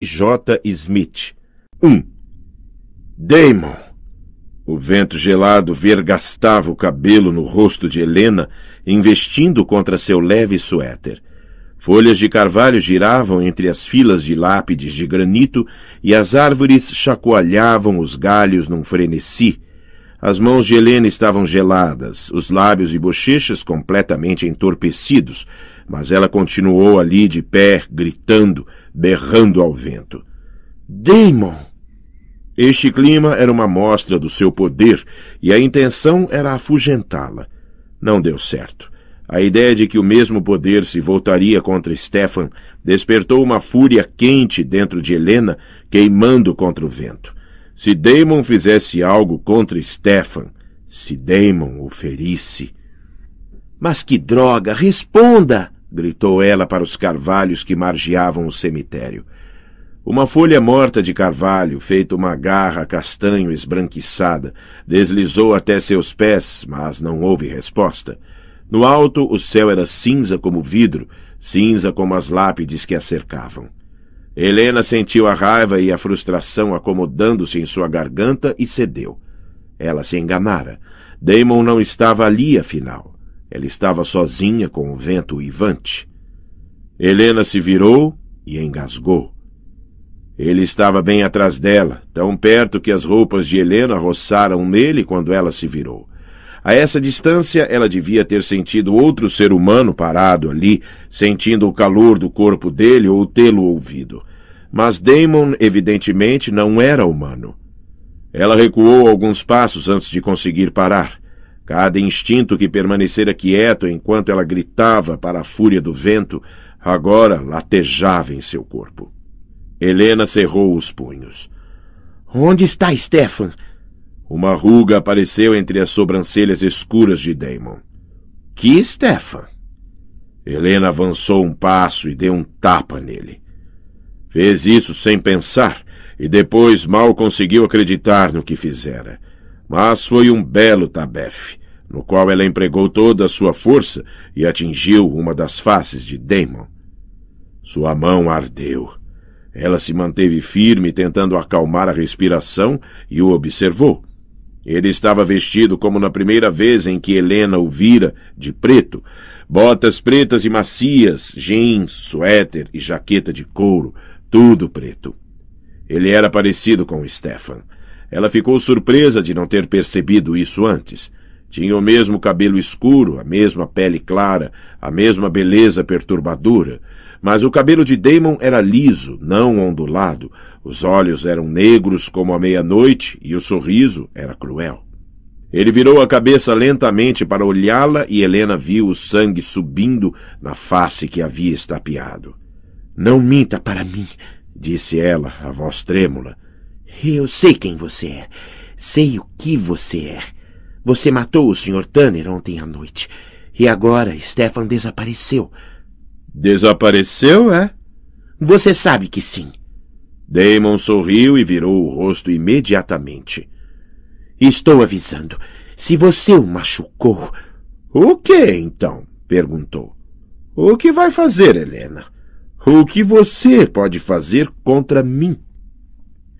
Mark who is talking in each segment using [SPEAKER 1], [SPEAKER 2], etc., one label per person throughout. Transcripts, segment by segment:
[SPEAKER 1] J. Smith. 1. Um. Damon! O vento gelado vergastava o cabelo no rosto de Helena, investindo contra seu leve suéter. Folhas de carvalho giravam entre as filas de lápides de granito e as árvores chacoalhavam os galhos num frenesi. As mãos de Helena estavam geladas, os lábios e bochechas completamente entorpecidos, mas ela continuou ali de pé, gritando, berrando ao vento. Damon! Este clima era uma amostra do seu poder e a intenção era afugentá-la. Não deu certo. A ideia de que o mesmo poder se voltaria contra Stefan despertou uma fúria quente dentro de Helena, queimando contra o vento. Se Damon fizesse algo contra Stefan, se Damon o ferisse. Mas que droga! Responda! gritou ela para os carvalhos que margeavam o cemitério. Uma folha morta de carvalho, feita uma garra castanho esbranquiçada, deslizou até seus pés, mas não houve resposta. No alto, o céu era cinza como vidro, cinza como as lápides que a cercavam. Helena sentiu a raiva e a frustração acomodando-se em sua garganta e cedeu. Ela se enganara. Damon não estava ali, afinal. Ela estava sozinha com o vento uivante. Helena se virou e engasgou. Ele estava bem atrás dela, tão perto que as roupas de Helena roçaram nele quando ela se virou. A essa distância, ela devia ter sentido outro ser humano parado ali, sentindo o calor do corpo dele ou tê-lo ouvido. Mas Damon, evidentemente, não era humano. Ela recuou alguns passos antes de conseguir parar. Cada instinto que permanecera quieto enquanto ela gritava para a fúria do vento, agora latejava em seu corpo. Helena cerrou os punhos. Onde está Stefan? Uma ruga apareceu entre as sobrancelhas escuras de Damon. Que Stefan? Helena avançou um passo e deu um tapa nele. Fez isso sem pensar e depois mal conseguiu acreditar no que fizera mas foi um belo tabefe, no qual ela empregou toda a sua força e atingiu uma das faces de Damon. Sua mão ardeu. Ela se manteve firme, tentando acalmar a respiração, e o observou. Ele estava vestido como na primeira vez em que Helena o vira, de preto, botas pretas e macias, jeans, suéter e jaqueta de couro, tudo preto. Ele era parecido com Stefan, ela ficou surpresa de não ter percebido isso antes. Tinha o mesmo cabelo escuro, a mesma pele clara, a mesma beleza perturbadora. Mas o cabelo de Damon era liso, não ondulado. Os olhos eram negros como a meia-noite e o sorriso era cruel. Ele virou a cabeça lentamente para olhá-la e Helena viu o sangue subindo na face que havia estapeado. Não minta para mim, disse ela, a voz trêmula. Eu sei quem você é. Sei o que você é. Você matou o Sr. Tanner ontem à noite. E agora Stefan desapareceu. Desapareceu, é? Você sabe que sim. Damon sorriu e virou o rosto imediatamente. Estou avisando. Se você o machucou. O que então? perguntou. O que vai fazer, Helena? O que você pode fazer contra mim?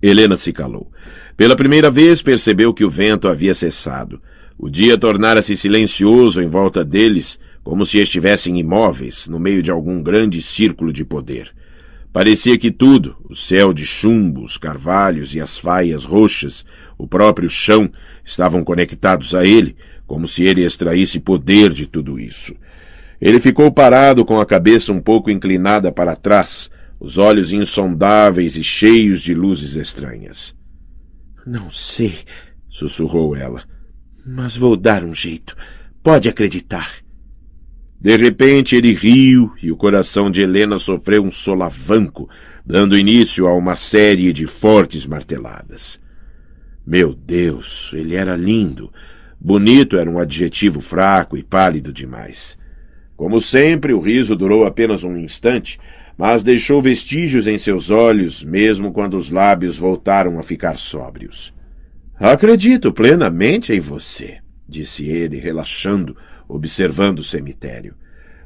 [SPEAKER 1] Helena se calou. Pela primeira vez percebeu que o vento havia cessado. O dia tornara-se silencioso em volta deles, como se estivessem imóveis no meio de algum grande círculo de poder. Parecia que tudo, o céu de chumbo, os carvalhos e as faias roxas, o próprio chão, estavam conectados a ele, como se ele extraísse poder de tudo isso. Ele ficou parado com a cabeça um pouco inclinada para trás, os olhos insondáveis e cheios de luzes estranhas. Não sei, sussurrou ela, mas vou dar um jeito. Pode acreditar. De repente ele riu e o coração de Helena sofreu um solavanco, dando início a uma série de fortes marteladas. Meu Deus, ele era lindo. Bonito era um adjetivo fraco e pálido demais. Como sempre, o riso durou apenas um instante, mas deixou vestígios em seus olhos, mesmo quando os lábios voltaram a ficar sóbrios. Acredito plenamente em você, disse ele, relaxando, observando o cemitério.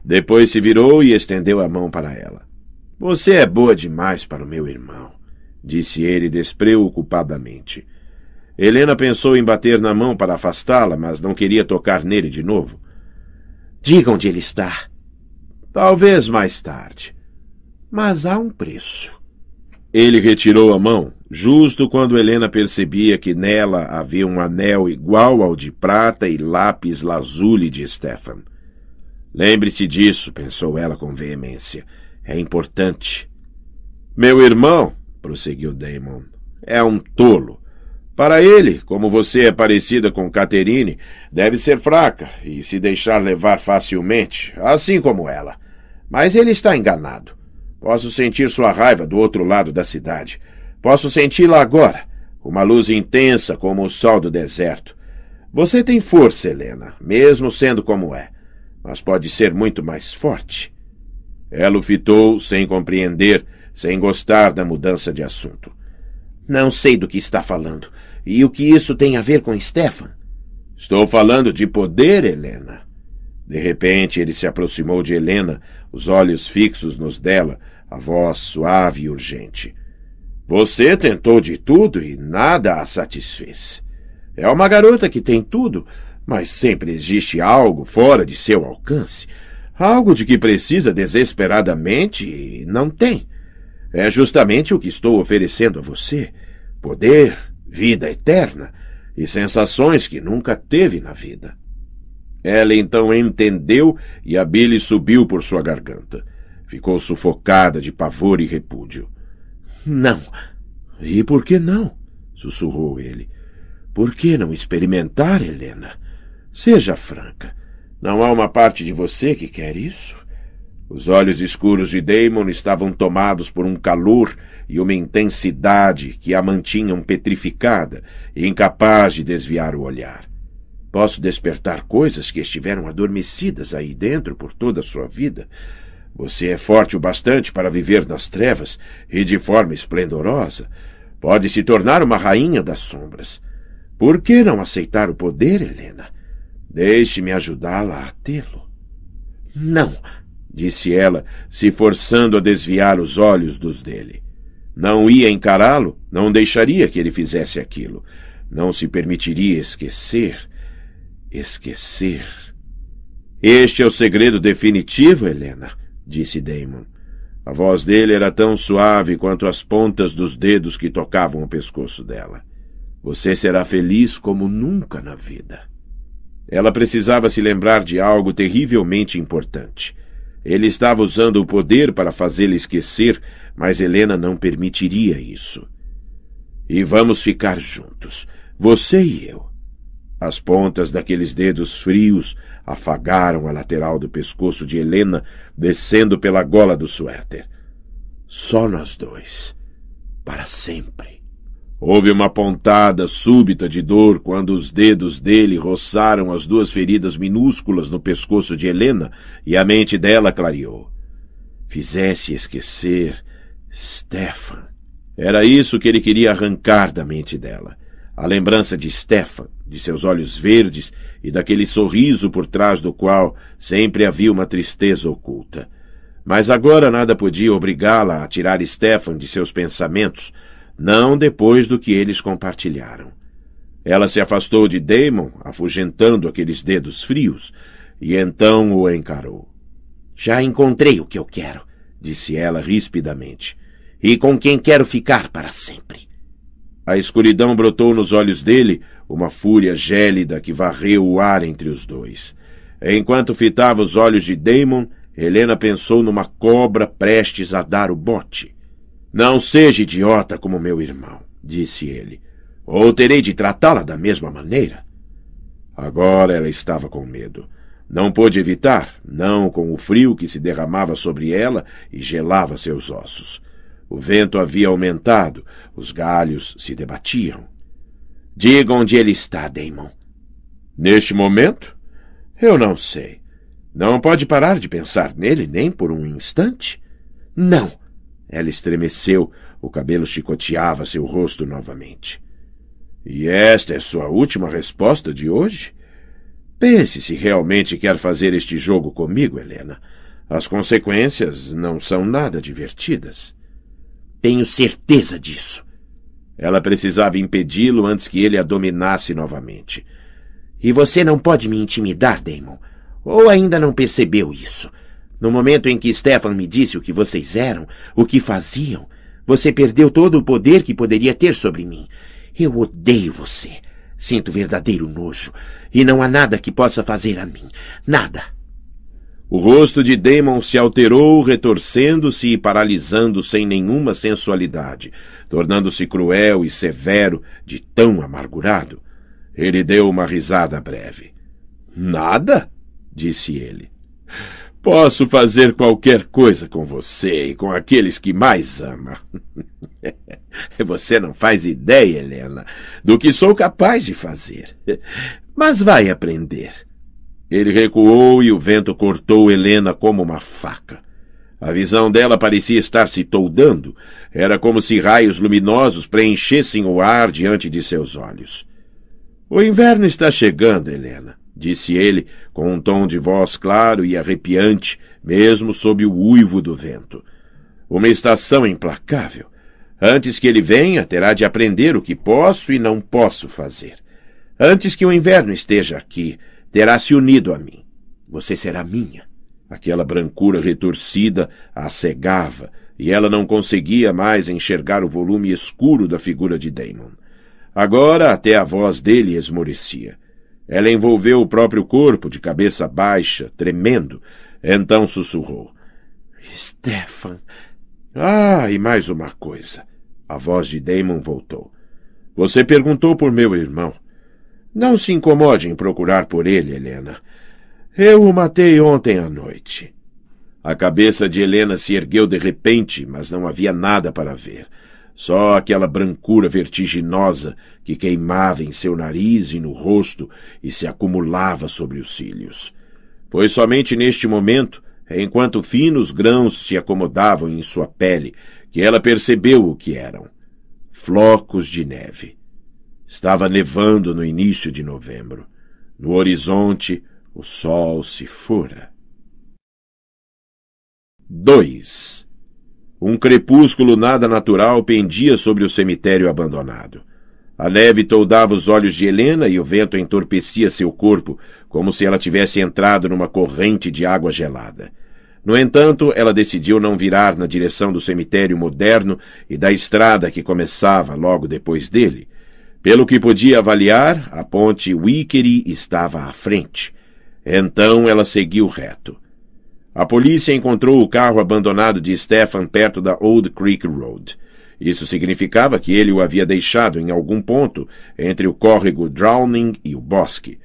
[SPEAKER 1] Depois se virou e estendeu a mão para ela. Você é boa demais para o meu irmão, disse ele despreocupadamente. Helena pensou em bater na mão para afastá-la, mas não queria tocar nele de novo. Diga onde ele está. Talvez mais tarde. Mas há um preço. Ele retirou a mão, justo quando Helena percebia que nela havia um anel igual ao de prata e lápis lazuli de Stefan. Lembre-se disso, pensou ela com veemência. É importante. Meu irmão, prosseguiu Damon, é um tolo. Para ele, como você é parecida com Catherine, deve ser fraca e se deixar levar facilmente, assim como ela. Mas ele está enganado. Posso sentir sua raiva do outro lado da cidade. Posso senti-la agora. Uma luz intensa como o sol do deserto. Você tem força, Helena, mesmo sendo como é. Mas pode ser muito mais forte. Ela o fitou sem compreender, sem gostar da mudança de assunto. Não sei do que está falando. E o que isso tem a ver com Stefan? Estou falando de poder, Helena. De repente, ele se aproximou de Helena, os olhos fixos nos dela, a voz suave e urgente. Você tentou de tudo e nada a satisfez. É uma garota que tem tudo, mas sempre existe algo fora de seu alcance. Algo de que precisa desesperadamente e não tem. É justamente o que estou oferecendo a você: poder, vida eterna e sensações que nunca teve na vida. Ela então entendeu e a bile subiu por sua garganta. Ficou sufocada de pavor e repúdio. Não! E por que não? sussurrou ele. Por que não experimentar, Helena? Seja franca. Não há uma parte de você que quer isso? Os olhos escuros de Damon estavam tomados por um calor e uma intensidade que a mantinham petrificada e incapaz de desviar o olhar. Posso despertar coisas que estiveram adormecidas aí dentro por toda a sua vida, você é forte o bastante para viver nas trevas e de forma esplendorosa. Pode se tornar uma rainha das sombras. Por que não aceitar o poder, Helena? Deixe-me ajudá-la a tê-lo. Não, disse ela, se forçando a desviar os olhos dos dele. Não ia encará-lo, não deixaria que ele fizesse aquilo. Não se permitiria esquecer. Esquecer. Este é o segredo definitivo, Helena disse Damon. A voz dele era tão suave quanto as pontas dos dedos que tocavam o pescoço dela. Você será feliz como nunca na vida. Ela precisava se lembrar de algo terrivelmente importante. Ele estava usando o poder para fazê-la esquecer, mas Helena não permitiria isso. E vamos ficar juntos, você e eu. As pontas daqueles dedos frios afagaram a lateral do pescoço de Helena, descendo pela gola do suéter. Só nós dois. Para sempre. Houve uma pontada súbita de dor quando os dedos dele roçaram as duas feridas minúsculas no pescoço de Helena e a mente dela clareou. Fizesse esquecer Stefan. Era isso que ele queria arrancar da mente dela. A lembrança de Stefan, de seus olhos verdes, e daquele sorriso por trás do qual sempre havia uma tristeza oculta. Mas agora nada podia obrigá-la a tirar Stefan de seus pensamentos, não depois do que eles compartilharam. Ela se afastou de Damon, afugentando aqueles dedos frios, e então o encarou. Já encontrei o que eu quero, disse ela rispidamente, e com quem quero ficar para sempre. A escuridão brotou nos olhos dele, uma fúria gélida que varreu o ar entre os dois. Enquanto fitava os olhos de Damon, Helena pensou numa cobra prestes a dar o bote. Não seja idiota como meu irmão, disse ele, ou terei de tratá-la da mesma maneira. Agora ela estava com medo. Não pôde evitar, não com o frio que se derramava sobre ela e gelava seus ossos. O vento havia aumentado, os galhos se debatiam. Diga onde ele está, Damon. Neste momento? Eu não sei. Não pode parar de pensar nele nem por um instante? Não! Ela estremeceu, o cabelo chicoteava seu rosto novamente. E esta é sua última resposta de hoje? Pense se realmente quer fazer este jogo comigo, Helena. As consequências não são nada divertidas. Tenho certeza disso. Ela precisava impedi-lo antes que ele a dominasse novamente. E você não pode me intimidar, Damon. Ou ainda não percebeu isso? No momento em que Stefan me disse o que vocês eram, o que faziam, você perdeu todo o poder que poderia ter sobre mim. Eu odeio você. Sinto verdadeiro nojo. E não há nada que possa fazer a mim. Nada. O rosto de Damon se alterou, retorcendo-se e paralisando sem nenhuma sensualidade, tornando-se cruel e severo de tão amargurado. Ele deu uma risada breve. Nada? disse ele. Posso fazer qualquer coisa com você e com aqueles que mais ama. você não faz ideia, Helena, do que sou capaz de fazer. Mas vai aprender. Ele recuou e o vento cortou Helena como uma faca. A visão dela parecia estar se toldando. Era como se raios luminosos preenchessem o ar diante de seus olhos. O inverno está chegando, Helena, disse ele, com um tom de voz claro e arrepiante, mesmo sob o uivo do vento. Uma estação implacável. Antes que ele venha, terá de aprender o que posso e não posso fazer. Antes que o inverno esteja aqui, terá se unido a mim. Você será minha. Aquela brancura retorcida a cegava, e ela não conseguia mais enxergar o volume escuro da figura de Damon. Agora até a voz dele esmorecia. Ela envolveu o próprio corpo, de cabeça baixa, tremendo. Então sussurrou. Stefan. Ah, e mais uma coisa. A voz de Damon voltou. Você perguntou por meu irmão. Não se incomode em procurar por ele, Helena. Eu o matei ontem à noite. A cabeça de Helena se ergueu de repente, mas não havia nada para ver. Só aquela brancura vertiginosa que queimava em seu nariz e no rosto e se acumulava sobre os cílios. Foi somente neste momento, enquanto finos grãos se acomodavam em sua pele, que ela percebeu o que eram: flocos de neve. Estava nevando no início de novembro. No horizonte, o sol se fora. 2. Um crepúsculo nada natural pendia sobre o cemitério abandonado. A neve toldava os olhos de Helena e o vento entorpecia seu corpo, como se ela tivesse entrado numa corrente de água gelada. No entanto, ela decidiu não virar na direção do cemitério moderno e da estrada que começava logo depois dele, pelo que podia avaliar, a ponte Wickery estava à frente. Então ela seguiu reto. A polícia encontrou o carro abandonado de Stefan perto da Old Creek Road. Isso significava que ele o havia deixado em algum ponto entre o córrego Drowning e o bosque.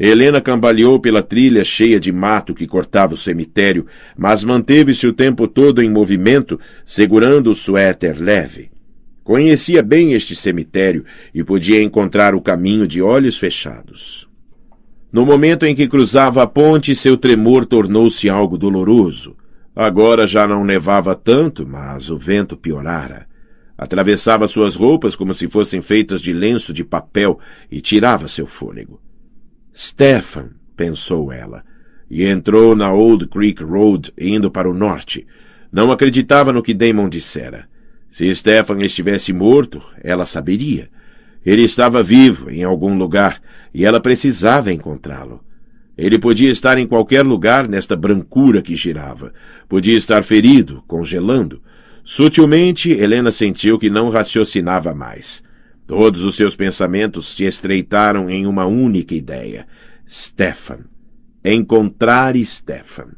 [SPEAKER 1] Helena cambaleou pela trilha cheia de mato que cortava o cemitério, mas manteve-se o tempo todo em movimento, segurando o suéter leve. Conhecia bem este cemitério e podia encontrar o caminho de olhos fechados. No momento em que cruzava a ponte, seu tremor tornou-se algo doloroso. Agora já não nevava tanto, mas o vento piorara. Atravessava suas roupas como se fossem feitas de lenço de papel e tirava seu fôlego. Stefan, pensou ela, e entrou na Old Creek Road indo para o norte. Não acreditava no que Damon dissera. Se Stefan estivesse morto, ela saberia. Ele estava vivo, em algum lugar, e ela precisava encontrá-lo. Ele podia estar em qualquer lugar nesta brancura que girava. Podia estar ferido, congelando. Sutilmente, Helena sentiu que não raciocinava mais. Todos os seus pensamentos se estreitaram em uma única ideia: Stefan. Encontrar Stefan.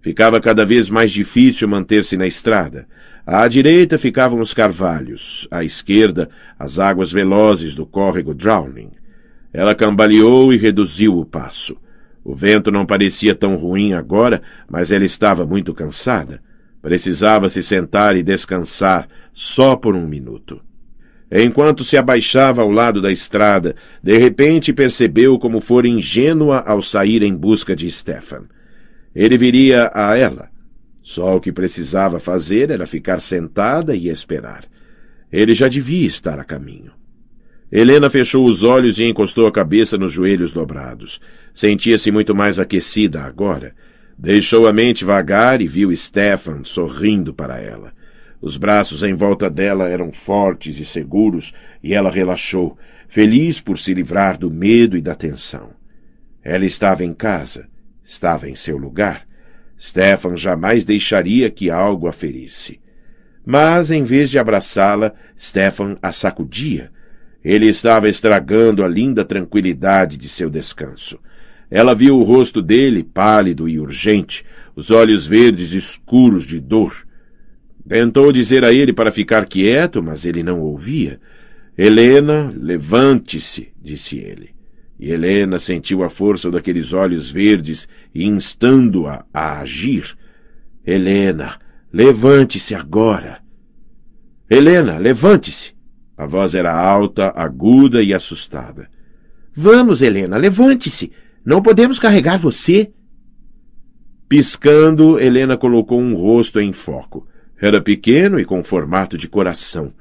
[SPEAKER 1] Ficava cada vez mais difícil manter-se na estrada. À direita ficavam os carvalhos, à esquerda, as águas velozes do córrego Drowning. Ela cambaleou e reduziu o passo. O vento não parecia tão ruim agora, mas ela estava muito cansada. Precisava se sentar e descansar, só por um minuto. Enquanto se abaixava ao lado da estrada, de repente percebeu como fora ingênua ao sair em busca de Stefan. Ele viria a ela, só o que precisava fazer era ficar sentada e esperar. Ele já devia estar a caminho. Helena fechou os olhos e encostou a cabeça nos joelhos dobrados. Sentia-se muito mais aquecida agora. Deixou a mente vagar e viu Stefan sorrindo para ela. Os braços em volta dela eram fortes e seguros e ela relaxou, feliz por se livrar do medo e da tensão. Ela estava em casa, estava em seu lugar Stefan jamais deixaria que algo a ferisse. Mas, em vez de abraçá-la, Stefan a sacudia. Ele estava estragando a linda tranquilidade de seu descanso. Ela viu o rosto dele, pálido e urgente, os olhos verdes escuros de dor. Tentou dizer a ele para ficar quieto, mas ele não ouvia. Helena, levante-se, disse ele. E Helena sentiu a força daqueles olhos verdes, instando-a a agir. Helena, levante-se agora! Helena, levante-se! A voz era alta, aguda e assustada. Vamos, Helena, levante-se! Não podemos carregar você! Piscando, Helena colocou um rosto em foco. Era pequeno e com formato de coração.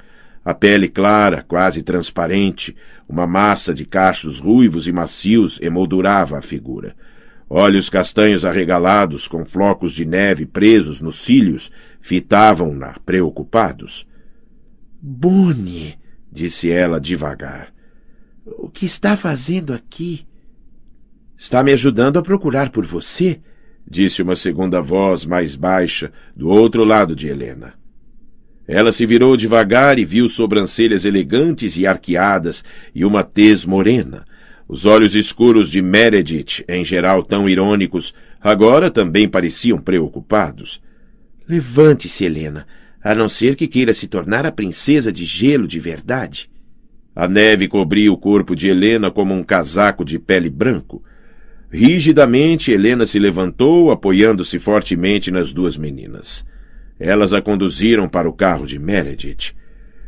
[SPEAKER 1] A pele clara, quase transparente, uma massa de cachos ruivos e macios emoldurava a figura. Olhos castanhos arregalados, com flocos de neve presos nos cílios, fitavam-na, preocupados. Bonnie disse ela devagar. O que está fazendo aqui? Está me ajudando a procurar por você, disse uma segunda voz mais baixa, do outro lado de Helena. Ela se virou devagar e viu sobrancelhas elegantes e arqueadas e uma tez morena. Os olhos escuros de Meredith, em geral tão irônicos, agora também pareciam preocupados. Levante-se, Helena, a não ser que queira se tornar a princesa de gelo de verdade. A neve cobria o corpo de Helena como um casaco de pele branco. Rigidamente, Helena se levantou, apoiando-se fortemente nas duas meninas. Elas a conduziram para o carro de Meredith.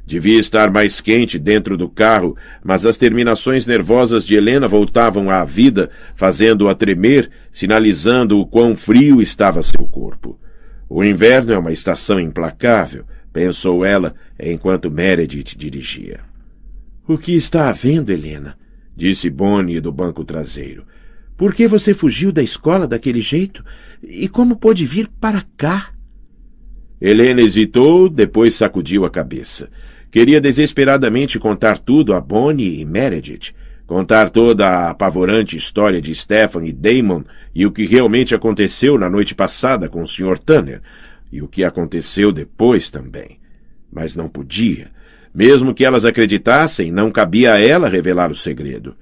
[SPEAKER 1] Devia estar mais quente dentro do carro, mas as terminações nervosas de Helena voltavam à vida, fazendo-a tremer, sinalizando o quão frio estava seu corpo. O inverno é uma estação implacável, pensou ela enquanto Meredith dirigia. O que está havendo, Helena? disse Bonnie do banco traseiro. Por que você fugiu da escola daquele jeito? E como pôde vir para cá? Helena hesitou, depois sacudiu a cabeça. Queria desesperadamente contar tudo a Bonnie e Meredith, contar toda a apavorante história de Stefan e Damon e o que realmente aconteceu na noite passada com o Sr. Tanner, e o que aconteceu depois também. Mas não podia. Mesmo que elas acreditassem, não cabia a ela revelar o segredo.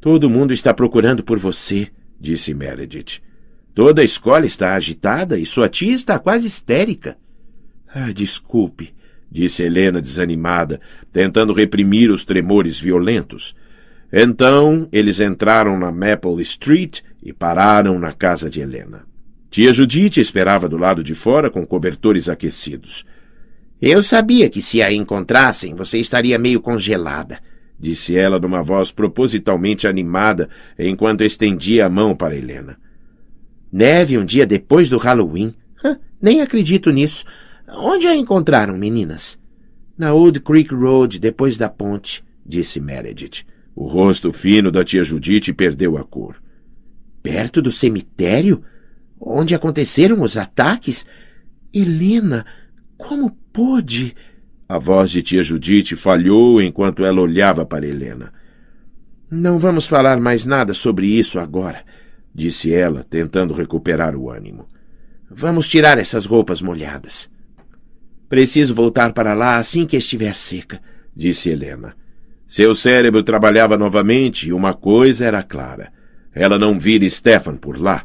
[SPEAKER 1] Todo mundo está procurando por você, disse Meredith. Toda a escola está agitada e sua tia está quase histérica. Ah, desculpe, disse Helena desanimada, tentando reprimir os tremores violentos. Então eles entraram na Maple Street e pararam na casa de Helena. Tia Judite esperava do lado de fora com cobertores aquecidos. Eu sabia que se a encontrassem você estaria meio congelada, disse ela numa voz propositalmente animada enquanto estendia a mão para Helena. Neve um dia depois do Halloween. Nem acredito nisso. Onde a encontraram, meninas? Na Old Creek Road, depois da ponte, disse Meredith. O rosto fino da tia Judite perdeu a cor. Perto do cemitério? Onde aconteceram os ataques? Helena, como pôde? A voz de tia Judite falhou enquanto ela olhava para Helena. Não vamos falar mais nada sobre isso agora, disse ela, tentando recuperar o ânimo. Vamos tirar essas roupas molhadas. Preciso voltar para lá assim que estiver seca, disse Helena. Seu cérebro trabalhava novamente e uma coisa era clara. Ela não vira Stefan por lá.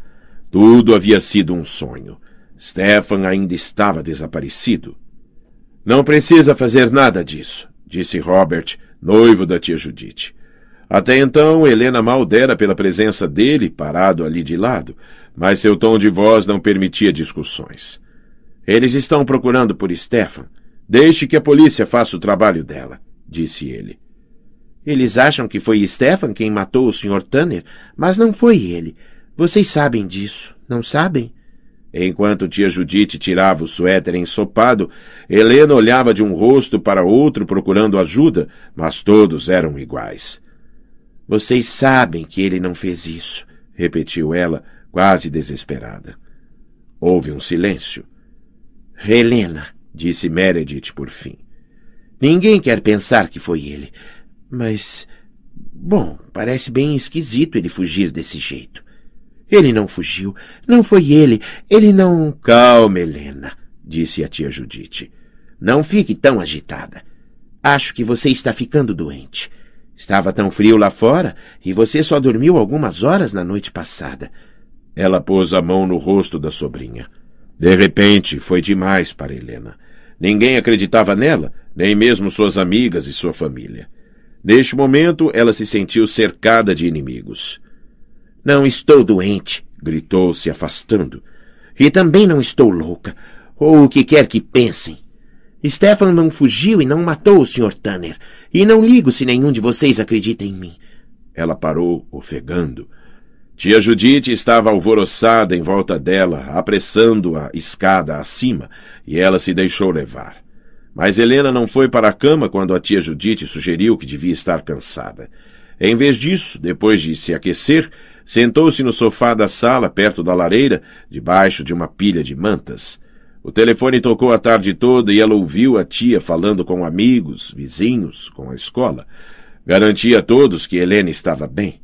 [SPEAKER 1] Tudo havia sido um sonho. Stefan ainda estava desaparecido. Não precisa fazer nada disso, disse Robert, noivo da tia Judite. Até então, Helena mal dera pela presença dele, parado ali de lado, mas seu tom de voz não permitia discussões. Eles estão procurando por Stefan. Deixe que a polícia faça o trabalho dela, disse ele. Eles acham que foi Stefan quem matou o Sr. Tanner, mas não foi ele. Vocês sabem disso, não sabem? Enquanto tia Judite tirava o suéter ensopado, Helena olhava de um rosto para outro procurando ajuda, mas todos eram iguais. Vocês sabem que ele não fez isso, repetiu ela, quase desesperada. Houve um silêncio. Helena, disse Meredith por fim. Ninguém quer pensar que foi ele. Mas. Bom, parece bem esquisito ele fugir desse jeito. Ele não fugiu. Não foi ele. Ele não. Calma, Helena, disse a tia Judite. Não fique tão agitada. Acho que você está ficando doente. Estava tão frio lá fora e você só dormiu algumas horas na noite passada. Ela pôs a mão no rosto da sobrinha. De repente, foi demais para Helena. Ninguém acreditava nela, nem mesmo suas amigas e sua família. Neste momento, ela se sentiu cercada de inimigos. Não estou doente, gritou, se afastando. E também não estou louca, ou o que quer que pensem. Stefan não fugiu e não matou o Sr. Tanner, e não ligo se nenhum de vocês acredita em mim. Ela parou, ofegando, Tia Judite estava alvoroçada em volta dela, apressando-a escada acima, e ela se deixou levar. Mas Helena não foi para a cama quando a tia Judite sugeriu que devia estar cansada. Em vez disso, depois de se aquecer, sentou-se no sofá da sala, perto da lareira, debaixo de uma pilha de mantas. O telefone tocou a tarde toda e ela ouviu a tia falando com amigos, vizinhos, com a escola. Garantia a todos que Helena estava bem.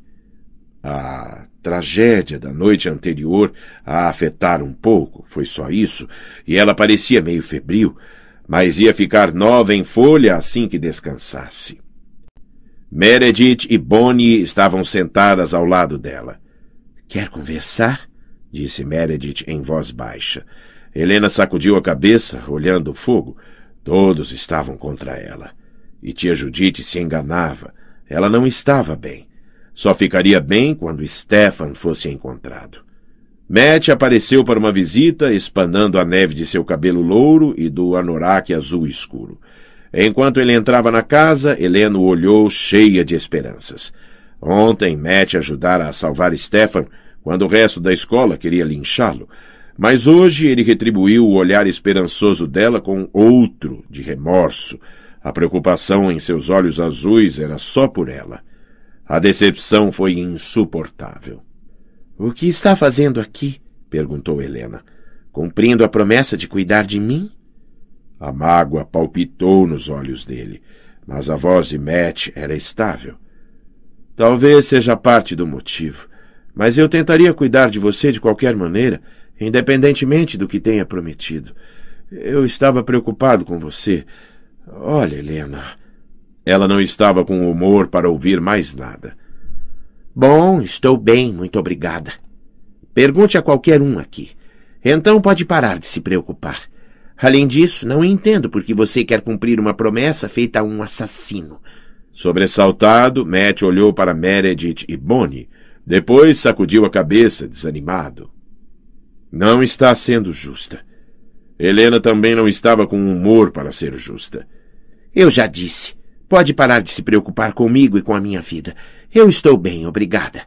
[SPEAKER 1] A tragédia da noite anterior a afetar um pouco, foi só isso, e ela parecia meio febril, mas ia ficar nova em folha assim que descansasse. Meredith e Bonnie estavam sentadas ao lado dela. Quer conversar? disse Meredith em voz baixa. Helena sacudiu a cabeça, olhando o fogo. Todos estavam contra ela. E tia Judite se enganava. Ela não estava bem. Só ficaria bem quando Stefan fosse encontrado. Matt apareceu para uma visita, espanando a neve de seu cabelo louro e do anorak azul escuro. Enquanto ele entrava na casa, Heleno olhou cheia de esperanças. Ontem Matt ajudara a salvar Stefan quando o resto da escola queria linchá-lo. Mas hoje ele retribuiu o olhar esperançoso dela com outro de remorso. A preocupação em seus olhos azuis era só por ela. A decepção foi insuportável. O que está fazendo aqui? perguntou Helena. Cumprindo a promessa de cuidar de mim? A mágoa palpitou nos olhos dele, mas a voz de Matt era estável. Talvez seja parte do motivo, mas eu tentaria cuidar de você de qualquer maneira, independentemente do que tenha prometido. Eu estava preocupado com você. Olha, Helena, ela não estava com humor para ouvir mais nada. Bom, estou bem, muito obrigada. Pergunte a qualquer um aqui. Então pode parar de se preocupar. Além disso, não entendo por que você quer cumprir uma promessa feita a um assassino. Sobressaltado, Matt olhou para Meredith e Bonnie. Depois sacudiu a cabeça, desanimado. Não está sendo justa. Helena também não estava com humor para ser justa. Eu já disse. Pode parar de se preocupar comigo e com a minha vida. Eu estou bem, obrigada.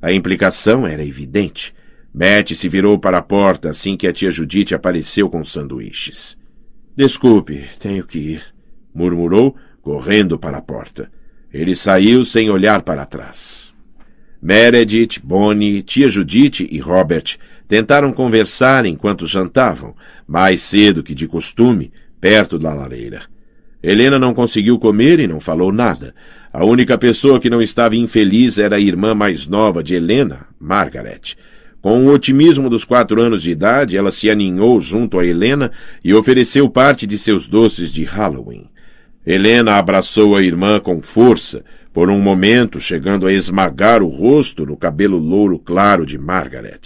[SPEAKER 1] A implicação era evidente. Matt se virou para a porta assim que a tia Judite apareceu com sanduíches. Desculpe, tenho que ir, murmurou, correndo para a porta. Ele saiu sem olhar para trás. Meredith, Bonnie, tia Judite e Robert tentaram conversar enquanto jantavam, mais cedo que de costume, perto da lareira. Helena não conseguiu comer e não falou nada. A única pessoa que não estava infeliz era a irmã mais nova de Helena, Margaret. Com o otimismo dos quatro anos de idade, ela se aninhou junto a Helena e ofereceu parte de seus doces de Halloween. Helena abraçou a irmã com força, por um momento chegando a esmagar o rosto no cabelo louro claro de Margaret.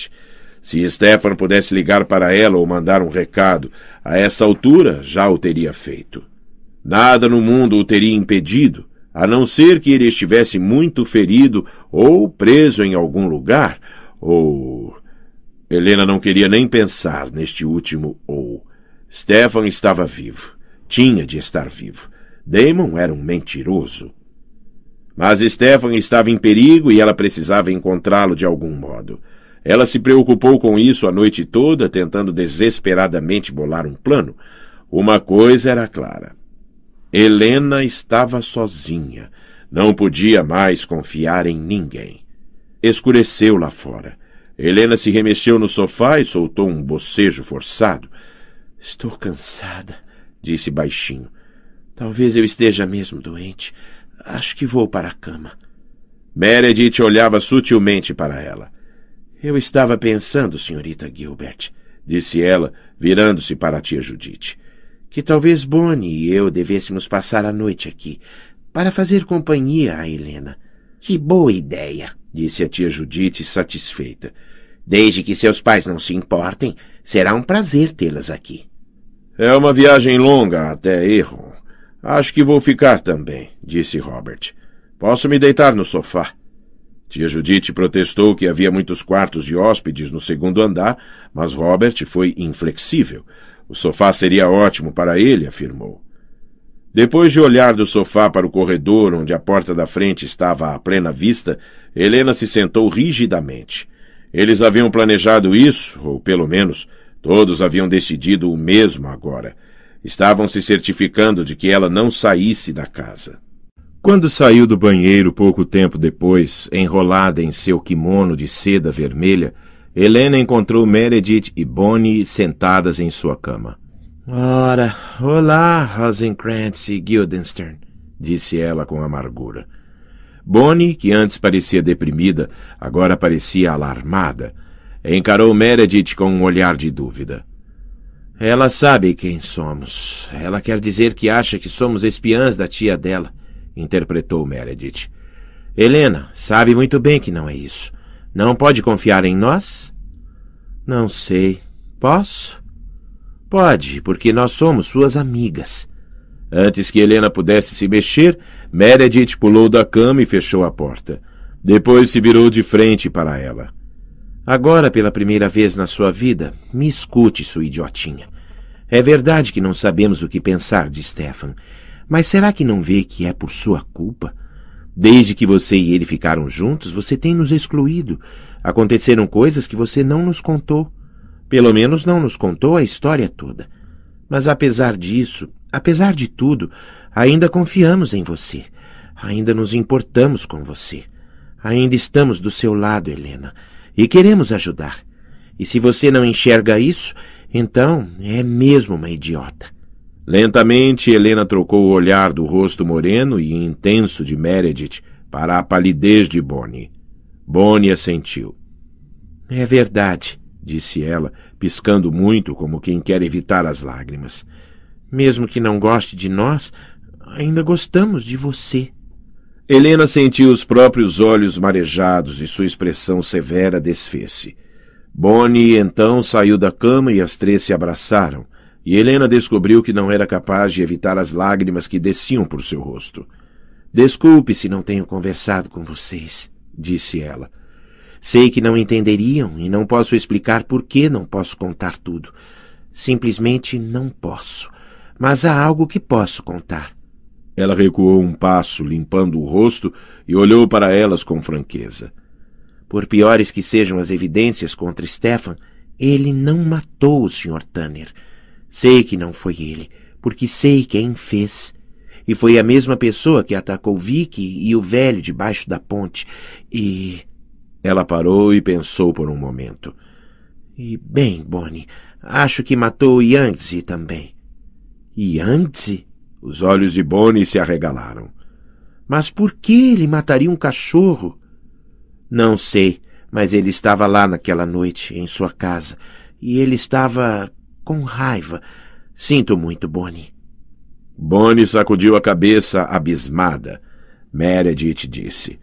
[SPEAKER 1] Se Stefan pudesse ligar para ela ou mandar um recado, a essa altura já o teria feito. Nada no mundo o teria impedido, a não ser que ele estivesse muito ferido ou preso em algum lugar, ou. Helena não queria nem pensar neste último ou. Stefan estava vivo. Tinha de estar vivo. Damon era um mentiroso. Mas Stefan estava em perigo e ela precisava encontrá-lo de algum modo. Ela se preocupou com isso a noite toda, tentando desesperadamente bolar um plano. Uma coisa era clara: Helena estava sozinha. Não podia mais confiar em ninguém. Escureceu lá fora. Helena se remexeu no sofá e soltou um bocejo forçado. Estou cansada, disse baixinho. Talvez eu esteja mesmo doente. Acho que vou para a cama. Meredith olhava sutilmente para ela. Eu estava pensando, senhorita Gilbert, disse ela, virando-se para a tia Judite que talvez Bonnie e eu devêssemos passar a noite aqui, para fazer companhia a Helena. Que boa ideia, disse a tia Judite satisfeita. Desde que seus pais não se importem, será um prazer tê-las aqui. É uma viagem longa até Erro. Acho que vou ficar também, disse Robert. Posso me deitar no sofá. Tia Judite protestou que havia muitos quartos de hóspedes no segundo andar, mas Robert foi inflexível. O sofá seria ótimo para ele, afirmou. Depois de olhar do sofá para o corredor, onde a porta da frente estava à plena vista, Helena se sentou rigidamente. Eles haviam planejado isso, ou pelo menos todos haviam decidido o mesmo agora. Estavam se certificando de que ela não saísse da casa. Quando saiu do banheiro pouco tempo depois, enrolada em seu quimono de seda vermelha, Helena encontrou Meredith e Bonnie sentadas em sua cama. Ora, olá, Rosencrantz e Guildenstern, disse ela com amargura. Bonnie, que antes parecia deprimida, agora parecia alarmada, encarou Meredith com um olhar de dúvida. Ela sabe quem somos. Ela quer dizer que acha que somos espiãs da tia dela, interpretou Meredith. Helena sabe muito bem que não é isso. Não pode confiar em nós? Não sei. Posso? Pode, porque nós somos suas amigas. Antes que Helena pudesse se mexer, Meredith pulou da cama e fechou a porta. Depois se virou de frente para ela. Agora, pela primeira vez na sua vida, me escute, sua idiotinha. É verdade que não sabemos o que pensar de Stefan, mas será que não vê que é por sua culpa? Desde que você e ele ficaram juntos, você tem nos excluído. Aconteceram coisas que você não nos contou. Pelo menos não nos contou a história toda. Mas apesar disso, apesar de tudo, ainda confiamos em você. Ainda nos importamos com você. Ainda estamos do seu lado, Helena, e queremos ajudar. E se você não enxerga isso, então é mesmo uma idiota. Lentamente, Helena trocou o olhar do rosto moreno e intenso de Meredith para a palidez de Bonnie. Bonnie assentiu. É verdade, disse ela, piscando muito como quem quer evitar as lágrimas. Mesmo que não goste de nós, ainda gostamos de você. Helena sentiu os próprios olhos marejados e sua expressão severa desfez-se. Bonnie então saiu da cama e as três se abraçaram e Helena descobriu que não era capaz de evitar as lágrimas que desciam por seu rosto. Desculpe se não tenho conversado com vocês, disse ela. Sei que não entenderiam e não posso explicar por que não posso contar tudo. Simplesmente não posso. Mas há algo que posso contar. Ela recuou um passo, limpando o rosto, e olhou para elas com franqueza. Por piores que sejam as evidências contra Stefan, ele não matou o Sr. Tanner. Sei que não foi ele, porque sei quem fez. E foi a mesma pessoa que atacou Vicky e o velho debaixo da ponte. E. Ela parou e pensou por um momento. E bem, Bonnie, acho que matou Yangtze também. Yangtze? Os olhos de Bonnie se arregalaram. Mas por que ele mataria um cachorro? Não sei, mas ele estava lá naquela noite, em sua casa, e ele estava com raiva. Sinto muito, Bonnie. Bonnie sacudiu a cabeça abismada. Meredith disse: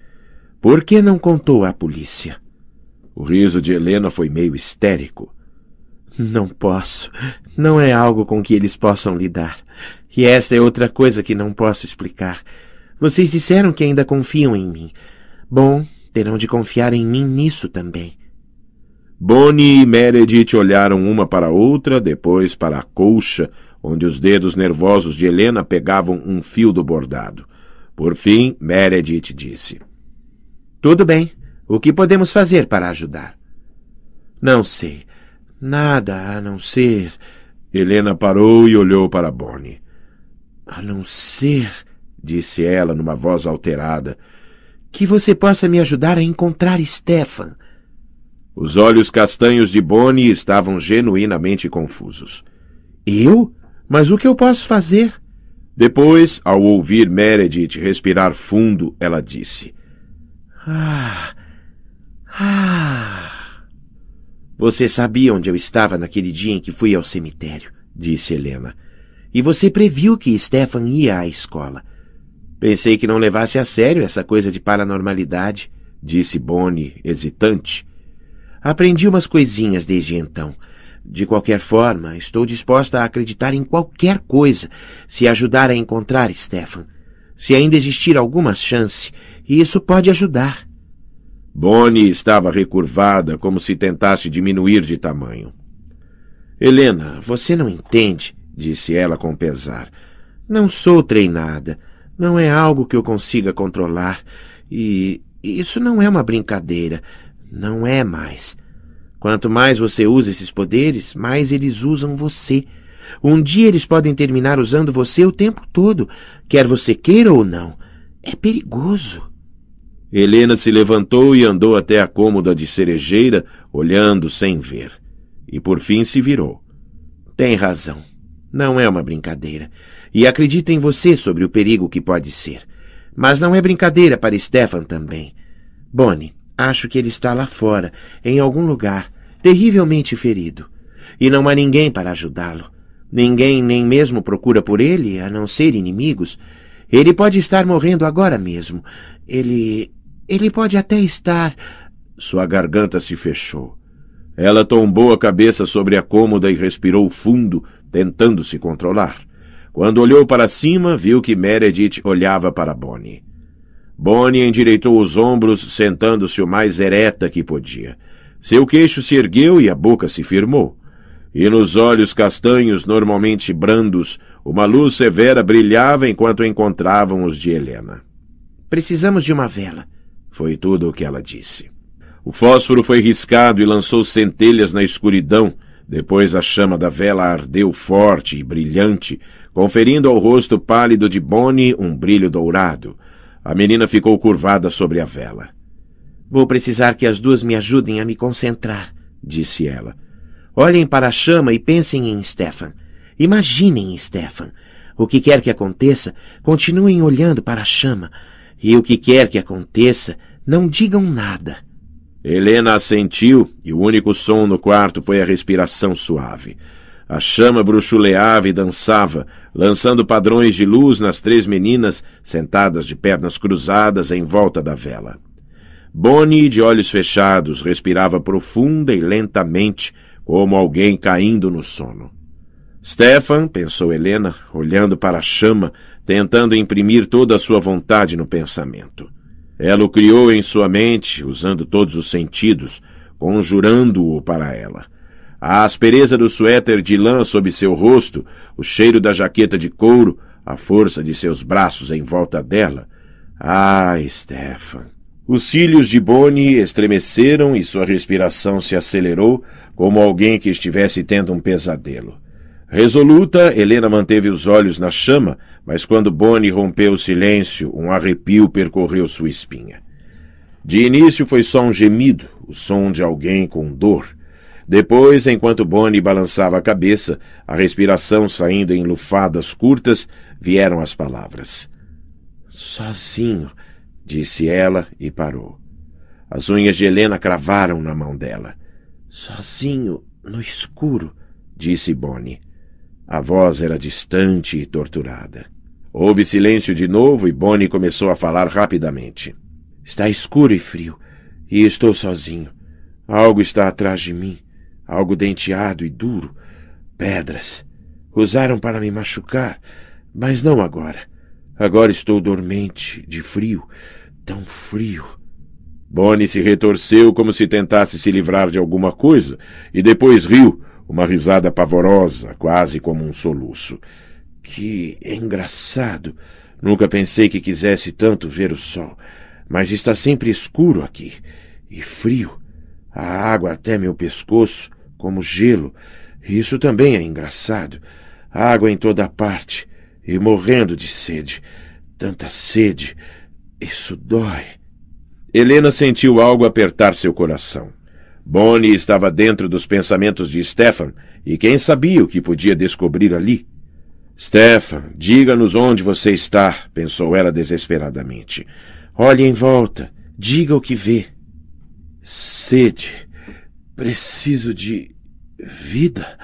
[SPEAKER 1] Por que não contou à polícia? O riso de Helena foi meio histérico. Não posso. Não é algo com que eles possam lidar. E esta é outra coisa que não posso explicar. Vocês disseram que ainda confiam em mim. Bom, terão de confiar em mim nisso também. Bonnie e Meredith olharam uma para outra, depois para a colcha, onde os dedos nervosos de Helena pegavam um fio do bordado. Por fim, Meredith disse: Tudo bem. O que podemos fazer para ajudar? Não sei. Nada a não ser. Helena parou e olhou para Bonnie. A não ser, disse ela numa voz alterada, que você possa me ajudar a encontrar Stefan. Os olhos castanhos de Bonnie estavam genuinamente confusos. Eu? Mas o que eu posso fazer? Depois, ao ouvir Meredith respirar fundo, ela disse:
[SPEAKER 2] Ah. Ah.
[SPEAKER 1] Você sabia onde eu estava naquele dia em que fui ao cemitério, disse Helena. E você previu que Stefan ia à escola. Pensei que não levasse a sério essa coisa de paranormalidade, disse Bonnie, hesitante. Aprendi umas coisinhas desde então. De qualquer forma, estou disposta a acreditar em qualquer coisa se ajudar a encontrar Stefan. Se ainda existir alguma chance, isso pode ajudar. Bonnie estava recurvada, como se tentasse diminuir de tamanho. Helena, você não entende, disse ela com pesar. Não sou treinada. Não é algo que eu consiga controlar. E isso não é uma brincadeira. Não é mais. Quanto mais você usa esses poderes, mais eles usam você. Um dia eles podem terminar usando você o tempo todo, quer você queira ou não. É perigoso. Helena se levantou e andou até a cômoda de cerejeira, olhando sem ver. E por fim se virou. Tem razão. Não é uma brincadeira. E acredita em você sobre o perigo que pode ser. Mas não é brincadeira para Stefan também. Bonnie, Acho que ele está lá fora, em algum lugar, terrivelmente ferido. E não há ninguém para ajudá-lo. Ninguém nem mesmo procura por ele, a não ser inimigos. Ele pode estar morrendo agora mesmo. Ele. ele pode até estar. Sua garganta se fechou. Ela tombou a cabeça sobre a cômoda e respirou fundo, tentando se controlar. Quando olhou para cima, viu que Meredith olhava para Bonnie. Bonnie endireitou os ombros, sentando-se o mais ereta que podia. Seu queixo se ergueu e a boca se firmou. E nos olhos castanhos, normalmente brandos, uma luz severa brilhava enquanto encontravam os de Helena. Precisamos de uma vela, foi tudo o que ela disse. O fósforo foi riscado e lançou centelhas na escuridão. Depois a chama da vela ardeu forte e brilhante, conferindo ao rosto pálido de Bonnie um brilho dourado. A menina ficou curvada sobre a vela. Vou precisar que as duas me ajudem a me concentrar, disse ela. Olhem para a chama e pensem em Stefan. Imaginem Stefan. O que quer que aconteça, continuem olhando para a chama. E o que quer que aconteça, não digam nada. Helena assentiu e o único som no quarto foi a respiração suave. A chama bruxuleava e dançava, lançando padrões de luz nas três meninas sentadas de pernas cruzadas em volta da vela. Bonnie, de olhos fechados, respirava profunda e lentamente, como alguém caindo no sono. Stefan, pensou Helena, olhando para a chama, tentando imprimir toda a sua vontade no pensamento. Ela o criou em sua mente, usando todos os sentidos, conjurando-o para ela a aspereza do suéter de lã sob seu rosto, o cheiro da jaqueta de couro, a força de seus braços em volta dela. Ah, Stefan! Os cílios de Boni estremeceram e sua respiração se acelerou, como alguém que estivesse tendo um pesadelo. Resoluta, Helena manteve os olhos na chama, mas quando Boni rompeu o silêncio, um arrepio percorreu sua espinha. De início foi só um gemido, o som de alguém com dor. Depois, enquanto Bonnie balançava a cabeça, a respiração saindo em lufadas curtas, vieram as palavras. Sozinho, disse ela e parou. As unhas de Helena cravaram na mão dela. Sozinho, no escuro, disse Bonnie. A voz era distante e torturada. Houve silêncio de novo e Bonnie começou a falar rapidamente. Está escuro e frio, e estou sozinho. Algo está atrás de mim algo denteado e duro, pedras. Usaram para me machucar, mas não agora. Agora estou dormente, de frio, tão frio. Bonnie se retorceu como se tentasse se livrar de alguma coisa e depois riu, uma risada pavorosa, quase como um soluço. Que engraçado! Nunca pensei que quisesse tanto ver o sol, mas está sempre escuro aqui e frio. A água até meu pescoço como gelo. Isso também é engraçado. Água em toda parte e morrendo de sede. Tanta sede. Isso dói. Helena sentiu algo apertar seu coração. Bonnie estava dentro dos pensamentos de Stefan, e quem sabia o que podia descobrir ali? Stefan, diga-nos onde você está, pensou ela desesperadamente. Olhe em volta, diga o que vê. Sede. Preciso de. vida?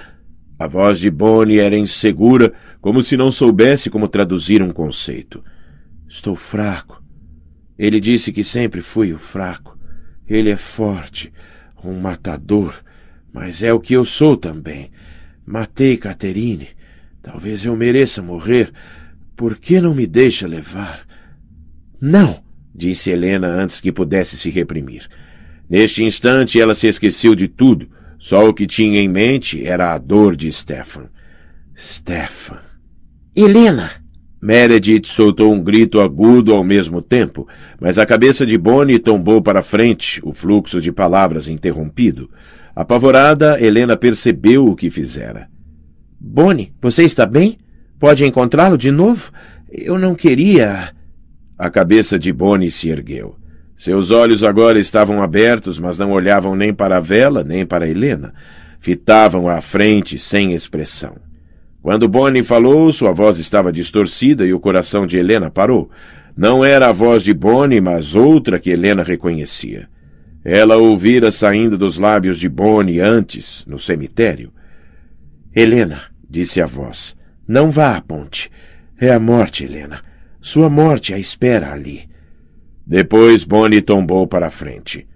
[SPEAKER 1] A voz de Bonnie era insegura, como se não soubesse como traduzir um conceito. Estou fraco. Ele disse que sempre fui o fraco. Ele é forte, um matador, mas é o que eu sou também. Matei Caterine. Talvez eu mereça morrer. Por que não me deixa levar? Não! disse Helena antes que pudesse se reprimir. Neste instante, ela se esqueceu de tudo. Só o que tinha em mente era a dor de Stefan. Stefan. Helena! Meredith soltou um grito agudo ao mesmo tempo, mas a cabeça de Bonnie tombou para frente, o fluxo de palavras interrompido. Apavorada, Helena percebeu o que fizera. Bonnie, você está bem? Pode encontrá-lo de novo? Eu não queria. A cabeça de Bonnie se ergueu. Seus olhos agora estavam abertos, mas não olhavam nem para a vela, nem para Helena. Fitavam à frente sem expressão. Quando Bonnie falou, sua voz estava distorcida e o coração de Helena parou. Não era a voz de Bonnie, mas outra que Helena reconhecia. Ela ouvira saindo dos lábios de Bonnie antes, no cemitério. Helena, disse a voz, não vá à ponte. É a morte, Helena. Sua morte a espera ali. Depois Bonnie tombou para a frente.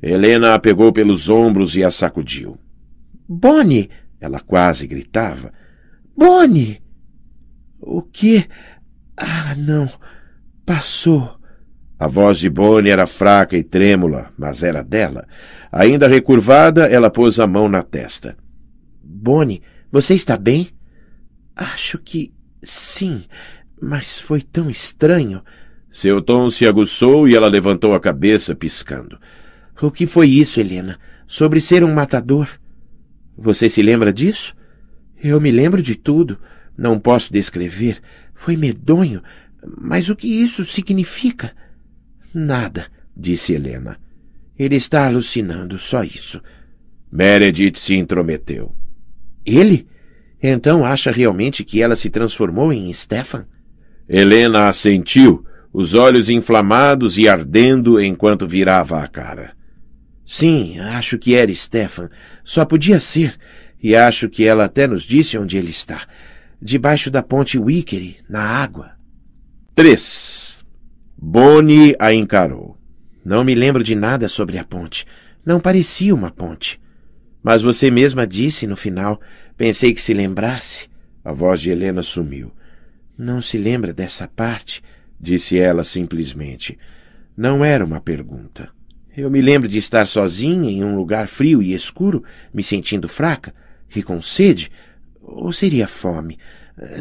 [SPEAKER 1] Helena a pegou pelos ombros e a sacudiu. Bonnie! Ela quase gritava. Bonnie! O que? Ah, não. Passou. A voz de Bonnie era fraca e trêmula, mas era dela. Ainda recurvada, ela pôs a mão na testa. Bonnie, você está bem? Acho que sim, mas foi tão estranho. Seu tom se aguçou e ela levantou a cabeça, piscando. O que foi isso, Helena? Sobre ser um matador? Você se lembra disso? Eu me lembro de tudo. Não posso descrever. Foi medonho. Mas o que isso significa? Nada, disse Helena. Ele está alucinando, só isso. Meredith se intrometeu. Ele? Então acha realmente que ela se transformou em Stefan? Helena assentiu os olhos inflamados e ardendo enquanto virava a cara. Sim, acho que era Stefan. Só podia ser. E acho que ela até nos disse onde ele está. Debaixo da ponte Wickery, na água. 3. Bonnie a encarou. Não me lembro de nada sobre a ponte. Não parecia uma ponte. Mas você mesma disse no final. Pensei que se lembrasse. A voz de Helena sumiu. Não se lembra dessa parte disse ela simplesmente. Não era uma pergunta. Eu me lembro de estar sozinha em um lugar frio e escuro, me sentindo fraca e com sede. Ou seria fome?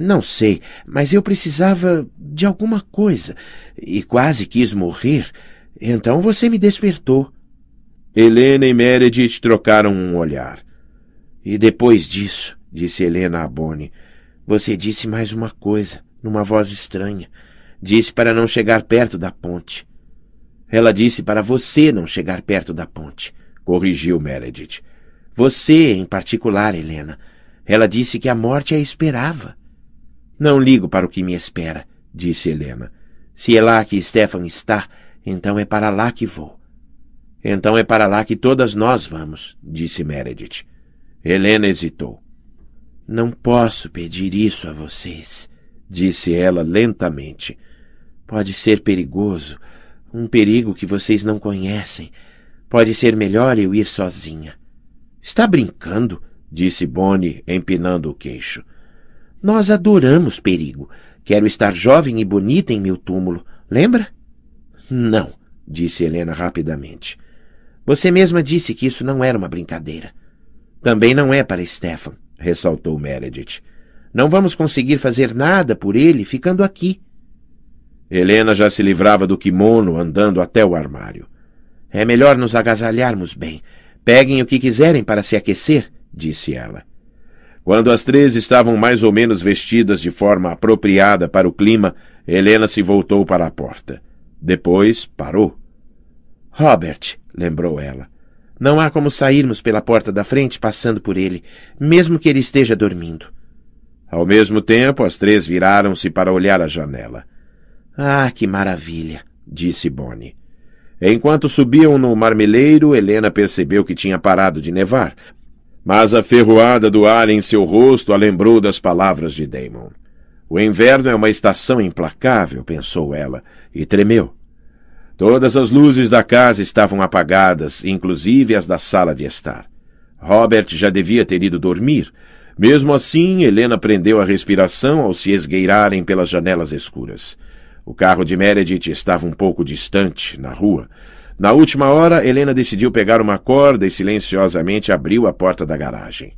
[SPEAKER 1] Não sei, mas eu precisava de alguma coisa e quase quis morrer. Então você me despertou. Helena e Meredith trocaram um olhar. E depois disso, disse Helena a Bonnie, você disse mais uma coisa, numa voz estranha. Disse para não chegar perto da ponte. Ela disse para você não chegar perto da ponte, corrigiu Meredith. Você, em particular, Helena. Ela disse que a morte a esperava. Não ligo para o que me espera, disse Helena. Se é lá que Stefan está, então é para lá que vou. Então é para lá que todas nós vamos, disse Meredith. Helena hesitou. Não posso pedir isso a vocês, disse ela lentamente. Pode ser perigoso, um perigo que vocês não conhecem. Pode ser melhor eu ir sozinha. Está brincando, disse Bonnie, empinando o queixo. Nós adoramos perigo. Quero estar jovem e bonita em meu túmulo, lembra? Não, disse Helena rapidamente. Você mesma disse que isso não era uma brincadeira. Também não é para Stefan, ressaltou Meredith. Não vamos conseguir fazer nada por ele ficando aqui. Helena já se livrava do kimono andando até o armário. É melhor nos agasalharmos bem. Peguem o que quiserem para se aquecer, disse ela. Quando as três estavam mais ou menos vestidas de forma apropriada para o clima, Helena se voltou para a porta. Depois parou. Robert, lembrou ela. Não há como sairmos pela porta da frente passando por ele, mesmo que ele esteja dormindo. Ao mesmo tempo, as três viraram-se para olhar a janela. Ah, que maravilha! disse Bonnie. Enquanto subiam no marmeleiro, Helena percebeu que tinha parado de nevar, mas a ferroada do ar em seu rosto a lembrou das palavras de Damon. O inverno é uma estação implacável, pensou ela, e tremeu. Todas as luzes da casa estavam apagadas, inclusive as da sala de estar. Robert já devia ter ido dormir. Mesmo assim, Helena prendeu a respiração ao se esgueirarem pelas janelas escuras. O carro de Meredith estava um pouco distante, na rua. Na última hora, Helena decidiu pegar uma corda e silenciosamente abriu a porta da garagem.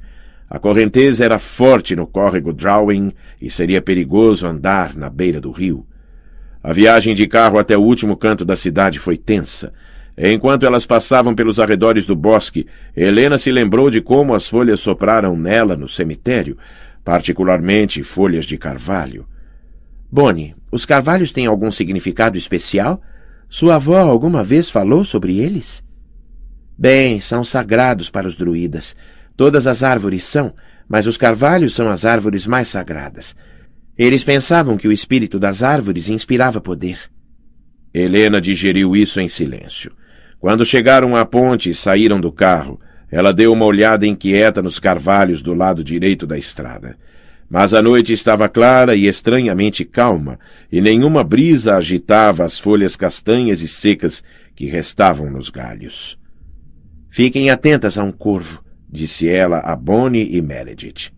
[SPEAKER 1] A correnteza era forte no córrego Drowing e seria perigoso andar na beira do rio. A viagem de carro até o último canto da cidade foi tensa. Enquanto elas passavam pelos arredores do bosque, Helena se lembrou de como as folhas sopraram nela no cemitério, particularmente folhas de carvalho. Bonnie, os carvalhos têm algum significado especial? Sua avó alguma vez falou sobre eles? Bem, são sagrados para os druidas. Todas as árvores são, mas os carvalhos são as árvores mais sagradas. Eles pensavam que o espírito das árvores inspirava poder. Helena digeriu isso em silêncio. Quando chegaram à ponte e saíram do carro, ela deu uma olhada inquieta nos carvalhos do lado direito da estrada. Mas a noite estava clara e estranhamente calma, e nenhuma brisa agitava as folhas castanhas e secas que restavam nos galhos. Fiquem atentas a um corvo, disse ela a Bonnie e Meredith.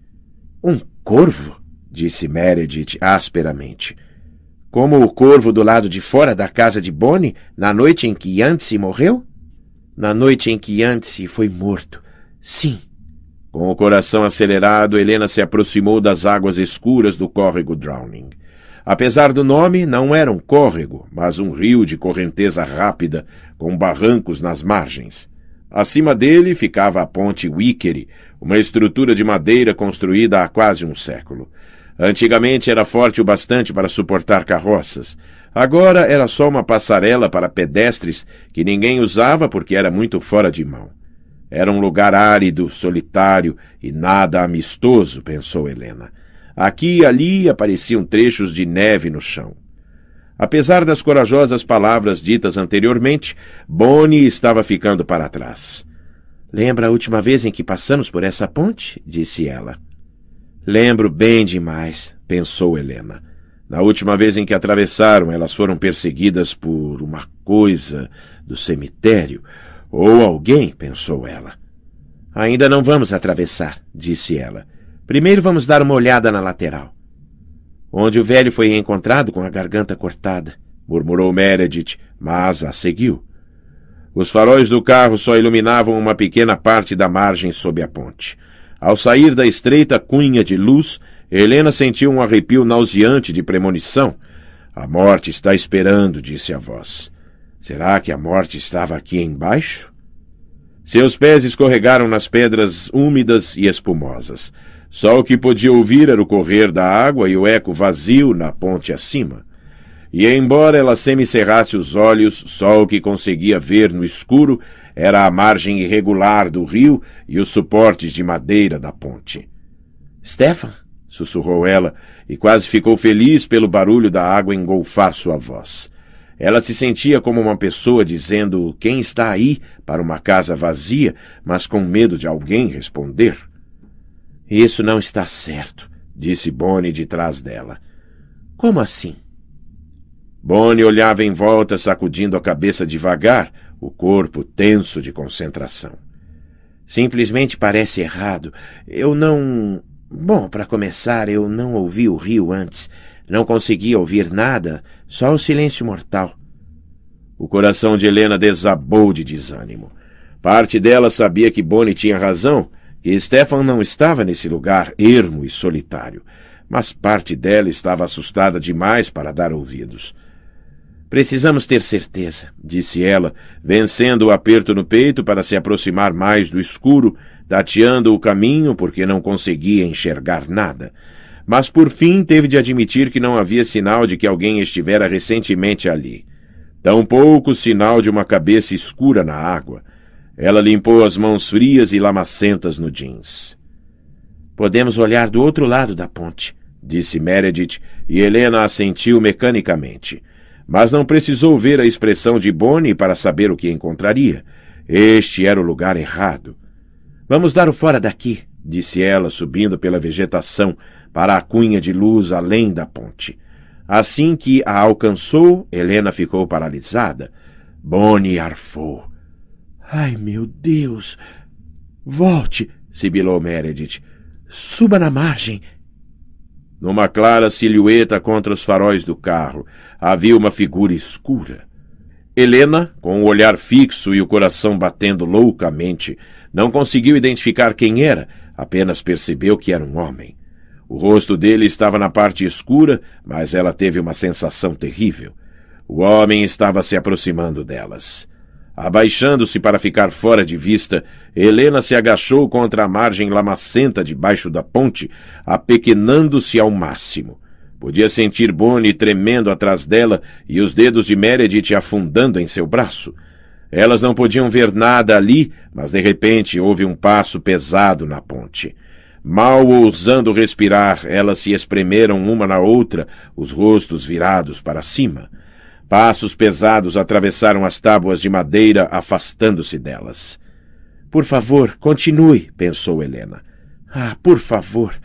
[SPEAKER 1] Um corvo? disse Meredith asperamente. Como o corvo do lado de fora da casa de Bonnie, na noite em que Yancey morreu? Na noite em que Yancey foi morto. Sim, com o coração acelerado, Helena se aproximou das águas escuras do córrego Drowning. Apesar do nome, não era um córrego, mas um rio de correnteza rápida, com barrancos nas margens. Acima dele ficava a ponte Wickery, uma estrutura de madeira construída há quase um século. Antigamente era forte o bastante para suportar carroças. Agora era só uma passarela para pedestres que ninguém usava porque era muito fora de mão. Era um lugar árido, solitário e nada amistoso, pensou Helena. Aqui e ali apareciam trechos de neve no chão. Apesar das corajosas palavras ditas anteriormente, Bonnie estava ficando para trás. Lembra a última vez em que passamos por essa ponte? disse ela. Lembro bem demais, pensou Helena. Na última vez em que atravessaram, elas foram perseguidas por uma coisa do cemitério, ou alguém, pensou ela. Ainda não vamos atravessar, disse ela. Primeiro vamos dar uma olhada na lateral. Onde o velho foi encontrado com a garganta cortada, murmurou Meredith, mas a seguiu. Os faróis do carro só iluminavam uma pequena parte da margem sob a ponte. Ao sair da estreita cunha de luz, Helena sentiu um arrepio nauseante de premonição. A morte está esperando, disse a voz. Será que a morte estava aqui embaixo? Seus pés escorregaram nas pedras úmidas e espumosas. Só o que podia ouvir era o correr da água e o eco vazio na ponte acima. E embora ela semicerrasse os olhos, só o que conseguia ver no escuro era a margem irregular do rio e os suportes de madeira da ponte. Stefan, sussurrou ela, e quase ficou feliz pelo barulho da água engolfar sua voz. Ela se sentia como uma pessoa dizendo quem está aí para uma casa vazia, mas com medo de alguém responder. Isso não está certo, disse Bonnie de trás dela. Como assim? Bonnie olhava em volta, sacudindo a cabeça devagar, o corpo tenso de concentração. Simplesmente parece errado. Eu não. Bom, para começar, eu não ouvi o rio antes. Não conseguia ouvir nada só o silêncio mortal. O coração de Helena desabou de desânimo. Parte dela sabia que Bonnie tinha razão, que Stefan não estava nesse lugar ermo e solitário, mas parte dela estava assustada demais para dar ouvidos. Precisamos ter certeza, disse ela, vencendo o aperto no peito para se aproximar mais do escuro, tateando o caminho porque não conseguia enxergar nada mas por fim teve de admitir que não havia sinal de que alguém estivera recentemente ali. Tampouco sinal de uma cabeça escura na água. Ela limpou as mãos frias e lamacentas no jeans. Podemos olhar do outro lado da ponte, disse Meredith, e Helena assentiu mecanicamente. Mas não precisou ver a expressão de Bonnie para saber o que encontraria. Este era o lugar errado. Vamos dar o fora daqui, disse ela, subindo pela vegetação, para a cunha de luz além da ponte. Assim que a alcançou, Helena ficou paralisada. Bonnie arfou. Ai, meu Deus! Volte! sibilou Meredith. Suba na margem! Numa clara silhueta contra os faróis do carro, havia uma figura escura. Helena, com o olhar fixo e o coração batendo loucamente, não conseguiu identificar quem era, apenas percebeu que era um homem. O rosto dele estava na parte escura, mas ela teve uma sensação terrível. O homem estava se aproximando delas. Abaixando-se para ficar fora de vista, Helena se agachou contra a margem lamacenta debaixo da ponte, apequenando-se ao máximo. Podia sentir Bonnie tremendo atrás dela e os dedos de Meredith afundando em seu braço. Elas não podiam ver nada ali, mas de repente houve um passo pesado na ponte. Mal ousando respirar, elas se espremeram uma na outra, os rostos virados para cima. Passos pesados atravessaram as tábuas de madeira, afastando-se delas. Por favor, continue, pensou Helena. Ah, por favor.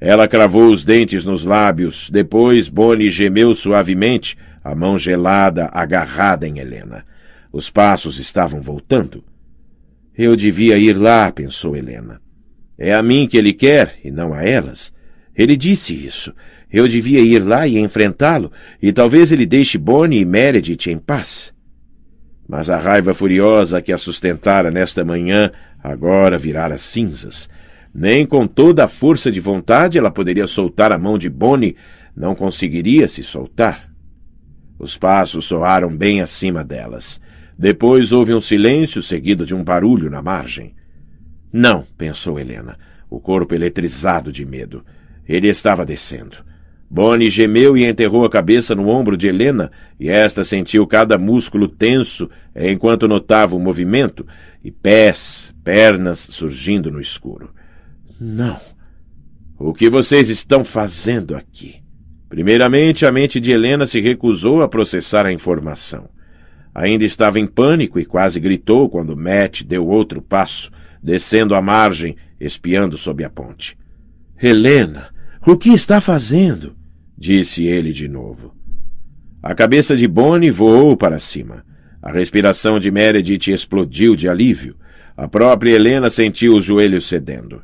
[SPEAKER 1] Ela cravou os dentes nos lábios, depois Bonnie gemeu suavemente, a mão gelada agarrada em Helena. Os passos estavam voltando. Eu devia ir lá, pensou Helena. É a mim que ele quer, e não a elas. Ele disse isso. Eu devia ir lá e enfrentá-lo, e talvez ele deixe Bonnie e Meredith em paz. Mas a raiva furiosa que a sustentara nesta manhã agora virara cinzas. Nem com toda a força de vontade ela poderia soltar a mão de Bonnie, não conseguiria se soltar. Os passos soaram bem acima delas. Depois houve um silêncio seguido de um barulho na margem. Não, pensou Helena, o corpo eletrizado de medo. Ele estava descendo. Bonnie gemeu e enterrou a cabeça no ombro de Helena, e esta sentiu cada músculo tenso enquanto notava o movimento, e pés, pernas surgindo no escuro. Não. O que vocês estão fazendo aqui? Primeiramente, a mente de Helena se recusou a processar a informação. Ainda estava em pânico e quase gritou quando Matt deu outro passo descendo à margem, espiando sob a ponte. Helena, o que está fazendo? disse ele de novo. A cabeça de Bonnie voou para cima. A respiração de Meredith explodiu de alívio. A própria Helena sentiu os joelhos cedendo.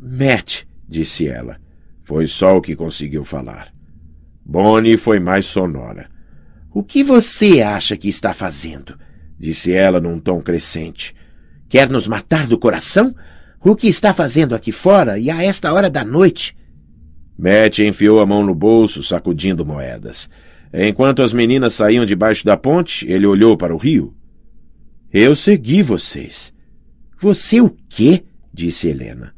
[SPEAKER 1] Matt, disse ela. Foi só o que conseguiu falar. Bonnie foi mais sonora. O que você acha que está fazendo? disse ela num tom crescente. Quer nos matar do coração? O que está fazendo aqui fora e a esta hora da noite? Matt enfiou a mão no bolso, sacudindo moedas. Enquanto as meninas saíam debaixo da ponte, ele olhou para o rio. Eu segui vocês. Você o quê? disse Helena.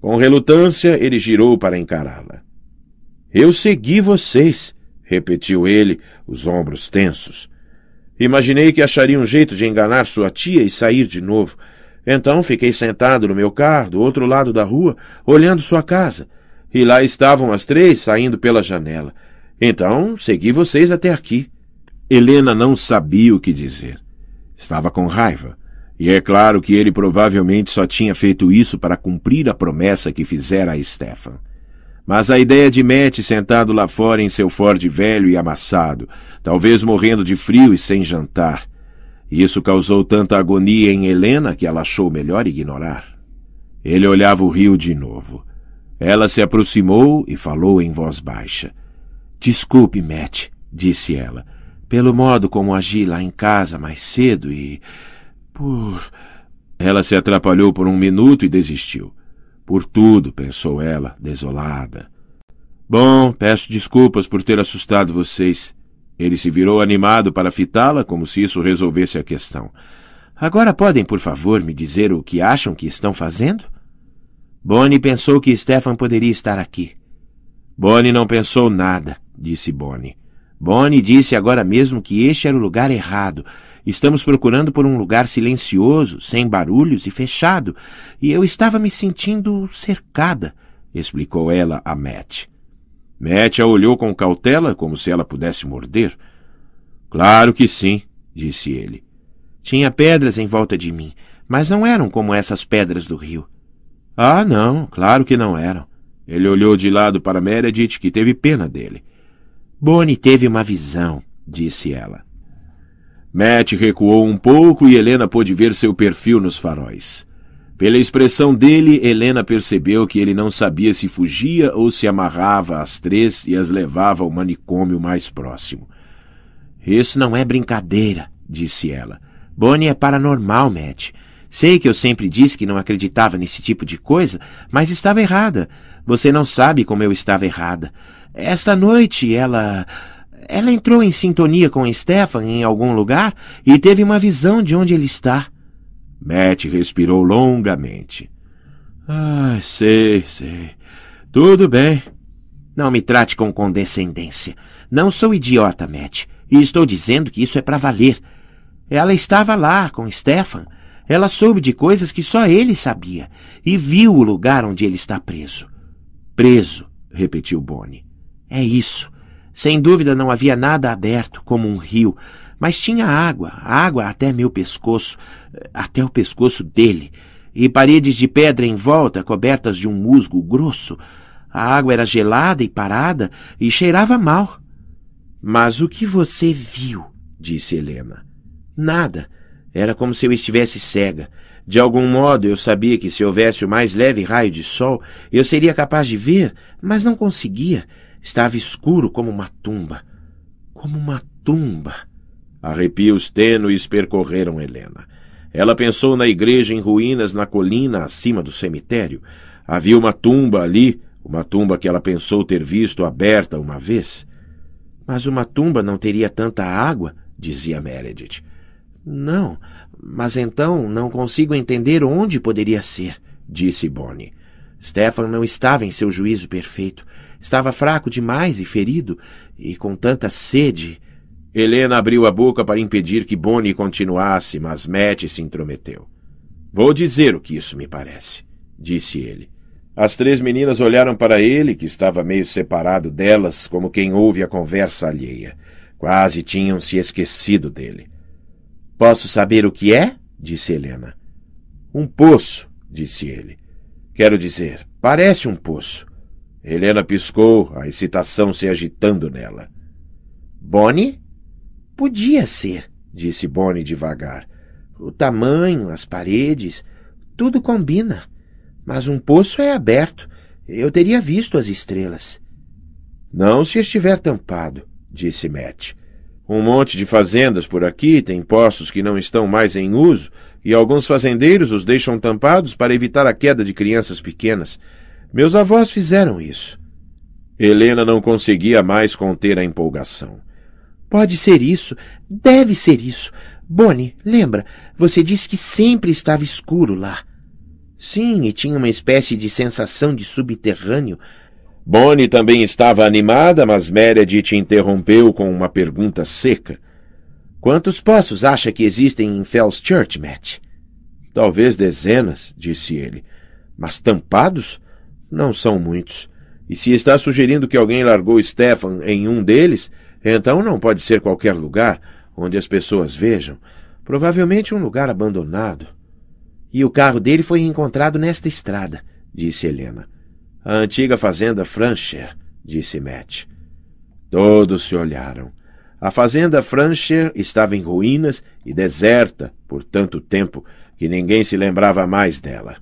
[SPEAKER 1] Com relutância, ele girou para encará-la. Eu segui vocês, repetiu ele, os ombros tensos. Imaginei que acharia um jeito de enganar sua tia e sair de novo. Então fiquei sentado no meu carro, do outro lado da rua, olhando sua casa. E lá estavam as três saindo pela janela. Então segui vocês até aqui. Helena não sabia o que dizer. Estava com raiva. E é claro que ele provavelmente só tinha feito isso para cumprir a promessa que fizera a Stefan. Mas a ideia de Matt sentado lá fora em seu Ford velho e amassado, talvez morrendo de frio e sem jantar. Isso causou tanta agonia em Helena que ela achou melhor ignorar. Ele olhava o rio de novo. Ela se aproximou e falou em voz baixa. Desculpe, Matt, disse ela, pelo modo como agi lá em casa mais cedo e. por. Ela se atrapalhou por um minuto e desistiu. Por tudo, pensou ela, desolada. Bom, peço desculpas por ter assustado vocês. Ele se virou animado para fitá-la, como se isso resolvesse a questão. Agora podem, por favor, me dizer o que acham que estão fazendo? Bonnie pensou que Stefan poderia estar aqui. Bonnie não pensou nada, disse Bonnie. Bonnie disse agora mesmo que este era o lugar errado, Estamos procurando por um lugar silencioso, sem barulhos e fechado, e eu estava me sentindo cercada, explicou ela a Matt. Matt a olhou com cautela, como se ela pudesse morder. Claro que sim, disse ele. Tinha pedras em volta de mim, mas não eram como essas pedras do rio. Ah, não, claro que não eram. Ele olhou de lado para Meredith, que teve pena dele. Bonnie teve uma visão, disse ela. Matt recuou um pouco e Helena pôde ver seu perfil nos faróis. Pela expressão dele, Helena percebeu que ele não sabia se fugia ou se amarrava às três e as levava ao manicômio mais próximo. Isso não é brincadeira, disse ela. Bonnie é paranormal, Matt. Sei que eu sempre disse que não acreditava nesse tipo de coisa, mas estava errada. Você não sabe como eu estava errada. Esta noite ela. Ela entrou em sintonia com Stefan em algum lugar e teve uma visão de onde ele está. Matt respirou longamente. Ah, sei, sei. Tudo bem. Não me trate com condescendência. Não sou idiota, Matt. E estou dizendo que isso é para valer. Ela estava lá com Stefan. Ela soube de coisas que só ele sabia e viu o lugar onde ele está preso. Preso, repetiu Bonnie. É isso. Sem dúvida não havia nada aberto, como um rio, mas tinha água, água até meu pescoço, até o pescoço dele, e paredes de pedra em volta, cobertas de um musgo grosso. A água era gelada e parada e cheirava mal. Mas o que você viu? disse Helena. Nada. Era como se eu estivesse cega. De algum modo eu sabia que se houvesse o mais leve raio de sol, eu seria capaz de ver, mas não conseguia. Estava escuro como uma tumba. Como uma tumba. Arrepios tênues percorreram Helena. Ela pensou na igreja em ruínas na colina acima do cemitério. Havia uma tumba ali, uma tumba que ela pensou ter visto aberta uma vez. Mas uma tumba não teria tanta água, dizia Meredith. Não, mas então não consigo entender onde poderia ser, disse Bonnie. Stefan não estava em seu juízo perfeito. Estava fraco demais e ferido, e com tanta sede. Helena abriu a boca para impedir que Bonnie continuasse, mas Matt se intrometeu. Vou dizer o que isso me parece, disse ele. As três meninas olharam para ele, que estava meio separado delas, como quem ouve a conversa alheia. Quase tinham se esquecido dele. Posso saber o que é? disse Helena. Um poço, disse ele. Quero dizer, parece um poço. Helena piscou, a excitação se agitando nela. Bonnie? Podia ser, disse Bonnie devagar. O tamanho, as paredes, tudo combina. Mas um poço é aberto. Eu teria visto as estrelas. Não se estiver tampado, disse Matt. Um monte de fazendas por aqui tem poços que não estão mais em uso, e alguns fazendeiros os deixam tampados para evitar a queda de crianças pequenas. Meus avós fizeram isso. Helena não conseguia mais conter a empolgação. Pode ser isso. Deve ser isso. Bonnie, lembra? Você disse que sempre estava escuro lá. Sim, e tinha uma espécie de sensação de subterrâneo. Bonnie também estava animada, mas Meredith interrompeu com uma pergunta seca. Quantos poços acha que existem em Fells Church, Matt? Talvez dezenas, disse ele. Mas tampados? Não são muitos. E se está sugerindo que alguém largou Stefan em um deles, então não pode ser qualquer lugar onde as pessoas vejam. Provavelmente um lugar abandonado. E o carro dele foi encontrado nesta estrada, disse Helena. A antiga fazenda Francher, disse Matt. Todos se olharam. A fazenda Francher estava em ruínas e deserta por tanto tempo que ninguém se lembrava mais dela.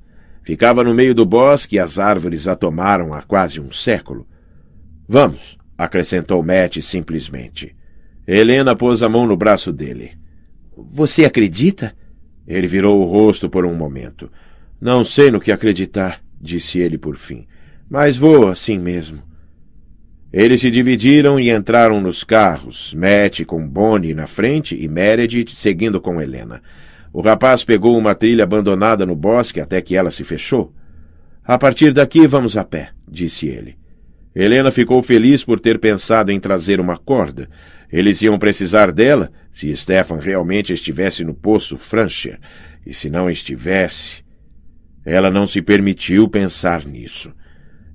[SPEAKER 1] Ficava no meio do bosque e as árvores a tomaram há quase um século. Vamos, acrescentou Matt simplesmente. Helena pôs a mão no braço dele. Você acredita? Ele virou o rosto por um momento. Não sei no que acreditar, disse ele por fim. Mas vou assim mesmo. Eles se dividiram e entraram nos carros, Matt com Bonnie na frente e Meredith seguindo com Helena. O rapaz pegou uma trilha abandonada no bosque até que ela se fechou. A partir daqui vamos a pé, disse ele. Helena ficou feliz por ter pensado em trazer uma corda. Eles iam precisar dela se Stefan realmente estivesse no poço Francher. E se não estivesse. Ela não se permitiu pensar nisso.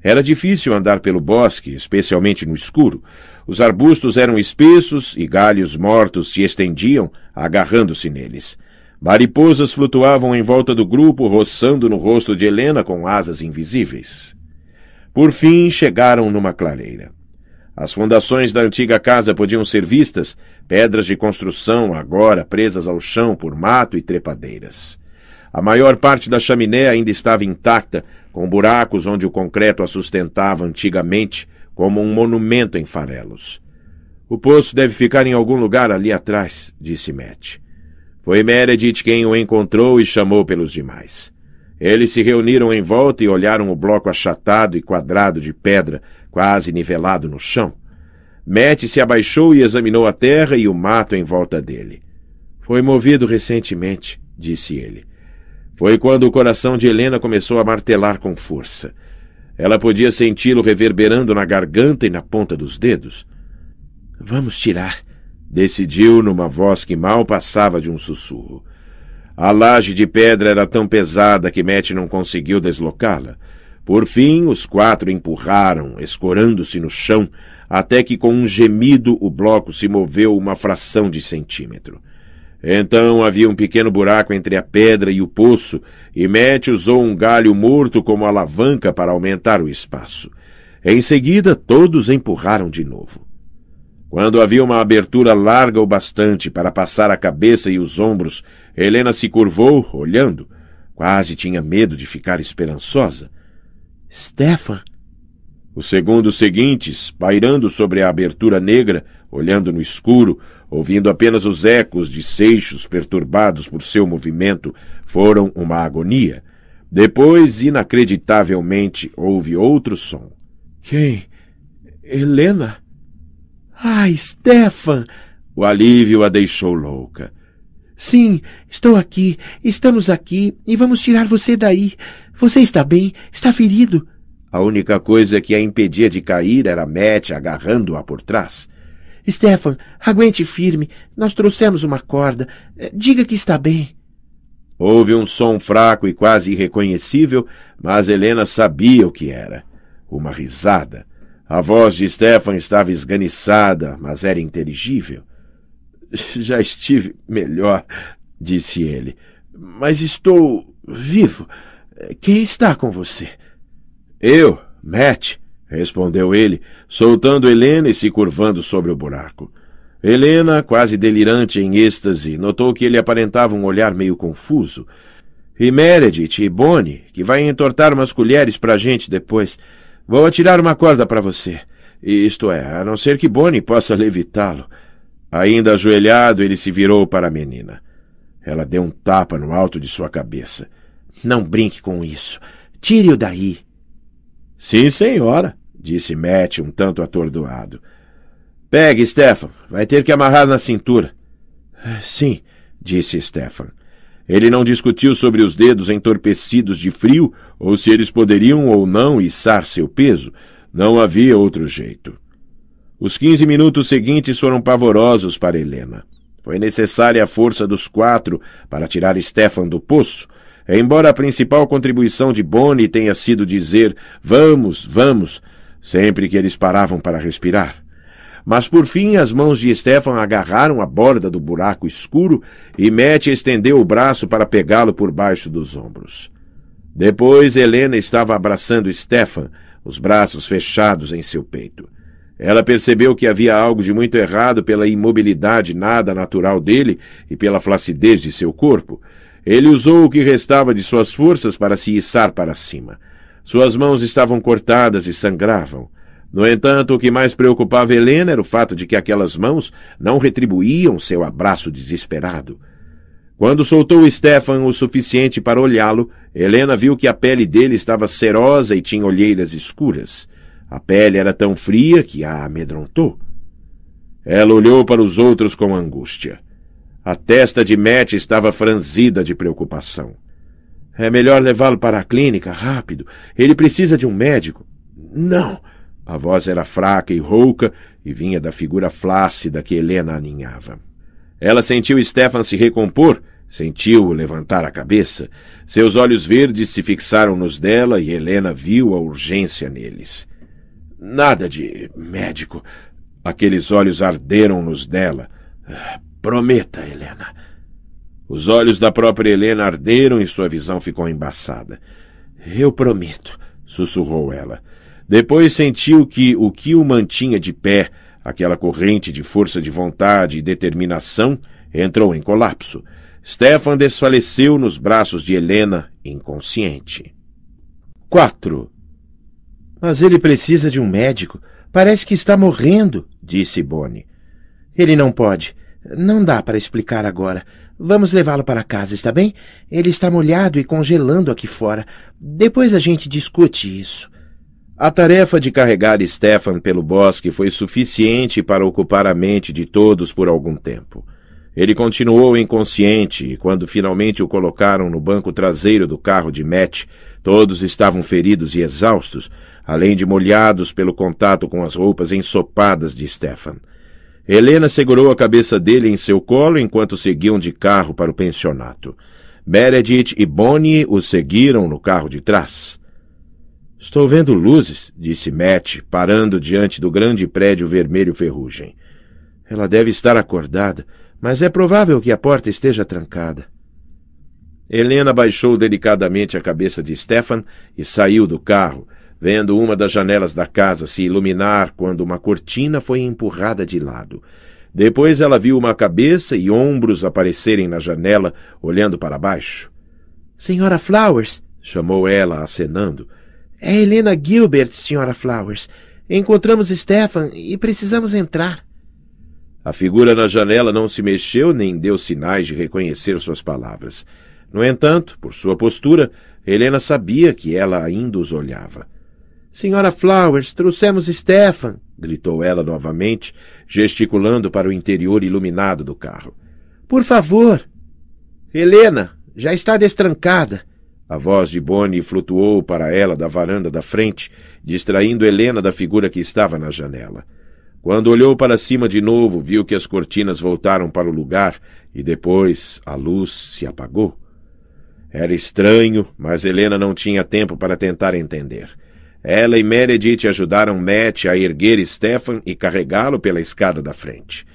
[SPEAKER 1] Era difícil andar pelo bosque, especialmente no escuro. Os arbustos eram espessos e galhos mortos se estendiam, agarrando-se neles. Mariposas flutuavam em volta do grupo, roçando no rosto de Helena com asas invisíveis. Por fim, chegaram numa clareira. As fundações da antiga casa podiam ser vistas, pedras de construção agora presas ao chão por mato e trepadeiras. A maior parte da chaminé ainda estava intacta, com buracos onde o concreto a sustentava antigamente, como um monumento em farelos. O poço deve ficar em algum lugar ali atrás, disse Matt. Foi Meredith quem o encontrou e chamou pelos demais. Eles se reuniram em volta e olharam o bloco achatado e quadrado de pedra, quase nivelado no chão. Matt se abaixou e examinou a terra e o mato em volta dele. Foi movido recentemente, disse ele. Foi quando o coração de Helena começou a martelar com força. Ela podia senti-lo reverberando na garganta e na ponta dos dedos. Vamos tirar, Decidiu numa voz que mal passava de um sussurro. A laje de pedra era tão pesada que Matt não conseguiu deslocá-la. Por fim, os quatro empurraram, escorando-se no chão, até que com um gemido o bloco se moveu uma fração de centímetro. Então havia um pequeno buraco entre a pedra e o poço, e Matt usou um galho morto como alavanca para aumentar o espaço. Em seguida, todos empurraram de novo. Quando havia uma abertura larga o bastante para passar a cabeça e os ombros, Helena se curvou, olhando. Quase tinha medo de ficar esperançosa. Stefan! Os segundos seguintes, pairando sobre a abertura negra, olhando no escuro, ouvindo apenas os ecos de seixos perturbados por seu movimento, foram uma agonia. Depois, inacreditavelmente, houve outro som. Quem? Helena? Ah, Stefan! O alívio a deixou louca. Sim, estou aqui. Estamos aqui e vamos tirar você daí. Você está bem? Está ferido? A única coisa que a impedia de cair era Matt agarrando-a por trás. Stefan, aguente firme. Nós trouxemos uma corda. Eh, diga que está bem. Houve um som fraco e quase irreconhecível, mas Helena sabia o que era. Uma risada. A voz de Stefan estava esganiçada, mas era inteligível. Já estive melhor, disse ele. Mas estou vivo. Quem está com você? Eu, Matt, respondeu ele, soltando Helena e se curvando sobre o buraco. Helena, quase delirante em êxtase, notou que ele aparentava um olhar meio confuso. E Meredith e Bonnie, que vai entortar umas colheres para a gente depois. Vou atirar uma corda para você. Isto é, a não ser que Bonnie possa levitá-lo. Ainda ajoelhado, ele se virou para a menina. Ela deu um tapa no alto de sua cabeça. Não brinque com isso. Tire-o daí. Sim, senhora, disse Matt, um tanto atordoado. Pegue, Stefan. Vai ter que amarrar na cintura. Sim, disse Stefan. Ele não discutiu sobre os dedos entorpecidos de frio ou se eles poderiam ou não içar seu peso. Não havia outro jeito. Os quinze minutos seguintes foram pavorosos para Helena. Foi necessária a força dos quatro para tirar Stefan do poço, embora a principal contribuição de Boni tenha sido dizer vamos, vamos, sempre que eles paravam para respirar. Mas por fim as mãos de Stefan agarraram a borda do buraco escuro e Matt estendeu o braço para pegá-lo por baixo dos ombros. Depois Helena estava abraçando Stefan, os braços fechados em seu peito. Ela percebeu que havia algo de muito errado pela imobilidade nada natural dele e pela flacidez de seu corpo. Ele usou o que restava de suas forças para se içar para cima. Suas mãos estavam cortadas e sangravam. No entanto, o que mais preocupava Helena era o fato de que aquelas mãos não retribuíam seu abraço desesperado. Quando soltou Stefan o suficiente para olhá-lo, Helena viu que a pele dele estava serosa e tinha olheiras escuras. A pele era tão fria que a amedrontou. Ela olhou para os outros com angústia. A testa de Matt estava franzida de preocupação. É melhor levá-lo para a clínica, rápido. Ele precisa de um médico. Não! A voz era fraca e rouca e vinha da figura flácida que Helena aninhava. Ela sentiu Stefan se recompor, sentiu-o levantar a cabeça. Seus olhos verdes se fixaram nos dela e Helena viu a urgência neles. Nada de médico. Aqueles olhos arderam nos dela. Ah, prometa, Helena. Os olhos da própria Helena arderam e sua visão ficou embaçada. Eu prometo, sussurrou ela. Depois sentiu que o que o mantinha de pé, aquela corrente de força de vontade e determinação, entrou em colapso. Stefan desfaleceu nos braços de Helena, inconsciente. 4. Mas ele precisa de um médico. Parece que está morrendo, disse Bonnie. Ele não pode. Não dá para explicar agora. Vamos levá-lo para casa, está bem? Ele está molhado e congelando aqui fora. Depois a gente discute isso. A tarefa de carregar Stefan pelo bosque foi suficiente para ocupar a mente de todos por algum tempo. Ele continuou inconsciente e, quando finalmente o colocaram no banco traseiro do carro de Matt, todos estavam feridos e exaustos, além de molhados pelo contato com as roupas ensopadas de Stefan. Helena segurou a cabeça dele em seu colo enquanto seguiam de carro para o pensionato. Meredith e Bonnie o seguiram no carro de trás. Estou vendo luzes, disse Matt, parando diante do grande prédio vermelho ferrugem. Ela deve estar acordada, mas é provável que a porta esteja trancada. Helena baixou delicadamente a cabeça de Stefan e saiu do carro, vendo uma das janelas da casa se iluminar quando uma cortina foi empurrada de lado. Depois ela viu uma cabeça e ombros aparecerem na janela, olhando para baixo. Senhora Flowers! chamou ela, acenando. É Helena Gilbert, Sra. Flowers. Encontramos Stefan e precisamos entrar. A figura na janela não se mexeu nem deu sinais de reconhecer suas palavras. No entanto, por sua postura, Helena sabia que ela ainda os olhava. Senhora Flowers, trouxemos Stefan! gritou ela novamente, gesticulando para o interior iluminado do carro.
[SPEAKER 2] Por favor!
[SPEAKER 1] Helena, já está destrancada. A voz de Bonnie flutuou para ela da varanda da frente, distraindo Helena da figura que estava na janela. Quando olhou para cima de novo, viu que as cortinas voltaram para o lugar e depois a luz se apagou. Era estranho, mas Helena não tinha tempo para tentar entender. Ela e Meredith ajudaram Matt a erguer Stefan e carregá-lo pela escada da frente.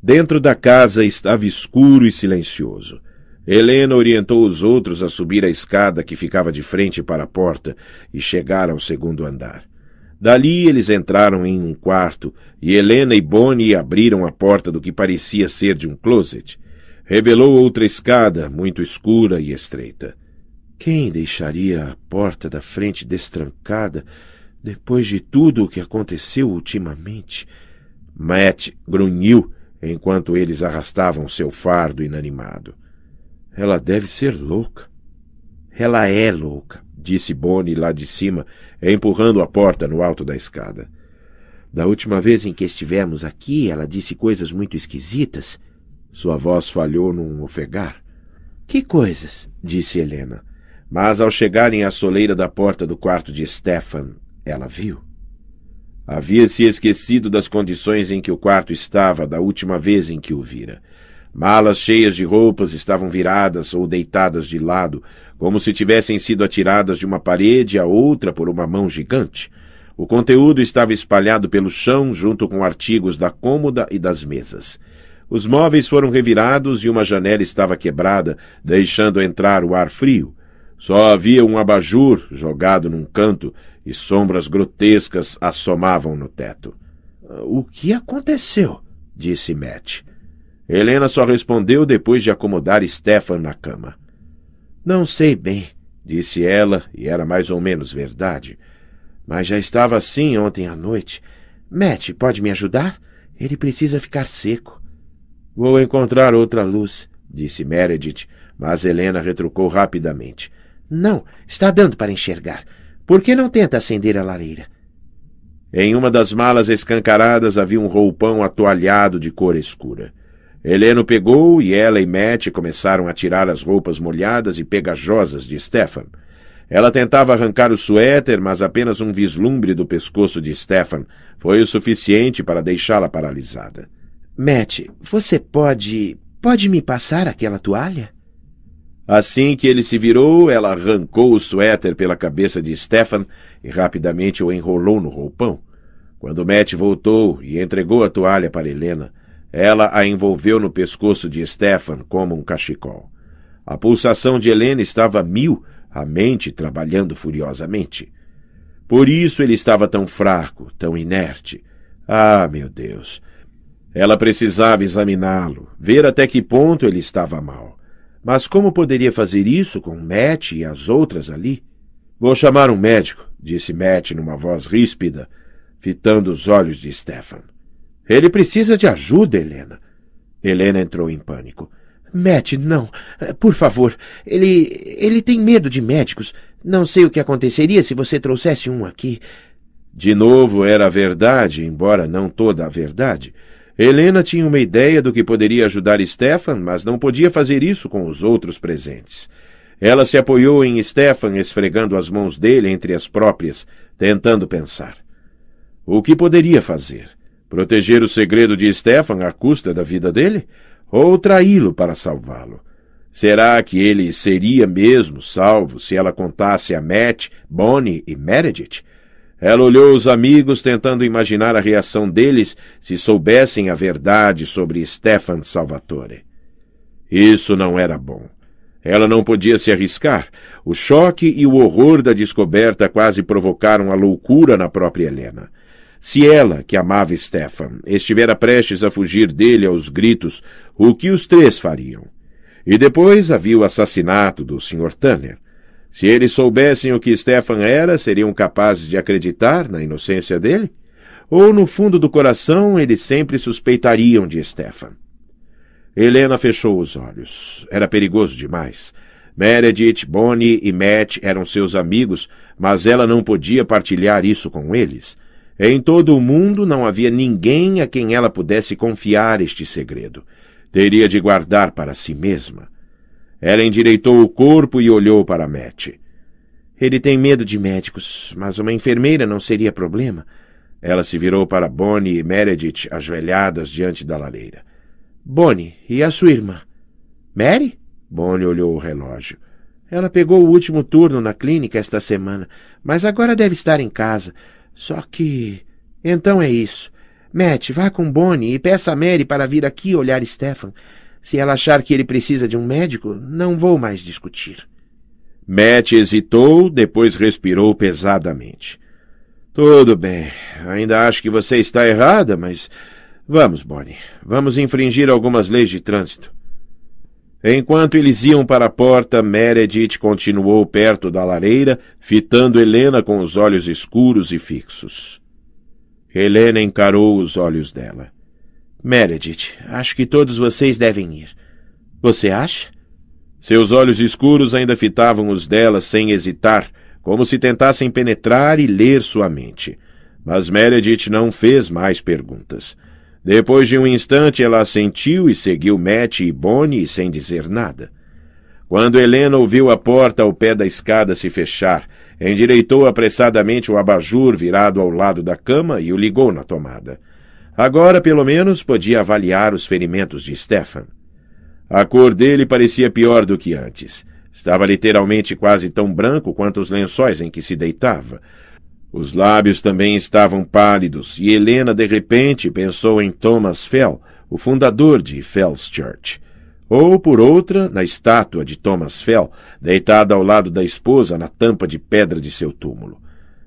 [SPEAKER 1] Dentro da casa estava escuro e silencioso. Helena orientou os outros a subir a escada que ficava de frente para a porta e chegaram ao segundo andar. Dali eles entraram em um quarto e Helena e Bonnie abriram a porta do que parecia ser de um closet. Revelou outra escada, muito escura e estreita. Quem deixaria a porta da frente destrancada depois de tudo o que aconteceu ultimamente? Matt grunhiu enquanto eles arrastavam seu fardo inanimado. Ela deve ser louca. Ela é louca, disse Boni lá de cima, empurrando a porta no alto da escada. Da última vez em que estivemos aqui, ela disse coisas muito esquisitas. Sua voz falhou num ofegar. Que coisas? disse Helena. Mas ao chegarem à soleira da porta do quarto de Stefan, ela viu. Havia se esquecido das condições em que o quarto estava da última vez em que o vira. Malas cheias de roupas estavam viradas ou deitadas de lado, como se tivessem sido atiradas de uma parede a outra por uma mão gigante. O conteúdo estava espalhado pelo chão junto com artigos da cômoda e das mesas. Os móveis foram revirados e uma janela estava quebrada, deixando entrar o ar frio. Só havia um abajur jogado num canto e sombras grotescas assomavam no teto. Ah, o que aconteceu? disse Matt. Helena só respondeu depois de acomodar Stefan na cama. Não sei bem, disse ela, e era mais ou menos verdade. Mas já estava assim ontem à noite. Matt, pode me ajudar? Ele precisa ficar seco. Vou encontrar outra luz, disse Meredith, mas Helena retrucou rapidamente. Não, está dando para enxergar. Por que não tenta acender a lareira? Em uma das malas escancaradas havia um roupão atoalhado de cor escura. Heleno pegou e ela e Matt começaram a tirar as roupas molhadas e pegajosas de Stefan. Ela tentava arrancar o suéter, mas apenas um vislumbre do pescoço de Stefan foi o suficiente para deixá-la paralisada. Matt, você pode. pode me passar aquela toalha? Assim que ele se virou, ela arrancou o suéter pela cabeça de Stefan e rapidamente o enrolou no roupão. Quando Matt voltou e entregou a toalha para Helena, ela a envolveu no pescoço de Stefan como um cachecol. A pulsação de Helena estava mil, a mente trabalhando furiosamente. Por isso ele estava tão fraco, tão inerte. Ah, meu Deus! Ela precisava examiná-lo, ver até que ponto ele estava mal. Mas como poderia fazer isso com Matt e as outras ali? Vou chamar um médico, disse Matt numa voz ríspida, fitando os olhos de Stefan. Ele precisa de ajuda, Helena. Helena entrou em pânico. Matt, não. Por favor. Ele. ele tem medo de médicos. Não sei o que aconteceria se você trouxesse um aqui. De novo, era a verdade, embora não toda a verdade. Helena tinha uma ideia do que poderia ajudar Stefan, mas não podia fazer isso com os outros presentes. Ela se apoiou em Stefan, esfregando as mãos dele entre as próprias, tentando pensar. O que poderia fazer? Proteger o segredo de Stefan à custa da vida dele? Ou traí-lo para salvá-lo? Será que ele seria mesmo salvo se ela contasse a Matt, Bonnie e Meredith? Ela olhou os amigos, tentando imaginar a reação deles se soubessem a verdade sobre Stefan Salvatore. Isso não era bom. Ela não podia se arriscar. O choque e o horror da descoberta quase provocaram a loucura na própria Helena. Se ela, que amava Stefan, estivera prestes a fugir dele aos gritos, o que os três fariam? E depois havia o assassinato do Sr. Tanner. Se eles soubessem o que Stefan era, seriam capazes de acreditar na inocência dele? Ou, no fundo do coração, eles sempre suspeitariam de Stefan? Helena fechou os olhos. Era perigoso demais. Meredith, Bonnie e Matt eram seus amigos, mas ela não podia partilhar isso com eles. Em todo o mundo não havia ninguém a quem ela pudesse confiar este segredo. Teria de guardar para si mesma. Ela endireitou o corpo e olhou para Matt. Ele tem medo de médicos, mas uma enfermeira não seria problema. Ela se virou para Bonnie e Meredith, ajoelhadas diante da lareira. Bonnie, e a sua irmã? Mary? Bonnie olhou o relógio. Ela pegou o último turno na clínica esta semana, mas agora deve estar em casa. Só que. Então é isso. Matt, vá com Bonnie e peça a Mary para vir aqui olhar Stefan. Se ela achar que ele precisa de um médico, não vou mais discutir. Matt hesitou, depois respirou pesadamente. Tudo bem. Ainda acho que você está errada, mas. Vamos, Bonnie. Vamos infringir algumas leis de trânsito. Enquanto eles iam para a porta, Meredith continuou perto da lareira, fitando Helena com os olhos escuros e fixos. Helena encarou os olhos dela. Meredith, acho que todos vocês devem ir. Você acha? Seus olhos escuros ainda fitavam os dela sem hesitar, como se tentassem penetrar e ler sua mente. Mas Meredith não fez mais perguntas. Depois de um instante, ela assentiu e seguiu Matt e Bonnie sem dizer nada. Quando Helena ouviu a porta ao pé da escada se fechar, endireitou apressadamente o abajur virado ao lado da cama e o ligou na tomada. Agora, pelo menos, podia avaliar os ferimentos de Stefan. A cor dele parecia pior do que antes. Estava literalmente quase tão branco quanto os lençóis em que se deitava. Os lábios também estavam pálidos, e Helena, de repente, pensou em Thomas Fell, o fundador de Fell's Church. Ou, por outra, na estátua de Thomas Fell, deitada ao lado da esposa na tampa de pedra de seu túmulo.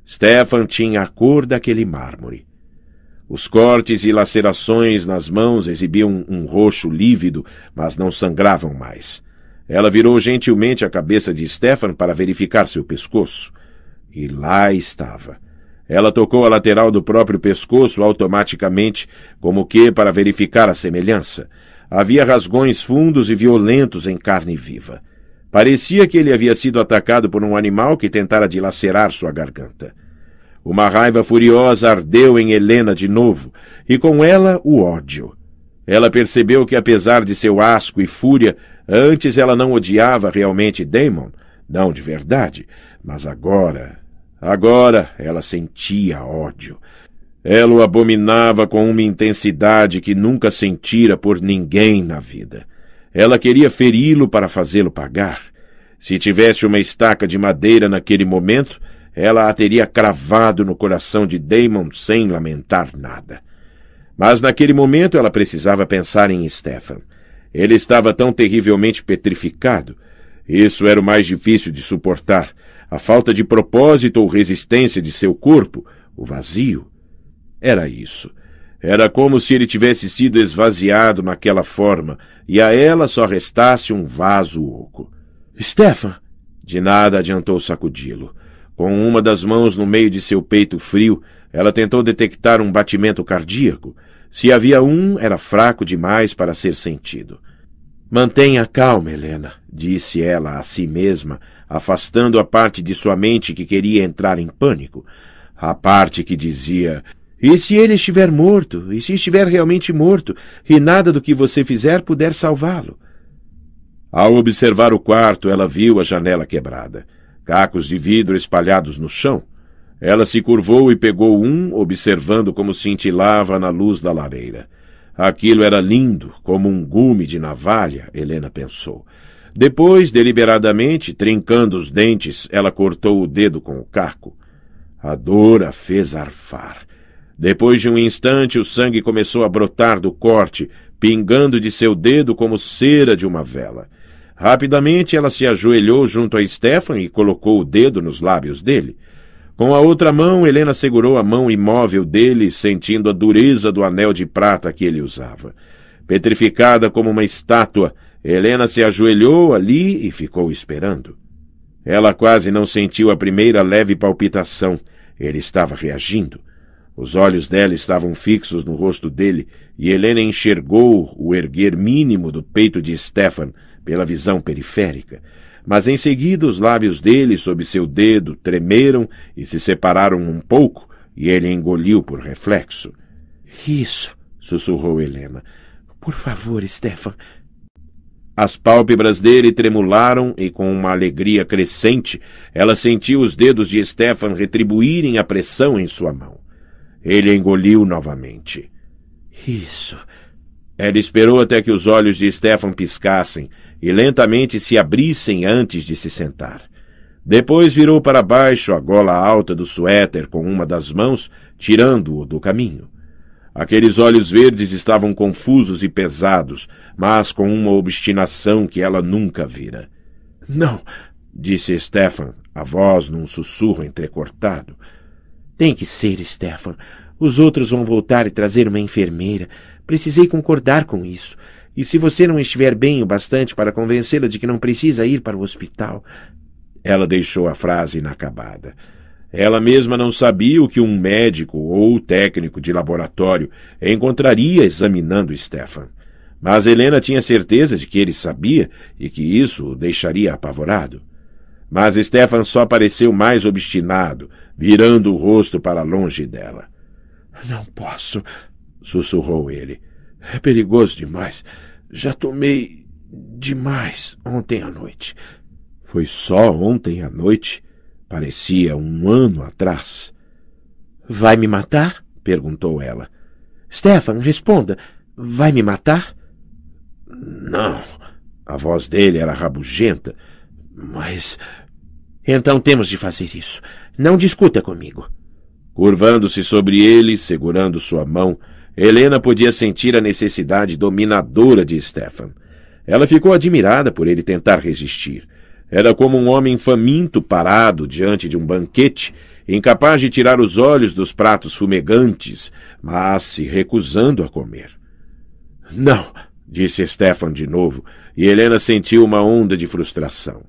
[SPEAKER 1] Stefan tinha a cor daquele mármore. Os cortes e lacerações nas mãos exibiam um roxo lívido, mas não sangravam mais. Ela virou gentilmente a cabeça de Stefan para verificar seu pescoço. E lá estava. Ela tocou a lateral do próprio pescoço automaticamente, como que para verificar a semelhança. Havia rasgões fundos e violentos em carne viva. Parecia que ele havia sido atacado por um animal que tentara dilacerar sua garganta. Uma raiva furiosa ardeu em Helena de novo, e com ela o ódio. Ela percebeu que, apesar de seu asco e fúria, antes ela não odiava realmente Damon, não de verdade, mas agora Agora ela sentia ódio. Ela o abominava com uma intensidade que nunca sentira por ninguém na vida. Ela queria feri-lo para fazê-lo pagar. Se tivesse uma estaca de madeira naquele momento, ela a teria cravado no coração de Damon sem lamentar nada. Mas naquele momento ela precisava pensar em Stefan. Ele estava tão terrivelmente petrificado. Isso era o mais difícil de suportar a falta de propósito ou resistência de seu corpo, o vazio. Era isso. Era como se ele tivesse sido esvaziado naquela forma e a ela só restasse um vaso oco. Stefan! De nada adiantou sacudi-lo. Com uma das mãos no meio de seu peito frio, ela tentou detectar um batimento cardíaco. Se havia um, era fraco demais para ser sentido. Mantenha calma, Helena, disse ela a si mesma, afastando a parte de sua mente que queria entrar em pânico, a parte que dizia: E se ele estiver morto? E se estiver realmente morto? E nada do que você fizer puder salvá-lo? Ao observar o quarto, ela viu a janela quebrada, cacos de vidro espalhados no chão. Ela se curvou e pegou um, observando como cintilava na luz da lareira. Aquilo era lindo, como um gume de navalha, Helena pensou. Depois, deliberadamente, trincando os dentes, ela cortou o dedo com o carco. A dor a fez arfar. Depois de um instante, o sangue começou a brotar do corte, pingando de seu dedo como cera de uma vela. Rapidamente, ela se ajoelhou junto a Stefan e colocou o dedo nos lábios dele. Com a outra mão, Helena segurou a mão imóvel dele, sentindo a dureza do anel de prata que ele usava. Petrificada como uma estátua, Helena se ajoelhou ali e ficou esperando. Ela quase não sentiu a primeira leve palpitação. Ele estava reagindo. Os olhos dela estavam fixos no rosto dele, e Helena enxergou o erguer mínimo do peito de Stefan pela visão periférica. Mas em seguida os lábios dele, sob seu dedo, tremeram e se separaram um pouco, e ele engoliu por reflexo. Isso, sussurrou Helena. Por favor, Stefan, as pálpebras dele tremularam e, com uma alegria crescente, ela sentiu os dedos de Stefan retribuírem a pressão em sua mão. Ele engoliu novamente. Isso. Ela esperou até que os olhos de Stefan piscassem e lentamente se abrissem antes de se sentar. Depois virou para baixo a gola alta do suéter com uma das mãos, tirando-o do caminho. Aqueles olhos verdes estavam confusos e pesados, mas com uma obstinação que ela nunca vira. Não, disse Stefan, a voz num sussurro entrecortado. Tem que ser, Stefan. Os outros vão voltar e trazer uma enfermeira. Precisei concordar com isso. E se você não estiver bem o bastante para convencê-la de que não precisa ir para o hospital. Ela deixou a frase inacabada. Ela mesma não sabia o que um médico ou técnico de laboratório encontraria examinando Stefan. Mas Helena tinha certeza de que ele sabia e que isso o deixaria apavorado. Mas Stefan só pareceu mais obstinado, virando o rosto para longe dela. Não posso, sussurrou ele. É perigoso demais. Já tomei demais ontem à noite. Foi só ontem à noite? Parecia um ano atrás. Vai me matar? perguntou ela. Stefan, responda. Vai me matar? Não. A voz dele era rabugenta. Mas. Então temos de fazer isso. Não discuta comigo. Curvando-se sobre ele, segurando sua mão, Helena podia sentir a necessidade dominadora de Stefan. Ela ficou admirada por ele tentar resistir. Era como um homem faminto parado diante de um banquete, incapaz de tirar os olhos dos pratos fumegantes, mas se recusando a comer. Não, disse Stefan de novo, e Helena sentiu uma onda de frustração.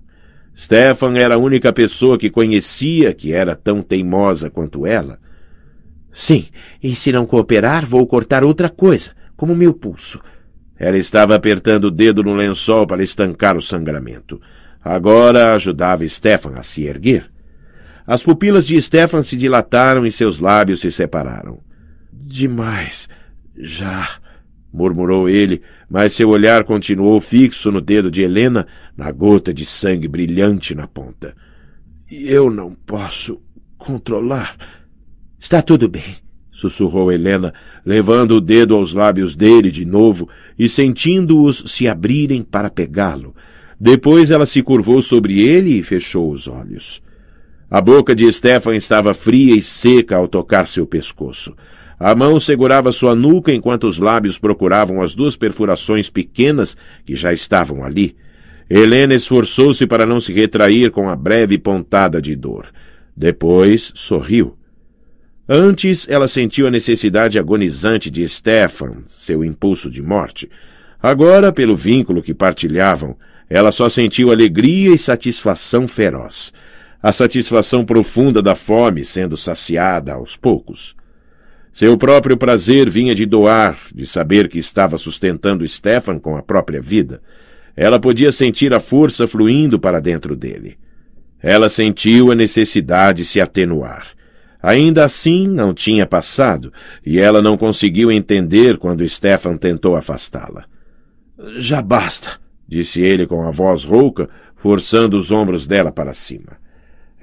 [SPEAKER 1] Stefan era a única pessoa que conhecia que era tão teimosa quanto ela. Sim, e se não cooperar, vou cortar outra coisa, como meu pulso. Ela estava apertando o dedo no lençol para estancar o sangramento. Agora ajudava Stefan a se erguer. As pupilas de Stefan se dilataram e seus lábios se separaram. Demais. Já. murmurou ele, mas seu olhar continuou fixo no dedo de Helena, na gota de sangue brilhante na ponta. Eu não posso controlar. Está tudo bem, sussurrou Helena, levando o dedo aos lábios dele de novo e sentindo-os se abrirem para pegá-lo depois ela se curvou sobre ele e fechou os olhos. A boca de Stefan estava fria e seca ao tocar seu pescoço. A mão segurava sua nuca enquanto os lábios procuravam as duas perfurações pequenas que já estavam ali. Helena esforçou-se para não se retrair com a breve pontada de dor. Depois sorriu. Antes, ela sentiu a necessidade agonizante de Stefan, seu impulso de morte. Agora, pelo vínculo que partilhavam, ela só sentiu alegria e satisfação feroz. A satisfação profunda da fome sendo saciada aos poucos. Seu próprio prazer vinha de doar, de saber que estava sustentando Stefan com a própria vida. Ela podia sentir a força fluindo para dentro dele. Ela sentiu a necessidade de se atenuar. Ainda assim, não tinha passado, e ela não conseguiu entender quando Stefan tentou afastá-la. Já basta, disse ele com a voz rouca, forçando os ombros dela para cima.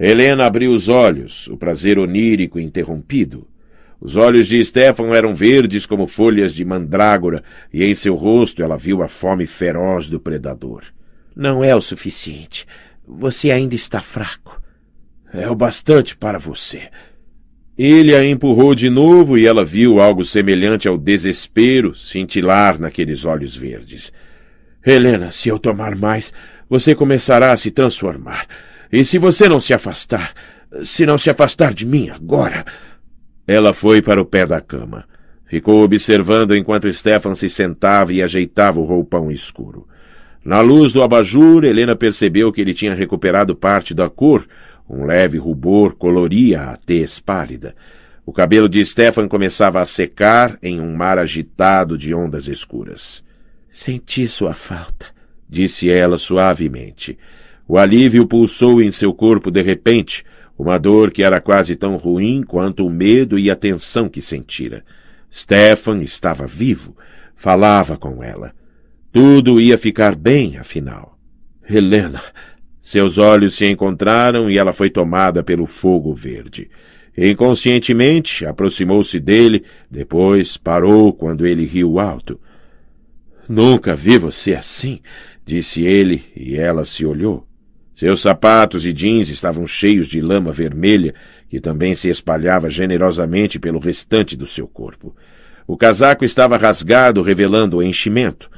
[SPEAKER 1] Helena abriu os olhos, o prazer onírico interrompido. Os olhos de Stefan eram verdes como folhas de mandrágora, e em seu rosto ela viu a fome feroz do predador. Não é o suficiente. Você ainda está fraco. É o bastante para você. Ele a empurrou de novo e ela viu algo semelhante ao desespero cintilar naqueles olhos verdes. Helena, se eu tomar mais, você começará a se transformar. E se você não se afastar, se não se afastar de mim agora. Ela foi para o pé da cama. Ficou observando enquanto Stefan se sentava e ajeitava o roupão escuro. Na luz do abajur, Helena percebeu que ele tinha recuperado parte da cor. Um leve rubor coloria a tez pálida. O cabelo de Stefan começava a secar em um mar agitado de ondas escuras. Senti sua falta, disse ela suavemente. O alívio pulsou em seu corpo de repente, uma dor que era quase tão ruim quanto o medo e a tensão que sentira. Stefan estava vivo, falava com ela. Tudo ia ficar bem, afinal. Helena. Seus olhos se encontraram e ela foi tomada pelo fogo verde. Inconscientemente, aproximou-se dele, depois parou quando ele riu alto. Nunca vi você assim, disse ele, e ela se olhou. Seus sapatos e jeans estavam cheios de lama vermelha, que também se espalhava generosamente pelo restante do seu corpo. O casaco estava rasgado, revelando o enchimento.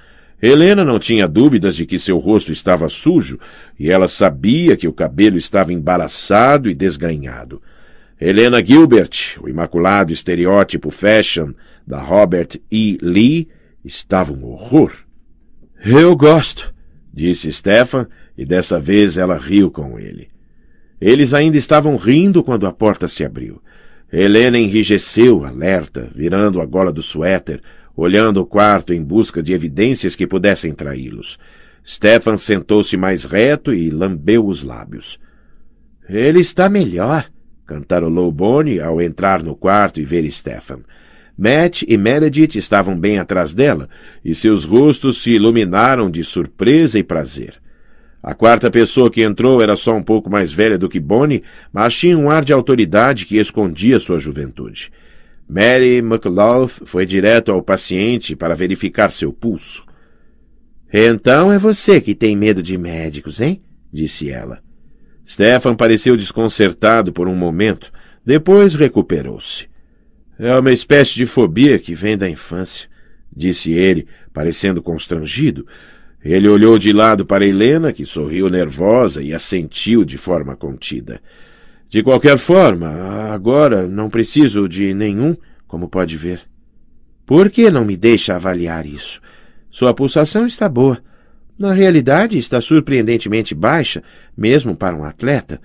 [SPEAKER 1] Helena não tinha dúvidas de que seu rosto estava sujo, e ela sabia que o cabelo estava embaraçado e desgrenhado. Helena Gilbert, o imaculado estereótipo fashion da Robert E. Lee, Estava um horror. Eu gosto, disse Stefan, e dessa vez ela riu com ele. Eles ainda estavam rindo quando a porta se abriu. Helena enrijeceu, alerta, virando a gola do suéter, olhando o quarto em busca de evidências que pudessem traí-los. Stefan sentou-se mais reto e lambeu os lábios. Ele está melhor, cantarolou Bonnie ao entrar no quarto e ver Stefan. Matt e Meredith estavam bem atrás dela, e seus rostos se iluminaram de surpresa e prazer. A quarta pessoa que entrou era só um pouco mais velha do que Bonnie, mas tinha um ar de autoridade que escondia sua juventude. Mary McLaugh foi direto ao paciente para verificar seu pulso. Então é você que tem medo de médicos, hein? disse ela. Stefan pareceu desconcertado por um momento, depois recuperou-se. É uma espécie de fobia que vem da infância, disse ele, parecendo constrangido. Ele olhou de lado para Helena, que sorriu nervosa e assentiu de forma contida. De qualquer forma, agora não preciso de nenhum, como pode ver. Por que não me deixa avaliar isso? Sua pulsação está boa. Na realidade, está surpreendentemente baixa, mesmo para um atleta.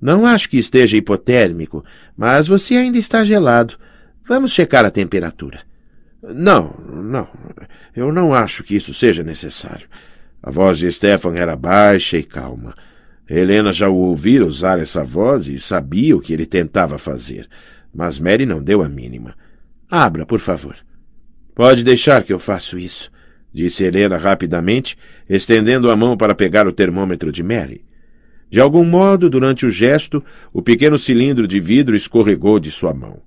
[SPEAKER 1] Não acho que esteja hipotérmico, mas você ainda está gelado. Vamos checar a temperatura. Não, não. Eu não acho que isso seja necessário. A voz de Stefan era baixa e calma. Helena já o ouvira usar essa voz e sabia o que ele tentava fazer, mas Mary não deu a mínima. Abra, por favor. Pode deixar que eu faço isso, disse Helena rapidamente, estendendo a mão para pegar o termômetro de Mary. De algum modo, durante o gesto, o pequeno cilindro de vidro escorregou de sua mão.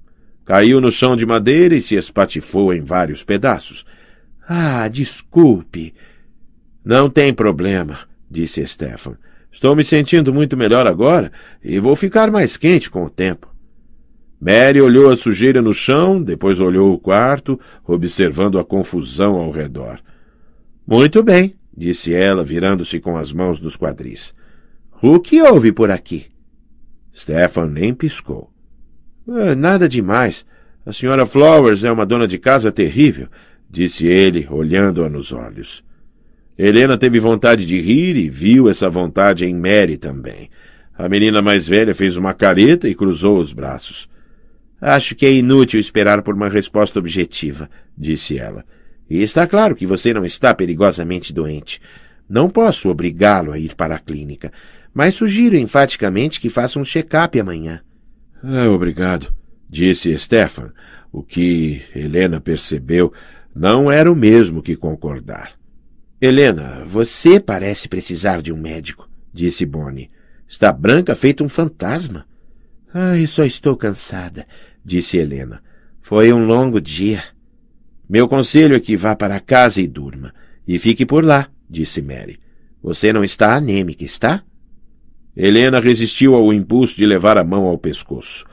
[SPEAKER 1] Caiu no chão de madeira e se espatifou em vários pedaços. Ah, desculpe. Não tem problema, disse Stefan. Estou me sentindo muito melhor agora e vou ficar mais quente com o tempo. Mary olhou a sujeira no chão, depois olhou o quarto, observando a confusão ao redor. Muito bem, disse ela, virando-se com as mãos nos quadris. O que houve por aqui? Stefan nem piscou. É, nada demais. A senhora Flowers é uma dona de casa terrível, disse ele, olhando-a nos olhos. Helena teve vontade de rir e viu essa vontade em Mary também. A menina mais velha fez uma careta e cruzou os braços. Acho que é inútil esperar por uma resposta objetiva, disse ela. E está claro que você não está perigosamente doente. Não posso obrigá-lo a ir para a clínica, mas sugiro enfaticamente que faça um check-up amanhã. Ah, obrigado, disse Stefan. O que Helena percebeu não era o mesmo que concordar. Helena, você parece precisar de um médico, disse Bonnie. Está branca feito um fantasma. Ai, ah, só estou cansada, disse Helena. Foi um longo dia. Meu conselho é que vá para casa e durma. E fique por lá, disse Mary. Você não está anêmica, está? Helena resistiu ao impulso de levar a mão ao pescoço.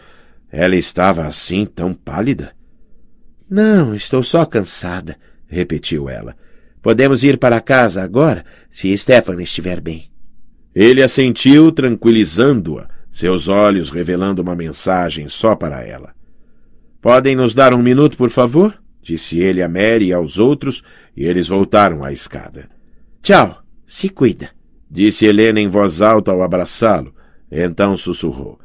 [SPEAKER 1] Ela estava assim tão pálida. Não, estou só cansada, repetiu ela. Podemos ir para casa agora, se Stefan estiver bem. Ele assentiu, tranquilizando-a, seus olhos revelando uma mensagem só para ela. Podem nos dar um minuto, por favor? disse ele a Mary e aos outros, e eles voltaram à escada. Tchau, se cuida. Disse Helena em voz alta ao abraçá-lo. Então sussurrou.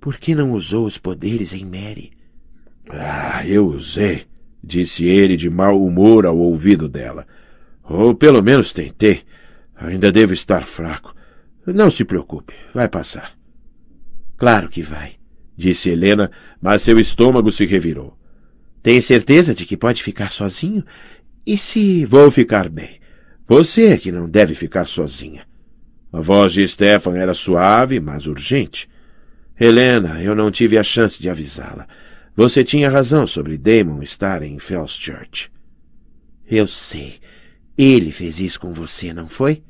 [SPEAKER 1] Por que não usou os poderes em Mary? Ah, eu usei, disse ele de mau humor ao ouvido dela. Ou pelo menos tentei. Ainda devo estar fraco. Não se preocupe, vai passar. Claro que vai, disse Helena, mas seu estômago se revirou. Tem certeza de que pode ficar sozinho? E se vou ficar bem? Você é que não deve ficar sozinha. A voz de Stefan era suave, mas urgente. Helena, eu não tive a chance de avisá-la. Você tinha razão sobre Damon estar em Fellschurch. Eu sei. Ele fez isso com você, não foi?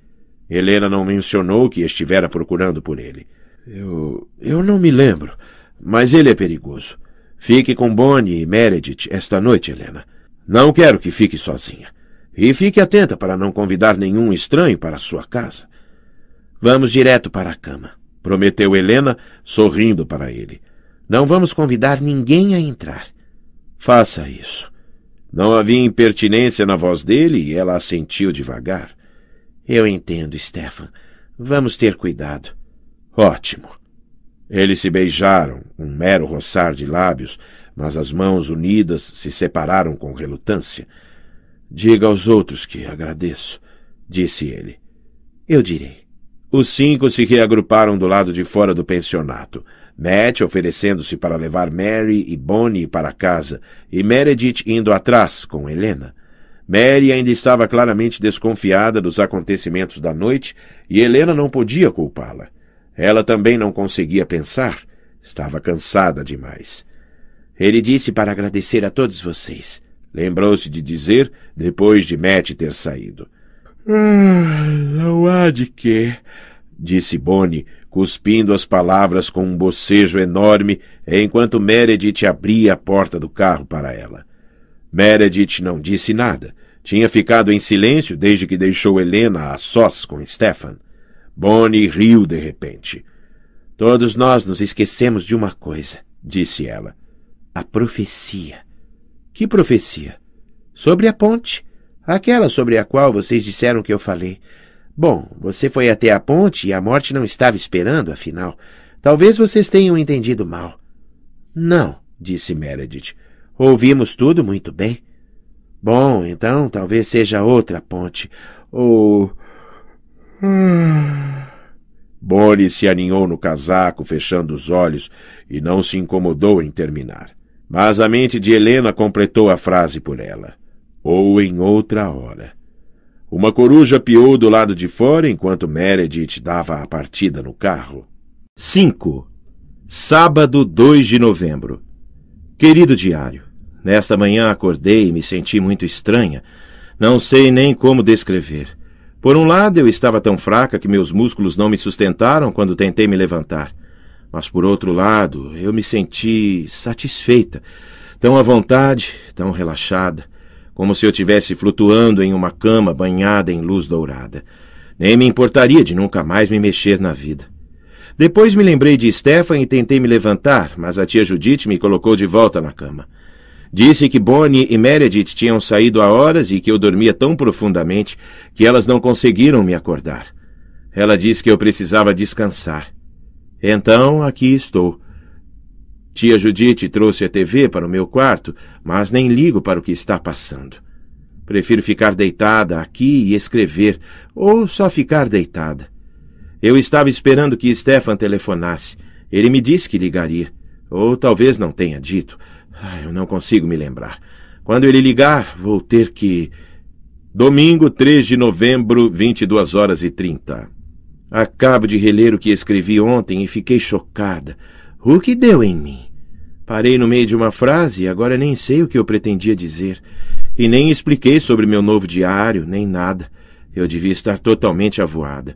[SPEAKER 1] Helena não mencionou que estivera procurando por ele. Eu. eu não me lembro. Mas ele é perigoso. Fique com Bonnie e Meredith esta noite, Helena. Não quero que fique sozinha. E fique atenta para não convidar nenhum estranho para sua casa. Vamos direto para a cama, prometeu Helena, sorrindo para ele. Não vamos convidar ninguém a entrar. Faça isso. Não havia impertinência na voz dele e ela assentiu devagar. Eu entendo, Stefan. Vamos ter cuidado. Ótimo. Eles se beijaram, um mero roçar de lábios, mas as mãos unidas se separaram com relutância. Diga aos outros que agradeço, disse ele. Eu direi. Os cinco se reagruparam do lado de fora do pensionato. Matt oferecendo-se para levar Mary e Bonnie para casa, e Meredith indo atrás com Helena. Mary ainda estava claramente desconfiada dos acontecimentos da noite e Helena não podia culpá-la. Ela também não conseguia pensar. Estava cansada demais. Ele disse para agradecer a todos vocês. Lembrou-se de dizer depois de Matt ter saído. Ah, não há de quê, disse Boni, cuspindo as palavras com um bocejo enorme, enquanto Meredith abria a porta do carro para ela. Meredith não disse nada. Tinha ficado em silêncio desde que deixou Helena a sós com Stefan. Bonnie riu de repente. Todos nós nos esquecemos de uma coisa, disse ela. A profecia. Que profecia? Sobre a ponte. Aquela sobre a qual vocês disseram que eu falei. Bom, você foi até a ponte e a morte não estava esperando, afinal. Talvez vocês tenham entendido mal. Não, disse Meredith. Ouvimos tudo muito bem. Bom, então talvez seja outra ponte. Ou.
[SPEAKER 2] Ah.
[SPEAKER 1] Boris se aninhou no casaco, fechando os olhos, e não se incomodou em terminar. Mas a mente de Helena completou a frase por ela ou em outra hora. Uma coruja piou do lado de fora enquanto Meredith dava a partida no carro. 5. Sábado 2 de novembro. Querido diário, nesta manhã acordei e me senti muito estranha. Não sei nem como descrever. Por um lado, eu estava tão fraca que meus músculos não me sustentaram quando tentei me levantar. Mas por outro lado, eu me senti satisfeita, tão à vontade, tão relaxada como se eu tivesse flutuando em uma cama banhada em luz dourada. Nem me importaria de nunca mais me mexer na vida. Depois me lembrei de Stefan e tentei me levantar, mas a tia Judith me colocou de volta na cama. Disse que Bonnie e Meredith tinham saído há horas e que eu dormia tão profundamente que elas não conseguiram me acordar. Ela disse que eu precisava descansar. Então aqui estou, Tia Judite trouxe a TV para o meu quarto, mas nem ligo para o que está passando. Prefiro ficar deitada aqui e escrever, ou só ficar deitada. Eu estava esperando que Stefan telefonasse. Ele me disse que ligaria. Ou talvez não tenha dito. Ah, eu não consigo me lembrar. Quando ele ligar, vou ter que. Domingo, 3 de novembro, 22 horas e 30. Acabo de reler o que escrevi ontem e fiquei chocada. O que deu em mim? Parei no meio de uma frase e agora nem sei o que eu pretendia dizer. E nem expliquei sobre meu novo diário, nem nada. Eu devia estar totalmente avoada.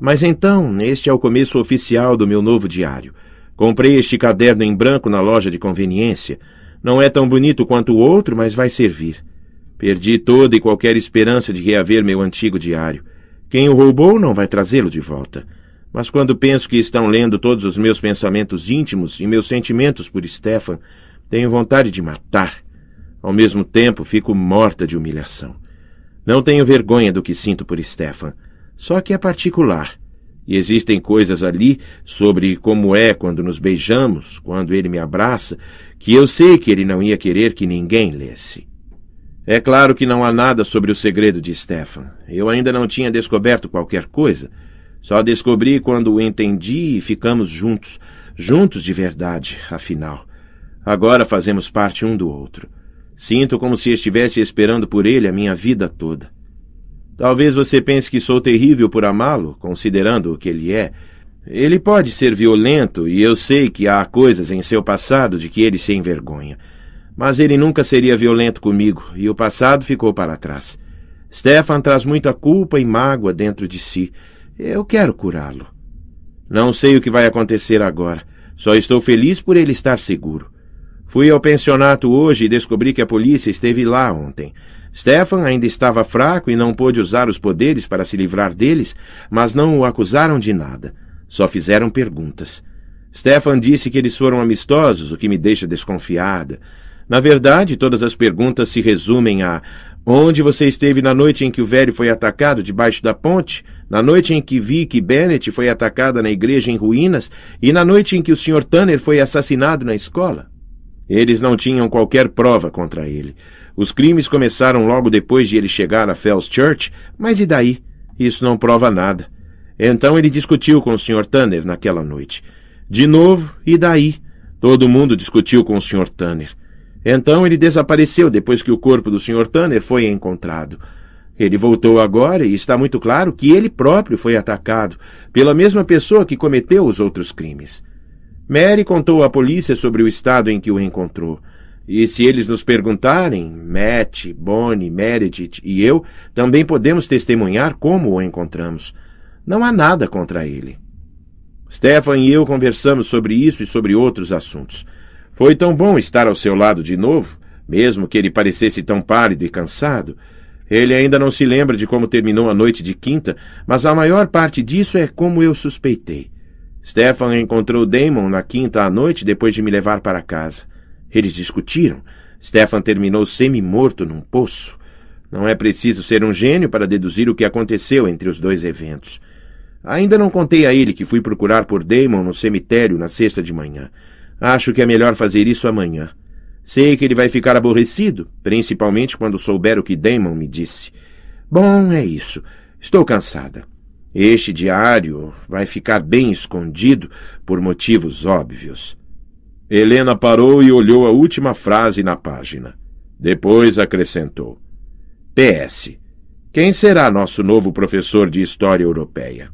[SPEAKER 1] Mas então, este é o começo oficial do meu novo diário. Comprei este caderno em branco na loja de conveniência. Não é tão bonito quanto o outro, mas vai servir. Perdi toda e qualquer esperança de reaver meu antigo diário. Quem o roubou não vai trazê-lo de volta. Mas quando penso que estão lendo todos os meus pensamentos íntimos e meus sentimentos por Stefan, tenho vontade de matar. Ao mesmo tempo, fico morta de humilhação. Não tenho vergonha do que sinto por Stefan, só que é particular. E existem coisas ali sobre como é quando nos beijamos, quando ele me abraça, que eu sei que ele não ia querer que ninguém lesse. É claro que não há nada sobre o segredo de Stefan. Eu ainda não tinha descoberto qualquer coisa. Só descobri quando o entendi e ficamos juntos, juntos de verdade, afinal. Agora fazemos parte um do outro. Sinto como se estivesse esperando por ele a minha vida toda. Talvez você pense que sou terrível por amá-lo, considerando o que ele é. Ele pode ser violento e eu sei que há coisas em seu passado de que ele se envergonha. Mas ele nunca seria violento comigo e o passado ficou para trás. Stefan traz muita culpa e mágoa dentro de si. Eu quero curá-lo. Não sei o que vai acontecer agora. Só estou feliz por ele estar seguro. Fui ao pensionato hoje e descobri que a polícia esteve lá ontem. Stefan ainda estava fraco e não pôde usar os poderes para se livrar deles, mas não o acusaram de nada. Só fizeram perguntas. Stefan disse que eles foram amistosos, o que me deixa desconfiada. Na verdade, todas as perguntas se resumem a: Onde você esteve na noite em que o velho foi atacado debaixo da ponte? Na noite em que Vicky Bennett foi atacada na igreja em ruínas? E na noite em que o Sr. Tanner foi assassinado na escola? Eles não tinham qualquer prova contra ele. Os crimes começaram logo depois de ele chegar a Fells Church, mas e daí? Isso não prova nada. Então ele discutiu com o Sr. Tanner naquela noite. De novo, e daí? Todo mundo discutiu com o Sr. Tanner. Então ele desapareceu depois que o corpo do Sr. Tanner foi encontrado. Ele voltou agora e está muito claro que ele próprio foi atacado pela mesma pessoa que cometeu os outros crimes. Mary contou à polícia sobre o estado em que o encontrou. E se eles nos perguntarem, Matt, Bonnie, Meredith e eu também podemos testemunhar como o encontramos. Não há nada contra ele. Stefan e eu conversamos sobre isso e sobre outros assuntos. Foi tão bom estar ao seu lado de novo, mesmo que ele parecesse tão pálido e cansado. Ele ainda não se lembra de como terminou a noite de quinta, mas a maior parte disso é como eu suspeitei. Stefan encontrou Damon na quinta à noite depois de me levar para casa. Eles discutiram. Stefan terminou semi-morto num poço. Não é preciso ser um gênio para deduzir o que aconteceu entre os dois eventos. Ainda não contei a ele que fui procurar por Damon no cemitério na sexta de manhã. Acho que é melhor fazer isso amanhã. Sei que ele vai ficar aborrecido, principalmente quando souber o que Damon me disse. Bom, é isso. Estou cansada. Este diário vai ficar bem escondido por motivos óbvios. Helena parou e olhou a última frase na página. Depois acrescentou: PS. Quem será nosso novo professor de História Europeia?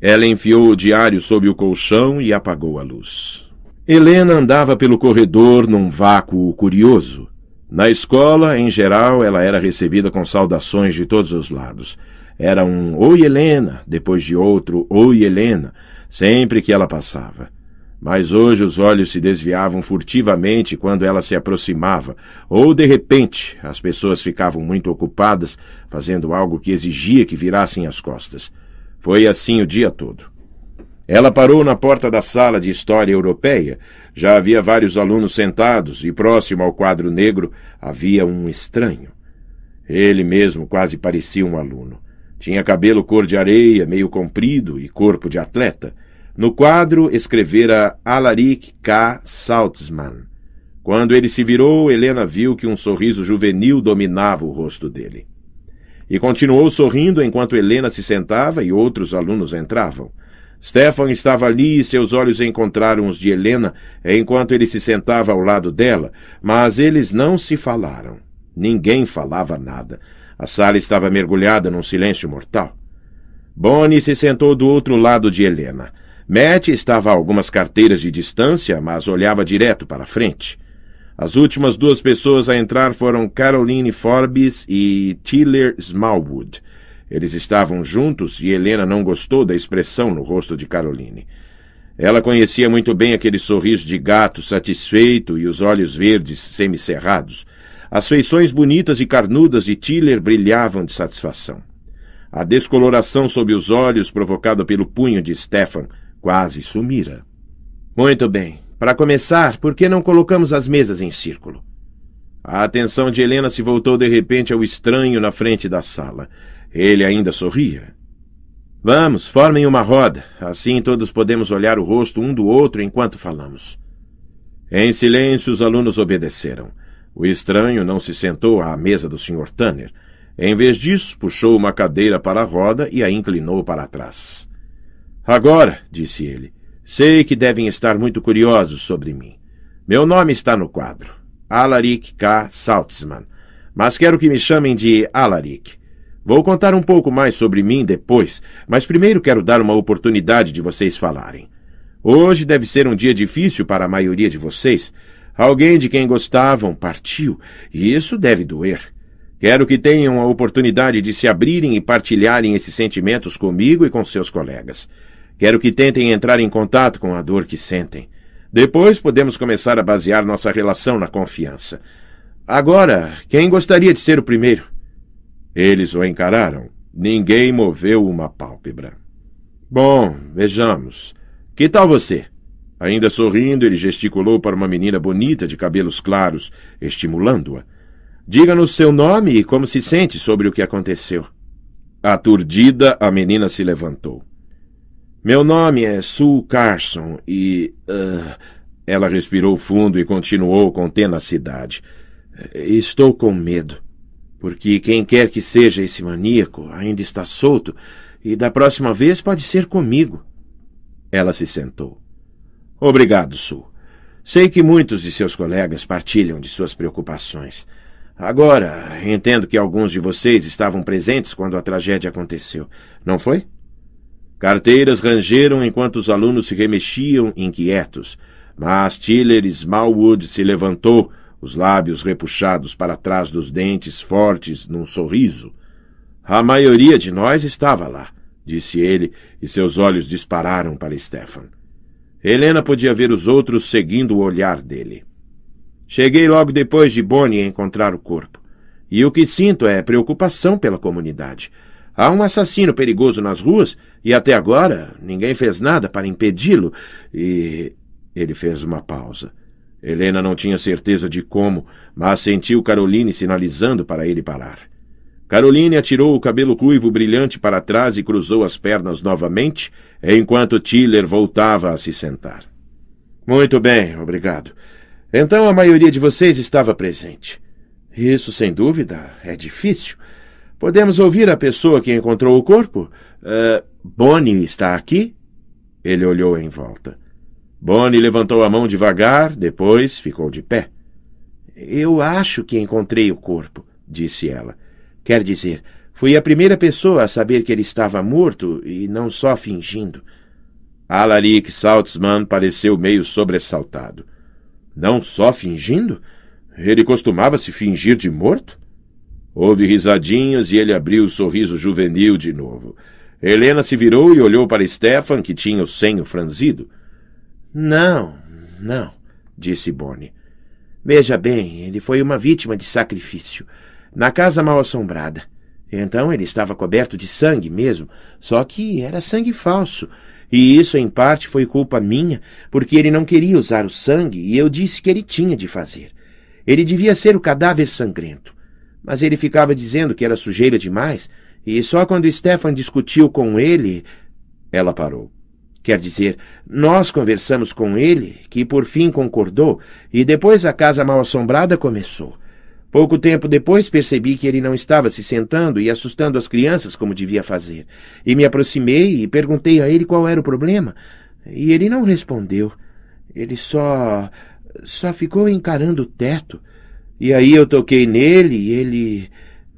[SPEAKER 1] Ela enfiou o diário sob o colchão e apagou a luz. Helena andava pelo corredor num vácuo curioso. Na escola, em geral, ela era recebida com saudações de todos os lados. Era um Oi, Helena, depois de outro Oi, Helena, sempre que ela passava. Mas hoje os olhos se desviavam furtivamente quando ela se aproximava, ou de repente as pessoas ficavam muito ocupadas fazendo algo que exigia que virassem as costas. Foi assim o dia todo. Ela parou na porta da sala de História Europeia. Já havia vários alunos sentados e próximo ao quadro negro havia um estranho. Ele mesmo quase parecia um aluno. Tinha cabelo cor de areia, meio comprido e corpo de atleta. No quadro escrevera Alaric K. Saltzman. Quando ele se virou, Helena viu que um sorriso juvenil dominava o rosto dele. E continuou sorrindo enquanto Helena se sentava e outros alunos entravam. Stefan estava ali e seus olhos encontraram os de Helena eh, enquanto ele se sentava ao lado dela, mas eles não se falaram. Ninguém falava nada. A sala estava mergulhada num silêncio mortal. Bonnie se sentou do outro lado de Helena. Matt estava a algumas carteiras de distância, mas olhava direto para a frente. As últimas duas pessoas a entrar foram Caroline Forbes e Tiller Smallwood. Eles estavam juntos e Helena não gostou da expressão no rosto de Caroline. Ela conhecia muito bem aquele sorriso de gato satisfeito e os olhos verdes semicerrados. As feições bonitas e carnudas de Tiller brilhavam de satisfação. A descoloração sob os olhos provocada pelo punho de Stefan quase sumira. Muito bem. Para começar, por que não colocamos as mesas em círculo? A atenção de Helena se voltou de repente ao estranho na frente da sala. Ele ainda sorria. Vamos, formem uma roda. Assim todos podemos olhar o rosto um do outro enquanto falamos. Em silêncio, os alunos obedeceram. O estranho não se sentou à mesa do Sr. Tanner. Em vez disso, puxou uma cadeira para a roda e a inclinou para trás. Agora, disse ele, sei que devem estar muito curiosos sobre mim. Meu nome está no quadro. Alaric K. Saltzman. Mas quero que me chamem de Alaric. Vou contar um pouco mais sobre mim depois, mas primeiro quero dar uma oportunidade de vocês falarem. Hoje deve ser um dia difícil para a maioria de vocês. Alguém de quem gostavam partiu, e isso deve doer. Quero que tenham a oportunidade de se abrirem e partilharem esses sentimentos comigo e com seus colegas. Quero que tentem entrar em contato com a dor que sentem. Depois podemos começar a basear nossa relação na confiança. Agora, quem gostaria de ser o primeiro? Eles o encararam. Ninguém moveu uma pálpebra. Bom, vejamos. Que tal você? Ainda sorrindo, ele gesticulou para uma menina bonita de cabelos claros, estimulando-a. Diga-nos seu nome e como se sente sobre o que aconteceu. Aturdida, a menina se levantou. Meu nome é Sue Carson e. Uh, ela respirou fundo e continuou com tenacidade. Estou com medo. Porque quem quer que seja esse maníaco ainda está solto e da próxima vez pode ser comigo. Ela se sentou. Obrigado, Sul. Sei que muitos de seus colegas partilham de suas preocupações. Agora, entendo que alguns de vocês estavam presentes quando a tragédia aconteceu, não foi? Carteiras rangeram enquanto os alunos se remexiam inquietos, mas Tiller Smallwood se levantou os lábios repuxados para trás dos dentes fortes num sorriso. A maioria de nós estava lá, disse ele, e seus olhos dispararam para Stefan. Helena podia ver os outros seguindo o olhar dele. Cheguei logo depois de Bonnie encontrar o corpo. E o que sinto é preocupação pela comunidade. Há um assassino perigoso nas ruas e até agora ninguém fez nada para impedi-lo. E. Ele fez uma pausa. Helena não tinha certeza de como, mas sentiu Caroline sinalizando para ele parar. Caroline atirou o cabelo ruivo brilhante para trás e cruzou as pernas novamente, enquanto Tiller voltava a se sentar. Muito bem, obrigado. Então a maioria de vocês estava presente. Isso, sem dúvida, é difícil. Podemos ouvir a pessoa que encontrou o corpo? Uh, Bonnie está aqui? Ele olhou em volta. Bonnie levantou a mão devagar, depois ficou de pé. Eu acho que encontrei o corpo, disse ela. Quer dizer, fui a primeira pessoa a saber que ele estava morto e não só fingindo. Alaric Saltzman pareceu meio sobressaltado. Não só fingindo? Ele costumava se fingir de morto? Houve risadinhas e ele abriu o sorriso juvenil de novo. Helena se virou e olhou para Stefan, que tinha o senho franzido. Não, não, disse Bonnie. Veja bem, ele foi uma vítima de sacrifício, na casa mal assombrada. Então ele estava coberto de sangue mesmo, só que era sangue falso. E isso, em parte, foi culpa minha, porque ele não queria usar o sangue e eu disse que ele tinha de fazer. Ele devia ser o cadáver sangrento. Mas ele ficava dizendo que era sujeira demais, e só quando Stefan discutiu com ele. Ela parou. Quer dizer, nós conversamos com ele, que por fim concordou, e depois a casa mal-assombrada começou. Pouco tempo depois percebi que ele não estava se sentando e assustando as crianças como devia fazer, e me aproximei e perguntei a ele qual era o problema, e ele não respondeu. Ele só. só ficou encarando o teto. E aí eu toquei nele e ele.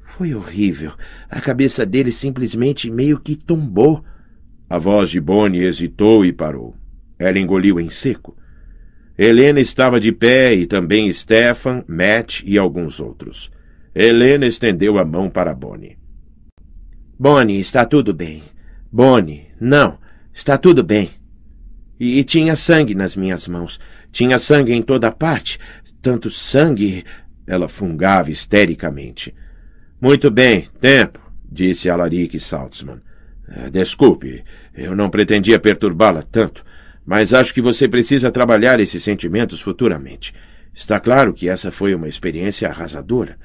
[SPEAKER 1] Foi horrível. A cabeça dele simplesmente meio que tombou. A voz de Bonnie hesitou e parou. Ela engoliu em seco. Helena estava de pé e também Stefan, Matt e alguns outros. Helena estendeu a mão para Bonnie. Bonnie, está tudo bem. Bonnie, não, está tudo bem. E, e, tinha sangue nas minhas mãos. Tinha sangue em toda parte. Tanto sangue. Ela fungava histericamente. Muito bem, tempo, disse Alaric Saltzman. Eh, desculpe, eu não pretendia perturbá-la tanto, mas acho que você precisa trabalhar esses sentimentos futuramente. Está claro que essa foi uma experiência arrasadora.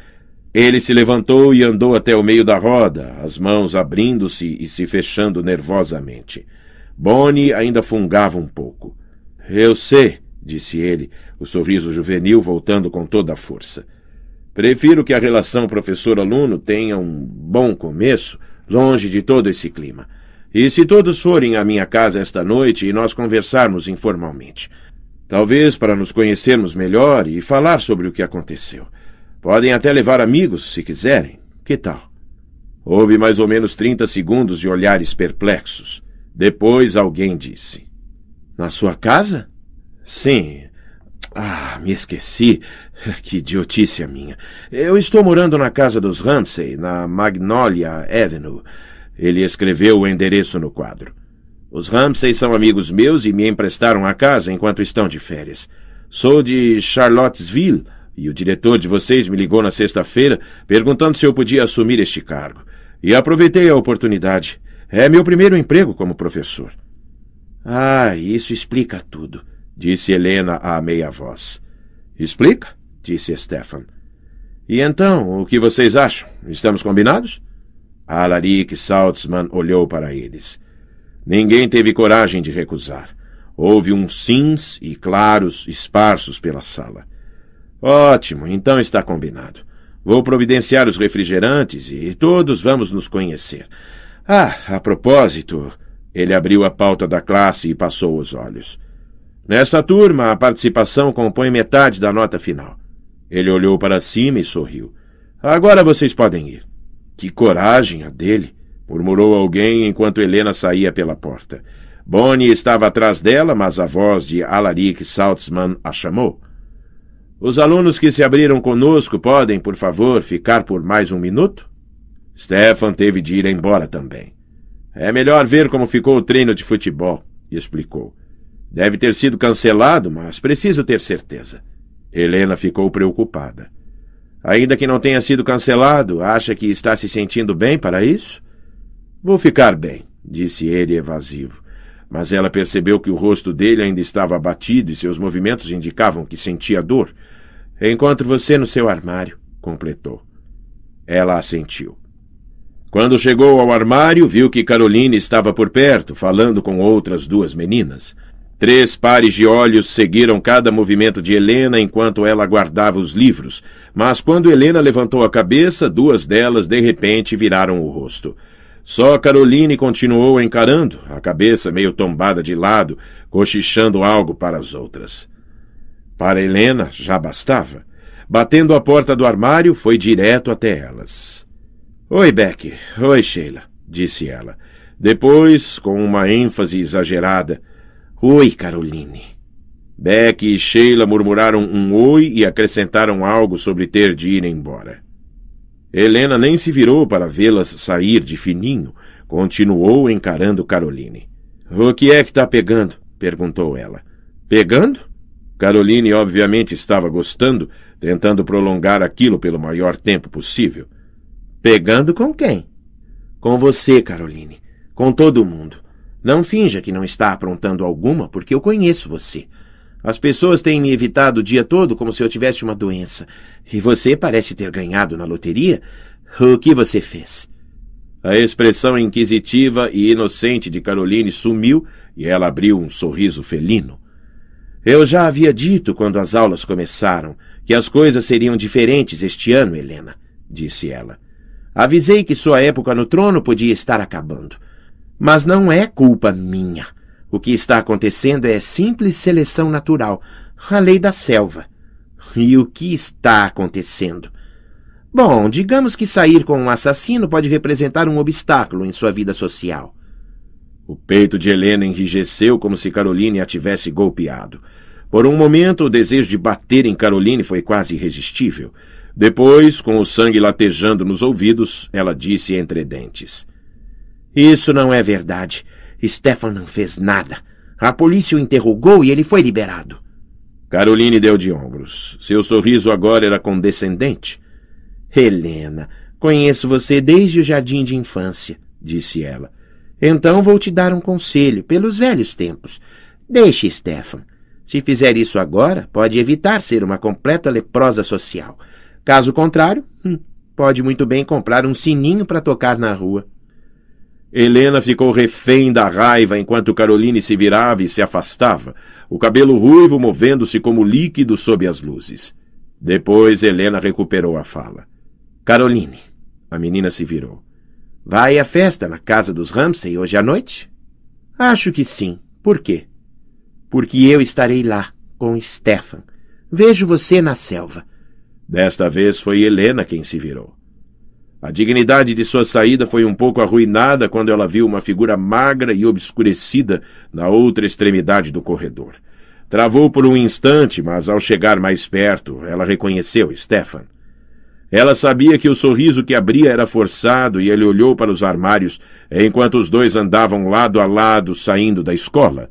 [SPEAKER 1] Ele se levantou e andou até o meio da roda, as mãos abrindo-se e se fechando nervosamente. Bonnie ainda fungava um pouco. Eu sei, disse ele, o sorriso juvenil voltando com toda a força. Prefiro que a relação professor-aluno tenha um bom começo, longe de todo esse clima. E se todos forem à minha casa esta noite e nós conversarmos informalmente? Talvez para nos conhecermos melhor e falar sobre o que aconteceu. Podem até levar amigos, se quiserem. Que tal? Houve mais ou menos 30 segundos de olhares perplexos. Depois alguém disse: Na sua casa? Sim. Ah, me esqueci. Que idiotice a minha. Eu estou morando na casa dos Ramsey, na Magnolia Avenue. Ele escreveu o endereço no quadro. Os Ramsey são amigos meus e me emprestaram a casa enquanto estão de férias. Sou de Charlottesville e o diretor de vocês me ligou na sexta-feira perguntando se eu podia assumir este cargo. E aproveitei a oportunidade. É meu primeiro emprego como professor. Ah, isso explica tudo, disse Helena à meia voz. Explica? disse Stefan. E então, o que vocês acham? Estamos combinados? Alaric Saltzman olhou para eles. Ninguém teve coragem de recusar. Houve uns sims e claros esparsos pela sala. Ótimo, então está combinado. Vou providenciar os refrigerantes e todos vamos nos conhecer. Ah, a propósito. Ele abriu a pauta da classe e passou os olhos. Nesta turma, a participação compõe metade da nota final. Ele olhou para cima e sorriu. Agora vocês podem ir. Que coragem a dele! murmurou alguém enquanto Helena saía pela porta. Bonnie estava atrás dela, mas a voz de Alaric Saltzman a chamou. Os alunos que se abriram conosco podem, por favor, ficar por mais um minuto? Stefan teve de ir embora também. É melhor ver como ficou o treino de futebol, explicou. Deve ter sido cancelado, mas preciso ter certeza. Helena ficou preocupada ainda que não tenha sido cancelado, acha que está se sentindo bem para isso? Vou ficar bem, disse ele evasivo. Mas ela percebeu que o rosto dele ainda estava abatido e seus movimentos indicavam que sentia dor. Encontro você no seu armário, completou. Ela assentiu. Quando chegou ao armário, viu que Caroline estava por perto, falando com outras duas meninas. Três pares de olhos seguiram cada movimento de Helena enquanto ela guardava os livros, mas quando Helena levantou a cabeça, duas delas de repente viraram o rosto. Só Caroline continuou encarando, a cabeça meio tombada de lado, cochichando algo para as outras. Para Helena já bastava. Batendo a porta do armário, foi direto até elas. Oi, Beck. Oi, Sheila, disse ela. Depois, com uma ênfase exagerada, Oi, Caroline. Beck e Sheila murmuraram um oi e acrescentaram algo sobre ter de ir embora. Helena nem se virou para vê-las sair de fininho. Continuou encarando Caroline. O que é que está pegando? perguntou ela. Pegando? Caroline obviamente estava gostando, tentando prolongar aquilo pelo maior tempo possível. Pegando com quem? Com você, Caroline. Com todo mundo. Não finja que não está aprontando alguma, porque eu conheço você. As pessoas têm me evitado o dia todo como se eu tivesse uma doença. E você parece ter ganhado na loteria. O que você fez? A expressão inquisitiva e inocente de Caroline sumiu e ela abriu um sorriso felino. Eu já havia dito quando as aulas começaram que as coisas seriam diferentes este ano, Helena, disse ela. Avisei que sua época no trono podia estar acabando. Mas não é culpa minha. O que está acontecendo é simples seleção natural, a lei da selva. E o que está acontecendo? Bom, digamos que sair com um assassino pode representar um obstáculo em sua vida social. O peito de Helena enrijeceu como se Caroline a tivesse golpeado. Por um momento, o desejo de bater em Caroline foi quase irresistível. Depois, com o sangue latejando nos ouvidos, ela disse entre dentes: isso não é verdade. Stefan não fez nada. A polícia o interrogou e ele foi liberado. Caroline deu de ombros. Seu sorriso agora era condescendente. Helena, conheço você desde o jardim de infância, disse ela. Então vou te dar um conselho, pelos velhos tempos. Deixe Stefan. Se fizer isso agora, pode evitar ser uma completa leprosa social. Caso contrário, hum, pode muito bem comprar um sininho para tocar na rua. Helena ficou refém da raiva enquanto Caroline se virava e se afastava, o cabelo ruivo movendo-se como líquido sob as luzes. Depois Helena recuperou a fala. Caroline, a menina se virou. Vai à festa na casa dos Ramsey hoje à noite? Acho que sim. Por quê? Porque eu estarei lá, com Stefan. Vejo você na selva. Desta vez foi Helena quem se virou. A dignidade de sua saída foi um pouco arruinada quando ela viu uma figura magra e obscurecida na outra extremidade do corredor. Travou por um instante, mas ao chegar mais perto, ela reconheceu Stefan. Ela sabia que o sorriso que abria era forçado e ele olhou para os armários enquanto os dois andavam lado a lado saindo da escola.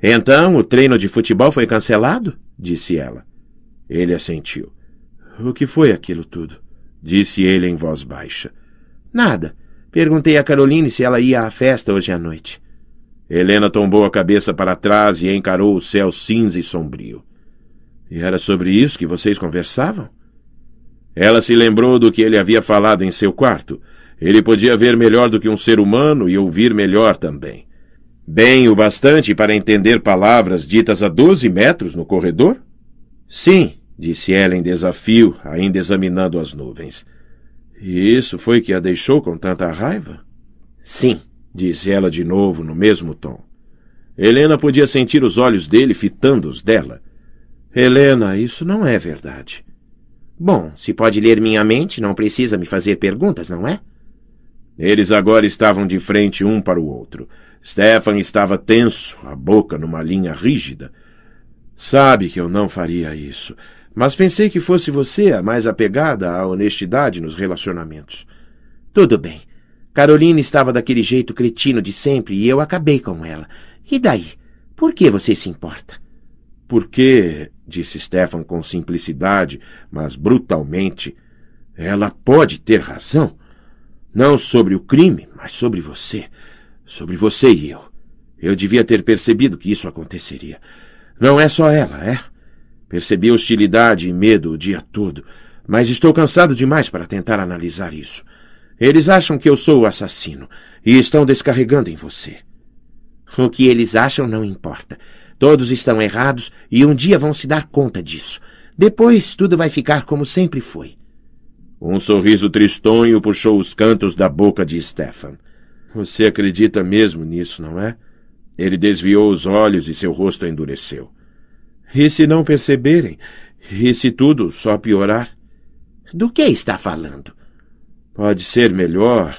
[SPEAKER 1] Então o treino de futebol foi cancelado? disse ela. Ele assentiu. O que foi aquilo tudo? disse ele em voz baixa. Nada. Perguntei a Caroline se ela ia à festa hoje à noite. Helena tombou a cabeça para trás e encarou o céu cinza e sombrio. E era sobre isso que vocês conversavam? Ela se lembrou do que ele havia falado em seu quarto. Ele podia ver melhor do que um ser humano e ouvir melhor também. Bem o bastante para entender palavras ditas a doze metros no corredor? Sim, disse ela em desafio, ainda examinando as nuvens. E isso foi que a deixou com tanta raiva? Sim, disse ela de novo, no mesmo tom. Helena podia sentir os olhos dele fitando-os dela. Helena, isso não é verdade. Bom, se pode ler minha mente, não precisa me fazer perguntas, não é? Eles agora estavam de frente um para o outro. Stefan estava tenso, a boca numa linha rígida. Sabe que eu não faria isso. Mas pensei que fosse você a mais apegada à honestidade nos relacionamentos. Tudo bem. Carolina estava daquele jeito cretino de sempre e eu acabei com ela. E daí? Por que você se importa? Porque, disse Stefan com simplicidade, mas brutalmente, ela pode ter razão. Não sobre o crime, mas sobre você. Sobre você e eu. Eu devia ter percebido que isso aconteceria. Não é só ela, é? Percebi hostilidade e medo o dia todo, mas estou cansado demais para tentar analisar isso. Eles acham que eu sou o assassino e estão descarregando em você. O que eles acham não importa. Todos estão errados e um dia vão se dar conta disso. Depois tudo vai ficar como sempre foi. Um sorriso tristonho puxou os cantos da boca de Stefan. Você acredita mesmo nisso, não é? Ele desviou os olhos e seu rosto endureceu. E se não perceberem? E se tudo só piorar? Do que está falando? Pode ser melhor.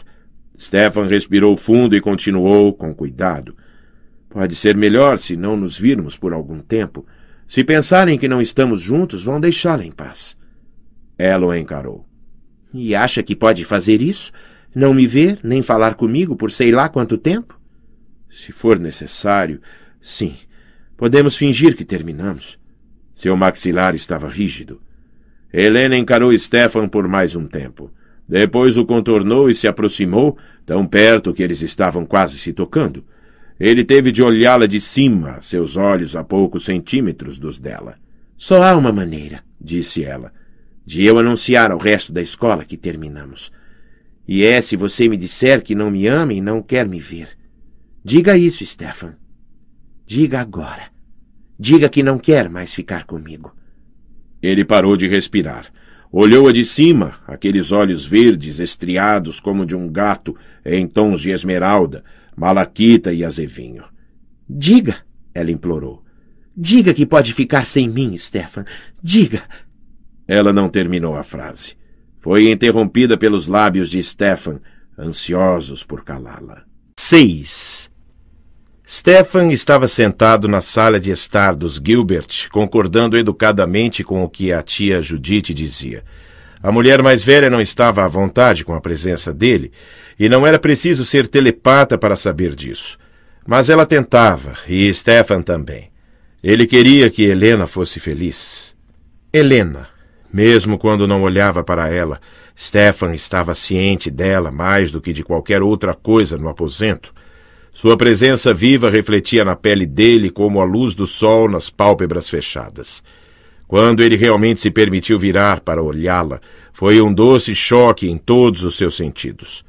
[SPEAKER 1] Stefan respirou fundo e continuou com cuidado. Pode ser melhor se não nos virmos por algum tempo. Se pensarem que não estamos juntos, vão deixá-la em paz. Ela o encarou. E acha que pode fazer isso? Não me ver, nem falar comigo por sei lá quanto tempo? Se for necessário, sim. Podemos fingir que terminamos. Seu maxilar estava rígido. Helena encarou Stefan por mais um tempo. Depois o contornou e se aproximou, tão perto que eles estavam quase se tocando. Ele teve de olhá-la de cima, seus olhos a poucos centímetros dos dela. Só há uma maneira, disse ela, de eu anunciar ao resto da escola que terminamos. E é se você me disser que não me ama e não quer me ver. Diga isso, Stefan. Diga agora. Diga que não quer mais ficar comigo. Ele parou de respirar. Olhou-a de cima, aqueles olhos verdes estriados como de um gato, em tons de esmeralda, malaquita e azevinho. Diga, ela implorou. Diga que pode ficar sem mim, Stefan. Diga. Ela não terminou a frase. Foi interrompida pelos lábios de Stefan, ansiosos por calá-la. 6. Stefan estava sentado na sala de estar dos Gilbert, concordando educadamente com o que a tia Judite dizia. A mulher mais velha não estava à vontade com a presença dele, e não era preciso ser telepata para saber disso. Mas ela tentava, e Stefan também. Ele queria que Helena fosse feliz. Helena. Mesmo quando não olhava para ela, Stefan estava ciente dela mais do que de qualquer outra coisa no aposento. Sua presença viva refletia na pele dele como a luz do sol nas pálpebras fechadas. Quando ele realmente se permitiu virar para olhá-la, foi um doce choque em todos os seus sentidos.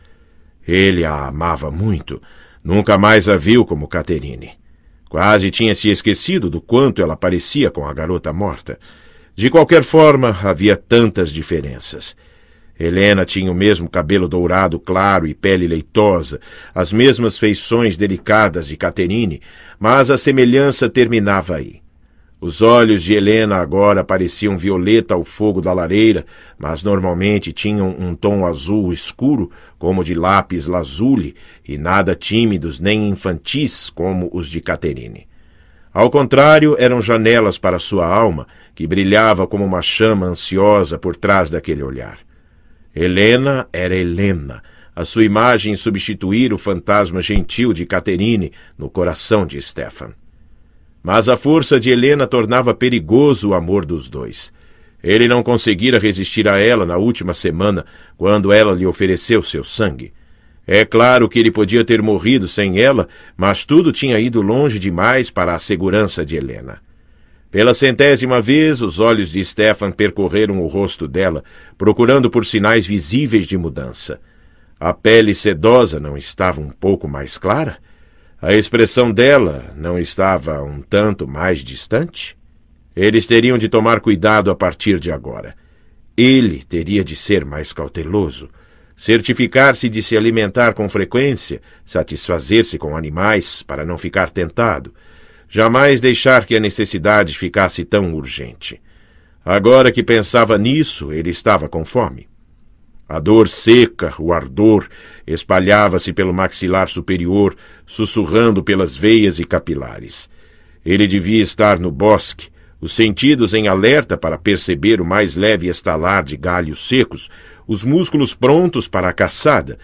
[SPEAKER 1] Ele a amava muito. Nunca mais a viu como Caterine. Quase tinha se esquecido do quanto ela parecia com a garota morta. De qualquer forma, havia tantas diferenças. Helena tinha o mesmo cabelo dourado claro e pele leitosa, as mesmas feições delicadas de Caterine, mas a semelhança terminava aí. Os olhos de Helena agora pareciam violeta ao fogo da lareira, mas normalmente tinham um tom azul escuro, como de lápis lazuli, e nada tímidos nem infantis como os de Caterine. Ao contrário, eram janelas para sua alma, que brilhava como uma chama ansiosa por trás daquele olhar. Helena era Helena. A sua imagem substituir o fantasma gentil de Caterine no coração de Stefan. Mas a força de Helena tornava perigoso o amor dos dois. Ele não conseguira resistir a ela na última semana, quando ela lhe ofereceu seu sangue. É claro que ele podia ter morrido sem ela, mas tudo tinha ido longe demais para a segurança de Helena. Pela centésima vez, os olhos de Stefan percorreram o rosto dela, procurando por sinais visíveis de mudança. A pele sedosa não estava um pouco mais clara? A expressão dela não estava um tanto mais distante? Eles teriam de tomar cuidado a partir de agora. Ele teria de ser mais cauteloso, certificar-se de se alimentar com frequência, satisfazer-se com animais para não ficar tentado jamais deixar que a necessidade ficasse tão urgente. Agora que pensava nisso, ele estava com fome. A dor seca, o ardor, espalhava-se pelo maxilar superior, sussurrando pelas veias e capilares. Ele devia estar no bosque, os sentidos em alerta para perceber o mais leve estalar de galhos secos, os músculos prontos para a caçada,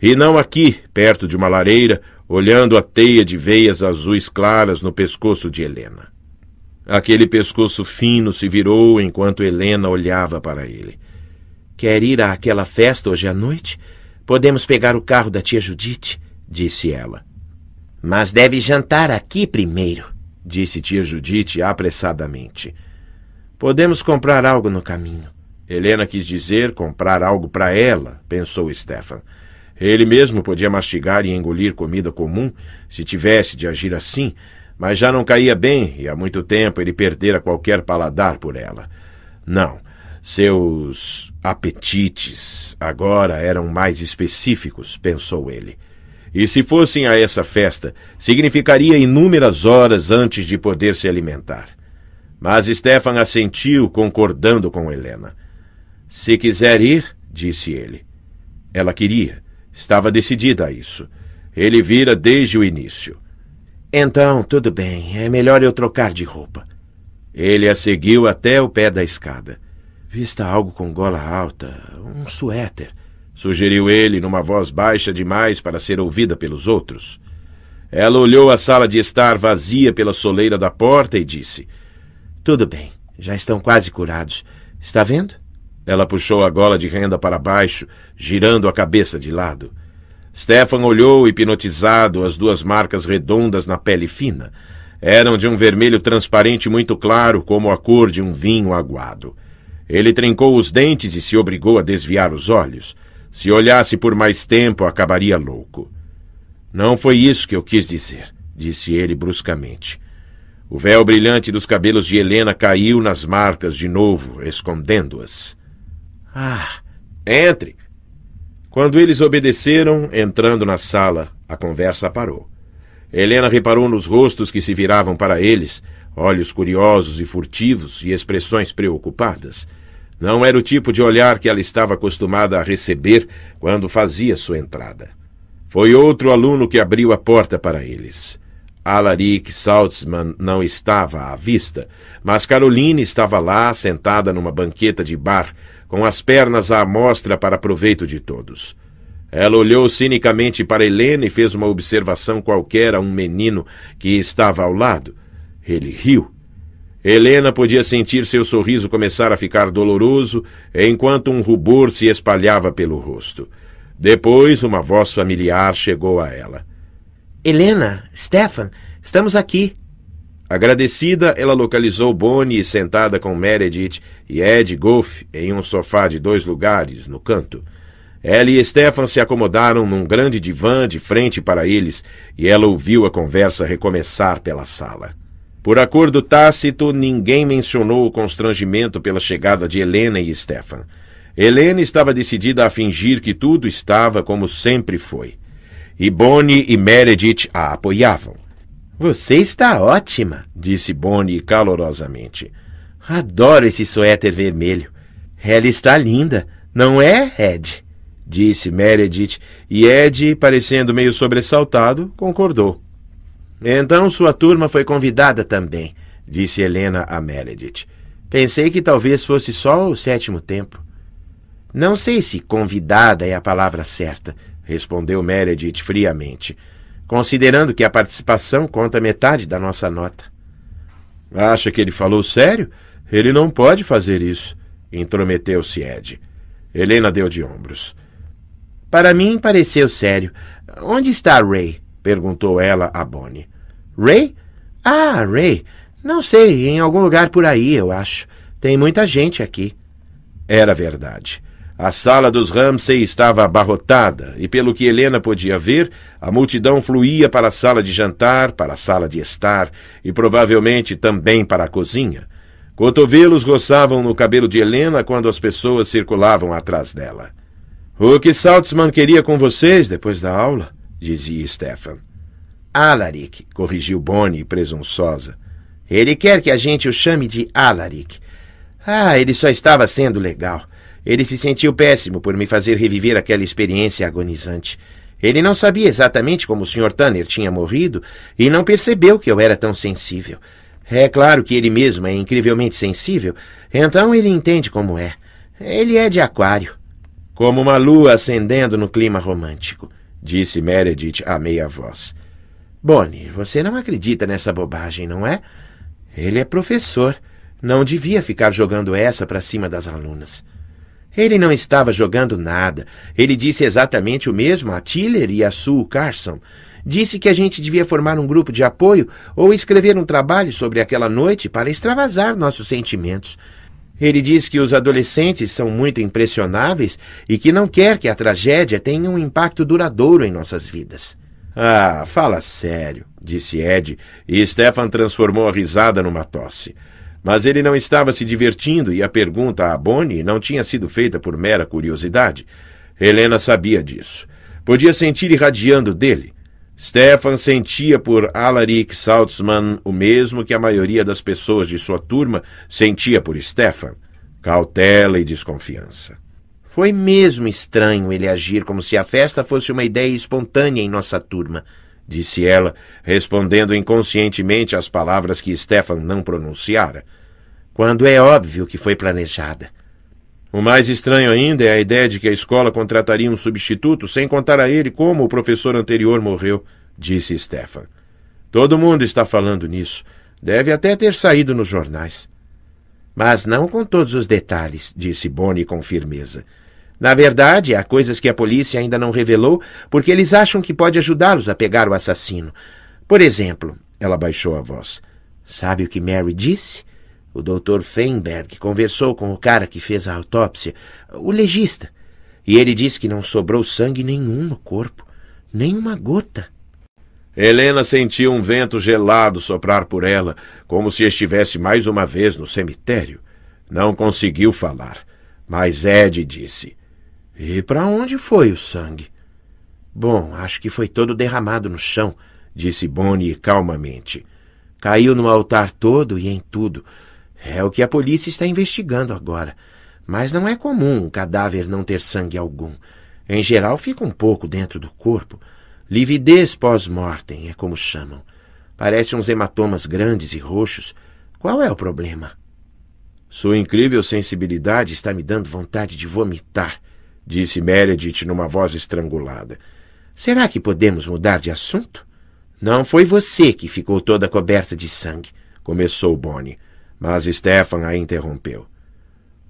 [SPEAKER 1] e não aqui, perto de uma lareira olhando a teia de veias azuis claras no pescoço de Helena. Aquele pescoço fino se virou enquanto Helena olhava para ele. Quer ir àquela festa hoje à noite? Podemos pegar o carro da tia Judite, disse ela. Mas deve jantar aqui primeiro, disse tia Judite apressadamente. Podemos comprar algo no caminho. Helena quis dizer comprar algo para ela, pensou Stefan. Ele mesmo podia mastigar e engolir comida comum se tivesse de agir assim, mas já não caía bem e há muito tempo ele perdera qualquer paladar por ela. Não, seus apetites agora eram mais específicos, pensou ele. E se fossem a essa festa, significaria inúmeras horas antes de poder se alimentar. Mas Stefan assentiu, concordando com Helena. Se quiser ir, disse ele. Ela queria, Estava decidida a isso. Ele vira desde o início. Então, tudo bem. É melhor eu trocar de roupa. Ele a seguiu até o pé da escada. Vista algo com gola alta, um suéter, sugeriu ele numa voz baixa demais para ser ouvida pelos outros. Ela olhou a sala de estar vazia pela soleira da porta e disse: Tudo bem, já estão quase curados. Está vendo? Ela puxou a gola de renda para baixo, girando a cabeça de lado. Stefan olhou hipnotizado as duas marcas redondas na pele fina. Eram de um vermelho transparente muito claro, como a cor de um vinho aguado. Ele trincou os dentes e se obrigou a desviar os olhos. Se olhasse por mais tempo, acabaria louco. Não foi isso que eu quis dizer, disse ele bruscamente. O véu brilhante dos cabelos de Helena caiu nas marcas de novo, escondendo-as. Ah, entre! Quando eles obedeceram, entrando na sala, a conversa parou. Helena reparou nos rostos que se viravam para eles, olhos curiosos e furtivos e expressões preocupadas. Não era o tipo de olhar que ela estava acostumada a receber quando fazia sua entrada. Foi outro aluno que abriu a porta para eles. Alaric Saltzman não estava à vista, mas Caroline estava lá, sentada numa banqueta de bar, com as pernas à mostra para proveito de todos. Ela olhou cinicamente para Helena e fez uma observação qualquer a um menino que estava ao lado. Ele riu. Helena podia sentir seu sorriso começar a ficar doloroso enquanto um rubor se espalhava pelo rosto. Depois, uma voz familiar chegou a ela. Helena, Stefan, estamos aqui. Agradecida, ela localizou Bonnie sentada com Meredith e Ed Goff em um sofá de dois lugares, no canto. Ela e Stefan se acomodaram num grande divã de frente para eles e ela ouviu a conversa recomeçar pela sala. Por acordo tácito, ninguém mencionou o constrangimento pela chegada de Helena e Stefan. Helena estava decidida a fingir que tudo estava como sempre foi. E Bonnie e Meredith a apoiavam. Você está ótima, disse Bonnie calorosamente. Adoro esse suéter vermelho. Ela está linda, não é, Ed? Disse Meredith, e Ed, parecendo meio sobressaltado, concordou. Então sua turma foi convidada também, disse Helena a Meredith. Pensei que talvez fosse só o sétimo tempo. Não sei se convidada é a palavra certa, respondeu Meredith friamente considerando que a participação conta metade da nossa nota. Acha que ele falou sério? Ele não pode fazer isso, intrometeu-se Ed. Helena deu de ombros. Para mim pareceu sério. Onde está Ray? perguntou ela a Bonnie. Ray? Ah, Ray. Não sei, em algum lugar por aí, eu acho. Tem muita gente aqui. Era verdade. A sala dos Ramsay estava abarrotada, e pelo que Helena podia ver, a multidão fluía para a sala de jantar, para a sala de estar e provavelmente também para a cozinha. Cotovelos roçavam no cabelo de Helena quando as pessoas circulavam atrás dela. O que Saltzman queria com vocês depois da aula? dizia Stefan. Alaric, corrigiu Bonnie, presunçosa. Ele quer que a gente o chame de Alaric. Ah, ele só estava sendo legal. Ele se sentiu péssimo por me fazer reviver aquela experiência agonizante. Ele não sabia exatamente como o Sr. Tanner tinha morrido e não percebeu que eu era tão sensível. É claro que ele mesmo é incrivelmente sensível, então ele entende como é. Ele é de aquário. Como uma lua acendendo no clima romântico, disse Meredith a meia voz. Bonnie, você não acredita nessa bobagem, não é? Ele é professor. Não devia ficar jogando essa para cima das alunas. Ele não estava jogando nada. Ele disse exatamente o mesmo a Tiller e a Sue Carson. Disse que a gente devia formar um grupo de apoio ou escrever um trabalho sobre aquela noite para extravasar nossos sentimentos. Ele diz que os adolescentes são muito impressionáveis e que não quer que a tragédia tenha um impacto duradouro em nossas vidas. Ah, fala sério, disse Ed, e Stefan transformou a risada numa tosse. Mas ele não estava se divertindo e a pergunta a Bonnie não tinha sido feita por mera curiosidade. Helena sabia disso. Podia sentir irradiando dele. Stefan sentia por Alaric Saltzman o mesmo que a maioria das pessoas de sua turma sentia por Stefan: cautela e desconfiança. Foi mesmo estranho ele agir como se a festa fosse uma ideia espontânea em nossa turma, disse ela, respondendo inconscientemente às palavras que Stefan não pronunciara, quando é óbvio que foi planejada. O mais estranho ainda é a ideia de que a escola contrataria um substituto sem contar a ele como o professor anterior morreu, disse Stefan. Todo mundo está falando nisso. Deve até ter saído nos jornais. Mas não com todos os detalhes, disse Bonnie com firmeza. Na verdade, há coisas que a polícia ainda não revelou porque eles acham que pode ajudá-los a pegar o assassino. Por exemplo, ela baixou a voz. Sabe o que Mary disse? O doutor Feinberg conversou com o cara que fez a autópsia, o legista, e ele disse que não sobrou sangue nenhum no corpo, nem uma gota. Helena sentiu um vento gelado soprar por ela, como se estivesse mais uma vez no cemitério. Não conseguiu falar, mas Ed disse: e para onde foi o sangue? Bom, acho que foi todo derramado no chão, disse Bonnie calmamente. Caiu no altar todo e em tudo. É o que a polícia está investigando agora. Mas não é comum um cadáver não ter sangue algum. Em geral, fica um pouco dentro do corpo. Lividez pós-mortem é como chamam. Parece uns hematomas grandes e roxos. Qual é o problema? Sua incrível sensibilidade está me dando vontade de vomitar, disse Meredith numa voz estrangulada. Será que podemos mudar de assunto? Não foi você que ficou toda coberta de sangue, começou Bonnie, mas Stefan a interrompeu.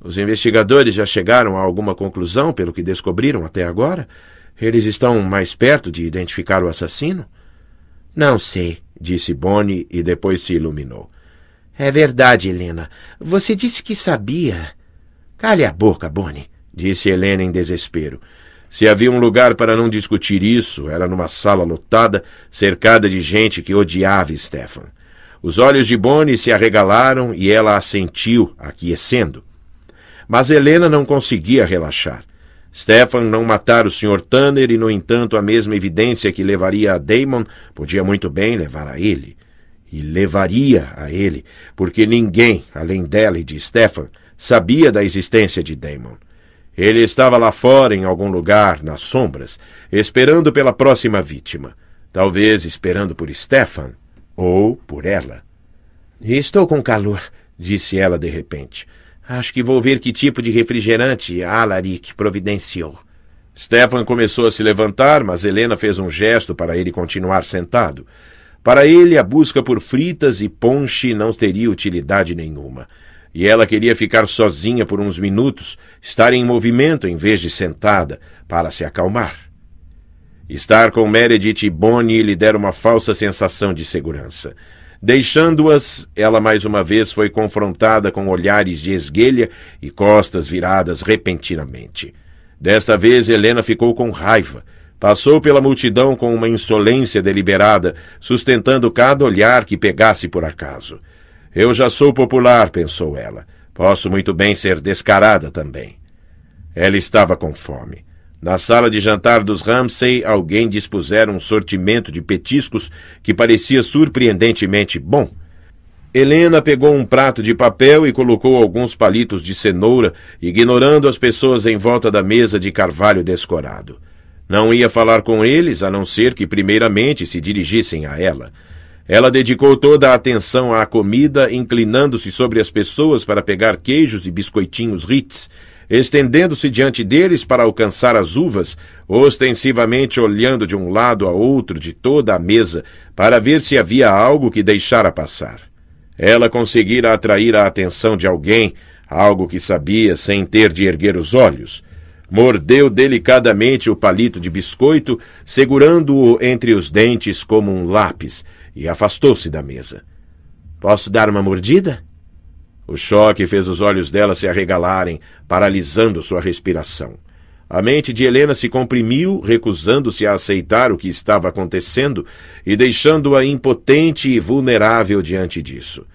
[SPEAKER 1] Os investigadores já chegaram a alguma conclusão pelo que descobriram até agora? Eles estão mais perto de identificar o assassino? Não sei, disse Bonnie e depois se iluminou. É verdade, Helena. Você disse que sabia. Cale a boca, Bonnie disse Helena em desespero. Se havia um lugar para não discutir isso, era numa sala lotada, cercada de gente que odiava Stefan. Os olhos de Bonnie se arregalaram e ela assentiu, aquecendo. Mas Helena não conseguia relaxar. Stefan não matara o Sr. Tanner e, no entanto, a mesma evidência que levaria a Damon podia muito bem levar a ele. E levaria a ele, porque ninguém, além dela e de Stefan, sabia da existência de Damon. Ele estava lá fora, em algum lugar, nas sombras, esperando pela próxima vítima. Talvez esperando por Stefan. Ou por ela. Estou com calor, disse ela de repente. Acho que vou ver que tipo de refrigerante Alaric providenciou. Stefan começou a se levantar, mas Helena fez um gesto para ele continuar sentado. Para ele, a busca por fritas e ponche não teria utilidade nenhuma e ela queria ficar sozinha por uns minutos, estar em movimento em vez de sentada, para se acalmar. Estar com Meredith e Bonnie lhe dera uma falsa sensação de segurança. Deixando-as, ela mais uma vez foi confrontada com olhares de esguelha e costas viradas repentinamente. Desta vez, Helena ficou com raiva. Passou pela multidão com uma insolência deliberada, sustentando cada olhar que pegasse por acaso. Eu já sou popular, pensou ela. Posso muito bem ser descarada também. Ela estava com fome. Na sala de jantar dos Ramsay, alguém dispusera um sortimento de petiscos que parecia surpreendentemente bom. Helena pegou um prato de papel e colocou alguns palitos de cenoura, ignorando as pessoas em volta da mesa de carvalho descorado. Não ia falar com eles, a não ser que primeiramente se dirigissem a ela. Ela dedicou toda a atenção à comida, inclinando-se sobre as pessoas para pegar queijos e biscoitinhos Ritz, estendendo-se diante deles para alcançar as uvas, ostensivamente olhando de um lado a outro de toda a mesa para ver se havia algo que deixara passar. Ela conseguira atrair a atenção de alguém, algo que sabia sem ter de erguer os olhos. Mordeu delicadamente o palito de biscoito, segurando-o entre os dentes como um lápis, e afastou-se da mesa. Posso dar uma mordida? O choque fez os olhos dela se arregalarem, paralisando sua respiração. A mente de Helena se comprimiu, recusando-se a aceitar o que estava acontecendo e deixando-a impotente e vulnerável diante disso.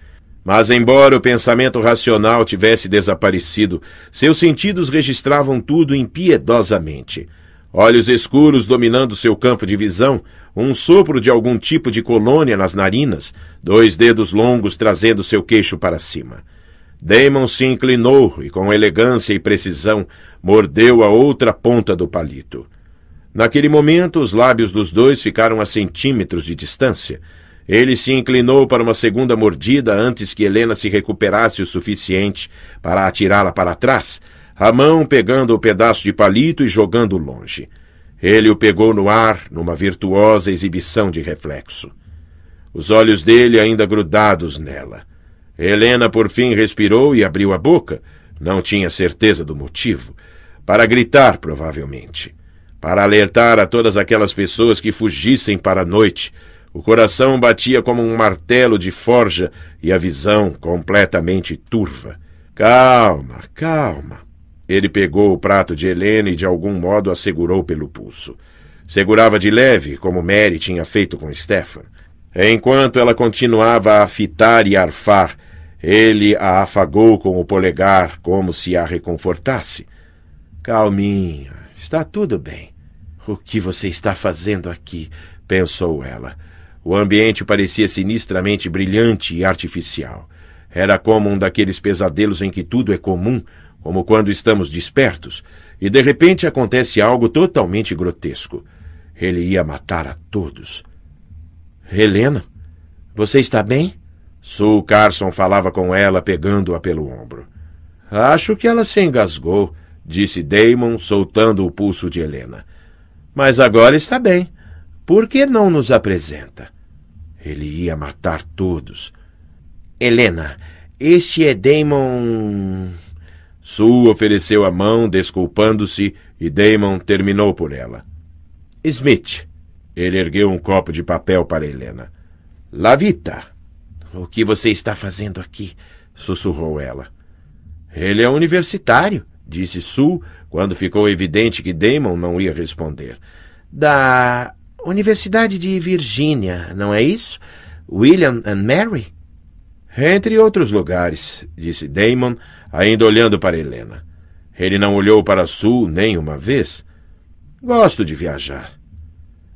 [SPEAKER 1] Mas, embora o pensamento racional tivesse desaparecido, seus sentidos registravam tudo impiedosamente. Olhos escuros dominando seu campo de visão, um sopro de algum tipo de colônia nas narinas, dois dedos longos trazendo seu queixo para cima. Damon se inclinou e, com elegância e precisão, mordeu a outra ponta do palito. Naquele momento, os lábios dos dois ficaram a centímetros de distância. Ele se inclinou para uma segunda mordida antes que Helena se recuperasse o suficiente para atirá-la para trás, Ramão pegando o pedaço de palito e jogando longe. Ele o pegou no ar, numa virtuosa exibição de reflexo. Os olhos dele ainda grudados nela. Helena por fim respirou e abriu a boca. Não tinha certeza do motivo. Para gritar, provavelmente. Para alertar a todas aquelas pessoas que fugissem para a noite. O coração batia como um martelo de forja e a visão completamente turva. Calma, calma. Ele pegou o prato de Helena e de algum modo a segurou pelo pulso. Segurava de leve, como Mary tinha feito com Stefan. Enquanto ela continuava a fitar e arfar, ele a afagou com o polegar, como se a reconfortasse. Calminha, está tudo bem. O que você está fazendo aqui? pensou ela. O ambiente parecia sinistramente brilhante e artificial. Era como um daqueles pesadelos em que tudo é comum, como quando estamos despertos e de repente acontece algo totalmente grotesco. Ele ia matar a todos. Helena, você está bem? Sul Carson falava com ela, pegando-a pelo ombro. Acho que ela se engasgou, disse Damon, soltando o pulso de Helena. Mas agora está bem. Por que não nos apresenta? Ele ia matar todos. Helena, este é Damon. Sul ofereceu a mão, desculpando-se, e Damon terminou por ela. Smith. Ele ergueu um copo de papel para Helena. Lavita. O que você está fazendo aqui? sussurrou ela. Ele é universitário, disse Sul, quando ficou evidente que Damon não ia responder. Da Universidade de Virgínia, não é isso? William and Mary? Entre outros lugares, disse Damon, ainda olhando para Helena. Ele não olhou para sul nem uma vez. Gosto de viajar.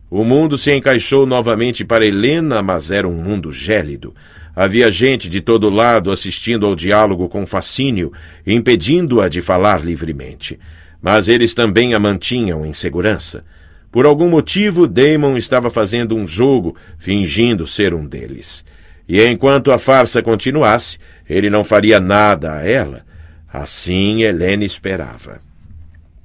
[SPEAKER 1] O mundo se encaixou novamente para Helena, mas era um mundo gélido. Havia gente de todo lado assistindo ao diálogo com fascínio, impedindo-a de falar livremente. Mas eles também a mantinham em segurança. Por algum motivo, Damon estava fazendo um jogo, fingindo ser um deles. E enquanto a farsa continuasse, ele não faria nada a ela. Assim Helena esperava.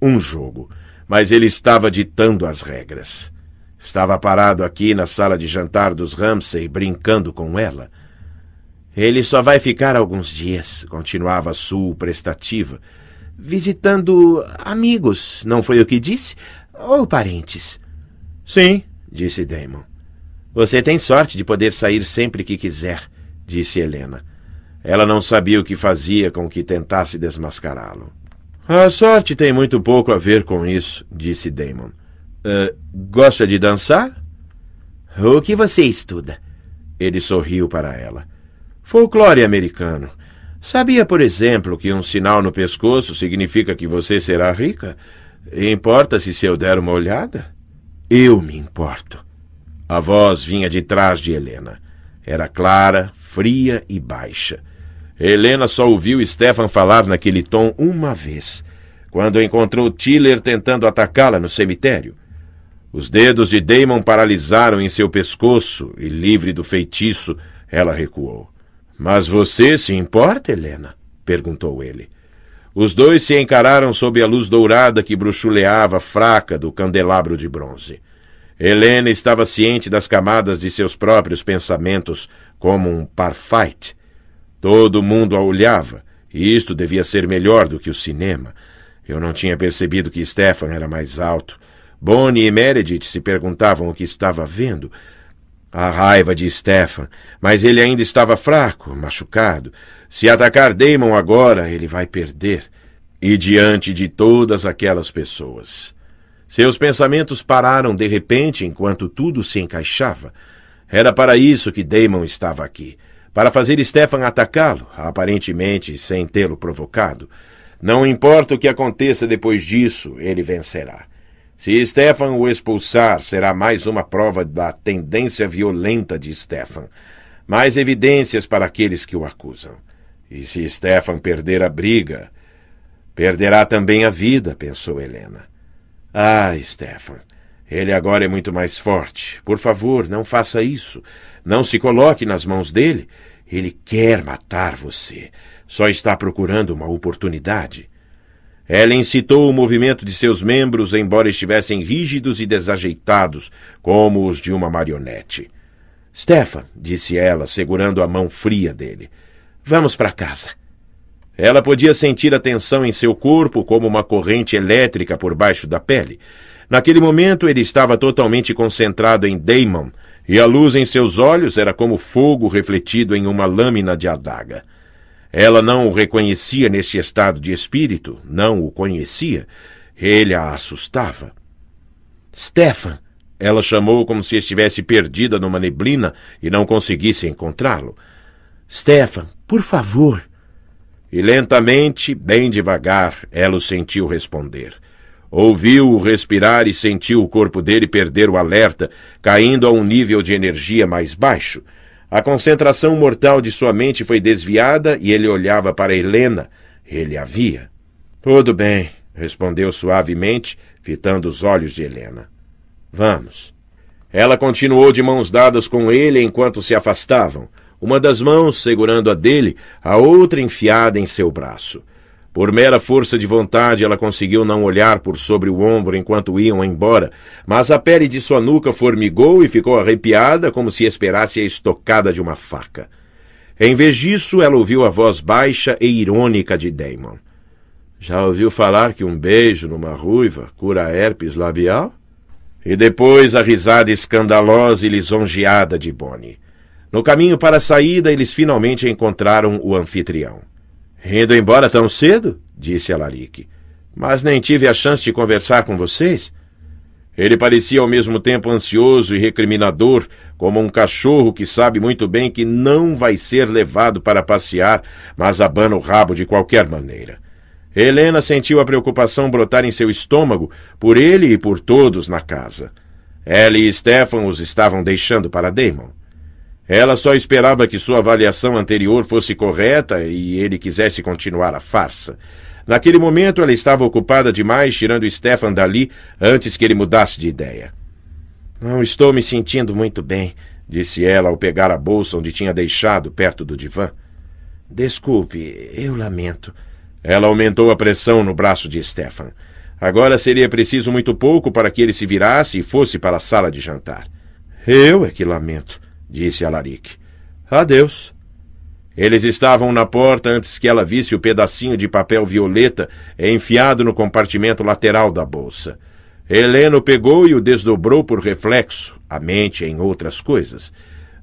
[SPEAKER 1] Um jogo, mas ele estava ditando as regras. Estava parado aqui na sala de jantar dos Ramsay brincando com ela. Ele só vai ficar alguns dias, continuava Sul prestativa, visitando amigos, não foi o que disse? Ou parentes? Sim, disse Damon. Você tem sorte de poder sair sempre que quiser, disse Helena. Ela não sabia o que fazia com que tentasse desmascará-lo. A sorte tem muito pouco a ver com isso, disse Damon. Uh, gosta de dançar? O que você estuda? Ele sorriu para ela. Folclore americano. Sabia, por exemplo, que um sinal no pescoço significa que você será rica? Importa-se se eu der uma olhada? Eu me importo. A voz vinha de trás de Helena. Era clara, fria e baixa. Helena só ouviu Stefan falar naquele tom uma vez, quando encontrou Tiller tentando atacá-la no cemitério. Os dedos de Damon paralisaram em seu pescoço e, livre do feitiço, ela recuou. Mas você se importa, Helena? perguntou ele. Os dois se encararam sob a luz dourada que bruxuleava fraca do candelabro de bronze. Helena estava ciente das camadas de seus próprios pensamentos, como um parfait Todo mundo a olhava, e isto devia ser melhor do que o cinema. Eu não tinha percebido que Stefan era mais alto. Bonnie e Meredith se perguntavam o que estava vendo. A raiva de Stefan, mas ele ainda estava fraco, machucado. Se atacar Damon agora, ele vai perder. E diante de todas aquelas pessoas. Seus pensamentos pararam de repente enquanto tudo se encaixava. Era para isso que Damon estava aqui para fazer Stefan atacá-lo, aparentemente sem tê-lo provocado. Não importa o que aconteça depois disso, ele vencerá. Se Stefan o expulsar, será mais uma prova da tendência violenta de Stefan, mais evidências para aqueles que o acusam. E se Stefan perder a briga, perderá também a vida, pensou Helena. Ah, Stefan, ele agora é muito mais forte. Por favor, não faça isso. Não se coloque nas mãos dele. Ele quer matar você. Só está procurando uma oportunidade. Ela incitou o movimento de seus membros, embora estivessem rígidos e desajeitados, como os de uma marionete. Stefan, disse ela, segurando a mão fria dele, vamos para casa. Ela podia sentir a tensão em seu corpo como uma corrente elétrica por baixo da pele. Naquele momento, ele estava totalmente concentrado em Damon, e a luz em seus olhos era como fogo refletido em uma lâmina de adaga. Ela não o reconhecia neste estado de espírito, não o conhecia. Ele a assustava.
[SPEAKER 2] Stefan!
[SPEAKER 1] Ela chamou como se estivesse perdida numa neblina e não conseguisse encontrá-lo. Stefan, por favor! E lentamente, bem devagar, ela o sentiu responder. Ouviu-o respirar e sentiu o corpo dele perder o alerta, caindo a um nível de energia mais baixo. A concentração mortal de sua mente foi desviada e ele olhava para Helena. Ele a via. Tudo bem, respondeu suavemente, fitando os olhos de Helena. Vamos. Ela continuou de mãos dadas com ele enquanto se afastavam, uma das mãos segurando a dele, a outra enfiada em seu braço. Por mera força de vontade, ela conseguiu não olhar por sobre o ombro enquanto iam embora, mas a pele de sua nuca formigou e ficou arrepiada como se esperasse a estocada de uma faca. Em vez disso, ela ouviu a voz baixa e irônica de Damon. Já ouviu falar que um beijo numa ruiva cura herpes labial? E depois a risada escandalosa e lisonjeada de Bonnie. No caminho para a saída, eles finalmente encontraram o anfitrião. Indo embora tão cedo? disse Alarique. Mas nem tive a chance de conversar com vocês. Ele parecia ao mesmo tempo ansioso e recriminador, como um cachorro que sabe muito bem que não vai ser levado para passear, mas abana o rabo de qualquer maneira. Helena sentiu a preocupação brotar em seu estômago por ele e por todos na casa. Ela e Stefan os estavam deixando para Damon. Ela só esperava que sua avaliação anterior fosse correta e ele quisesse continuar a farsa. Naquele momento, ela estava ocupada demais tirando Stefan dali antes que ele mudasse de ideia. Não estou me sentindo muito bem, disse ela ao pegar a bolsa onde tinha deixado perto do divã. Desculpe, eu lamento. Ela aumentou a pressão no braço de Stefan. Agora seria preciso muito pouco para que ele se virasse e fosse para a sala de jantar. Eu é que lamento disse Alaric. Adeus. Eles estavam na porta antes que ela visse o pedacinho de papel violeta enfiado no compartimento lateral da bolsa. Heleno pegou e o desdobrou por reflexo, a mente em outras coisas.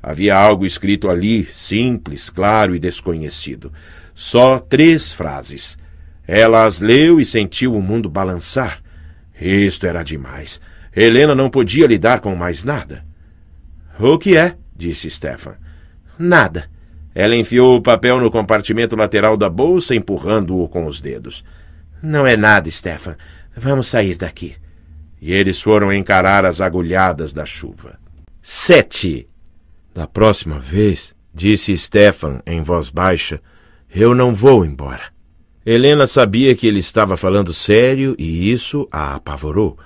[SPEAKER 1] Havia algo escrito ali, simples, claro e desconhecido. Só três frases. Ela as leu e sentiu o mundo balançar. Isto era demais. Helena não podia lidar com mais nada. O que é? disse Stefan. Nada. Ela enfiou o papel no compartimento lateral da bolsa, empurrando-o com os dedos. Não é nada, Stefan. Vamos sair daqui. E eles foram encarar as agulhadas da chuva. Sete. Da próxima vez, disse Stefan em voz baixa, eu não vou embora. Helena sabia que ele estava falando sério e isso a apavorou.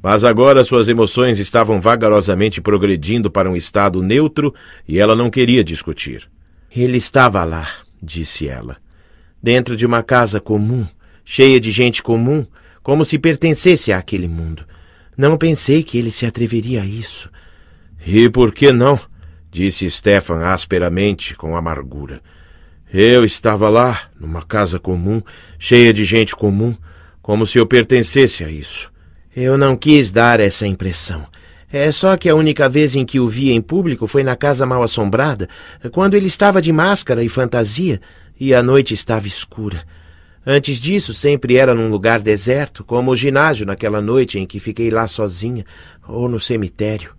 [SPEAKER 1] Mas agora suas emoções estavam vagarosamente progredindo para um estado neutro e ela não queria discutir. Ele estava lá, disse ela. Dentro de uma casa comum, cheia de gente comum, como se pertencesse àquele mundo. Não pensei que ele se atreveria a isso. E por que não? disse Stefan asperamente, com amargura. Eu estava lá, numa casa comum, cheia de gente comum, como se eu pertencesse a isso. Eu não quis dar essa impressão. É só que a única vez em que o vi em público foi na casa mal assombrada, quando ele estava de máscara e fantasia, e a noite estava escura. Antes disso, sempre era num lugar deserto, como o ginásio naquela noite em que fiquei lá sozinha, ou no cemitério.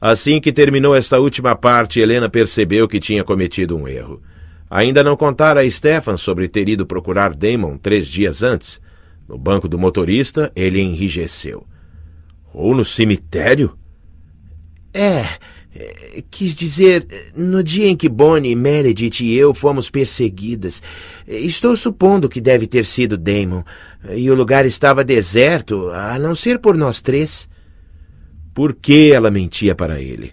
[SPEAKER 1] Assim que terminou esta última parte, Helena percebeu que tinha cometido um erro. Ainda não contara a Stefan sobre ter ido procurar Damon três dias antes. No banco do motorista, ele enrijeceu. Ou no cemitério? É, é, quis dizer, no dia em que Bonnie, Meredith e eu fomos perseguidas. Estou supondo que deve ter sido Damon. E o lugar estava deserto, a não ser por nós três. Por que ela mentia para ele?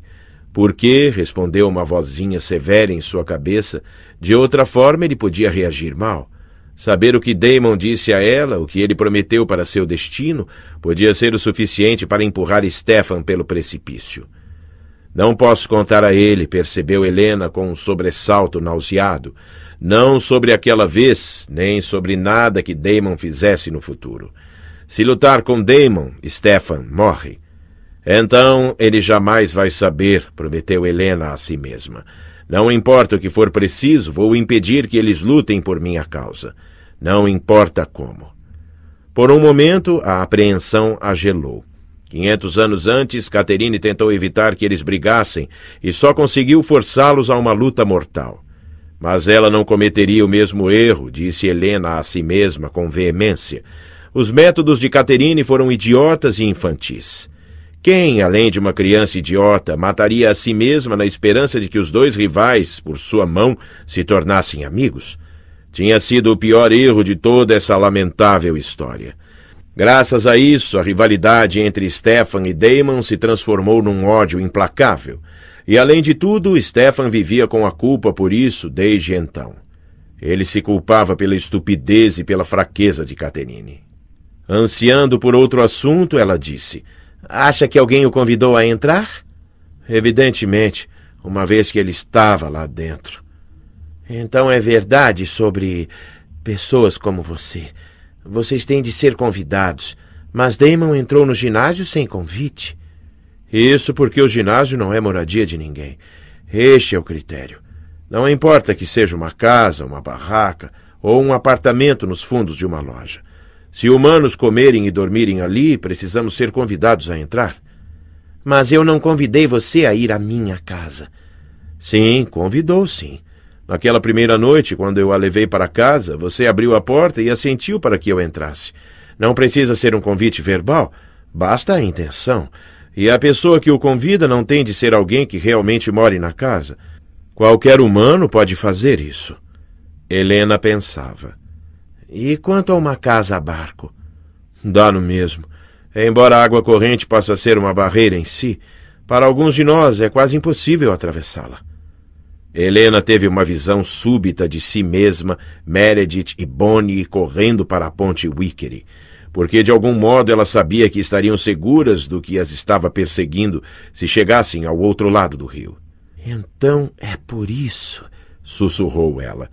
[SPEAKER 1] Por que, respondeu uma vozinha severa em sua cabeça, de outra forma ele podia reagir mal. Saber o que Damon disse a ela, o que ele prometeu para seu destino, podia ser o suficiente para empurrar Stefan pelo precipício. Não posso contar a ele, percebeu Helena com um sobressalto nauseado. Não sobre aquela vez, nem sobre nada que Damon fizesse no futuro. Se lutar com Damon, Stefan morre. Então ele jamais vai saber, prometeu Helena a si mesma. Não importa o que for preciso, vou impedir que eles lutem por minha causa. Não importa como. Por um momento, a apreensão a gelou. Quinhentos anos antes, Caterine tentou evitar que eles brigassem e só conseguiu forçá-los a uma luta mortal. Mas ela não cometeria o mesmo erro, disse Helena a si mesma com veemência. Os métodos de Caterine foram idiotas e infantis. Quem, além de uma criança idiota, mataria a si mesma na esperança de que os dois rivais, por sua mão, se tornassem amigos? Tinha sido o pior erro de toda essa lamentável história. Graças a isso, a rivalidade entre Stefan e Damon se transformou num ódio implacável. E além de tudo, Stefan vivia com a culpa por isso desde então. Ele se culpava pela estupidez e pela fraqueza de Caterine. Ansiando por outro assunto, ela disse: Acha que alguém o convidou a entrar? Evidentemente, uma vez que ele estava lá dentro. Então é verdade sobre pessoas como você. Vocês têm de ser convidados. Mas Damon entrou no ginásio sem convite. Isso porque o ginásio não é moradia de ninguém. Este é o critério. Não importa que seja uma casa, uma barraca ou um apartamento nos fundos de uma loja. Se humanos comerem e dormirem ali, precisamos ser convidados a entrar. Mas eu não convidei você a ir à minha casa. Sim, convidou, sim. Naquela primeira noite, quando eu a levei para casa, você abriu a porta e assentiu para que eu entrasse. Não precisa ser um convite verbal, basta a intenção. E a pessoa que o convida não tem de ser alguém que realmente more na casa. Qualquer humano pode fazer isso. Helena pensava. E quanto a uma casa a barco? Dá no mesmo. Embora a água corrente possa ser uma barreira em si, para alguns de nós é quase impossível atravessá-la. Helena teve uma visão súbita de si mesma, Meredith e Bonnie correndo para a ponte Wickery, porque de algum modo ela sabia que estariam seguras do que as estava perseguindo se chegassem ao outro lado do rio. Então é por isso, sussurrou ela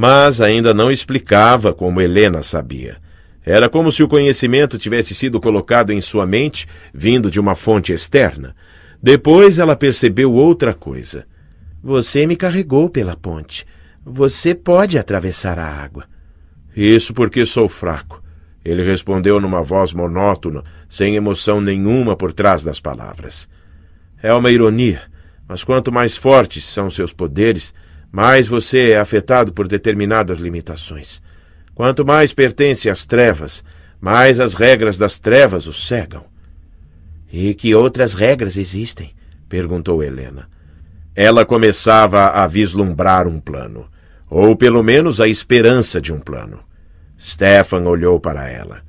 [SPEAKER 1] mas ainda não explicava como Helena sabia. Era como se o conhecimento tivesse sido colocado em sua mente, vindo de uma fonte externa. Depois ela percebeu outra coisa. Você me carregou pela ponte. Você pode atravessar a água. Isso porque sou fraco. Ele respondeu numa voz monótona, sem emoção nenhuma por trás das palavras. É uma ironia, mas quanto mais fortes são seus poderes, mais você é afetado por determinadas limitações. Quanto mais pertence às trevas, mais as regras das trevas o cegam. E que outras regras existem? perguntou Helena. Ela começava a vislumbrar um plano, ou pelo menos a esperança de um plano. Stefan olhou para ela.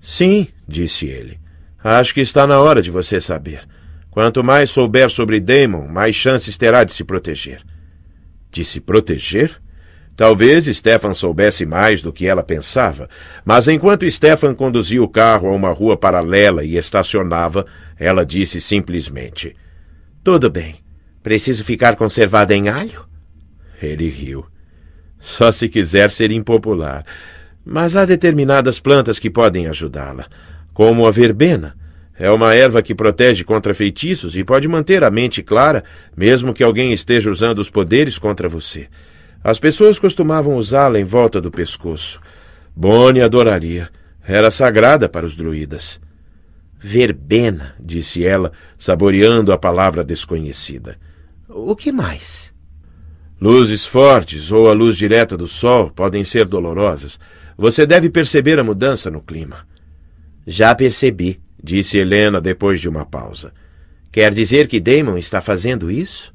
[SPEAKER 1] Sim, disse ele. Acho que está na hora de você saber. Quanto mais souber sobre Damon, mais chances terá de se proteger. De se proteger? Talvez Stefan soubesse mais do que ela pensava, mas enquanto Stefan conduzia o carro a uma rua paralela e estacionava, ela disse simplesmente: Tudo bem. Preciso ficar conservada em alho? Ele riu. Só se quiser ser impopular. Mas há determinadas plantas que podem ajudá-la, como a verbena. É uma erva que protege contra feitiços e pode manter a mente clara, mesmo que alguém esteja usando os poderes contra você. As pessoas costumavam usá-la em volta do pescoço. Bonnie adoraria. Era sagrada para os druidas. Verbena, disse ela, saboreando a palavra desconhecida. O que mais? Luzes fortes ou a luz direta do sol podem ser dolorosas. Você deve perceber a mudança no clima. Já percebi, disse Helena depois de uma pausa. Quer dizer que Damon está fazendo isso?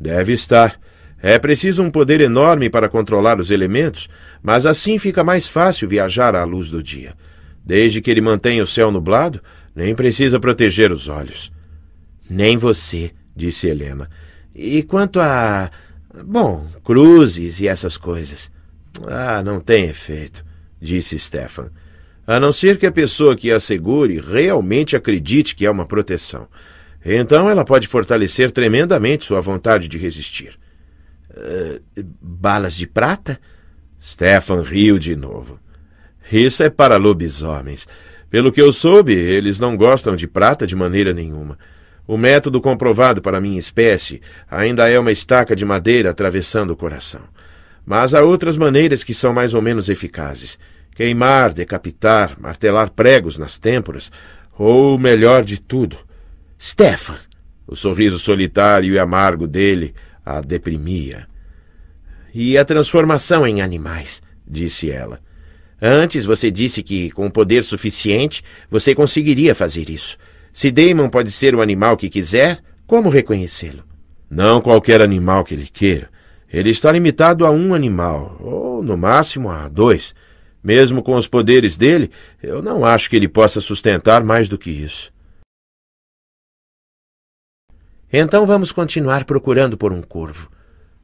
[SPEAKER 1] Deve estar. É preciso um poder enorme para controlar os elementos, mas assim fica mais fácil viajar à luz do dia. Desde que ele mantenha o céu nublado, nem precisa proteger os olhos. Nem você, disse Helena. E quanto a. Bom, cruzes e essas coisas. Ah, não tem efeito, disse Stefan a não ser que a pessoa que a segure realmente acredite que é uma proteção. Então ela pode fortalecer tremendamente sua vontade de resistir. Uh, balas de prata? Stefan riu de novo. Isso é para lobisomens. Pelo que eu soube, eles não gostam de prata de maneira nenhuma. O método comprovado para minha espécie ainda é uma estaca de madeira atravessando o coração. Mas há outras maneiras que são mais ou menos eficazes queimar, decapitar, martelar pregos nas têmporas, ou melhor de tudo, Stefan. O sorriso solitário e amargo dele a deprimia. E a transformação em animais, disse ela. Antes você disse que, com poder suficiente, você conseguiria fazer isso. Se Damon pode ser o animal que quiser, como reconhecê-lo? Não qualquer animal que ele queira. Ele está limitado a um animal, ou no máximo a dois. Mesmo com os poderes dele, eu não acho que ele possa sustentar mais do que isso. Então vamos continuar procurando por um corvo.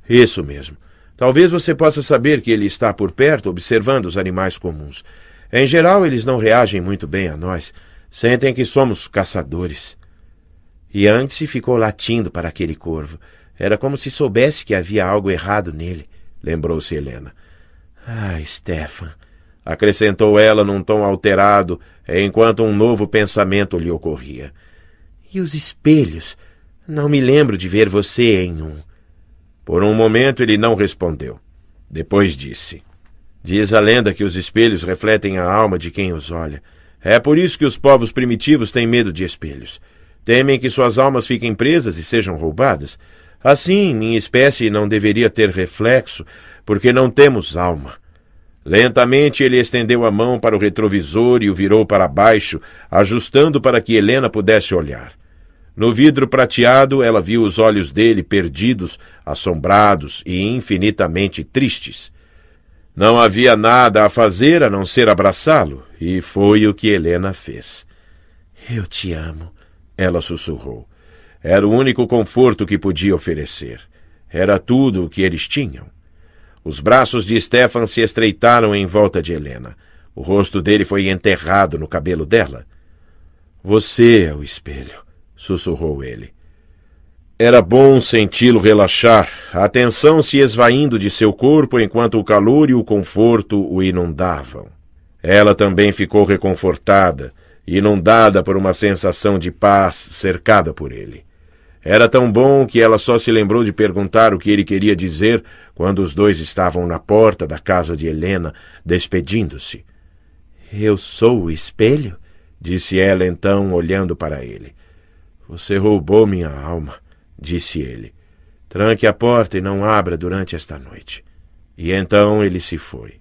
[SPEAKER 1] Isso mesmo. Talvez você possa saber que ele está por perto observando os animais comuns. Em geral, eles não reagem muito bem a nós. Sentem que somos caçadores. E antes ficou latindo para aquele corvo. Era como se soubesse que havia algo errado nele, lembrou-se Helena. Ah, Stefan, acrescentou ela num tom alterado, é, enquanto um novo pensamento lhe ocorria. E os espelhos? Não me lembro de ver você em um. Por um momento ele não respondeu. Depois disse: Diz a lenda que os espelhos refletem a alma de quem os olha. É por isso que os povos primitivos têm medo de espelhos. Temem que suas almas fiquem presas e sejam roubadas. Assim, minha espécie não deveria ter reflexo, porque não temos alma. Lentamente ele estendeu a mão para o retrovisor e o virou para baixo, ajustando para que Helena pudesse olhar. No vidro prateado, ela viu os olhos dele perdidos, assombrados e infinitamente tristes. Não havia nada a fazer a não ser abraçá-lo, e foi o que Helena fez. Eu te amo, ela sussurrou. Era o único conforto que podia oferecer. Era tudo o que eles tinham. Os braços de Stefan se estreitaram em volta de Helena. O rosto dele foi enterrado no cabelo dela. Você é o espelho, sussurrou ele. Era bom senti-lo relaxar, a tensão se esvaindo de seu corpo enquanto o calor e o conforto o inundavam. Ela também ficou reconfortada, inundada por uma sensação de paz cercada por ele. Era tão bom que ela só se lembrou de perguntar o que ele queria dizer quando os dois estavam na porta da casa de Helena, despedindo-se. Eu sou o espelho? disse ela então, olhando para ele. Você roubou minha alma, disse ele. Tranque a porta e não abra durante esta noite. E então ele se foi.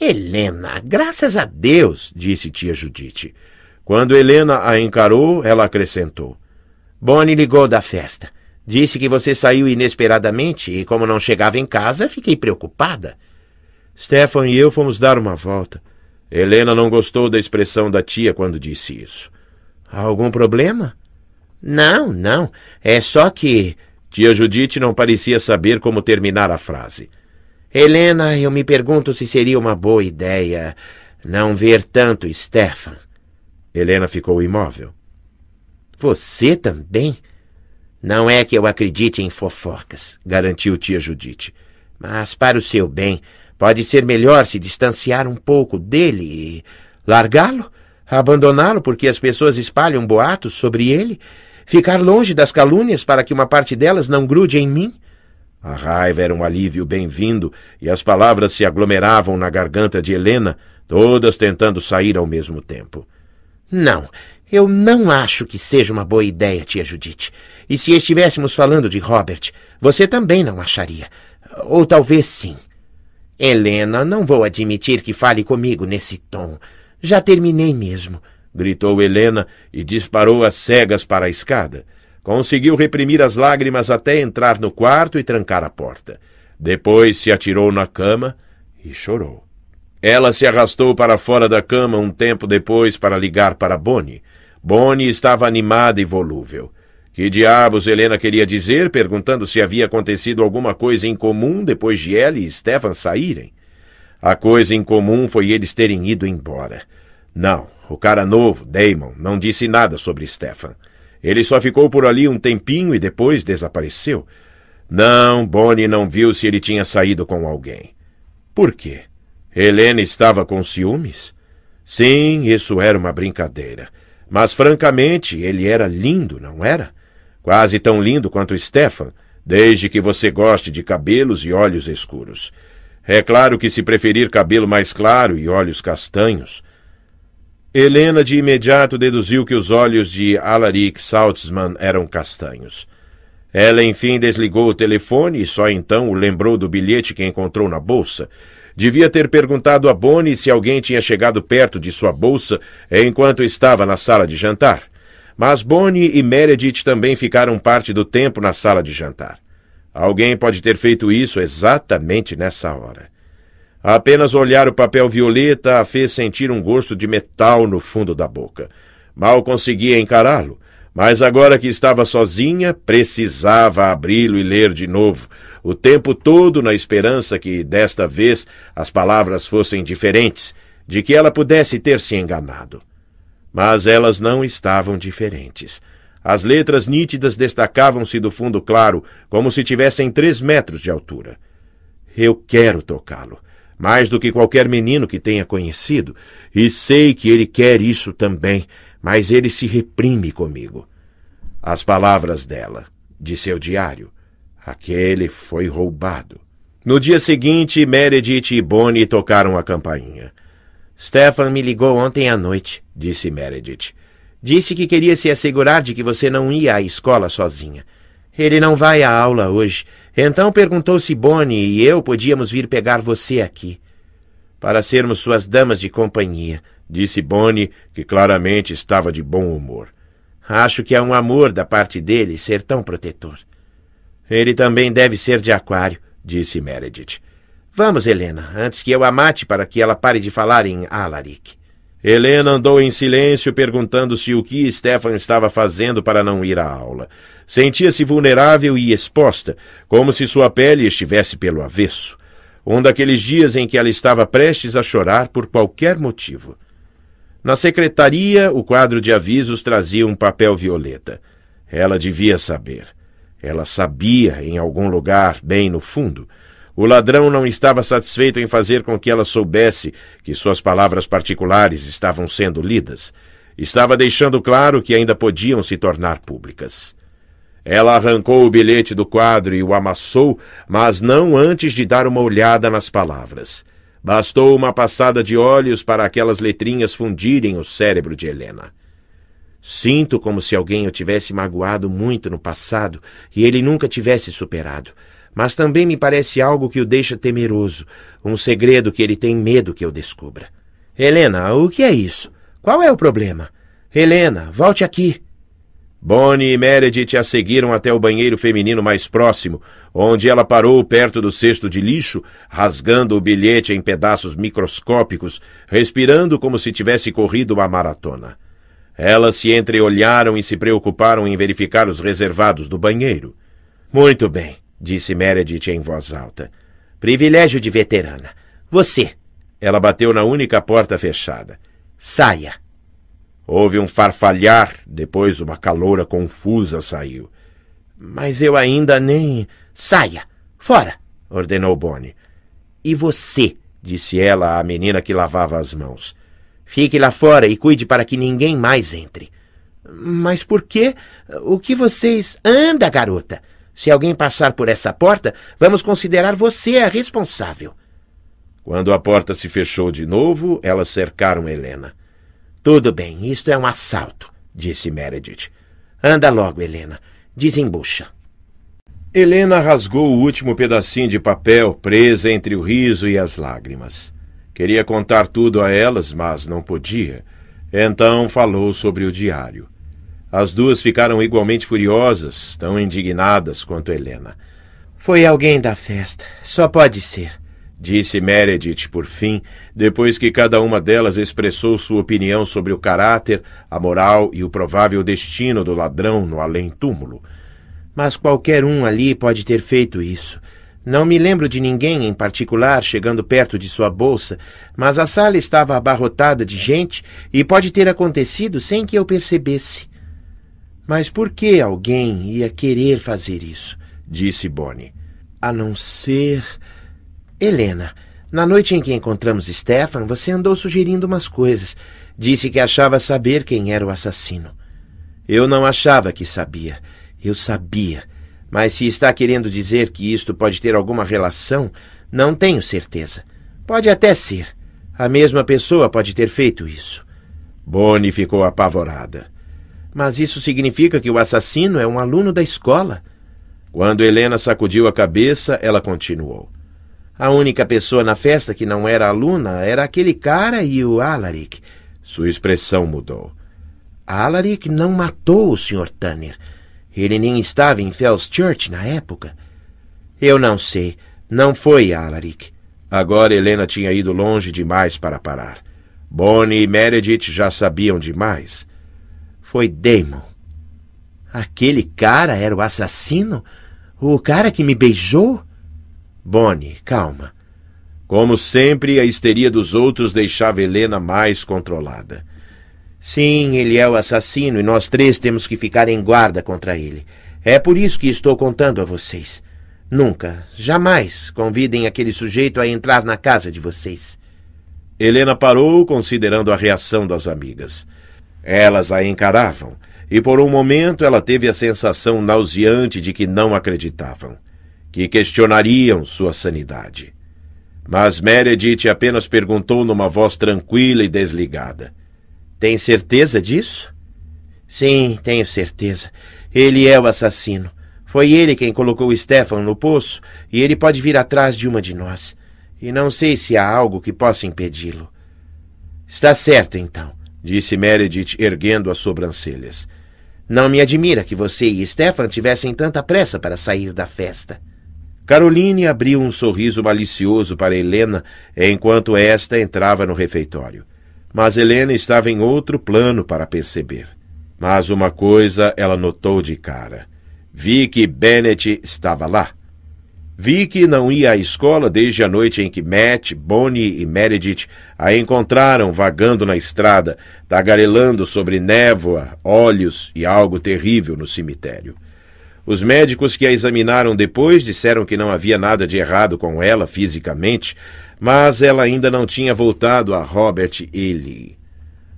[SPEAKER 1] Helena, graças a Deus, disse tia Judite. Quando Helena a encarou, ela acrescentou. Bonnie ligou da festa. Disse que você saiu inesperadamente e, como não chegava em casa, fiquei preocupada. Stefan e eu fomos dar uma volta. Helena não gostou da expressão da tia quando disse isso. Há algum problema? Não, não. É só que. Tia Judite não parecia saber como terminar a frase. Helena, eu me pergunto se seria uma boa ideia não ver tanto Stefan. Helena ficou imóvel. Você também? Não é que eu acredite em fofocas, garantiu tia Judite. Mas para o seu bem, pode ser melhor se distanciar um pouco dele e largá-lo, abandoná-lo porque as pessoas espalham boatos sobre ele, ficar longe das calúnias para que uma parte delas não grude em mim. A raiva era um alívio bem-vindo e as palavras se aglomeravam na garganta de Helena, todas tentando sair ao mesmo tempo. Não, eu não acho que seja uma boa ideia, tia Judite. E se estivéssemos falando de Robert, você também não acharia. Ou talvez sim. Helena, não vou admitir que fale comigo nesse tom. Já terminei mesmo. Gritou Helena e disparou às cegas para a escada. Conseguiu reprimir as lágrimas até entrar no quarto e trancar a porta. Depois se atirou na cama e chorou. Ela se arrastou para fora da cama um tempo depois para ligar para Bonnie. Bonnie estava animada e volúvel. Que diabos Helena queria dizer, perguntando se havia acontecido alguma coisa incomum depois de ela e Stefan saírem? A coisa incomum foi eles terem ido embora. Não, o cara novo, Damon, não disse nada sobre Stefan. Ele só ficou por ali um tempinho e depois desapareceu. Não, Bonnie não viu se ele tinha saído com alguém. Por quê? Helena estava com ciúmes? Sim, isso era uma brincadeira. Mas, francamente, ele era lindo, não era? Quase tão lindo quanto Stefan, desde que você goste de cabelos e olhos escuros. É claro que se preferir cabelo mais claro e olhos castanhos. Helena de imediato deduziu que os olhos de Alaric Saltzman eram castanhos. Ela enfim desligou o telefone e só então o lembrou do bilhete que encontrou na bolsa. Devia ter perguntado a Bonnie se alguém tinha chegado perto de sua bolsa enquanto estava na sala de jantar. Mas Bonnie e Meredith também ficaram parte do tempo na sala de jantar. Alguém pode ter feito isso exatamente nessa hora. Apenas olhar o papel violeta a fez sentir um gosto de metal no fundo da boca. Mal conseguia encará-lo, mas agora que estava sozinha, precisava abri-lo e ler de novo, o tempo todo na esperança que, desta vez, as palavras fossem diferentes, de que ela pudesse ter se enganado. Mas elas não estavam diferentes. As letras nítidas destacavam-se do fundo claro, como se tivessem três metros de altura. Eu quero tocá-lo, mais do que qualquer menino que tenha conhecido, e sei que ele quer isso também, mas ele se reprime comigo. As palavras dela, de seu diário, Aquele foi roubado. No dia seguinte, Meredith e Bonnie tocaram a campainha. Stefan me ligou ontem à noite, disse Meredith. Disse que queria se assegurar de que você não ia à escola sozinha. Ele não vai à aula hoje. Então perguntou se Bonnie e eu podíamos vir pegar você aqui. Para sermos suas damas de companhia, disse Bonnie, que claramente estava de bom humor. Acho que é um amor da parte dele ser tão protetor. Ele também deve ser de aquário, disse Meredith. Vamos, Helena, antes que eu a mate para que ela pare de falar em Alaric. Helena andou em silêncio, perguntando-se o que Stefan estava fazendo para não ir à aula. Sentia-se vulnerável e exposta, como se sua pele estivesse pelo avesso. Um daqueles dias em que ela estava prestes a chorar por qualquer motivo. Na secretaria, o quadro de avisos trazia um papel violeta. Ela devia saber. Ela sabia, em algum lugar, bem no fundo. O ladrão não estava satisfeito em fazer com que ela soubesse que suas palavras particulares estavam sendo lidas. Estava deixando claro que ainda podiam se tornar públicas. Ela arrancou o bilhete do quadro e o amassou, mas não antes de dar uma olhada nas palavras. Bastou uma passada de olhos para aquelas letrinhas fundirem o cérebro de Helena. Sinto como se alguém o tivesse magoado muito no passado e ele nunca tivesse superado. Mas também me parece algo que o deixa temeroso, um segredo que ele tem medo que eu descubra. Helena, o que é isso? Qual é o problema? Helena, volte aqui. Bonnie e Meredith a seguiram até o banheiro feminino mais próximo, onde ela parou perto do cesto de lixo, rasgando o bilhete em pedaços microscópicos, respirando como se tivesse corrido uma maratona. Elas se entreolharam e se preocuparam em verificar os reservados do banheiro. Muito bem, disse Meredith em voz alta. Privilégio de veterana. Você. Ela bateu na única porta fechada. Saia. Houve um farfalhar, depois uma caloura confusa saiu. Mas eu ainda nem. Saia! Fora! ordenou Bonnie. E você? disse ela à menina que lavava as mãos. Fique lá fora e cuide para que ninguém mais entre. Mas por quê? O que vocês. Anda, garota! Se alguém passar por essa porta, vamos considerar você a responsável. Quando a porta se fechou de novo, elas cercaram Helena. Tudo bem, isto é um assalto, disse Meredith. Anda logo, Helena. Desembucha. Helena rasgou o último pedacinho de papel presa entre o riso e as lágrimas. Queria contar tudo a elas, mas não podia. Então falou sobre o diário. As duas ficaram igualmente furiosas, tão indignadas quanto Helena. Foi alguém da festa. Só pode ser. Disse Meredith, por fim, depois que cada uma delas expressou sua opinião sobre o caráter, a moral e o provável destino do ladrão no além-túmulo. Mas qualquer um ali pode ter feito isso. Não me lembro de ninguém em particular chegando perto de sua bolsa, mas a sala estava abarrotada de gente e pode ter acontecido sem que eu percebesse. Mas por que alguém ia querer fazer isso? disse Bonnie. A não ser. Helena, na noite em que encontramos Stefan, você andou sugerindo umas coisas. Disse que achava saber quem era o assassino. Eu não achava que sabia. Eu sabia. Mas se está querendo dizer que isto pode ter alguma relação, não tenho certeza. Pode até ser. A mesma pessoa pode ter feito isso. Bonnie ficou apavorada. Mas isso significa que o assassino é um aluno da escola. Quando Helena sacudiu a cabeça, ela continuou. A única pessoa na festa que não era aluna era aquele cara e o Alaric. Sua expressão mudou. Alaric não matou o Sr. Tanner. Ele nem estava em Fells Church na época. Eu não sei. Não foi Alaric. Agora Helena tinha ido longe demais para parar. Bonnie e Meredith já sabiam demais. Foi Damon. Aquele cara era o assassino? O cara que me beijou? Bonnie, calma. Como sempre, a histeria dos outros deixava Helena mais controlada. Sim, ele é o assassino e nós três temos que ficar em guarda contra ele. É por isso que estou contando a vocês. Nunca, jamais convidem aquele sujeito a entrar na casa de vocês. Helena parou, considerando a reação das amigas. Elas a encaravam, e por um momento ela teve a sensação nauseante de que não acreditavam, que questionariam sua sanidade. Mas Meredith apenas perguntou numa voz tranquila e desligada: tem certeza disso? Sim, tenho certeza. Ele é o assassino. Foi ele quem colocou Stefan no poço e ele pode vir atrás de uma de nós. E não sei se há algo que possa impedi-lo. Está certo, então, disse Meredith, erguendo as sobrancelhas. Não me admira que você e Stefan tivessem tanta pressa para sair da festa. Caroline abriu um sorriso malicioso para Helena enquanto esta entrava no refeitório. Mas Helena estava em outro plano para perceber. Mas uma coisa ela notou de cara. Vicky Bennett estava lá. Vicky não ia à escola desde a noite em que Matt, Bonnie e Meredith a encontraram vagando na estrada, tagarelando sobre névoa, olhos e algo terrível no cemitério. Os médicos que a examinaram depois disseram que não havia nada de errado com ela fisicamente, mas ela ainda não tinha voltado a Robert Ely.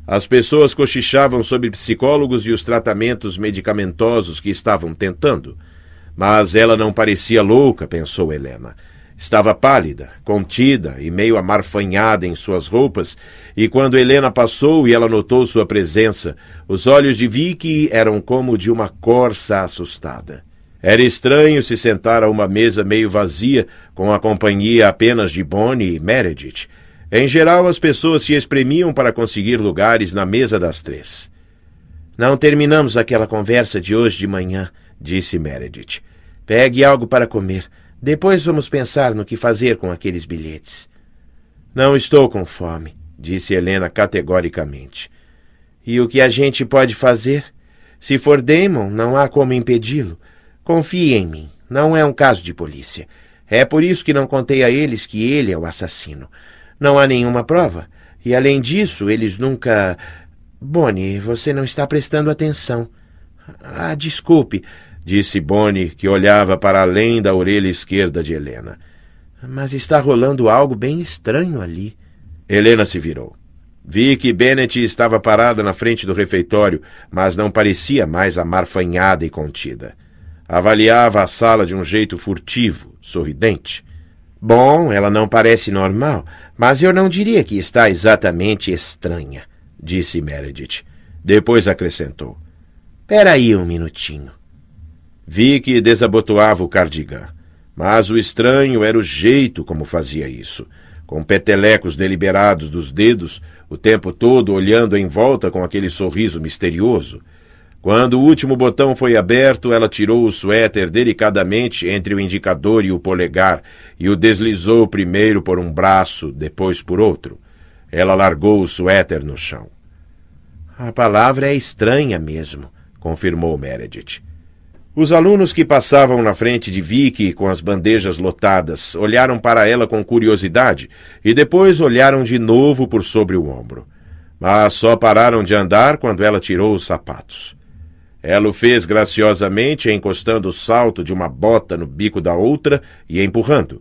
[SPEAKER 1] As pessoas cochichavam sobre psicólogos e os tratamentos medicamentosos que estavam tentando. Mas ela não parecia louca, pensou Helena. Estava pálida, contida e meio amarfanhada em suas roupas, e quando Helena passou e ela notou sua presença, os olhos de Vicky eram como de uma corça assustada. Era estranho se sentar a uma mesa meio vazia, com a companhia apenas de Bonnie e Meredith. Em geral, as pessoas se espremiam para conseguir lugares na mesa das três. Não terminamos aquela conversa de hoje de manhã, disse Meredith. Pegue algo para comer. Depois vamos pensar no que fazer com aqueles bilhetes. Não estou com fome, disse Helena categoricamente. E o que a gente pode fazer? Se for Damon, não há como impedi-lo. Confie em mim. Não é um caso de polícia. É por isso que não contei a eles que ele é o assassino. Não há nenhuma prova. E além disso, eles nunca. Bonnie, você não está prestando atenção. Ah, desculpe, disse Bonnie, que olhava para além da orelha esquerda de Helena. Mas está rolando algo bem estranho ali. Helena se virou. Vi que Bennett estava parada na frente do refeitório, mas não parecia mais amarfanhada e contida. Avaliava a sala de um jeito furtivo, sorridente. Bom, ela não parece normal, mas eu não diria que está exatamente estranha, disse Meredith. Depois acrescentou: Peraí um minutinho. Vi que desabotoava o cardigan, mas o estranho era o jeito como fazia isso com petelecos deliberados dos dedos, o tempo todo olhando em volta com aquele sorriso misterioso, quando o último botão foi aberto, ela tirou o suéter delicadamente entre o indicador e o polegar e o deslizou primeiro por um braço, depois por outro. Ela largou o suéter no chão. A palavra é estranha mesmo, confirmou Meredith. Os alunos que passavam na frente de Vicky com as bandejas lotadas olharam para ela com curiosidade e depois olharam de novo por sobre o ombro. Mas só pararam de andar quando ela tirou os sapatos. Ela o fez graciosamente, encostando o salto de uma bota no bico da outra e empurrando.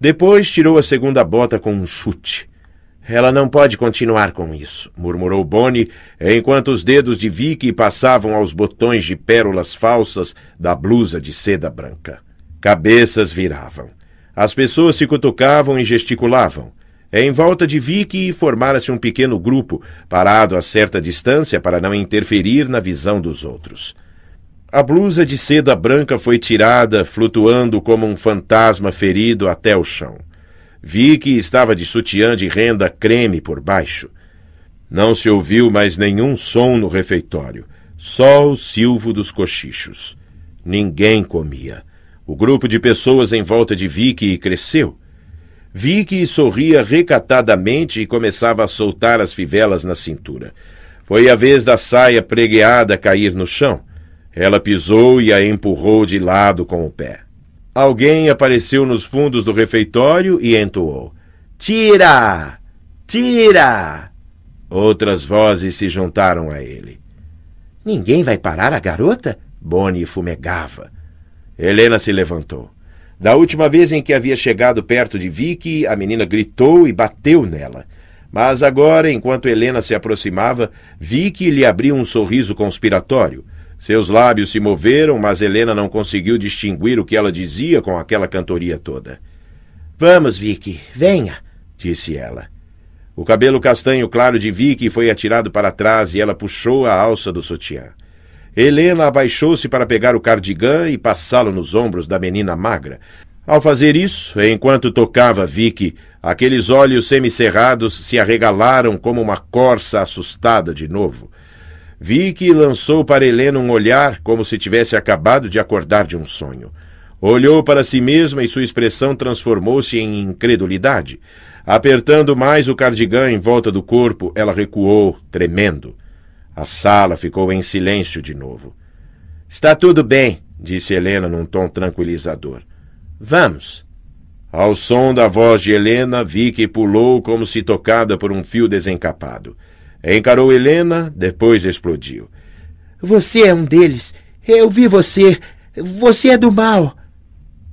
[SPEAKER 1] Depois tirou a segunda bota com um chute. Ela não pode continuar com isso, murmurou Bonnie, enquanto os dedos de Vicky passavam aos botões de pérolas falsas da blusa de seda branca. Cabeças viravam. As pessoas se cutucavam e gesticulavam. É em volta de Vicky formara-se um pequeno grupo, parado a certa distância para não interferir na visão dos outros. A blusa de seda branca foi tirada, flutuando como um fantasma ferido até o chão. Vicky estava de sutiã de renda creme por baixo. Não se ouviu mais nenhum som no refeitório, só o silvo dos cochichos. Ninguém comia. O grupo de pessoas em volta de Vicky cresceu. Vi que sorria recatadamente e começava a soltar as fivelas na cintura. Foi a vez da saia pregueada cair no chão. Ela pisou e a empurrou de lado com o pé. Alguém apareceu nos fundos do refeitório e entoou: Tira! Tira! Outras vozes se juntaram a ele. Ninguém vai parar a garota? Bonnie fumegava. Helena se levantou. Da última vez em que havia chegado perto de Vicky, a menina gritou e bateu nela. Mas agora, enquanto Helena se aproximava, Vicky lhe abriu um sorriso conspiratório. Seus lábios se moveram, mas Helena não conseguiu distinguir o que ela dizia com aquela cantoria toda. Vamos, Vicky, venha, disse ela. O cabelo castanho claro de Vicky foi atirado para trás e ela puxou a alça do sutiã. Helena abaixou-se para pegar o cardigã e passá-lo nos ombros da menina magra. Ao fazer isso, enquanto tocava Vicky, aqueles olhos semicerrados se arregalaram como uma corça assustada de novo. Vicky lançou para Helena um olhar como se tivesse acabado de acordar de um sonho. Olhou para si mesma e sua expressão transformou-se em incredulidade. Apertando mais o cardigã em volta do corpo, ela recuou, tremendo. A sala ficou em silêncio de novo. Está tudo bem, disse Helena num tom tranquilizador. Vamos. Ao som da voz de Helena, Vicky pulou como se tocada por um fio desencapado. Encarou Helena, depois explodiu. Você é um deles. Eu vi você. Você é do mal.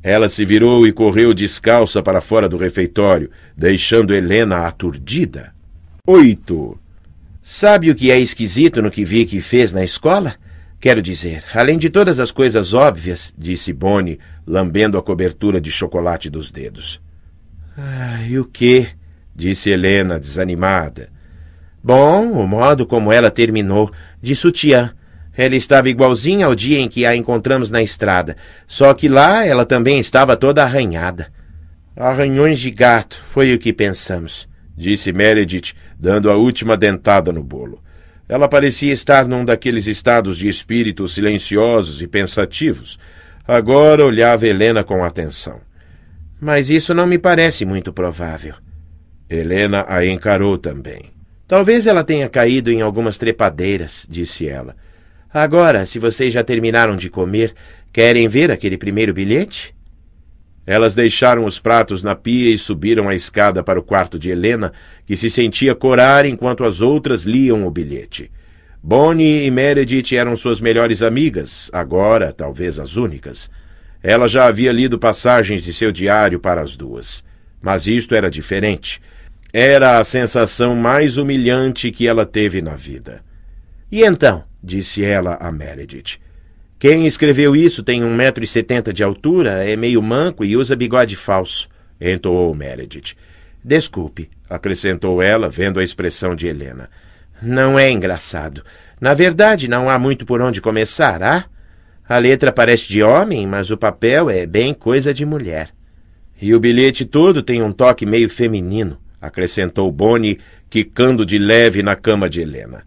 [SPEAKER 1] Ela se virou e correu descalça para fora do refeitório, deixando Helena aturdida. 8. Sabe o que é esquisito no que vi que fez na escola? Quero dizer, além de todas as coisas óbvias, disse Bonnie, lambendo a cobertura de chocolate dos dedos. Ah, e o quê? disse Helena, desanimada. Bom, o modo como ela terminou, de sutiã. Ela estava igualzinha ao dia em que a encontramos na estrada, só que lá ela também estava toda arranhada. Arranhões de gato, foi o que pensamos disse Meredith, dando a última dentada no bolo. Ela parecia estar num daqueles estados de espírito silenciosos e pensativos. Agora olhava Helena com atenção. Mas isso não me parece muito provável. Helena a encarou também. Talvez ela tenha caído em algumas trepadeiras, disse ela. Agora, se vocês já terminaram de comer, querem ver aquele primeiro bilhete? Elas deixaram os pratos na pia e subiram a escada para o quarto de Helena, que se sentia corar enquanto as outras liam o bilhete. Bonnie e Meredith eram suas melhores amigas, agora talvez as únicas. Ela já havia lido passagens de seu diário para as duas. Mas isto era diferente. Era a sensação mais humilhante que ela teve na vida. E então? disse ela a Meredith. Quem escreveu isso tem 1,70m de altura, é meio manco e usa bigode falso, entoou Meredith. Desculpe, acrescentou ela, vendo a expressão de Helena. Não é engraçado. Na verdade, não há muito por onde começar, há? A letra parece de homem, mas o papel é bem coisa de mulher. E o bilhete todo tem um toque meio feminino, acrescentou Bonnie, quicando de leve na cama de Helena.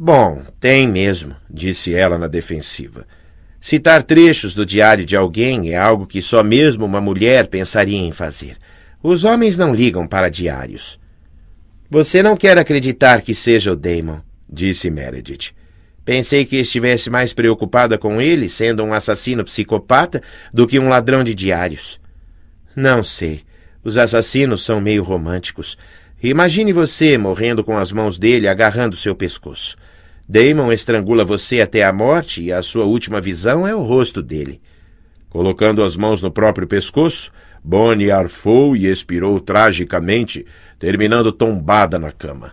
[SPEAKER 1] Bom, tem mesmo, disse ela na defensiva. Citar trechos do diário de alguém é algo que só mesmo uma mulher pensaria em fazer. Os homens não ligam para diários. Você não quer acreditar que seja o Damon, disse Meredith. Pensei que estivesse mais preocupada com ele, sendo um assassino psicopata, do que um ladrão de diários. Não sei. Os assassinos são meio românticos. Imagine você morrendo com as mãos dele agarrando seu pescoço. Damon estrangula você até a morte e a sua última visão é o rosto dele. Colocando as mãos no próprio pescoço, Bonnie arfou e expirou tragicamente, terminando tombada na cama.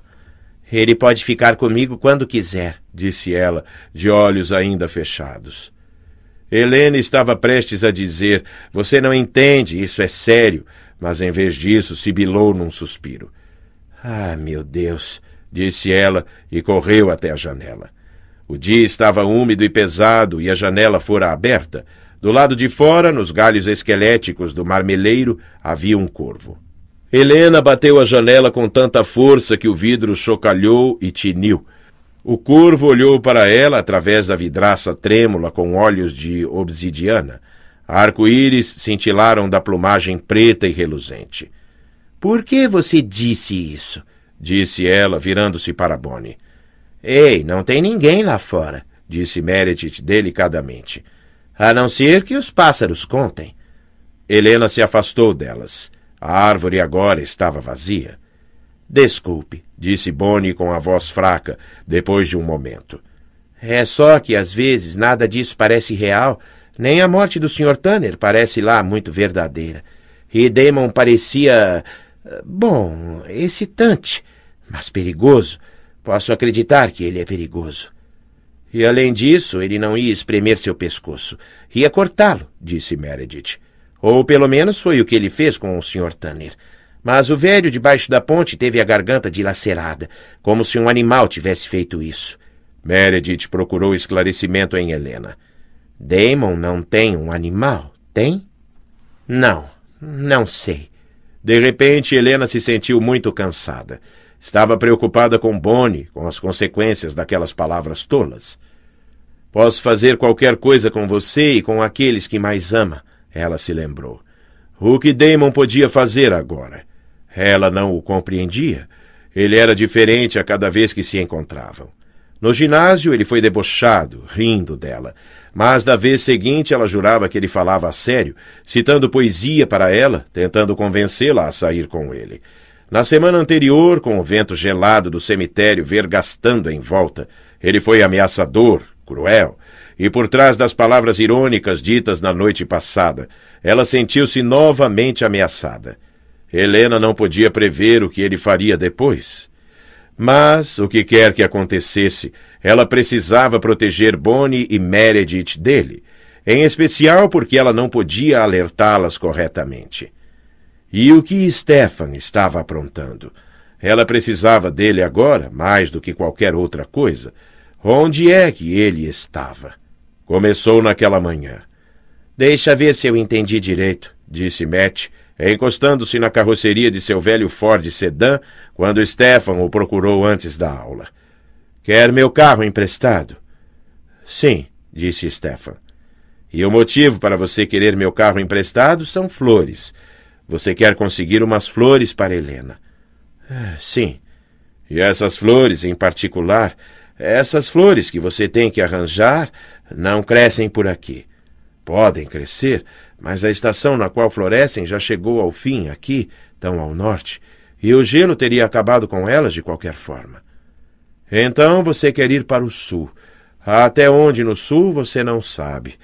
[SPEAKER 1] Ele pode ficar comigo quando quiser, disse ela, de olhos ainda fechados. Helena estava prestes a dizer: Você não entende, isso é sério, mas em vez disso sibilou num suspiro. Ah, meu Deus! disse ela e correu até a janela. O dia estava úmido e pesado e a janela fora aberta. Do lado de fora, nos galhos esqueléticos do marmeleiro, havia um corvo. Helena bateu a janela com tanta força que o vidro chocalhou e tiniu. O corvo olhou para ela através da vidraça trêmula com olhos de obsidiana. Arco-íris cintilaram da plumagem preta e reluzente. Por que você disse isso? disse ela, virando-se para Bonnie. Ei, não tem ninguém lá fora, disse Meredith delicadamente. A não ser que os pássaros contem. Helena se afastou delas. A árvore agora estava vazia. Desculpe, disse Bonnie com a voz fraca, depois de um momento. É só que às vezes nada disso parece real, nem a morte do Sr. Tanner parece lá muito verdadeira. E Damon parecia Bom, excitante, mas perigoso. Posso acreditar que ele é perigoso. E além disso, ele não ia espremer seu pescoço. Ia cortá-lo, disse Meredith. Ou pelo menos foi o que ele fez com o Sr. Tanner. Mas o velho debaixo da ponte teve a garganta dilacerada, como se um animal tivesse feito isso. Meredith procurou esclarecimento em Helena. Damon não tem um animal, tem? Não, não sei. De repente, Helena se sentiu muito cansada. Estava preocupada com Bonnie, com as consequências daquelas palavras tolas. Posso fazer qualquer coisa com você e com aqueles que mais ama, ela se lembrou. O que Damon podia fazer agora? Ela não o compreendia. Ele era diferente a cada vez que se encontravam. No ginásio, ele foi debochado, rindo dela. Mas da vez seguinte ela jurava que ele falava a sério, citando poesia para ela, tentando convencê-la a sair com ele. Na semana anterior, com o vento gelado do cemitério vergastando em volta, ele foi ameaçador, cruel, e por trás das palavras irônicas ditas na noite passada, ela sentiu-se novamente ameaçada. Helena não podia prever o que ele faria depois. Mas, o que quer que acontecesse, ela precisava proteger Bonnie e Meredith dele, em especial porque ela não podia alertá-las corretamente. E o que Stefan estava aprontando? Ela precisava dele agora, mais do que qualquer outra coisa. Onde é que ele estava? Começou naquela manhã. Deixa ver se eu entendi direito, disse Matt, encostando-se na carroceria de seu velho Ford sedã, quando Stefan o procurou antes da aula. Quer meu carro emprestado? Sim, disse Stefan. E o motivo para você querer meu carro emprestado são flores. Você quer conseguir umas flores para Helena. É, sim. E essas flores, em particular, essas flores que você tem que arranjar, não crescem por aqui. Podem crescer, mas a estação na qual florescem já chegou ao fim aqui, tão ao norte, e o gelo teria acabado com elas de qualquer forma. Então você quer ir para o sul. Até onde no sul você não sabe.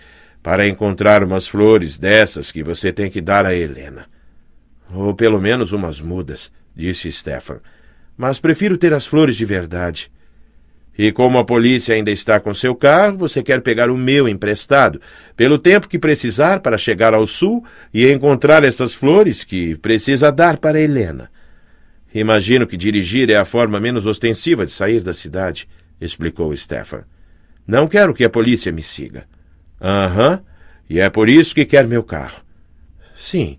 [SPEAKER 1] Para encontrar umas flores dessas que você tem que dar a Helena. Ou pelo menos umas mudas, disse Stefan. Mas prefiro ter as flores de verdade. E como a polícia ainda está com seu carro, você quer pegar o meu emprestado, pelo tempo que precisar para chegar ao sul e encontrar essas flores que precisa dar para Helena. Imagino que dirigir é a forma menos ostensiva de sair da cidade, explicou Stefan. Não quero que a polícia me siga. Aham, uhum, e é por isso que quer meu carro. Sim,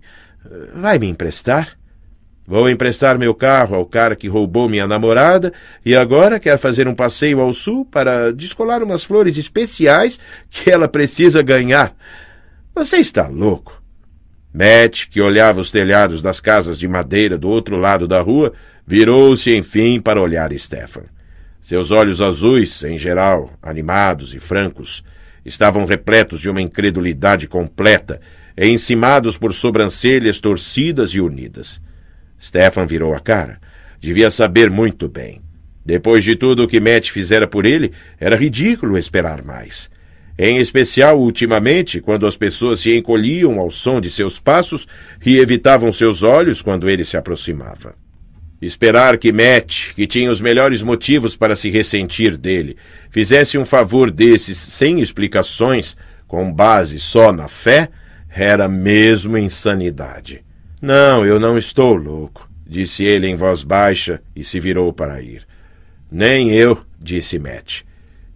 [SPEAKER 1] vai me emprestar? Vou emprestar meu carro ao cara que roubou minha namorada e agora quer fazer um passeio ao sul para descolar umas flores especiais que ela precisa ganhar. Você está louco? Matt, que olhava os telhados das casas de madeira do outro lado da rua, virou-se enfim para olhar Stefan. Seus olhos azuis, em geral, animados e francos, estavam repletos de uma incredulidade completa, encimados por sobrancelhas torcidas e unidas. Stefan virou a cara. Devia saber muito bem. Depois de tudo o que Matt fizera por ele, era ridículo esperar mais. Em especial ultimamente, quando as pessoas se encolhiam ao som de seus passos e evitavam seus olhos quando ele se aproximava. Esperar que Matt, que tinha os melhores motivos para se ressentir dele, fizesse um favor desses sem explicações, com base só na fé, era mesmo insanidade. Não, eu não estou louco, disse ele em voz baixa e se virou para ir. Nem eu, disse Matt.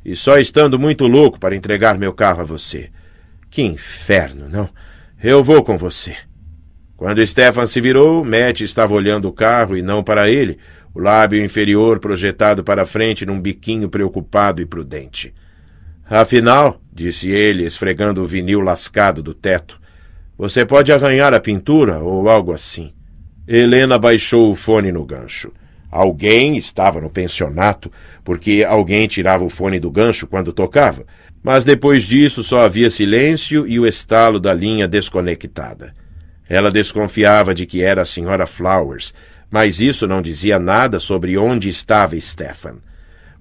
[SPEAKER 1] E só estando muito louco para entregar meu carro a você. Que inferno, não? Eu vou com você. Quando Stefan se virou, Matt estava olhando o carro e não para ele, o lábio inferior projetado para a frente num biquinho preocupado e prudente. Afinal, disse ele, esfregando o vinil lascado do teto, você pode arranhar a pintura ou algo assim. Helena baixou o fone no gancho. Alguém estava no pensionato, porque alguém tirava o fone do gancho quando tocava. Mas depois disso só havia silêncio e o estalo da linha desconectada. Ela desconfiava de que era a senhora Flowers, mas isso não dizia nada sobre onde estava Stefan.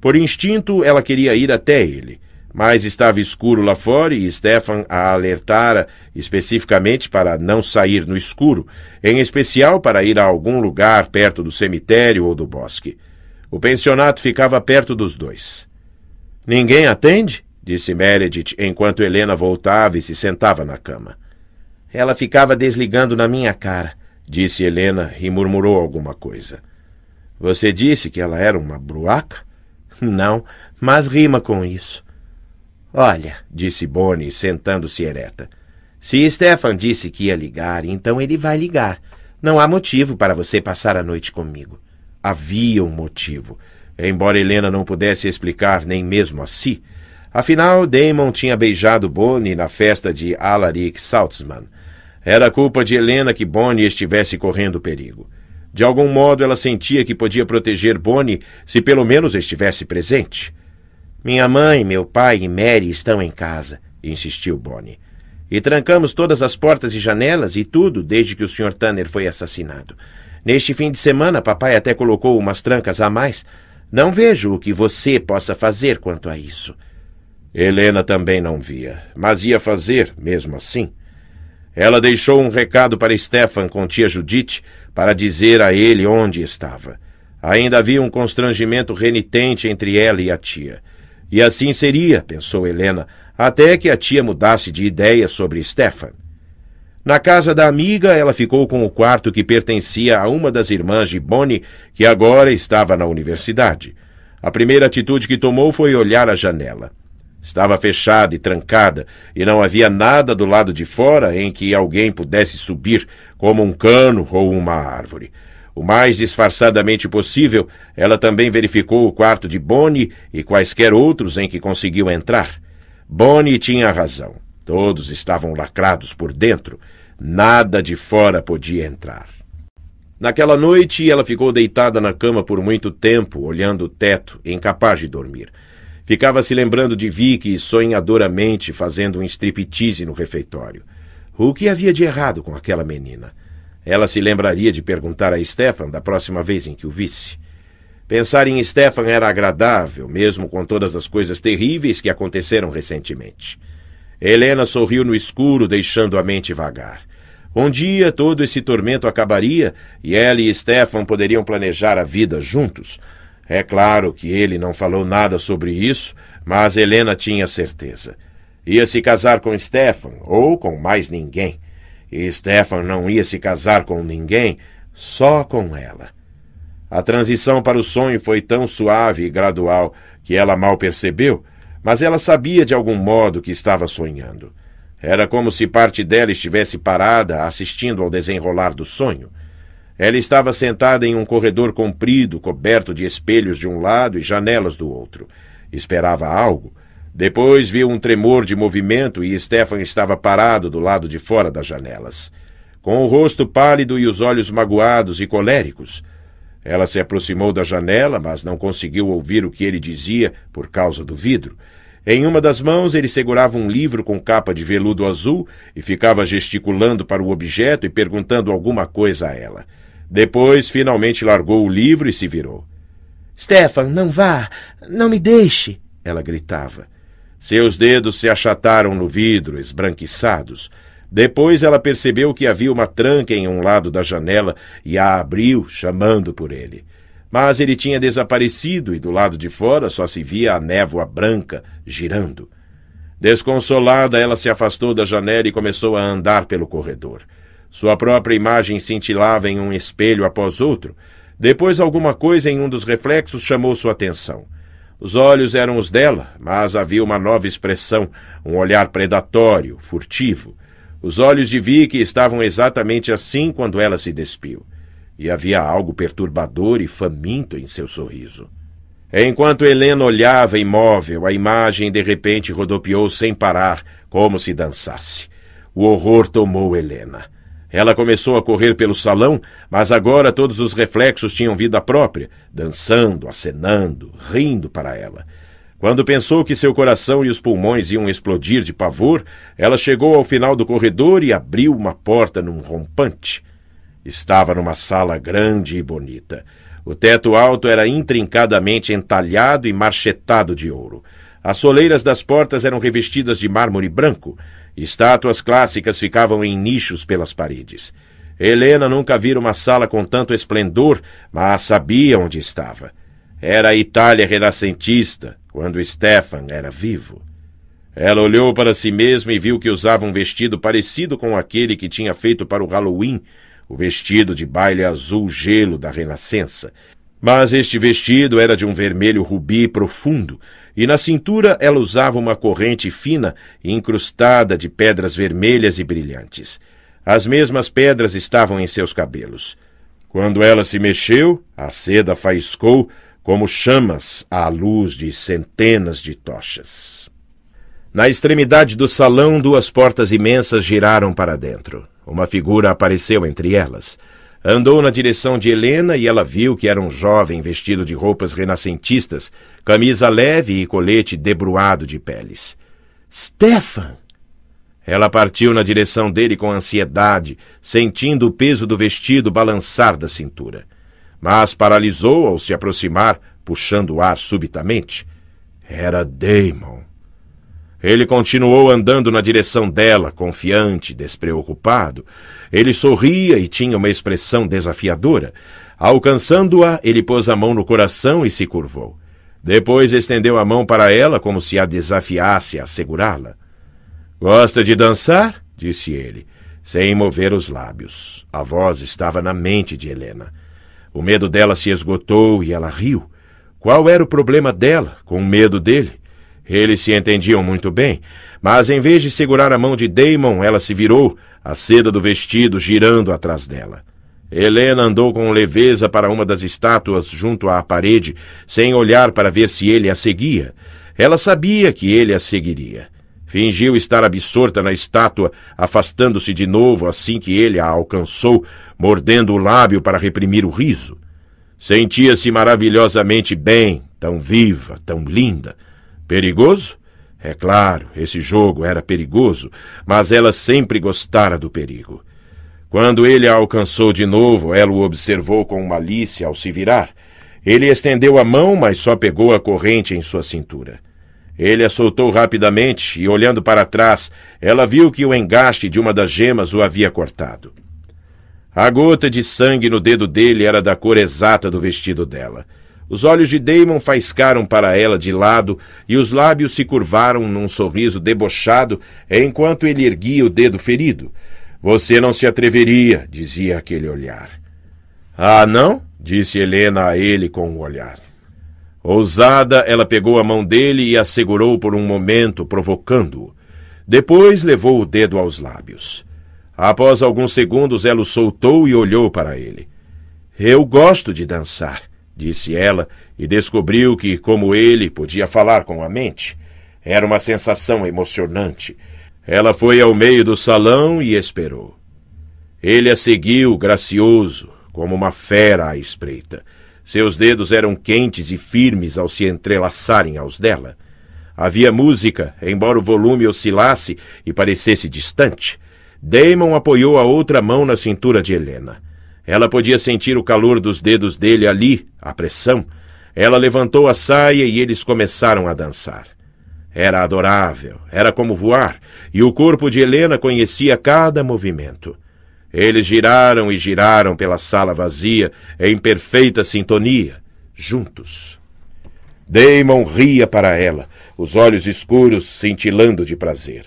[SPEAKER 1] Por instinto, ela queria ir até ele. Mas estava escuro lá fora e Stefan a alertara especificamente para não sair no escuro, em especial para ir a algum lugar perto do cemitério ou do bosque. O pensionato ficava perto dos dois. Ninguém atende? disse Meredith enquanto Helena voltava e se sentava na cama. Ela ficava desligando na minha cara, disse Helena e murmurou alguma coisa. Você disse que ela era uma bruaca? Não, mas rima com isso. Olha, disse Bonnie, sentando-se ereta. Se Stefan disse que ia ligar, então ele vai ligar. Não há motivo para você passar a noite comigo. Havia um motivo. Embora Helena não pudesse explicar nem mesmo a si. Afinal, Damon tinha beijado Bonnie na festa de Alaric Saltzman. Era culpa de Helena que Bonnie estivesse correndo perigo. De algum modo, ela sentia que podia proteger Bonnie se pelo menos estivesse presente. Minha mãe, meu pai e Mary estão em casa, insistiu Bonnie. E trancamos todas as portas e janelas e tudo desde que o Sr. Tanner foi assassinado. Neste fim de semana, papai até colocou umas trancas a mais. Não vejo o que você possa fazer quanto a isso. Helena também não via, mas ia fazer, mesmo assim. Ela deixou um recado para Stefan com tia Judite para dizer a ele onde estava. Ainda havia um constrangimento renitente entre ela e a tia. E assim seria, pensou Helena, até que a tia mudasse de ideia sobre Stefan. Na casa da amiga, ela ficou com o quarto que pertencia a uma das irmãs de Bonnie, que agora estava na universidade. A primeira atitude que tomou foi olhar a janela. Estava fechada e trancada, e não havia nada do lado de fora em que alguém pudesse subir, como um cano ou uma árvore. O mais disfarçadamente possível, ela também verificou o quarto de Bonnie e quaisquer outros em que conseguiu entrar. Bonnie tinha razão. Todos estavam lacrados por dentro. Nada de fora podia entrar. Naquela noite, ela ficou deitada na cama por muito tempo, olhando o teto, incapaz de dormir. Ficava se lembrando de Vicky sonhadoramente fazendo um striptease no refeitório. O que havia de errado com aquela menina? Ela se lembraria de perguntar a Stefan da próxima vez em que o visse. Pensar em Stefan era agradável, mesmo com todas as coisas terríveis que aconteceram recentemente. Helena sorriu no escuro, deixando a mente vagar. Um dia todo esse tormento acabaria e ela e Stefan poderiam planejar a vida juntos. É claro que ele não falou nada sobre isso, mas Helena tinha certeza. Ia se casar com Stefan ou com mais ninguém. E Stefan não ia se casar com ninguém, só com ela. A transição para o sonho foi tão suave e gradual que ela mal percebeu, mas ela sabia de algum modo que estava sonhando. Era como se parte dela estivesse parada assistindo ao desenrolar do sonho. Ela estava sentada em um corredor comprido, coberto de espelhos de um lado e janelas do outro. Esperava algo, depois viu um tremor de movimento e Stefan estava parado do lado de fora das janelas, com o rosto pálido e os olhos magoados e coléricos. Ela se aproximou da janela, mas não conseguiu ouvir o que ele dizia por causa do vidro. Em uma das mãos ele segurava um livro com capa de veludo azul e ficava gesticulando para o objeto e perguntando alguma coisa a ela. Depois, finalmente largou o livro e se virou. Stefan, não vá! Não me deixe! Ela gritava. Seus dedos se achataram no vidro, esbranquiçados. Depois ela percebeu que havia uma tranca em um lado da janela e a abriu, chamando por ele. Mas ele tinha desaparecido e do lado de fora só se via a névoa branca girando. Desconsolada, ela se afastou da janela e começou a andar pelo corredor. Sua própria imagem cintilava em um espelho após outro. Depois, alguma coisa em um dos reflexos chamou sua atenção. Os olhos eram os dela, mas havia uma nova expressão, um olhar predatório, furtivo. Os olhos de Vicky estavam exatamente assim quando ela se despiu. E havia algo perturbador e faminto em seu sorriso. Enquanto Helena olhava imóvel, a imagem de repente rodopiou sem parar, como se dançasse. O horror tomou Helena. Ela começou a correr pelo salão, mas agora todos os reflexos tinham vida própria, dançando, acenando, rindo para ela. Quando pensou que seu coração e os pulmões iam explodir de pavor, ela chegou ao final do corredor e abriu uma porta num rompante. Estava numa sala grande e bonita. O teto alto era intrincadamente entalhado e marchetado de ouro. As soleiras das portas eram revestidas de mármore branco. Estátuas clássicas ficavam em nichos pelas paredes. Helena nunca vira uma sala com tanto esplendor, mas sabia onde estava. Era a Itália renascentista, quando Stefan era vivo. Ela olhou para si mesma e viu que usava um vestido parecido com aquele que tinha feito para o Halloween, o vestido de baile azul gelo da Renascença. Mas este vestido era de um vermelho rubi profundo, e na cintura ela usava uma corrente fina incrustada de pedras vermelhas e brilhantes. As mesmas pedras estavam em seus cabelos. Quando ela se mexeu, a seda faiscou como chamas à luz de centenas de tochas. Na extremidade do salão, duas portas imensas giraram para dentro. Uma figura apareceu entre elas. Andou na direção de Helena e ela viu que era um jovem vestido de roupas renascentistas, camisa leve e colete debruado de peles.
[SPEAKER 2] Stefan!
[SPEAKER 1] Ela partiu na direção dele com ansiedade, sentindo o peso do vestido balançar da cintura. Mas paralisou ao se aproximar, puxando o ar subitamente. Era Damon. Ele continuou andando na direção dela, confiante, despreocupado. Ele sorria e tinha uma expressão desafiadora. Alcançando-a, ele pôs a mão no coração e se curvou. Depois estendeu a mão para ela como se a desafiasse a segurá-la. Gosta de dançar? disse ele, sem mover os lábios. A voz estava na mente de Helena. O medo dela se esgotou e ela riu. Qual era o problema dela com o medo dele? Eles se entendiam muito bem, mas em vez de segurar a mão de Damon, ela se virou, a seda do vestido girando atrás dela. Helena andou com leveza para uma das estátuas junto à parede, sem olhar para ver se ele a seguia. Ela sabia que ele a seguiria. Fingiu estar absorta na estátua, afastando-se de novo assim que ele a alcançou, mordendo o lábio para reprimir o riso. Sentia-se maravilhosamente bem, tão viva, tão linda. Perigoso? É claro, esse jogo era perigoso, mas ela sempre gostara do perigo. Quando ele a alcançou de novo, ela o observou com malícia ao se virar. Ele estendeu a mão, mas só pegou a corrente em sua cintura. Ele a soltou rapidamente e, olhando para trás, ela viu que o engaste de uma das gemas o havia cortado. A gota de sangue no dedo dele era da cor exata do vestido dela. Os olhos de Damon faiscaram para ela de lado e os lábios se curvaram num sorriso debochado enquanto ele erguia o dedo ferido. Você não se atreveria, dizia aquele olhar. Ah, não? disse Helena a ele com o um olhar. Ousada, ela pegou a mão dele e a segurou por um momento, provocando-o. Depois levou o dedo aos lábios. Após alguns segundos, ela o soltou e olhou para ele. Eu gosto de dançar disse ela, e descobriu que, como ele, podia falar com a mente. Era uma sensação emocionante. Ela foi ao meio do salão e esperou. Ele a seguiu, gracioso, como uma fera à espreita. Seus dedos eram quentes e firmes ao se entrelaçarem aos dela. Havia música, embora o volume oscilasse e parecesse distante. Damon apoiou a outra mão na cintura de Helena. Ela podia sentir o calor dos dedos dele ali, a pressão. Ela levantou a saia e eles começaram a dançar. Era adorável, era como voar, e o corpo de Helena conhecia cada movimento. Eles giraram e giraram pela sala vazia, em perfeita sintonia, juntos. Damon ria para ela, os olhos escuros cintilando de prazer.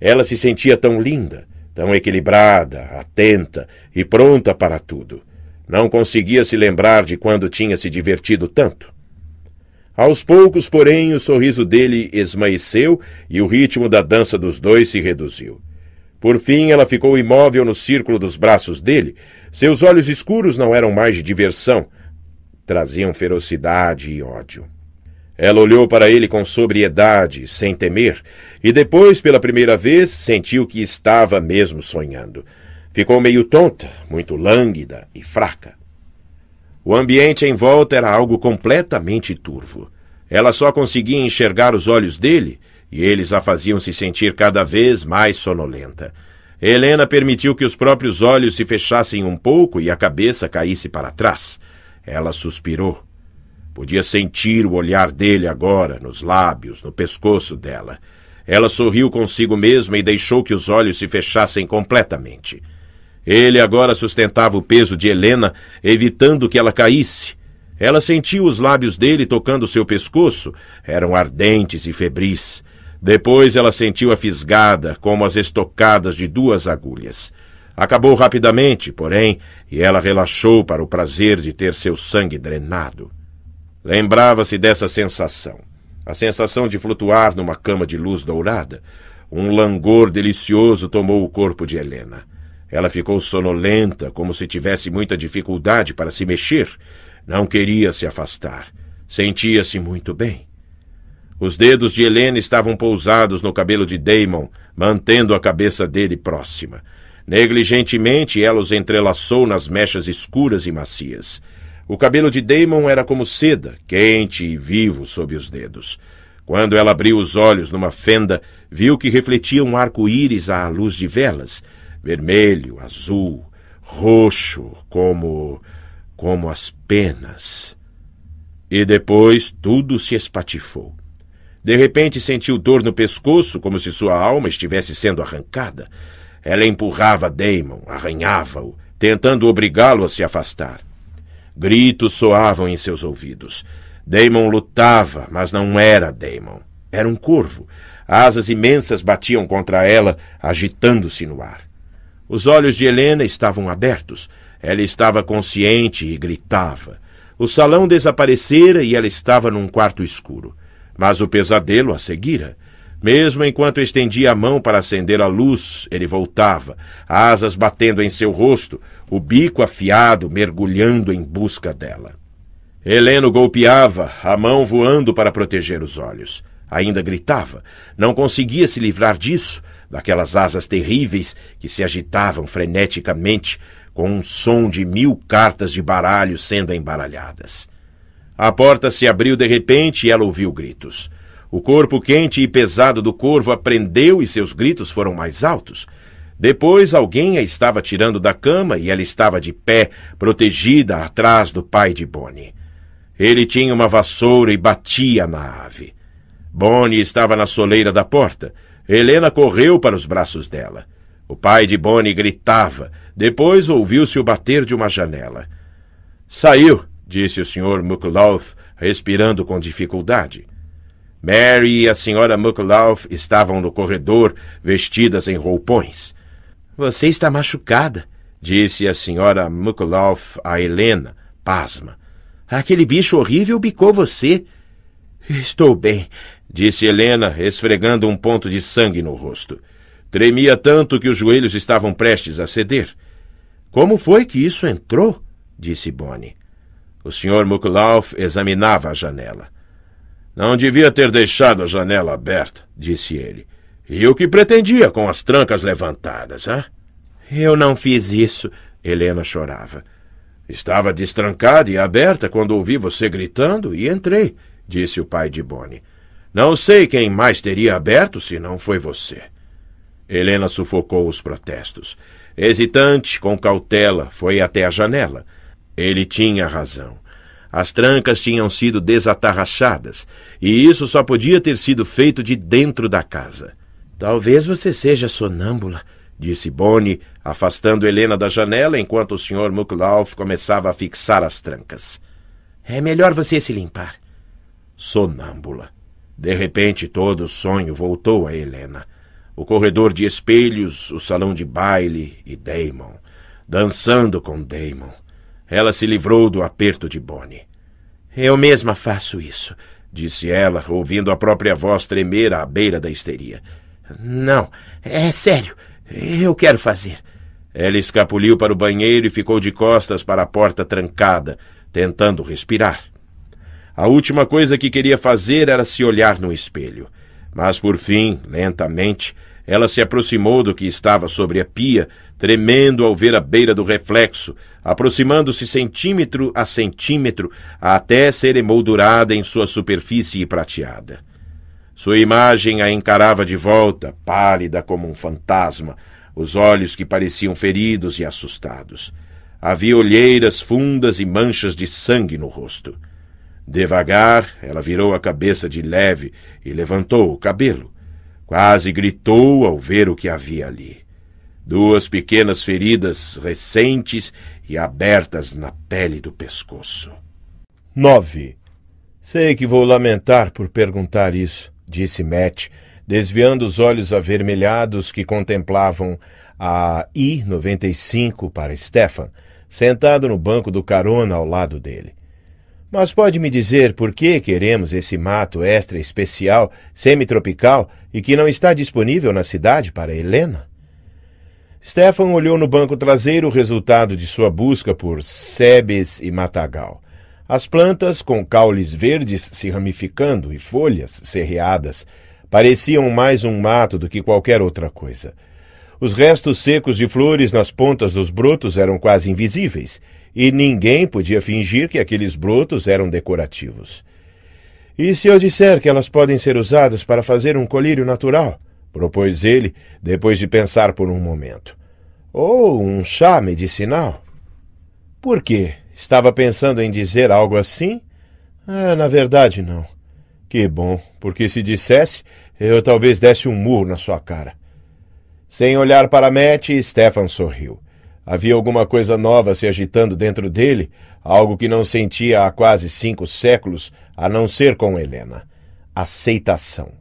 [SPEAKER 1] Ela se sentia tão linda, tão equilibrada, atenta e pronta para tudo. Não conseguia se lembrar de quando tinha se divertido tanto. Aos poucos, porém, o sorriso dele esmaeceu e o ritmo da dança dos dois se reduziu. Por fim, ela ficou imóvel no círculo dos braços dele. Seus olhos escuros não eram mais de diversão, traziam ferocidade e ódio. Ela olhou para ele com sobriedade, sem temer, e depois, pela primeira vez, sentiu que estava mesmo sonhando. Ficou meio tonta, muito lânguida e fraca. O ambiente em volta era algo completamente turvo. Ela só conseguia enxergar os olhos dele e eles a faziam se sentir cada vez mais sonolenta. Helena permitiu que os próprios olhos se fechassem um pouco e a cabeça caísse para trás. Ela suspirou. Podia sentir o olhar dele agora, nos lábios, no pescoço dela. Ela sorriu consigo mesma e deixou que os olhos se fechassem completamente. Ele agora sustentava o peso de Helena, evitando que ela caísse. Ela sentiu os lábios dele tocando seu pescoço, eram ardentes e febris. Depois ela sentiu a fisgada, como as estocadas de duas agulhas. Acabou rapidamente, porém, e ela relaxou para o prazer de ter seu sangue drenado. Lembrava-se dessa sensação. A sensação de flutuar numa cama de luz dourada. Um langor delicioso tomou o corpo de Helena. Ela ficou sonolenta, como se tivesse muita dificuldade para se mexer. Não queria se afastar. Sentia-se muito bem. Os dedos de Helena estavam pousados no cabelo de Damon, mantendo a cabeça dele próxima. Negligentemente, ela os entrelaçou nas mechas escuras e macias. O cabelo de Damon era como seda, quente e vivo sob os dedos. Quando ela abriu os olhos numa fenda, viu que refletia um arco-íris à luz de velas, vermelho, azul, roxo, como como as penas. E depois tudo se espatifou. De repente sentiu dor no pescoço, como se sua alma estivesse sendo arrancada. Ela empurrava Damon, arranhava-o, tentando obrigá-lo a se afastar. Gritos soavam em seus ouvidos. Damon lutava, mas não era Damon. Era um corvo. Asas imensas batiam contra ela, agitando-se no ar. Os olhos de Helena estavam abertos. Ela estava consciente e gritava. O salão desaparecera e ela estava num quarto escuro. Mas o pesadelo a seguira. Mesmo enquanto estendia a mão para acender a luz, ele voltava, asas batendo em seu rosto, o bico afiado mergulhando em busca dela. Heleno golpeava, a mão voando para proteger os olhos. Ainda gritava. Não conseguia se livrar disso, daquelas asas terríveis que se agitavam freneticamente, com um som de mil cartas de baralho sendo embaralhadas. A porta se abriu de repente e ela ouviu gritos. O corpo quente e pesado do corvo aprendeu e seus gritos foram mais altos. Depois alguém a estava tirando da cama e ela estava de pé, protegida atrás do pai de Bonnie. Ele tinha uma vassoura e batia na ave. Bonnie estava na soleira da porta. Helena correu para os braços dela. O pai de Bonnie gritava. Depois ouviu-se o bater de uma janela. Saiu, disse o Sr. Mukulov, respirando com dificuldade. Mary e a Sra. Mukulov estavam no corredor, vestidas em roupões. Você está machucada, disse a senhora Mukulov a Helena, pasma. Aquele bicho horrível bicou você. Estou bem, disse Helena, esfregando um ponto de sangue no rosto. Tremia tanto que os joelhos estavam prestes a ceder. Como foi que isso entrou? disse Bonnie. O senhor Mukulov examinava a janela. Não devia ter deixado a janela aberta, disse ele. E o que pretendia com as trancas levantadas, hã? Eu não fiz isso. Helena chorava. Estava destrancada e aberta quando ouvi você gritando e entrei, disse o pai de Bonnie. Não sei quem mais teria aberto se não foi você. Helena sufocou os protestos. Hesitante, com cautela, foi até a janela. Ele tinha razão. As trancas tinham sido desatarrachadas, e isso só podia ter sido feito de dentro da casa. Talvez você seja sonâmbula, disse Bonnie, afastando Helena da janela enquanto o Sr. Muklauf começava a fixar as trancas. É melhor você se limpar. Sonâmbula. De repente, todo o sonho voltou a Helena. O corredor de espelhos, o salão de baile e Damon. Dançando com Damon. Ela se livrou do aperto de Bonnie. Eu mesma faço isso, disse ela, ouvindo a própria voz tremer à beira da histeria. Não, é sério. Eu quero fazer. Ela escapuliu para o banheiro e ficou de costas para a porta trancada, tentando respirar. A última coisa que queria fazer era se olhar no espelho. Mas por fim, lentamente, ela se aproximou do que estava sobre a pia, tremendo ao ver a beira do reflexo, aproximando-se centímetro a centímetro até ser emoldurada em sua superfície prateada. Sua imagem a encarava de volta, pálida como um fantasma, os olhos que pareciam feridos e assustados. Havia olheiras fundas e manchas de sangue no rosto. Devagar, ela virou a cabeça de leve e levantou o cabelo. Quase gritou ao ver o que havia ali. Duas pequenas feridas recentes e abertas na pele do pescoço. 9. Sei que vou lamentar por perguntar isso, disse Matt, desviando os olhos avermelhados que contemplavam a I-95 para Stefan, sentado no banco do carona ao lado dele. Mas pode me dizer por que queremos esse mato extra especial, semitropical e que não está disponível na cidade para Helena? Stefan olhou no banco traseiro o resultado de sua busca por sebes e matagal. As plantas, com caules verdes se ramificando e folhas serreadas, pareciam mais um mato do que qualquer outra coisa. Os restos secos de flores nas pontas dos brotos eram quase invisíveis, e ninguém podia fingir que aqueles brotos eram decorativos. E se eu disser que elas podem ser usadas para fazer um colírio natural? propôs ele, depois de pensar por um momento. Ou um chá medicinal? Por quê? Estava pensando em dizer algo assim? Ah, na verdade, não. Que bom, porque se dissesse, eu talvez desse um murro na sua cara. Sem olhar para Matt, Stefan sorriu. Havia alguma coisa nova se agitando dentro dele, algo que não sentia há quase cinco séculos, a não ser com Helena. Aceitação.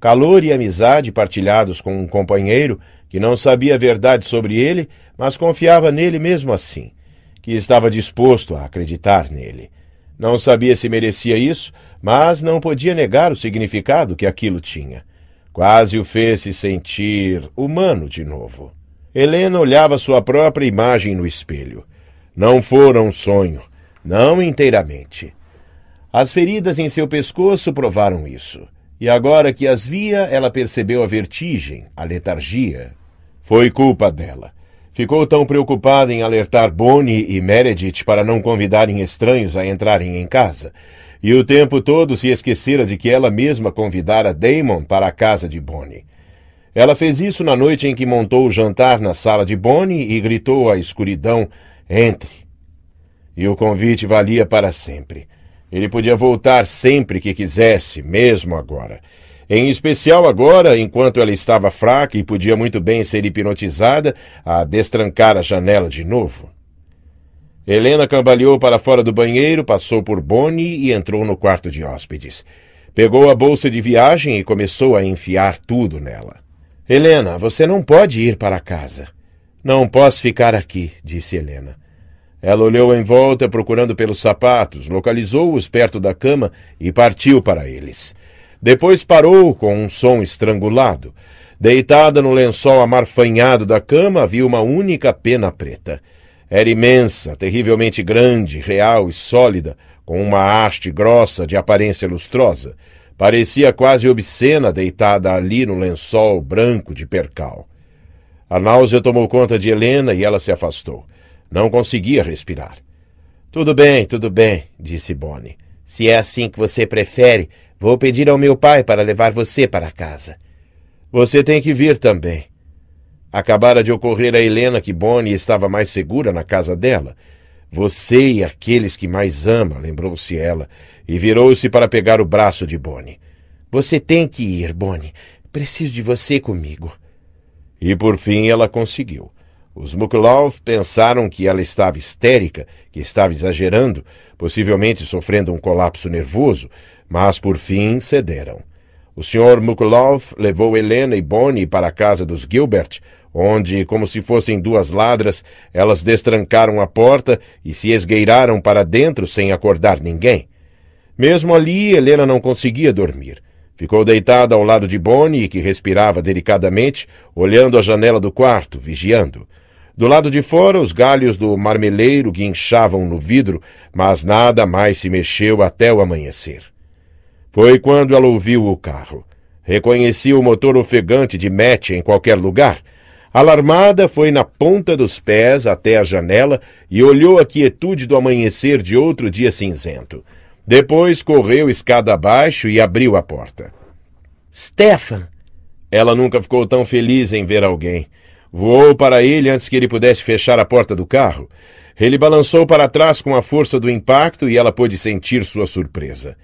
[SPEAKER 1] Calor e amizade partilhados com um companheiro que não sabia a verdade sobre ele, mas confiava nele mesmo assim que estava disposto a acreditar nele. Não sabia se merecia isso, mas não podia negar o significado que aquilo tinha. Quase o fez se sentir humano de novo. Helena olhava sua própria imagem no espelho. Não fora um sonho, não inteiramente. As feridas em seu pescoço provaram isso. E agora que as via, ela percebeu a vertigem, a letargia. Foi culpa dela. Ficou tão preocupada em alertar Bonnie e Meredith para não convidarem estranhos a entrarem em casa, e o tempo todo se esquecera de que ela mesma convidara Damon para a casa de Bonnie. Ela fez isso na noite em que montou o jantar na sala de Bonnie e gritou à escuridão: Entre! E o convite valia para sempre. Ele podia voltar sempre que quisesse, mesmo agora. Em especial agora, enquanto ela estava fraca e podia muito bem ser hipnotizada a destrancar a janela de novo. Helena cambaleou para fora do banheiro, passou por Bonnie e entrou no quarto de hóspedes. Pegou a bolsa de viagem e começou a enfiar tudo nela. Helena, você não pode ir para casa. Não posso ficar aqui, disse Helena. Ela olhou em volta procurando pelos sapatos, localizou-os perto da cama e partiu para eles. Depois parou com um som estrangulado. Deitada no lençol amarfanhado da cama, havia uma única pena preta. Era imensa, terrivelmente grande, real e sólida, com uma haste grossa de aparência lustrosa. Parecia quase obscena deitada ali no lençol branco de percal. A náusea tomou conta de Helena e ela se afastou. Não conseguia respirar. Tudo bem, tudo bem, disse Bonnie. Se é assim que você prefere, Vou pedir ao meu pai para levar você para casa. Você tem que vir também. Acabara de ocorrer a Helena que Bonnie estava mais segura na casa dela. Você e aqueles que mais ama, lembrou-se ela, e virou-se para pegar o braço de Bonnie. Você tem que ir, Bonnie. Preciso de você comigo. E por fim ela conseguiu. Os Mukulov pensaram que ela estava histérica, que estava exagerando, possivelmente sofrendo um colapso nervoso, mas por fim cederam. O Sr. Mukulov levou Helena e Bonnie para a casa dos Gilbert, onde, como se fossem duas ladras, elas destrancaram a porta e se esgueiraram para dentro sem acordar ninguém. Mesmo ali, Helena não conseguia dormir. Ficou deitada ao lado de Bonnie, que respirava delicadamente, olhando a janela do quarto, vigiando. Do lado de fora, os galhos do marmeleiro guinchavam no vidro, mas nada mais se mexeu até o amanhecer. Foi quando ela ouviu o carro. Reconhecia o motor ofegante de Matt em qualquer lugar. Alarmada, foi na ponta dos pés até a janela e olhou a quietude do amanhecer de outro dia cinzento. Depois correu escada abaixo e abriu a porta. Stefan! Ela nunca ficou tão feliz em ver alguém. Voou para ele antes que ele pudesse fechar a porta do carro. Ele balançou para trás com a força do impacto e ela pôde sentir sua surpresa.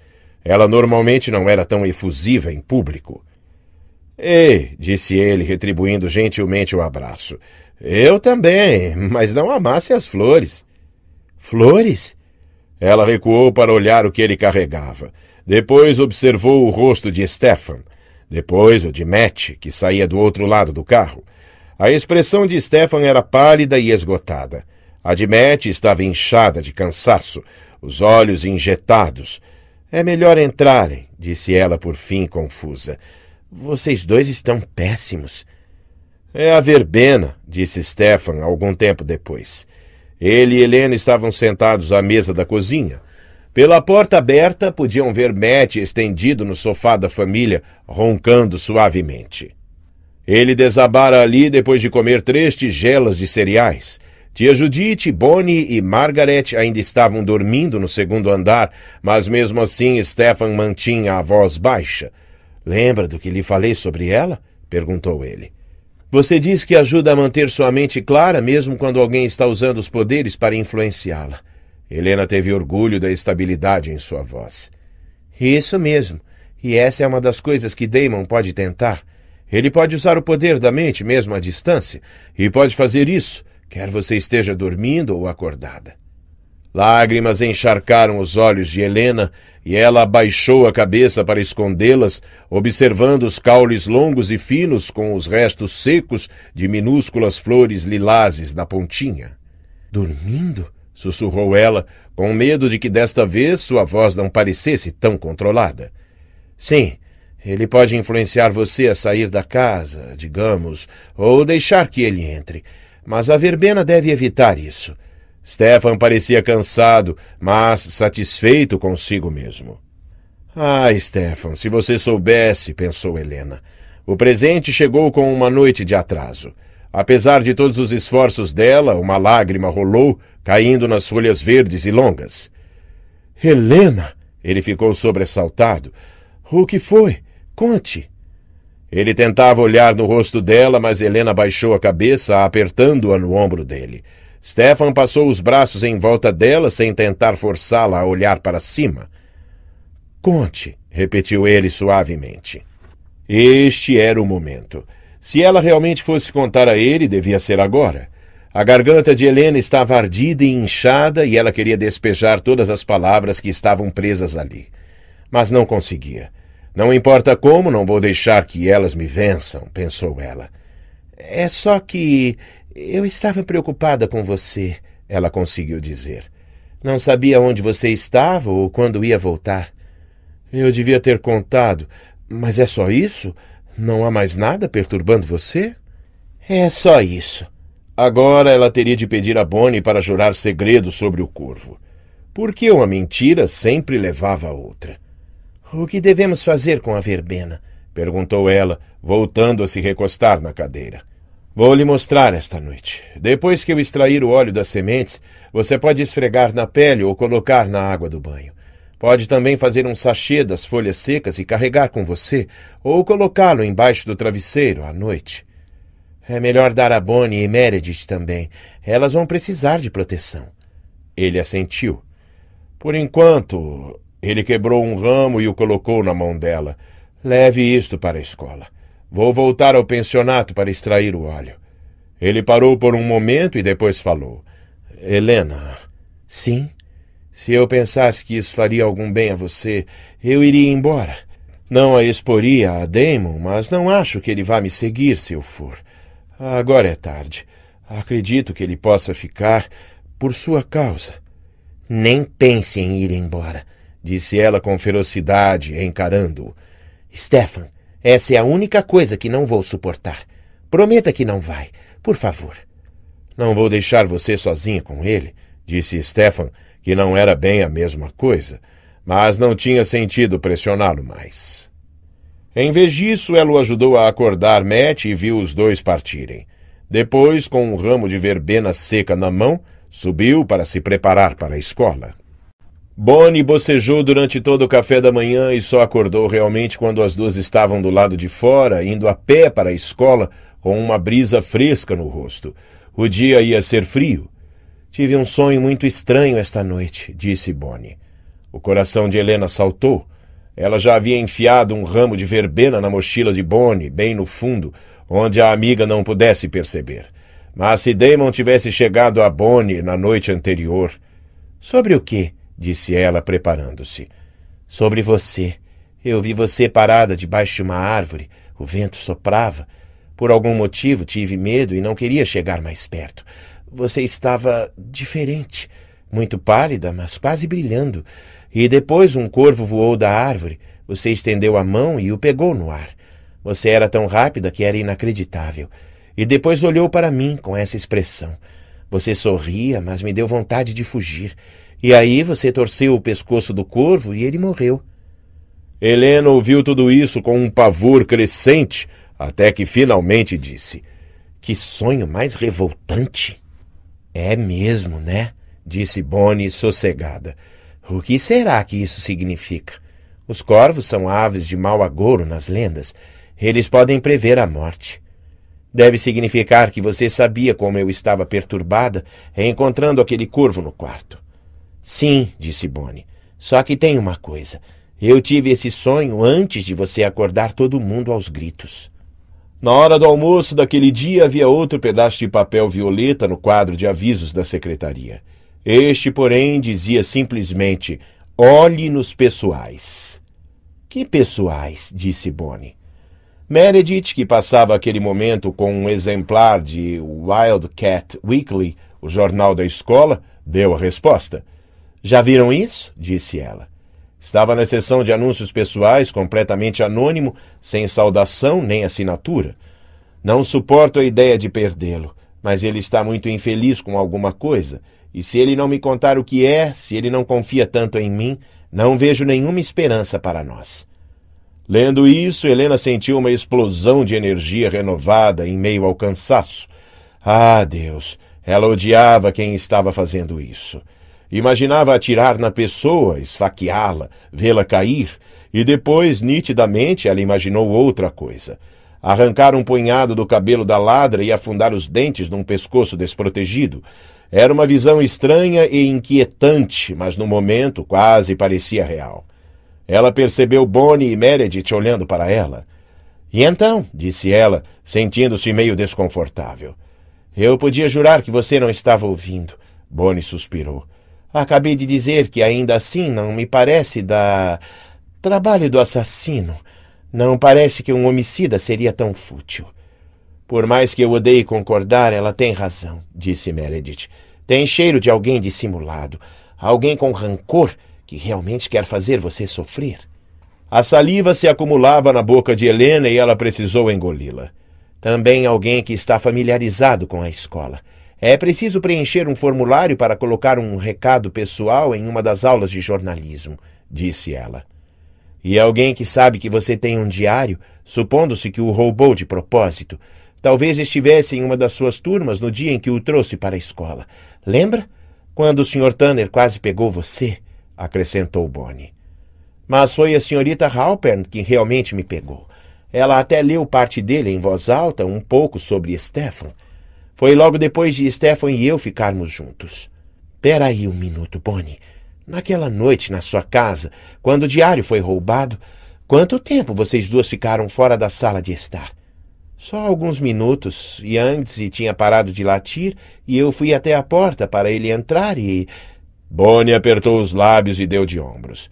[SPEAKER 1] Ela normalmente não era tão efusiva em público. Ei, disse ele, retribuindo gentilmente o abraço. Eu também, mas não amasse as flores. Flores? Ela recuou para olhar o que ele carregava. Depois observou o rosto de Stefan. Depois o de Matt, que saía do outro lado do carro. A expressão de Stefan era pálida e esgotada. A de Matt estava inchada de cansaço, os olhos injetados. É melhor entrarem, disse ela por fim, confusa. Vocês dois estão péssimos. É a verbena, disse Stefan algum tempo depois. Ele e Helena estavam sentados à mesa da cozinha. Pela porta aberta, podiam ver Matt estendido no sofá da família, roncando suavemente. Ele desabara ali depois de comer três tigelas de cereais. Tia Judite, Bonnie e Margaret ainda estavam dormindo no segundo andar, mas mesmo assim Stefan mantinha a voz baixa. Lembra do que lhe falei sobre ela? perguntou ele. Você diz que ajuda a manter sua mente clara mesmo quando alguém está usando os poderes para influenciá-la. Helena teve orgulho da estabilidade em sua voz. Isso mesmo. E essa é uma das coisas que Damon pode tentar. Ele pode usar o poder da mente mesmo à distância, e pode fazer isso, quer você esteja dormindo ou acordada. Lágrimas encharcaram os olhos de Helena e ela abaixou a cabeça para escondê-las, observando os caules longos e finos com os restos secos de minúsculas flores lilazes na pontinha. Dormindo? sussurrou ela, com medo de que desta vez sua voz não parecesse tão controlada. Sim, ele pode influenciar você a sair da casa, digamos, ou deixar que ele entre. Mas a verbena deve evitar isso. Stefan parecia cansado, mas satisfeito consigo mesmo. Ah, Stefan, se você soubesse, pensou Helena. O presente chegou com uma noite de atraso. Apesar de todos os esforços dela, uma lágrima rolou, caindo nas folhas verdes e longas. Helena! Ele ficou sobressaltado. O que foi? Conte! Ele tentava olhar no rosto dela, mas Helena baixou a cabeça, apertando-a no ombro dele. Stefan passou os braços em volta dela sem tentar forçá-la a olhar para cima. Conte, repetiu ele suavemente. Este era o momento. Se ela realmente fosse contar a ele, devia ser agora. A garganta de Helena estava ardida e inchada e ela queria despejar todas as palavras que estavam presas ali. Mas não conseguia. Não importa como, não vou deixar que elas me vençam, pensou ela. É só que eu estava preocupada com você, ela conseguiu dizer. Não sabia onde você estava ou quando ia voltar. Eu devia ter contado, mas é só isso? Não há mais nada perturbando você? É só isso. Agora ela teria de pedir a Bonnie para jurar segredo sobre o corvo. Porque uma mentira sempre levava a outra. O que devemos fazer com a verbena? perguntou ela, voltando a se recostar na cadeira. Vou lhe mostrar esta noite. Depois que eu extrair o óleo das sementes, você pode esfregar na pele ou colocar na água do banho. Pode também fazer um sachê das folhas secas e carregar com você, ou colocá-lo embaixo do travesseiro à noite. É melhor dar a Bonnie e Meredith também. Elas vão precisar de proteção. Ele assentiu. Por enquanto, ele quebrou um ramo e o colocou na mão dela. Leve isto para a escola. Vou voltar ao pensionato para extrair o óleo. Ele parou por um momento e depois falou: Helena. Sim. Se eu pensasse que isso faria algum bem a você, eu iria embora. Não a exporia a Damon, mas não acho que ele vá me seguir se eu for. Agora é tarde. Acredito que ele possa ficar por sua causa. Nem pense em ir embora, disse ela com ferocidade, encarando-o. Stefan, essa é a única coisa que não vou suportar. Prometa que não vai, por favor. Não vou deixar você sozinha com ele, disse Stefan, que não era bem a mesma coisa, mas não tinha sentido pressioná-lo mais. Em vez disso, ela o ajudou a acordar Matt e viu os dois partirem. Depois, com um ramo de verbena seca na mão, subiu para se preparar para a escola. Bonnie bocejou durante todo o café da manhã e só acordou realmente quando as duas estavam do lado de fora, indo a pé para a escola, com uma brisa fresca no rosto. O dia ia ser frio. Tive um sonho muito estranho esta noite, disse Bonnie. O coração de Helena saltou. Ela já havia enfiado um ramo de verbena na mochila de Bonnie, bem no fundo, onde a amiga não pudesse perceber. Mas se Damon tivesse chegado a Bonnie na noite anterior. Sobre o quê? disse ela, preparando-se. Sobre você. Eu vi você parada debaixo de uma árvore. O vento soprava. Por algum motivo tive medo e não queria chegar mais perto. Você estava diferente, muito pálida, mas quase brilhando. E depois um corvo voou da árvore. Você estendeu a mão e o pegou no ar. Você era tão rápida que era inacreditável. E depois olhou para mim com essa expressão. Você sorria, mas me deu vontade de fugir. E aí você torceu o pescoço do corvo e ele morreu. Helena ouviu tudo isso com um pavor crescente, até que finalmente disse: Que sonho mais revoltante! É mesmo, né? disse Bonnie sossegada. O que será que isso significa? Os corvos são aves de mau agouro nas lendas. Eles podem prever a morte. Deve significar que você sabia como eu estava perturbada encontrando aquele corvo no quarto. Sim, disse Bonnie. Só que tem uma coisa. Eu tive esse sonho antes de você acordar todo mundo aos gritos. Na hora do almoço daquele dia havia outro pedaço de papel violeta no quadro de avisos da secretaria. Este, porém, dizia simplesmente: Olhe nos pessoais. Que pessoais? disse Bonnie. Meredith, que passava aquele momento com um exemplar de Wildcat Weekly, o jornal da escola, deu a resposta. Já viram isso? disse ela. Estava na seção de anúncios pessoais, completamente anônimo, sem saudação nem assinatura. Não suporto a ideia de perdê-lo, mas ele está muito infeliz com alguma coisa, e se ele não me contar o que é, se ele não confia tanto em mim, não vejo nenhuma esperança para nós. Lendo isso, Helena sentiu uma explosão de energia renovada em meio ao cansaço. Ah, Deus! Ela odiava quem estava fazendo isso. Imaginava atirar na pessoa, esfaqueá-la, vê-la cair, e depois, nitidamente, ela imaginou outra coisa. Arrancar um punhado do cabelo da ladra e afundar os dentes num pescoço desprotegido. Era uma visão estranha e inquietante, mas no momento quase parecia real. Ela percebeu Bonnie e Meredith olhando para ela. E então? disse ela, sentindo-se meio desconfortável. Eu podia jurar que você não estava ouvindo. Bonnie suspirou. Acabei de dizer que ainda assim não me parece da. trabalho do assassino. Não parece que um homicida seria tão fútil. Por mais que eu odeie concordar, ela tem razão, disse Meredith. Tem cheiro de alguém dissimulado, alguém com rancor que realmente quer fazer você sofrer. A saliva se acumulava na boca de Helena e ela precisou engoli-la. Também alguém que está familiarizado com a escola. É preciso preencher um formulário para colocar um recado pessoal em uma das aulas de jornalismo, disse ela. E alguém que sabe que você tem um diário, supondo-se que o roubou de propósito, talvez estivesse em uma das suas turmas no dia em que o trouxe para a escola. Lembra? Quando o Sr. Tanner quase pegou você, acrescentou Bonnie. Mas foi a senhorita Halpern que realmente me pegou. Ela até leu parte dele em voz alta, um pouco sobre Stefan. Foi logo depois de Stefan e eu ficarmos juntos. Pera aí um minuto, Bonnie. Naquela noite na sua casa, quando o diário foi roubado, quanto tempo vocês duas ficaram fora da sala de estar? Só alguns minutos. E antes ele tinha parado de latir e eu fui até a porta para ele entrar e. Bonnie apertou os lábios e deu de ombros.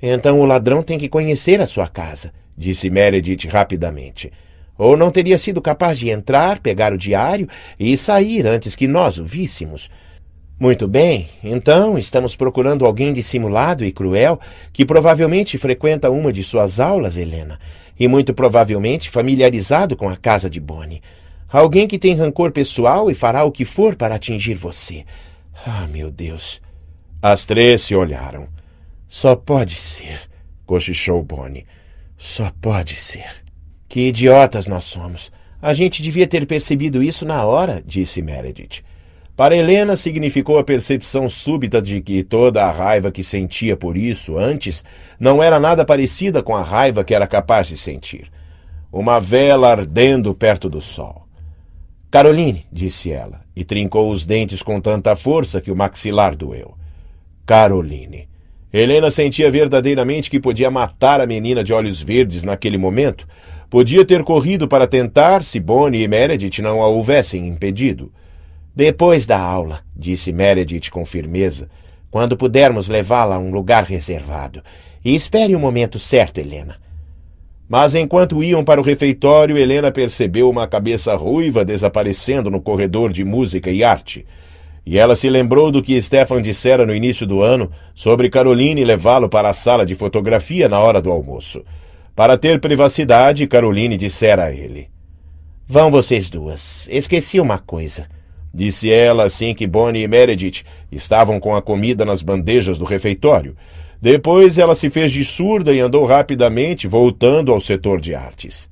[SPEAKER 1] Então o ladrão tem que conhecer a sua casa, disse Meredith rapidamente. Ou não teria sido capaz de entrar, pegar o diário e sair antes que nós o víssemos. Muito bem, então estamos procurando alguém dissimulado e cruel que provavelmente frequenta uma de suas aulas, Helena, e muito provavelmente familiarizado com a casa de Bonnie. Alguém que tem rancor pessoal e fará o que for para atingir você. Ah, meu Deus! As três se olharam. Só pode ser, cochichou Bonnie. Só pode ser. Que idiotas nós somos! A gente devia ter percebido isso na hora, disse Meredith. Para Helena significou a percepção súbita de que toda a raiva que sentia por isso antes não era nada parecida com a raiva que era capaz de sentir. Uma vela ardendo perto do sol. Caroline, disse ela, e trincou os dentes com tanta força que o maxilar doeu. Caroline. Helena sentia verdadeiramente que podia matar a menina de olhos verdes naquele momento, Podia ter corrido para tentar se Bonnie e Meredith não a houvessem impedido. Depois da aula, disse Meredith com firmeza, quando pudermos levá-la a um lugar reservado. E espere o momento certo, Helena. Mas enquanto iam para o refeitório, Helena percebeu uma cabeça ruiva desaparecendo no corredor de música e arte. E ela se lembrou do que Stefan dissera no início do ano sobre Caroline levá-lo para a sala de fotografia na hora do almoço. Para ter privacidade, Caroline dissera a ele: Vão vocês duas. Esqueci uma coisa. Disse ela assim que Bonnie e Meredith estavam com a comida nas bandejas do refeitório. Depois ela se fez de surda e andou rapidamente, voltando ao setor de artes.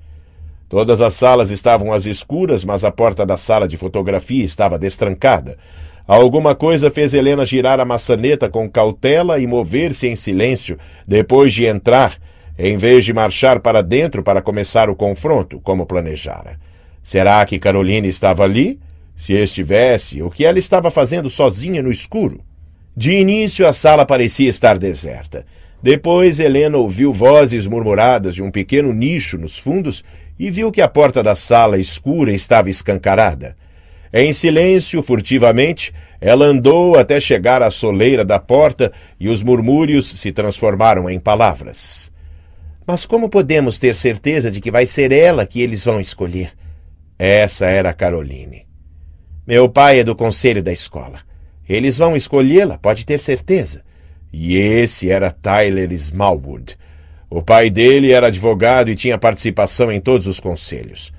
[SPEAKER 1] Todas as salas estavam às escuras, mas a porta da sala de fotografia estava destrancada. Alguma coisa fez Helena girar a maçaneta com cautela e mover-se em silêncio depois de entrar em vez de marchar para dentro para começar o confronto, como planejara. Será que Caroline estava ali? Se estivesse, o que ela estava fazendo sozinha no escuro? De início, a sala parecia estar deserta. Depois, Helena ouviu vozes murmuradas de um pequeno nicho nos fundos e viu que a porta da sala escura estava escancarada. Em silêncio, furtivamente, ela andou até chegar à soleira da porta e os murmúrios se transformaram em palavras. Mas como podemos ter certeza de que vai ser ela que eles vão escolher? Essa era a Caroline. Meu pai é do conselho da escola. Eles vão escolhê-la, pode ter certeza. E esse era Tyler Smallwood. O pai dele era advogado e tinha participação em todos os conselhos.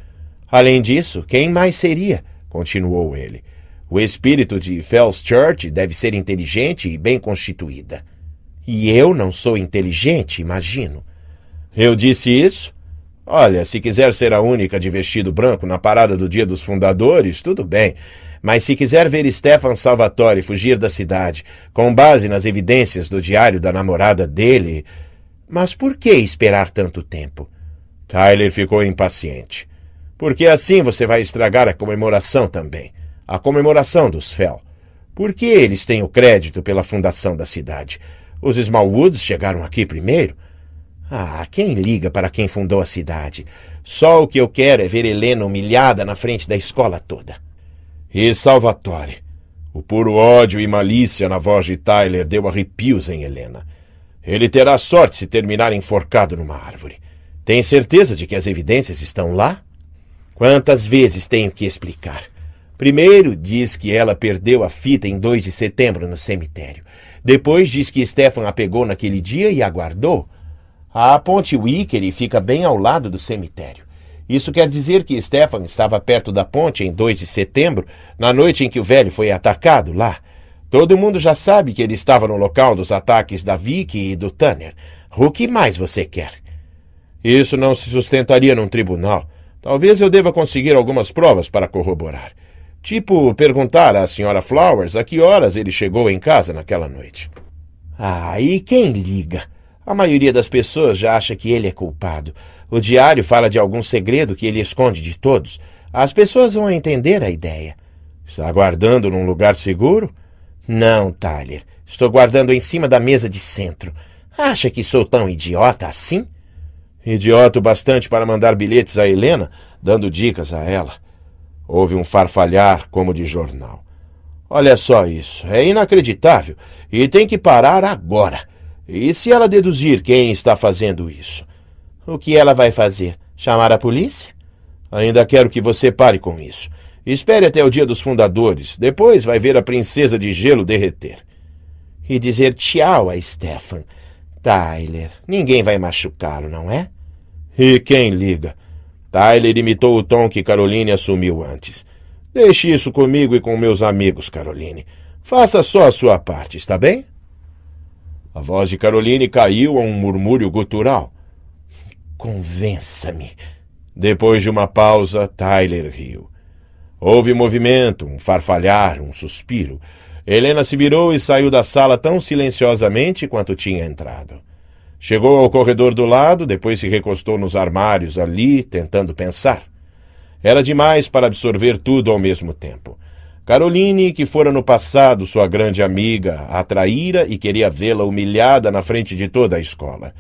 [SPEAKER 1] Além disso, quem mais seria? continuou ele. O espírito de Fells Church deve ser inteligente e bem constituída. E eu não sou inteligente, imagino. Eu disse isso? Olha, se quiser ser a única de vestido branco na parada do Dia dos Fundadores, tudo bem. Mas se quiser ver Stefan Salvatore fugir da cidade, com base nas evidências do diário da namorada dele. Mas por que esperar tanto tempo? Tyler ficou impaciente. Porque assim você vai estragar a comemoração também a comemoração dos Fell. Porque eles têm o crédito pela fundação da cidade. Os Smallwoods chegaram aqui primeiro. Ah, quem liga para quem fundou a cidade? Só o que eu quero é ver Helena humilhada na frente da escola toda. E Salvatore? O puro ódio e malícia na voz de Tyler deu arrepios em Helena. Ele terá sorte se terminar enforcado numa árvore. Tem certeza de que as evidências estão lá? Quantas vezes tenho que explicar? Primeiro diz que ela perdeu a fita em 2 de setembro no cemitério. Depois diz que Stefan a pegou naquele dia e aguardou. A ponte Wickery fica bem ao lado do cemitério. Isso quer dizer que Stefan estava perto da ponte em 2 de setembro, na noite em que o velho foi atacado lá. Todo mundo já sabe que ele estava no local dos ataques da Vicky e do Tanner. O que mais você quer? Isso não se sustentaria num tribunal. Talvez eu deva conseguir algumas provas para corroborar. Tipo, perguntar à senhora Flowers a que horas ele chegou em casa naquela noite. Ah, e quem liga? A maioria das pessoas já acha que ele é culpado. O diário fala de algum segredo que ele esconde de todos. As pessoas vão entender a ideia. Está guardando num lugar seguro? Não, Tyler. Estou guardando em cima da mesa de centro. Acha que sou tão idiota assim? Idiota o bastante para mandar bilhetes a Helena, dando dicas a ela. Houve um farfalhar como de jornal. Olha só isso, é inacreditável e tem que parar agora. E se ela deduzir quem está fazendo isso? O que ela vai fazer? Chamar a polícia? Ainda quero que você pare com isso. Espere até o dia dos fundadores. Depois vai ver a princesa de gelo derreter. E dizer tchau a Stefan. Tyler, ninguém vai machucá-lo, não é? E quem liga? Tyler imitou o tom que Caroline assumiu antes. Deixe isso comigo e com meus amigos, Caroline. Faça só a sua parte, está bem? A voz de Caroline caiu a um murmúrio gutural. Convença-me. Depois de uma pausa, Tyler riu. Houve movimento, um farfalhar, um suspiro. Helena se virou e saiu da sala tão silenciosamente quanto tinha entrado. Chegou ao corredor do lado, depois se recostou nos armários ali, tentando pensar. Era demais para absorver tudo ao mesmo tempo. Caroline, que fora no passado sua grande amiga, a traíra e queria vê-la humilhada na frente de toda a escola.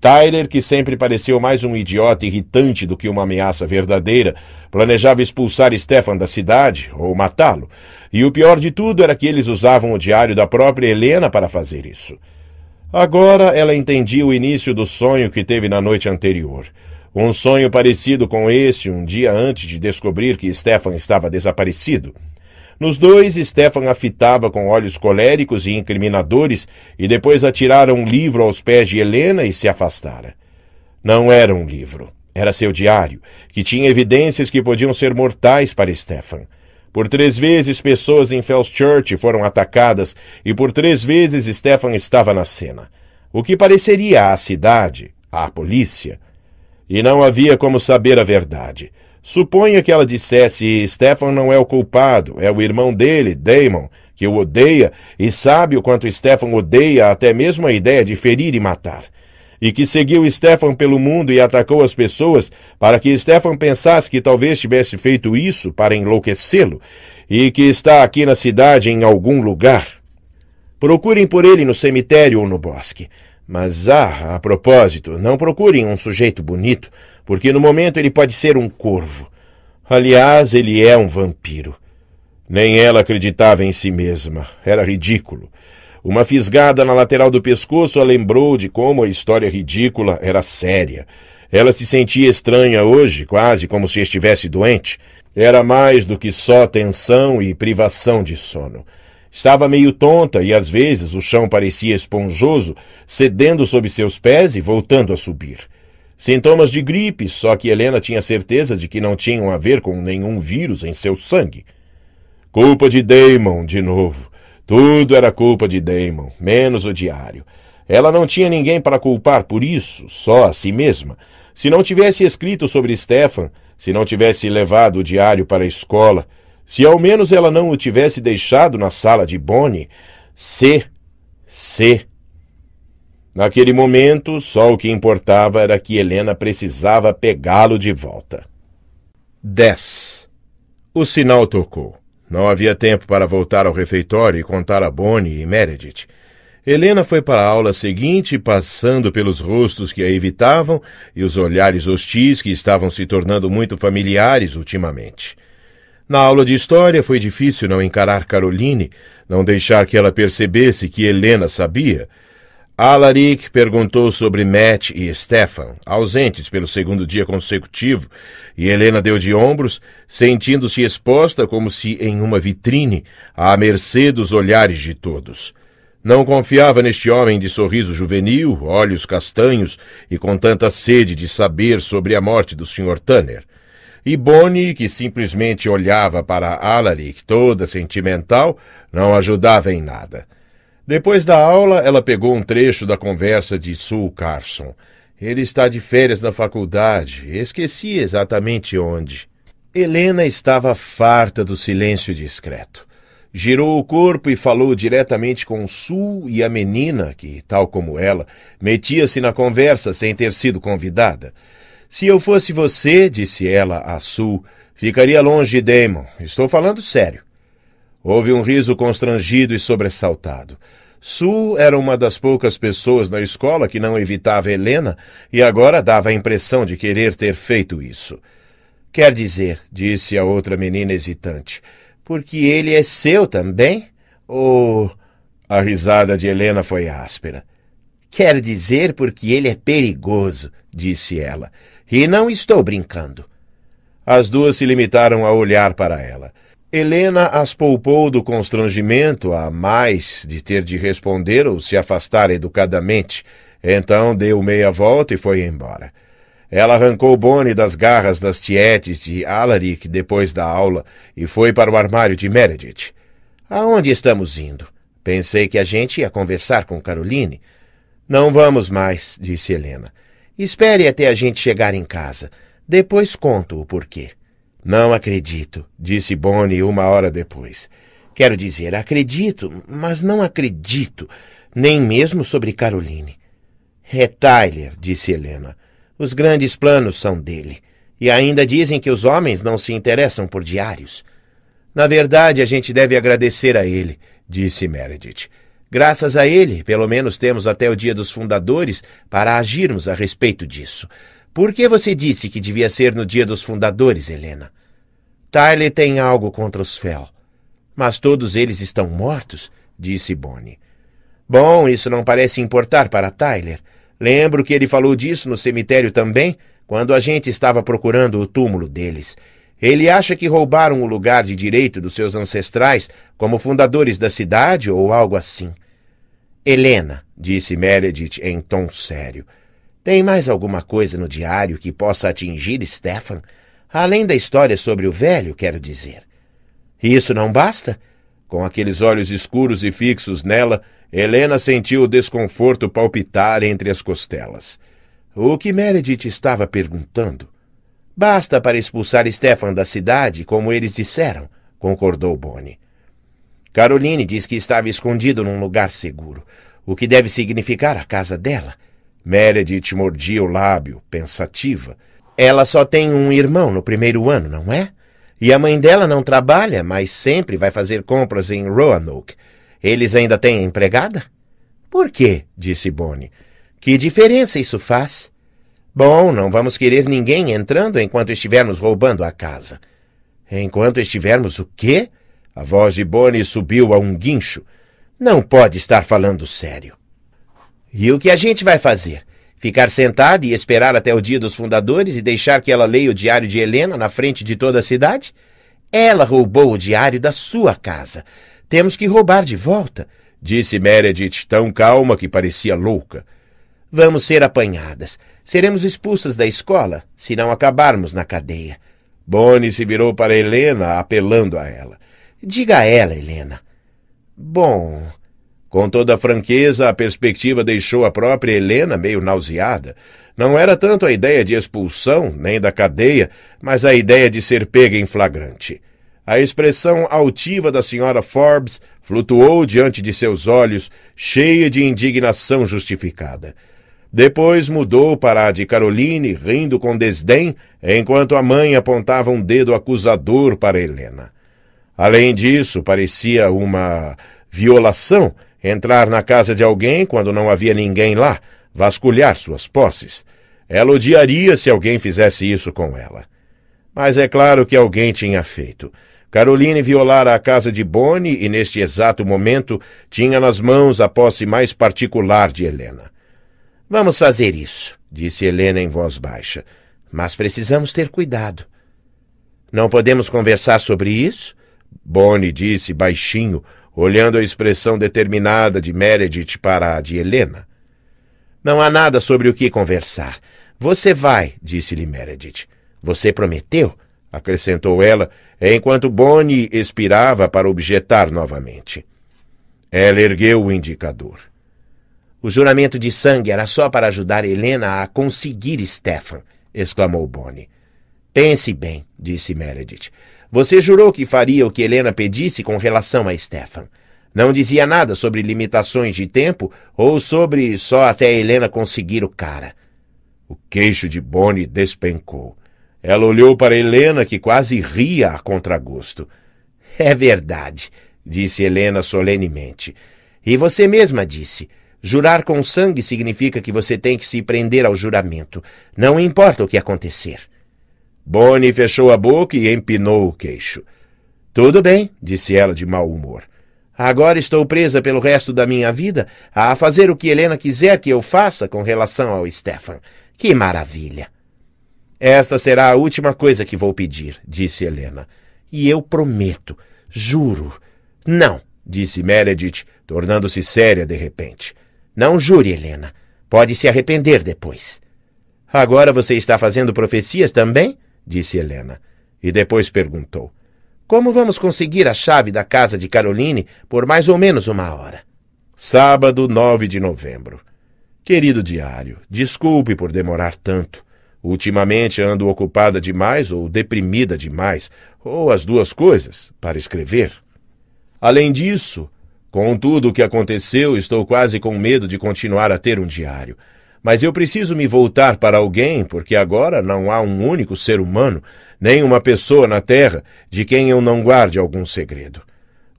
[SPEAKER 1] Tyler, que sempre pareceu mais um idiota irritante do que uma ameaça verdadeira, planejava expulsar Stefan da cidade ou matá-lo. E o pior de tudo era que eles usavam o diário da própria Helena para fazer isso. Agora ela entendia o início do sonho que teve na noite anterior. Um sonho parecido com esse um dia antes de descobrir que Stefan estava desaparecido. Nos dois, Stefan afitava com olhos coléricos e incriminadores e depois atirara um livro aos pés de Helena e se afastara. Não era um livro. Era seu diário, que tinha evidências que podiam ser mortais para Stefan. Por três vezes pessoas em Fells Church foram atacadas e por três vezes Stefan estava na cena. O que pareceria à cidade, à polícia. E não havia como saber a verdade. Suponha que ela dissesse: Stefan não é o culpado, é o irmão dele, Damon, que o odeia e sabe o quanto Stefan odeia até mesmo a ideia de ferir e matar. E que seguiu Stefan pelo mundo e atacou as pessoas para que Stefan pensasse que talvez tivesse feito isso para enlouquecê-lo e que está aqui na cidade em algum lugar. Procurem por ele no cemitério ou no bosque. Mas, ah, a propósito, não procurem um sujeito bonito porque no momento ele pode ser um corvo. Aliás, ele é um vampiro. Nem ela acreditava em si mesma. Era ridículo. Uma fisgada na lateral do pescoço a lembrou de como a história ridícula era séria. Ela se sentia estranha hoje, quase como se estivesse doente. Era mais do que só tensão e privação de sono. Estava meio tonta e às vezes o chão parecia esponjoso, cedendo sob seus pés e voltando a subir. Sintomas de gripe, só que Helena tinha certeza de que não tinham a ver com nenhum vírus em seu sangue. Culpa de Damon, de novo. Tudo era culpa de Damon, menos o diário. Ela não tinha ninguém para culpar por isso, só a si mesma. Se não tivesse escrito sobre Stefan, se não tivesse levado o diário para a escola, se ao menos ela não o tivesse deixado na sala de Bonnie, se, se, Naquele momento, só o que importava era que Helena precisava pegá-lo de volta. 10. O sinal tocou. Não havia tempo para voltar ao refeitório e contar a Bonnie e Meredith. Helena foi para a aula seguinte, passando pelos rostos que a evitavam e os olhares hostis que estavam se tornando muito familiares ultimamente. Na aula de história foi difícil não encarar Caroline, não deixar que ela percebesse que Helena sabia. Alaric perguntou sobre Matt e Stefan, ausentes pelo segundo dia consecutivo, e Helena deu de ombros, sentindo-se exposta como se em uma vitrine, à mercê dos olhares de todos. Não confiava neste homem de sorriso juvenil, olhos castanhos e com tanta sede de saber sobre a morte do Sr. Tanner. E Bonnie, que simplesmente olhava para Alaric toda sentimental, não ajudava em nada. — depois da aula, ela pegou um trecho da conversa de Sul Carson. Ele está de férias na faculdade. Esqueci exatamente onde. Helena estava farta do silêncio discreto. Girou o corpo e falou diretamente com Sul e a menina, que, tal como ela, metia-se na conversa sem ter sido convidada. Se eu fosse você, disse ela a Sul, ficaria longe de Damon. Estou falando sério. Houve um riso constrangido e sobressaltado. Su era uma das poucas pessoas na escola que não evitava Helena e agora dava a impressão de querer ter feito isso. Quer dizer, disse a outra menina hesitante, porque ele é seu também? Ou. A risada de Helena foi áspera. Quer dizer porque ele é perigoso, disse ela. E não estou brincando. As duas se limitaram a olhar para ela. Helena as poupou do constrangimento a mais de ter de responder ou se afastar educadamente. Então deu meia volta e foi embora. Ela arrancou o bone das garras das tietes de Alaric depois da aula e foi para o armário de Meredith. Aonde estamos indo? Pensei que a gente ia conversar com Caroline. Não vamos mais, disse Helena. Espere até a gente chegar em casa. Depois conto o porquê. Não acredito, disse Bonnie uma hora depois. Quero dizer, acredito, mas não acredito, nem mesmo sobre Caroline. É Tyler, disse Helena. Os grandes planos são dele. E ainda dizem que os homens não se interessam por diários. Na verdade, a gente deve agradecer a ele, disse Meredith. Graças a ele, pelo menos temos até o Dia dos Fundadores para agirmos a respeito disso. Por que você disse que devia ser no dia dos fundadores, Helena? Tyler tem algo contra os Fel. Mas todos eles estão mortos, disse Bonnie. Bom, isso não parece importar para Tyler. Lembro que ele falou disso no cemitério também, quando a gente estava procurando o túmulo deles. Ele acha que roubaram o lugar de direito dos seus ancestrais como fundadores da cidade ou algo assim. Helena, disse Meredith em tom sério, tem mais alguma coisa no diário que possa atingir Stefan? Além da história sobre o velho, quero dizer. Isso não basta? Com aqueles olhos escuros e fixos nela, Helena sentiu o desconforto palpitar entre as costelas. O que Meredith estava perguntando? Basta para expulsar Stefan da cidade, como eles disseram, concordou Bonnie. Caroline diz que estava escondido num lugar seguro, o que deve significar a casa dela. Meredith mordia o lábio, pensativa. Ela só tem um irmão no primeiro ano, não é? E a mãe dela não trabalha, mas sempre vai fazer compras em Roanoke. Eles ainda têm empregada? Por quê? disse Bonnie. Que diferença isso faz? Bom, não vamos querer ninguém entrando enquanto estivermos roubando a casa. Enquanto estivermos o quê? A voz de Bonnie subiu a um guincho. Não pode estar falando sério. E o que a gente vai fazer? Ficar sentado e esperar até o dia dos fundadores e deixar que ela leia o diário de Helena na frente de toda a cidade? Ela roubou o diário da sua casa. Temos que roubar de volta, disse Meredith, tão calma que parecia louca. Vamos ser apanhadas. Seremos expulsas da escola se não acabarmos na cadeia. Bonnie se virou para Helena, apelando a ela. Diga a ela, Helena. Bom, com toda a franqueza, a perspectiva deixou a própria Helena meio nauseada. Não era tanto a ideia de expulsão, nem da cadeia, mas a ideia de ser pega em flagrante. A expressão altiva da senhora Forbes flutuou diante de seus olhos, cheia de indignação justificada. Depois mudou para a de Caroline, rindo com desdém, enquanto a mãe apontava um dedo acusador para Helena. Além disso, parecia uma violação entrar na casa de alguém quando não havia ninguém lá, vasculhar suas posses. Ela odiaria se alguém fizesse isso com ela. Mas é claro que alguém tinha feito. Caroline violara a casa de Bonnie e, neste exato momento, tinha nas mãos a posse mais particular de Helena. Vamos fazer isso, disse Helena em voz baixa. Mas precisamos ter cuidado. Não podemos conversar sobre isso? Bonnie disse baixinho, olhando a expressão determinada de Meredith para a de Helena. Não há nada sobre o que conversar. Você vai, disse-lhe Meredith. Você prometeu? acrescentou ela, enquanto Bonnie expirava para objetar novamente. Ela ergueu o indicador. O juramento de sangue era só para ajudar Helena a conseguir Stefan, exclamou Bonnie. Pense bem, disse Meredith. Você jurou que faria o que Helena pedisse com relação a Stefan. Não dizia nada sobre limitações de tempo ou sobre só até Helena conseguir o cara. O queixo de Bonnie despencou. Ela olhou para Helena, que quase ria a contragosto. É verdade, disse Helena solenemente. E você mesma disse. Jurar com sangue significa que você tem que se prender ao juramento, não importa o que acontecer. Bonnie fechou a boca e empinou o queixo. Tudo bem, disse ela de mau humor. Agora estou presa pelo resto da minha vida a fazer o que Helena quiser que eu faça com relação ao Stefan. Que maravilha! Esta será a última coisa que vou pedir, disse Helena. E eu prometo, juro. Não, disse Meredith, tornando-se séria de repente. Não jure, Helena. Pode se arrepender depois. Agora você está fazendo profecias também? disse Helena. E depois perguntou: Como vamos conseguir a chave da casa de Caroline por mais ou menos uma hora? Sábado, 9 de novembro. Querido diário, desculpe por demorar tanto. Ultimamente ando ocupada demais ou deprimida demais, ou as duas coisas, para escrever. Além disso, com tudo o que aconteceu, estou quase com medo de continuar a ter um diário mas eu preciso me voltar para alguém, porque agora não há um único ser humano, nem uma pessoa na Terra, de quem eu não guarde algum segredo.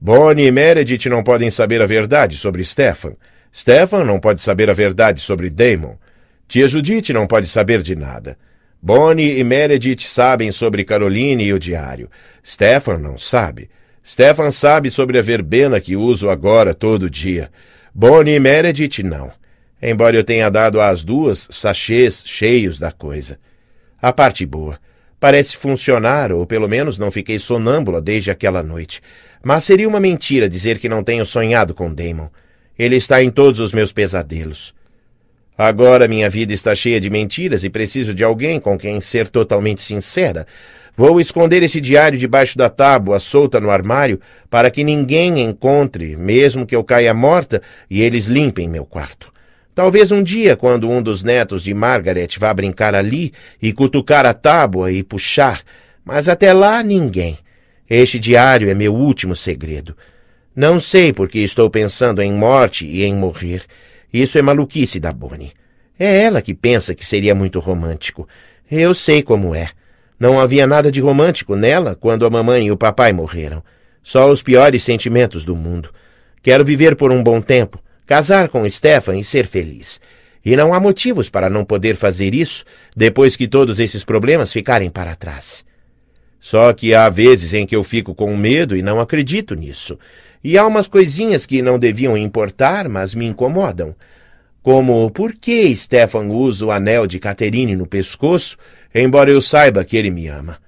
[SPEAKER 1] Bonnie e Meredith não podem saber a verdade sobre Stefan. Stefan não pode saber a verdade sobre Damon. Tia Judith não pode saber de nada. Bonnie e Meredith sabem sobre Caroline e o diário. Stefan não sabe. Stefan sabe sobre a verbena que uso agora todo dia. Bonnie e Meredith não embora eu tenha dado às duas sachês cheios da coisa. A parte boa. Parece funcionar, ou pelo menos não fiquei sonâmbula desde aquela noite. Mas seria uma mentira dizer que não tenho sonhado com Damon. Ele está em todos os meus pesadelos. Agora minha vida está cheia de mentiras e preciso de alguém com quem ser totalmente sincera. Vou esconder esse diário debaixo da tábua, solta no armário, para que ninguém encontre, mesmo que eu caia morta e eles limpem meu quarto. Talvez um dia, quando um dos netos de Margaret vá brincar ali e cutucar a tábua e puxar, mas até lá ninguém. Este diário é meu último segredo. Não sei porque estou pensando em morte e em morrer. Isso é maluquice da Bonnie. É ela que pensa que seria muito romântico. Eu sei como é. Não havia nada de romântico nela quando a mamãe e o papai morreram. Só os piores sentimentos do mundo. Quero viver por um bom tempo, casar com Stefan e ser feliz. E não há motivos para não poder fazer isso depois que todos esses problemas ficarem para trás. Só que há vezes em que eu fico com medo e não acredito nisso. E há umas coisinhas que não deviam importar, mas me incomodam. Como por que Stefan usa o anel de Caterine no pescoço, embora eu saiba que ele me ama?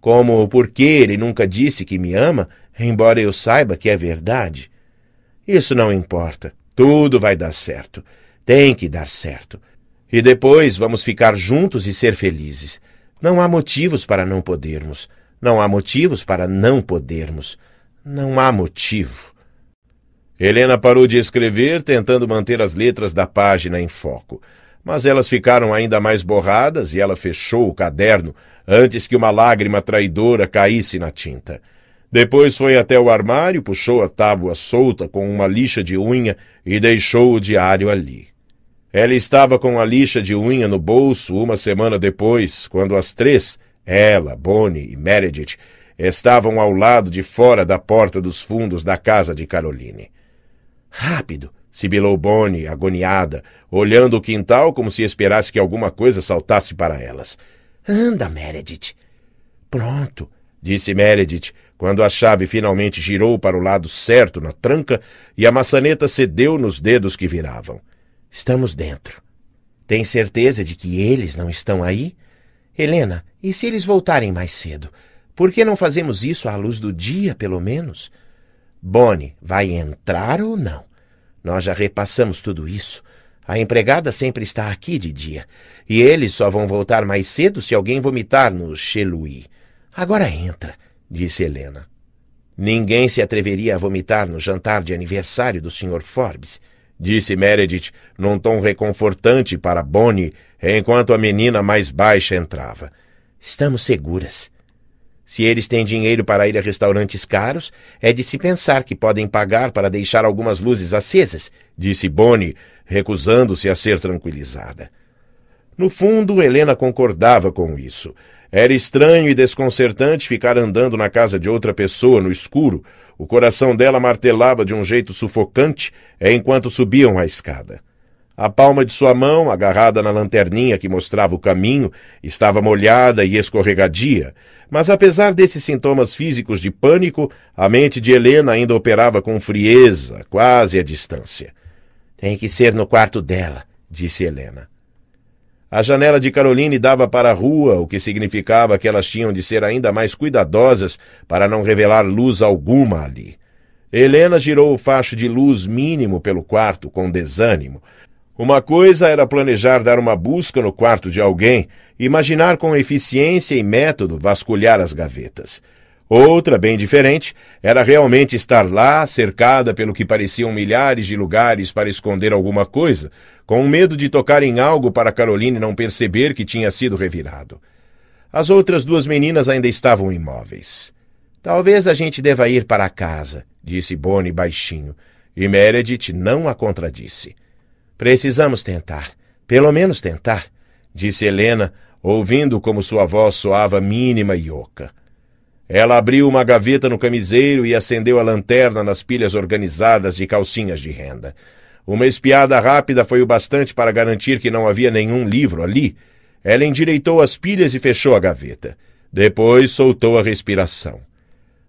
[SPEAKER 1] Como por que ele nunca disse que me ama, embora eu saiba que é verdade? Isso não importa. Tudo vai dar certo. Tem que dar certo. E depois vamos ficar juntos e ser felizes. Não há motivos para não podermos. Não há motivos para não podermos. Não há motivo. Helena parou de escrever, tentando manter as letras da página em foco. Mas elas ficaram ainda mais borradas e ela fechou o caderno antes que uma lágrima traidora caísse na tinta. Depois foi até o armário, puxou a tábua solta com uma lixa de unha e deixou o diário ali. Ela estava com a lixa de unha no bolso uma semana depois, quando as três, ela, Bonnie e Meredith, estavam ao lado de fora da porta dos fundos da casa de Caroline. Rápido! sibilou Bonnie, agoniada, olhando o quintal como se esperasse que alguma coisa saltasse para elas. Anda, Meredith! Pronto! disse Meredith, quando a chave finalmente girou para o lado certo na tranca e a maçaneta cedeu nos dedos que viravam. Estamos dentro. Tem certeza de que eles não estão aí? Helena, e se eles voltarem mais cedo? Por que não fazemos isso à luz do dia, pelo menos? Bonnie, vai entrar ou não? Nós já repassamos tudo isso. A empregada sempre está aqui de dia, e eles só vão voltar mais cedo se alguém vomitar no cheluí. Agora entra disse Helena. Ninguém se atreveria a vomitar no jantar de aniversário do Sr. Forbes, disse Meredith num tom reconfortante para Bonnie enquanto a menina mais baixa entrava. Estamos seguras. Se eles têm dinheiro para ir a restaurantes caros, é de se pensar que podem pagar para deixar algumas luzes acesas, disse Bonnie, recusando-se a ser tranquilizada. No fundo, Helena concordava com isso. Era estranho e desconcertante ficar andando na casa de outra pessoa no escuro. O coração dela martelava de um jeito sufocante é, enquanto subiam a escada. A palma de sua mão, agarrada na lanterninha que mostrava o caminho, estava molhada e escorregadia. Mas apesar desses sintomas físicos de pânico, a mente de Helena ainda operava com frieza, quase à distância. Tem que ser no quarto dela, disse Helena. A janela de Caroline dava para a rua, o que significava que elas tinham de ser ainda mais cuidadosas para não revelar luz alguma ali. Helena girou o facho de luz mínimo pelo quarto com desânimo. Uma coisa era planejar dar uma busca no quarto de alguém, imaginar com eficiência e método vasculhar as gavetas. Outra, bem diferente, era realmente estar lá, cercada pelo que pareciam milhares de lugares para esconder alguma coisa, com medo de tocar em algo para Caroline não perceber que tinha sido revirado. As outras duas meninas ainda estavam imóveis. Talvez a gente deva ir para casa, disse Bonnie baixinho, e Meredith não a contradisse. Precisamos tentar, pelo menos tentar, disse Helena, ouvindo como sua voz soava mínima e oca. Ela abriu uma gaveta no camiseiro e acendeu a lanterna nas pilhas organizadas de calcinhas de renda. Uma espiada rápida foi o bastante para garantir que não havia nenhum livro ali. Ela endireitou as pilhas e fechou a gaveta. Depois soltou a respiração.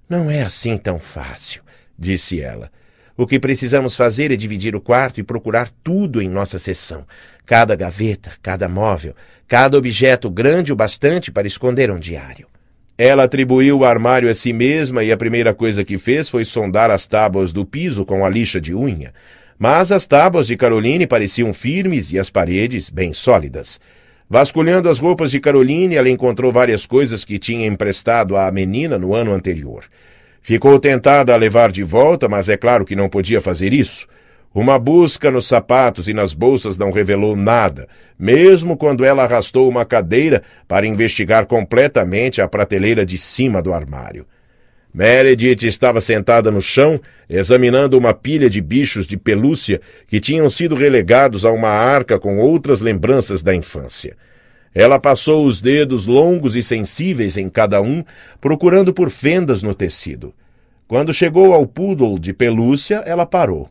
[SPEAKER 1] Não é assim tão fácil, disse ela. O que precisamos fazer é dividir o quarto e procurar tudo em nossa seção. Cada gaveta, cada móvel, cada objeto grande o bastante para esconder um diário. Ela atribuiu o armário a si mesma e a primeira coisa que fez foi sondar as tábuas do piso com a lixa de unha. Mas as tábuas de Caroline pareciam firmes e as paredes bem sólidas. Vasculhando as roupas de Caroline, ela encontrou várias coisas que tinha emprestado à menina no ano anterior. Ficou tentada a levar de volta, mas é claro que não podia fazer isso. Uma busca nos sapatos e nas bolsas não revelou nada, mesmo quando ela arrastou uma cadeira para investigar completamente a prateleira de cima do armário. Meredith estava sentada no chão, examinando uma pilha de bichos de pelúcia que tinham sido relegados a uma arca com outras lembranças da infância. Ela passou os dedos longos e sensíveis em cada um, procurando por fendas no tecido. Quando chegou ao poodle de pelúcia, ela parou.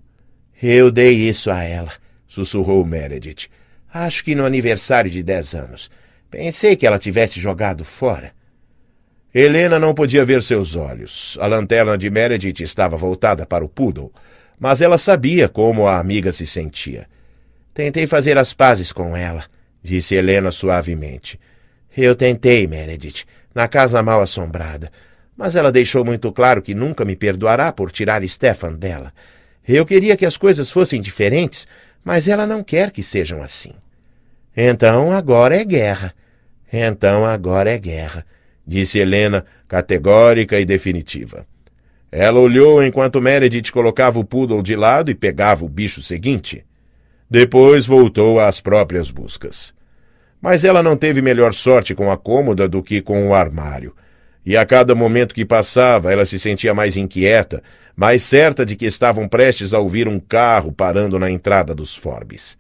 [SPEAKER 1] Eu dei isso a ela, sussurrou Meredith. Acho que no aniversário de dez anos. Pensei que ela tivesse jogado fora. Helena não podia ver seus olhos. A lanterna de Meredith estava voltada para o poodle, mas ela sabia como a amiga se sentia. Tentei fazer as pazes com ela, disse Helena suavemente. Eu tentei, Meredith, na casa mal assombrada, mas ela deixou muito claro que nunca me perdoará por tirar Stefan dela. Eu queria que as coisas fossem diferentes, mas ela não quer que sejam assim. Então agora é guerra. Então agora é guerra, disse Helena, categórica e definitiva. Ela olhou enquanto Meredith colocava o poodle de lado e pegava o bicho seguinte. Depois voltou às próprias buscas. Mas ela não teve melhor sorte com a cômoda do que com o armário. E a cada momento que passava, ela se sentia mais inquieta, mais certa de que estavam prestes a ouvir um carro parando na entrada dos Forbes.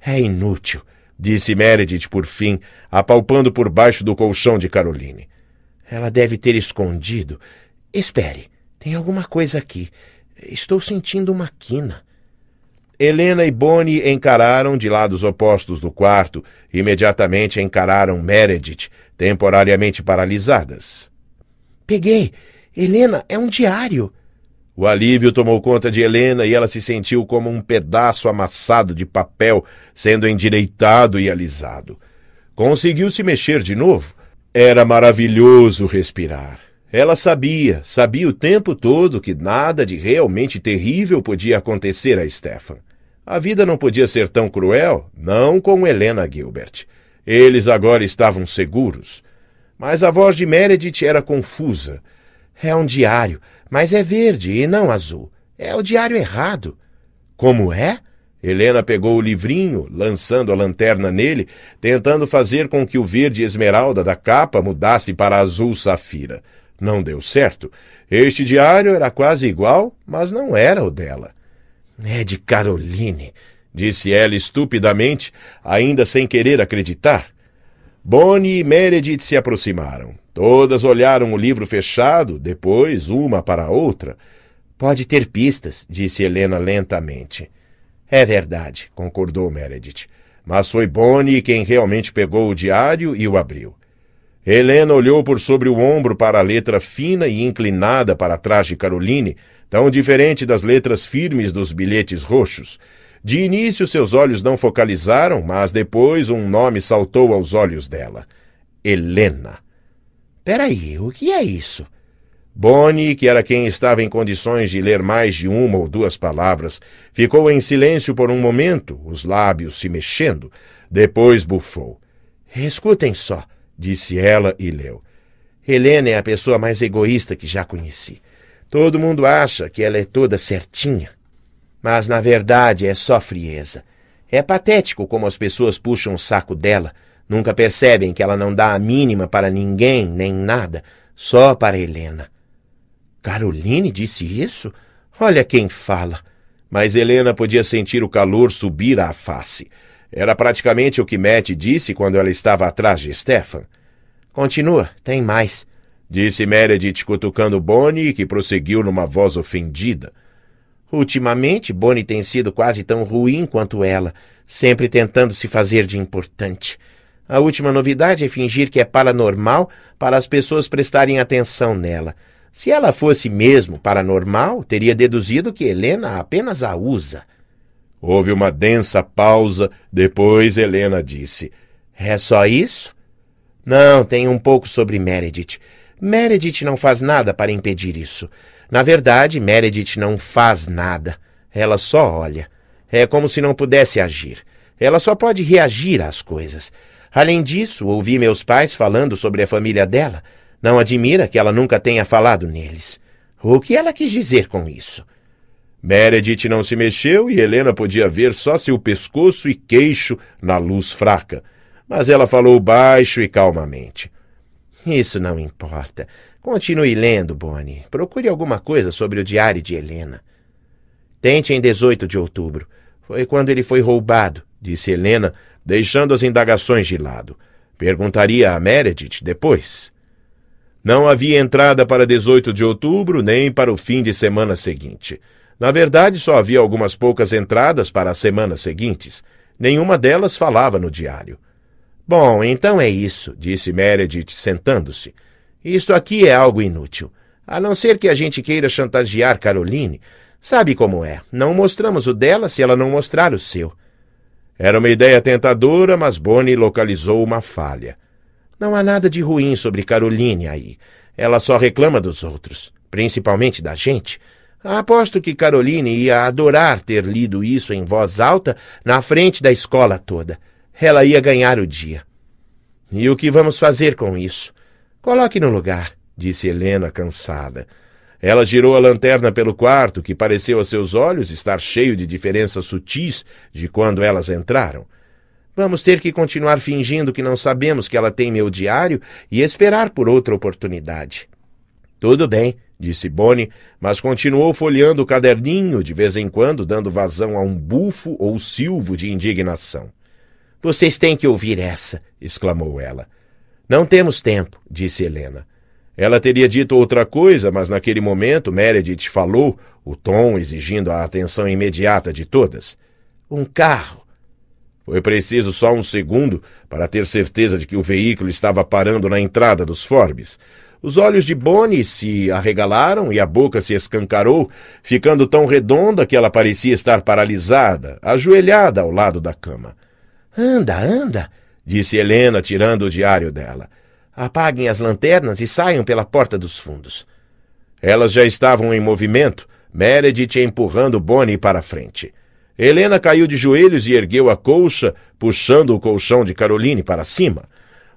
[SPEAKER 1] É inútil, disse Meredith por fim, apalpando por baixo do colchão de Caroline. Ela deve ter escondido. Espere, tem alguma coisa aqui. Estou sentindo uma quina. Helena e Bonnie encararam de lados opostos do quarto. Imediatamente encararam Meredith, temporariamente paralisadas. Peguei! Helena, é um diário! O alívio tomou conta de Helena e ela se sentiu como um pedaço amassado de papel sendo endireitado e alisado. Conseguiu se mexer de novo. Era maravilhoso respirar. Ela sabia, sabia o tempo todo que nada de realmente terrível podia acontecer a Stefan. A vida não podia ser tão cruel, não com Helena Gilbert. Eles agora estavam seguros. Mas a voz de Meredith era confusa. É um diário, mas é verde e não azul. É o diário errado. Como é? Helena pegou o livrinho, lançando a lanterna nele, tentando fazer com que o verde esmeralda da capa mudasse para azul safira. Não deu certo. Este diário era quase igual, mas não era o dela. É de Caroline, disse ela estupidamente, ainda sem querer acreditar. Bonnie e Meredith se aproximaram. Todas olharam o livro fechado, depois uma para a outra. Pode ter pistas, disse Helena lentamente. É verdade, concordou Meredith. Mas foi Bonnie quem realmente pegou o diário e o abriu. Helena olhou por sobre o ombro para a letra fina e inclinada para trás de Caroline, tão diferente das letras firmes dos bilhetes roxos. De início seus olhos não focalizaram, mas depois um nome saltou aos olhos dela: Helena. Peraí, o que é isso? Bonnie, que era quem estava em condições de ler mais de uma ou duas palavras, ficou em silêncio por um momento, os lábios se mexendo. Depois bufou. Escutem só, disse ela e leu. Helena é a pessoa mais egoísta que já conheci. Todo mundo acha que ela é toda certinha. Mas, na verdade, é só frieza. É patético como as pessoas puxam o saco dela. Nunca percebem que ela não dá a mínima para ninguém, nem nada, só para Helena. Caroline disse isso? Olha quem fala. Mas Helena podia sentir o calor subir à face. Era praticamente o que Matt disse quando ela estava atrás de Stefan. Continua, tem mais, disse Meredith cutucando Bonnie, que prosseguiu numa voz ofendida. Ultimamente, Bonnie tem sido quase tão ruim quanto ela, sempre tentando se fazer de importante. A última novidade é fingir que é paranormal para as pessoas prestarem atenção nela. Se ela fosse mesmo paranormal, teria deduzido que Helena apenas a usa. Houve uma densa pausa, depois Helena disse: É só isso? Não, tem um pouco sobre Meredith. Meredith não faz nada para impedir isso. Na verdade, Meredith não faz nada. Ela só olha. É como se não pudesse agir. Ela só pode reagir às coisas. Além disso, ouvi meus pais falando sobre a família dela. Não admira que ela nunca tenha falado neles. O que ela quis dizer com isso? Meredith não se mexeu e Helena podia ver só seu pescoço e queixo na luz fraca. Mas ela falou baixo e calmamente. Isso não importa. Continue lendo, Bonnie. Procure alguma coisa sobre o diário de Helena. Tente em 18 de outubro. Foi quando ele foi roubado, disse Helena, deixando as indagações de lado. Perguntaria a Meredith depois. Não havia entrada para 18 de outubro nem para o fim de semana seguinte. Na verdade, só havia algumas poucas entradas para as semanas seguintes. Nenhuma delas falava no diário. Bom, então é isso, disse Meredith, sentando-se. Isto aqui é algo inútil. A não ser que a gente queira chantagear Caroline. Sabe como é? Não mostramos o dela se ela não mostrar o seu. Era uma ideia tentadora, mas Bonnie localizou uma falha. Não há nada de ruim sobre Caroline aí. Ela só reclama dos outros, principalmente da gente. Aposto que Caroline ia adorar ter lido isso em voz alta na frente da escola toda. Ela ia ganhar o dia. E o que vamos fazer com isso? Coloque no lugar, disse Helena cansada. Ela girou a lanterna pelo quarto, que pareceu a seus olhos estar cheio de diferenças sutis de quando elas entraram. Vamos ter que continuar fingindo que não sabemos que ela tem meu diário e esperar por outra oportunidade. Tudo bem, disse Bonnie, mas continuou folheando o caderninho, de vez em quando dando vazão a um bufo ou silvo de indignação. Vocês têm que ouvir essa! exclamou ela. Não temos tempo, disse Helena. Ela teria dito outra coisa, mas naquele momento Meredith falou, o tom exigindo a atenção imediata de todas. Um carro. Foi preciso só um segundo para ter certeza de que o veículo estava parando na entrada dos Forbes. Os olhos de Bonnie se arregalaram e a boca se escancarou, ficando tão redonda que ela parecia estar paralisada, ajoelhada ao lado da cama. Anda, anda, disse Helena, tirando o diário dela apaguem as lanternas e saiam pela porta dos fundos. Elas já estavam em movimento, Meredith empurrando Bonnie para a frente. Helena caiu de joelhos e ergueu a colcha, puxando o colchão de Caroline para cima.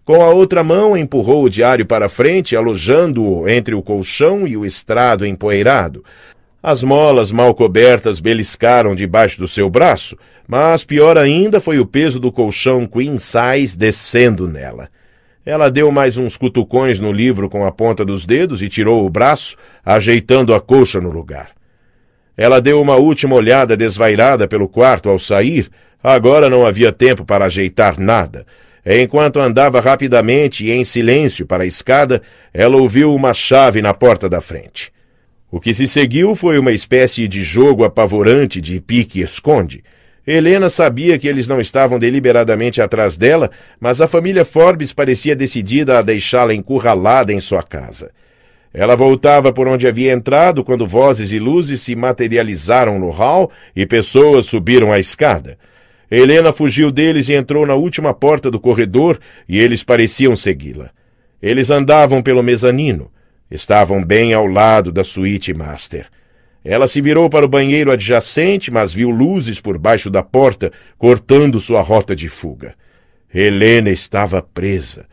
[SPEAKER 1] Com a outra mão, empurrou o diário para frente, alojando-o entre o colchão e o estrado empoeirado. As molas mal cobertas beliscaram debaixo do seu braço, mas pior ainda foi o peso do colchão queen size descendo nela. Ela deu mais uns cutucões no livro com a ponta dos dedos e tirou o braço, ajeitando a coxa no lugar. Ela deu uma última olhada desvairada pelo quarto ao sair. Agora não havia tempo para ajeitar nada. Enquanto andava rapidamente e em silêncio para a escada, ela ouviu uma chave na porta da frente. O que se seguiu foi uma espécie de jogo apavorante de pique-esconde. Helena sabia que eles não estavam deliberadamente atrás dela, mas a família Forbes parecia decidida a deixá-la encurralada em sua casa. Ela voltava por onde havia entrado quando vozes e luzes se materializaram no hall e pessoas subiram a escada. Helena fugiu deles e entrou na última porta do corredor e eles pareciam segui-la. Eles andavam pelo mezanino. Estavam bem ao lado da suíte master. Ela se virou para o banheiro adjacente, mas viu luzes por baixo da porta, cortando sua rota de fuga. Helena estava presa.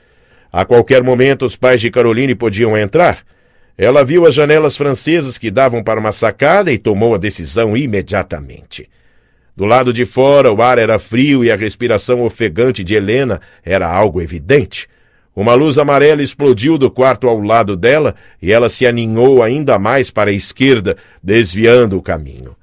[SPEAKER 1] A qualquer momento, os pais de Caroline podiam entrar. Ela viu as janelas francesas que davam para uma sacada e tomou a decisão imediatamente. Do lado de fora, o ar era frio e a respiração ofegante de Helena era algo evidente. Uma luz amarela explodiu do quarto ao lado dela e ela se aninhou ainda mais para a esquerda, desviando o caminho.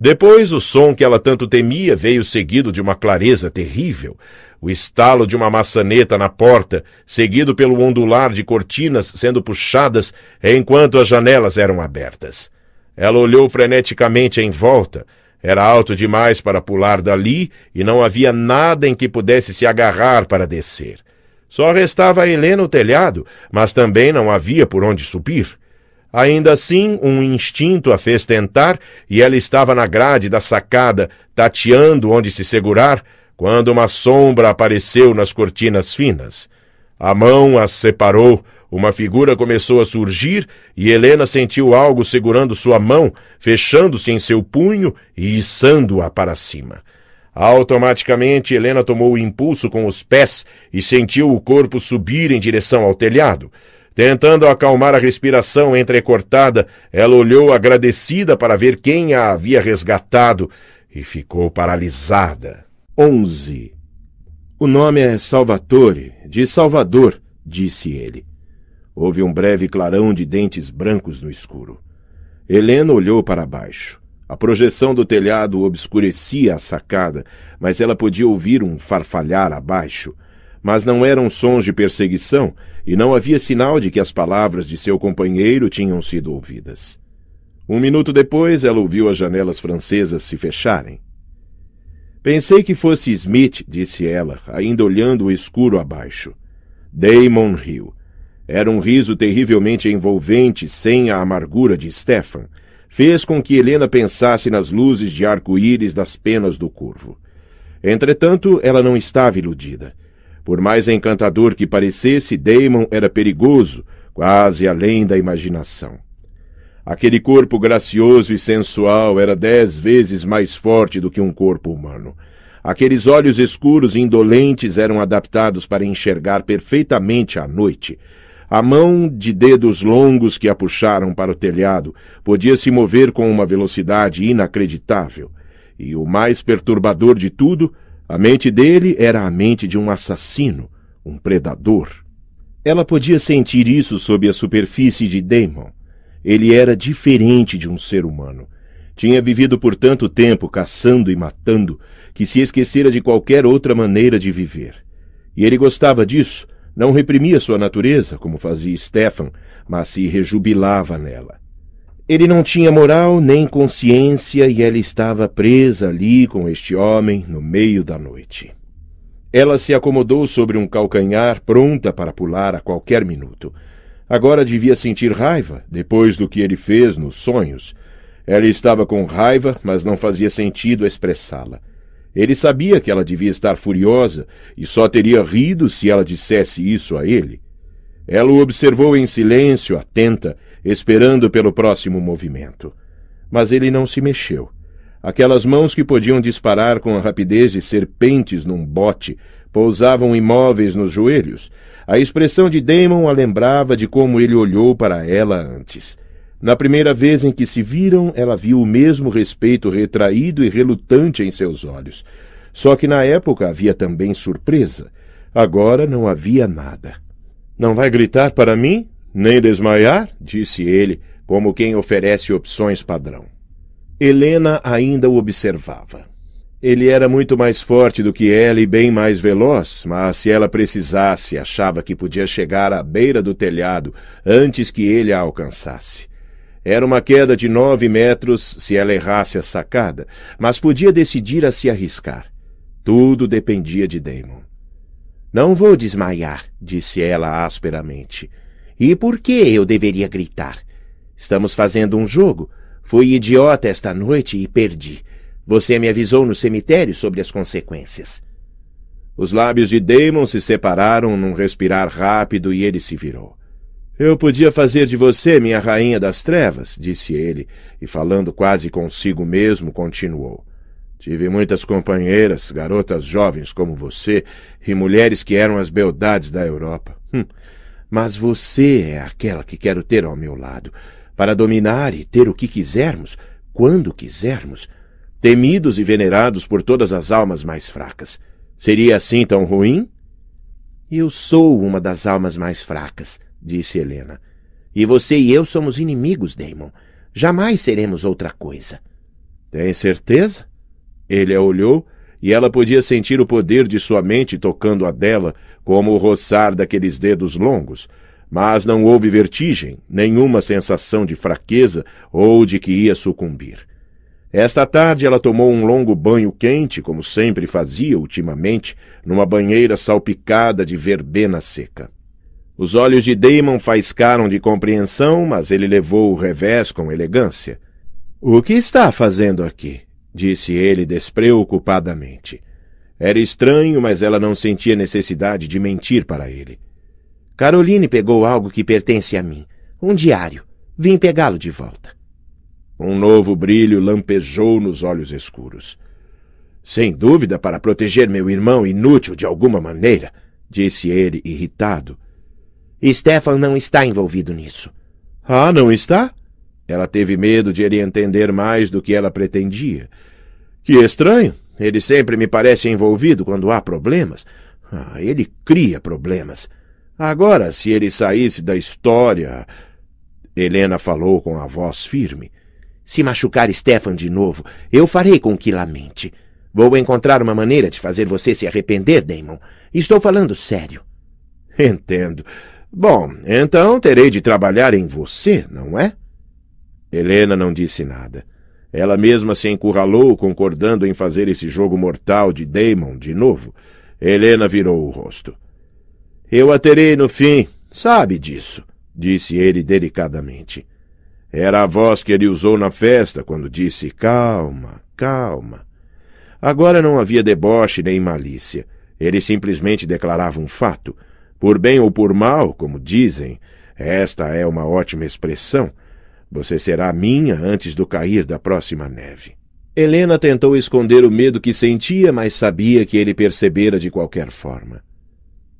[SPEAKER 1] Depois, o som que ela tanto temia veio seguido de uma clareza terrível. O estalo de uma maçaneta na porta, seguido pelo ondular de cortinas sendo puxadas enquanto as janelas eram abertas. Ela olhou freneticamente em volta. Era alto demais para pular dali e não havia nada em que pudesse se agarrar para descer. Só restava a Helena o telhado, mas também não havia por onde subir. Ainda assim, um instinto a fez tentar, e ela estava na grade da sacada, tateando onde se segurar, quando uma sombra apareceu nas cortinas finas. A mão as separou, uma figura começou a surgir e Helena sentiu algo segurando sua mão, fechando-se em seu punho e içando-a para cima. Automaticamente, Helena tomou o impulso com os pés e sentiu o corpo subir em direção ao telhado. Tentando acalmar a respiração entrecortada, ela olhou agradecida para ver quem a havia resgatado e ficou paralisada. 11. O nome é Salvatore, de Salvador, disse ele. Houve um breve clarão de dentes brancos no escuro. Helena olhou para baixo. A projeção do telhado obscurecia a sacada, mas ela podia ouvir um farfalhar abaixo. Mas não eram sons de perseguição e não havia sinal de que as palavras de seu companheiro tinham sido ouvidas. Um minuto depois, ela ouviu as janelas francesas se fecharem. Pensei que fosse Smith, disse ela, ainda olhando o escuro abaixo. Damon riu. Era um riso terrivelmente envolvente, sem a amargura de Stefan fez com que Helena pensasse nas luzes de arco-íris das penas do corvo. Entretanto, ela não estava iludida. Por mais encantador que parecesse, Damon era perigoso, quase além da imaginação. Aquele corpo gracioso e sensual era dez vezes mais forte do que um corpo humano. Aqueles olhos escuros e indolentes eram adaptados para enxergar perfeitamente à noite, a mão de dedos longos que a puxaram para o telhado podia se mover com uma velocidade inacreditável. E o mais perturbador de tudo, a mente dele era a mente de um assassino, um predador. Ela podia sentir isso sob a superfície de Damon. Ele era diferente de um ser humano. Tinha vivido por tanto tempo caçando e matando que se esquecera de qualquer outra maneira de viver. E ele gostava disso, não reprimia sua natureza, como fazia Stefan, mas se rejubilava nela. Ele não tinha moral nem consciência e ela estava presa ali com este homem no meio da noite. Ela se acomodou sobre um calcanhar, pronta para pular a qualquer minuto. Agora devia sentir raiva, depois do que ele fez nos sonhos. Ela estava com raiva, mas não fazia sentido expressá-la. Ele sabia que ela devia estar furiosa e só teria rido se ela dissesse isso a ele. Ela o observou em silêncio, atenta, esperando pelo próximo movimento. Mas ele não se mexeu. Aquelas mãos que podiam disparar com a rapidez de serpentes num bote pousavam imóveis nos joelhos. A expressão de Damon a lembrava de como ele olhou para ela antes. Na primeira vez em que se viram, ela viu o mesmo respeito retraído e relutante em seus olhos. Só que na época havia também surpresa. Agora não havia nada. Não vai gritar para mim? Nem desmaiar? disse ele, como quem oferece opções padrão. Helena ainda o observava. Ele era muito mais forte do que ela e bem mais veloz, mas se ela precisasse, achava que podia chegar à beira do telhado antes que ele a alcançasse. Era uma queda de nove metros se ela errasse a sacada, mas podia decidir a se arriscar. Tudo dependia de Damon. Não vou desmaiar, disse ela asperamente. E por que eu deveria gritar? Estamos fazendo um jogo. Fui idiota esta noite e perdi. Você me avisou no cemitério sobre as consequências. Os lábios de Damon se separaram num respirar rápido e ele se virou. Eu podia fazer de você minha rainha das trevas, disse ele, e falando quase consigo mesmo, continuou. Tive muitas companheiras, garotas jovens como você, e mulheres que eram as beldades da Europa. Hum. Mas você é aquela que quero ter ao meu lado, para dominar e ter o que quisermos, quando quisermos, temidos e venerados por todas as almas mais fracas. Seria assim tão ruim? Eu sou uma das almas mais fracas, disse Helena. E você e eu somos inimigos, Damon. Jamais seremos outra coisa. Tem certeza? Ele a olhou e ela podia sentir o poder de sua mente tocando a dela, como o roçar daqueles dedos longos. Mas não houve vertigem, nenhuma sensação de fraqueza ou de que ia sucumbir. Esta tarde ela tomou um longo banho quente, como sempre fazia ultimamente, numa banheira salpicada de verbena seca. Os olhos de Damon faiscaram de compreensão, mas ele levou o revés com elegância. O que está fazendo aqui? disse ele despreocupadamente. Era estranho, mas ela não sentia necessidade de mentir para ele. Caroline pegou algo que pertence a mim. Um diário. Vim pegá-lo de volta. Um novo brilho lampejou nos olhos escuros. Sem dúvida, para proteger meu irmão inútil de alguma maneira, disse ele, irritado. Stefan não está envolvido nisso. Ah, não está? Ela teve medo de ele entender mais do que ela pretendia. Que estranho. Ele sempre me parece envolvido quando há problemas. Ah, ele cria problemas. Agora, se ele saísse da história. Helena falou com a voz firme. Se machucar Stefan de novo, eu farei com que lamente. Vou encontrar uma maneira de fazer você se arrepender, Damon. Estou falando sério. Entendo. Bom, então terei de trabalhar em você, não é? Helena não disse nada. Ela mesma se encurralou, concordando em fazer esse jogo mortal de Damon de novo. Helena virou o rosto. Eu a terei no fim, sabe disso, disse ele delicadamente. Era a voz que ele usou na festa quando disse calma, calma. Agora não havia deboche nem malícia. Ele simplesmente declarava um fato. Por bem ou por mal, como dizem, esta é uma ótima expressão. Você será minha antes do cair da próxima neve. Helena tentou esconder o medo que sentia, mas sabia que ele percebera de qualquer forma.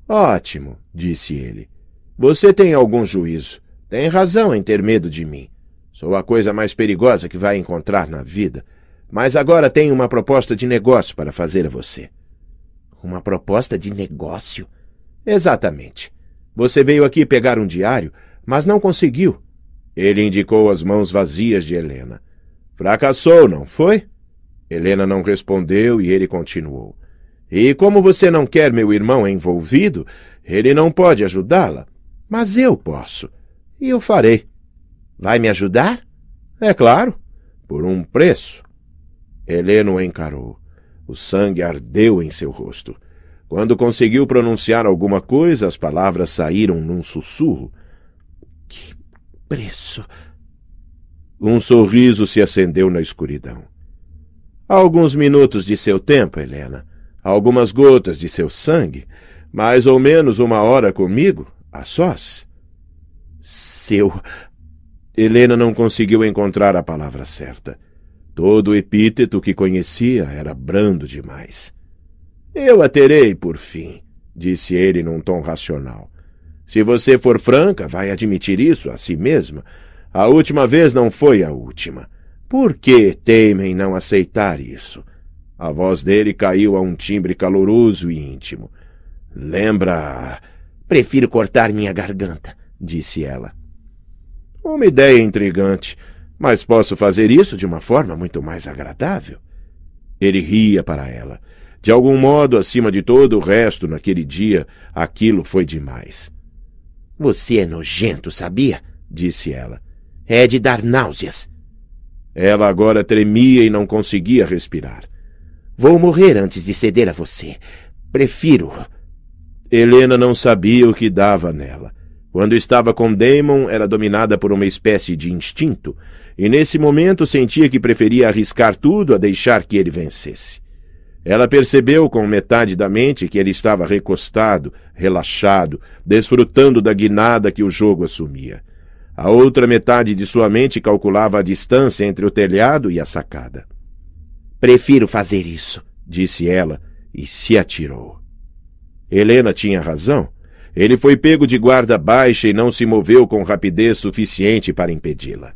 [SPEAKER 1] Ótimo, disse ele. Você tem algum juízo. Tem razão em ter medo de mim. Sou a coisa mais perigosa que vai encontrar na vida. Mas agora tenho uma proposta de negócio para fazer a você. Uma proposta de negócio? Exatamente. Você veio aqui pegar um diário, mas não conseguiu. Ele indicou as mãos vazias de Helena. Fracassou, não foi? Helena não respondeu e ele continuou. E como você não quer meu irmão envolvido, ele não pode ajudá-la. Mas eu posso. E eu farei. Vai me ajudar? É claro. Por um preço. Helena o encarou. O sangue ardeu em seu rosto. Quando conseguiu pronunciar alguma coisa, as palavras saíram num sussurro. Que preço! Um sorriso se acendeu na escuridão. Alguns minutos de seu tempo, Helena, algumas gotas de seu sangue, mais ou menos uma hora comigo, a sós. Seu. Helena não conseguiu encontrar a palavra certa. Todo o epíteto que conhecia era brando demais. Eu a terei, por fim, disse ele num tom racional. Se você for franca, vai admitir isso a si mesma. A última vez não foi a última. Por que temem não aceitar isso? A voz dele caiu a um timbre caloroso e íntimo. Lembra. Prefiro cortar minha garganta, disse ela. Uma ideia intrigante, mas posso fazer isso de uma forma muito mais agradável. Ele ria para ela. De algum modo, acima de todo o resto, naquele dia, aquilo foi demais. Você é nojento, sabia? disse ela. É de dar náuseas. Ela agora tremia e não conseguia respirar. Vou morrer antes de ceder a você. Prefiro. Helena não sabia o que dava nela. Quando estava com Damon, era dominada por uma espécie de instinto, e nesse momento sentia que preferia arriscar tudo a deixar que ele vencesse. Ela percebeu com metade da mente que ele estava recostado, relaxado, desfrutando da guinada que o jogo assumia. A outra metade de sua mente calculava a distância entre o telhado e a sacada. Prefiro fazer isso, disse ela e se atirou. Helena tinha razão. Ele foi pego de guarda baixa e não se moveu com rapidez suficiente para impedi-la.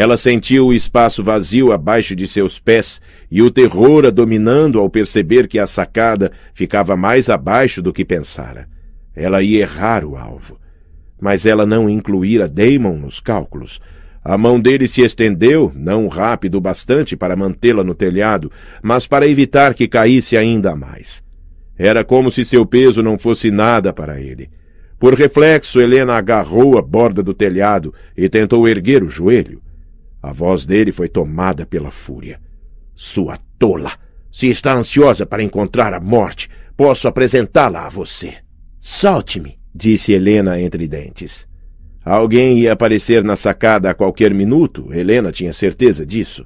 [SPEAKER 1] Ela sentiu o espaço vazio abaixo de seus pés e o terror a dominando ao perceber que a sacada ficava mais abaixo do que pensara. Ela ia errar o alvo. Mas ela não incluíra Damon nos cálculos. A mão dele se estendeu, não rápido o bastante para mantê-la no telhado, mas para evitar que caísse ainda mais. Era como se seu peso não fosse nada para ele. Por reflexo, Helena agarrou a borda do telhado e tentou erguer o joelho. A voz dele foi tomada pela fúria. Sua tola! Se está ansiosa para encontrar a morte, posso apresentá-la a você. Solte-me, disse Helena entre dentes. Alguém ia aparecer na sacada a qualquer minuto, Helena tinha certeza disso.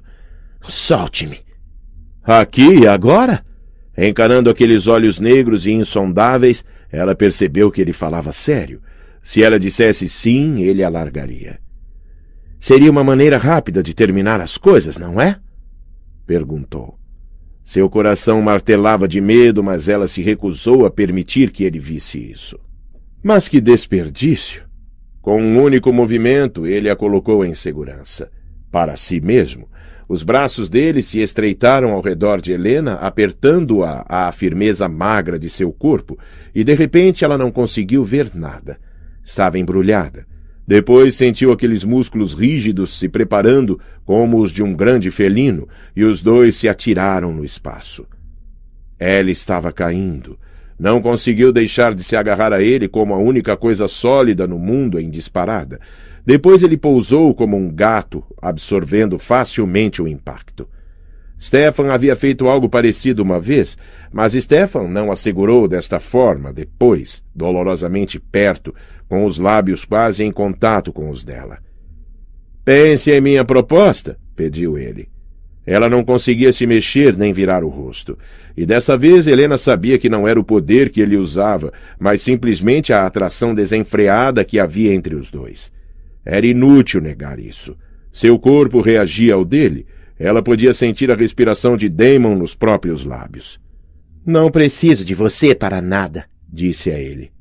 [SPEAKER 1] Solte-me. Aqui e agora? Encarando aqueles olhos negros e insondáveis, ela percebeu que ele falava sério. Se ela dissesse sim, ele a largaria. Seria uma maneira rápida de terminar as coisas, não é? perguntou. Seu coração martelava de medo, mas ela se recusou a permitir que ele visse isso. Mas que desperdício! Com um único movimento, ele a colocou em segurança. Para si mesmo, os braços dele se estreitaram ao redor de Helena, apertando-a à firmeza magra de seu corpo, e de repente ela não conseguiu ver nada. Estava embrulhada, depois sentiu aqueles músculos rígidos se preparando como os de um grande felino, e os dois se atiraram no espaço. Ela estava caindo. Não conseguiu deixar de se agarrar a ele como a única coisa sólida no mundo em disparada. Depois ele pousou como um gato, absorvendo facilmente o impacto. Stefan havia feito algo parecido uma vez, mas Stefan não a segurou desta forma depois, dolorosamente perto, com os lábios quase em contato com os dela. Pense em minha proposta, pediu ele. Ela não conseguia se mexer nem virar o rosto. E dessa vez Helena sabia que não era o poder que ele usava, mas simplesmente a atração desenfreada que havia entre os dois. Era inútil negar isso. Seu corpo reagia ao dele. Ela podia sentir a respiração de Damon nos próprios lábios. Não preciso de você para nada, disse a ele.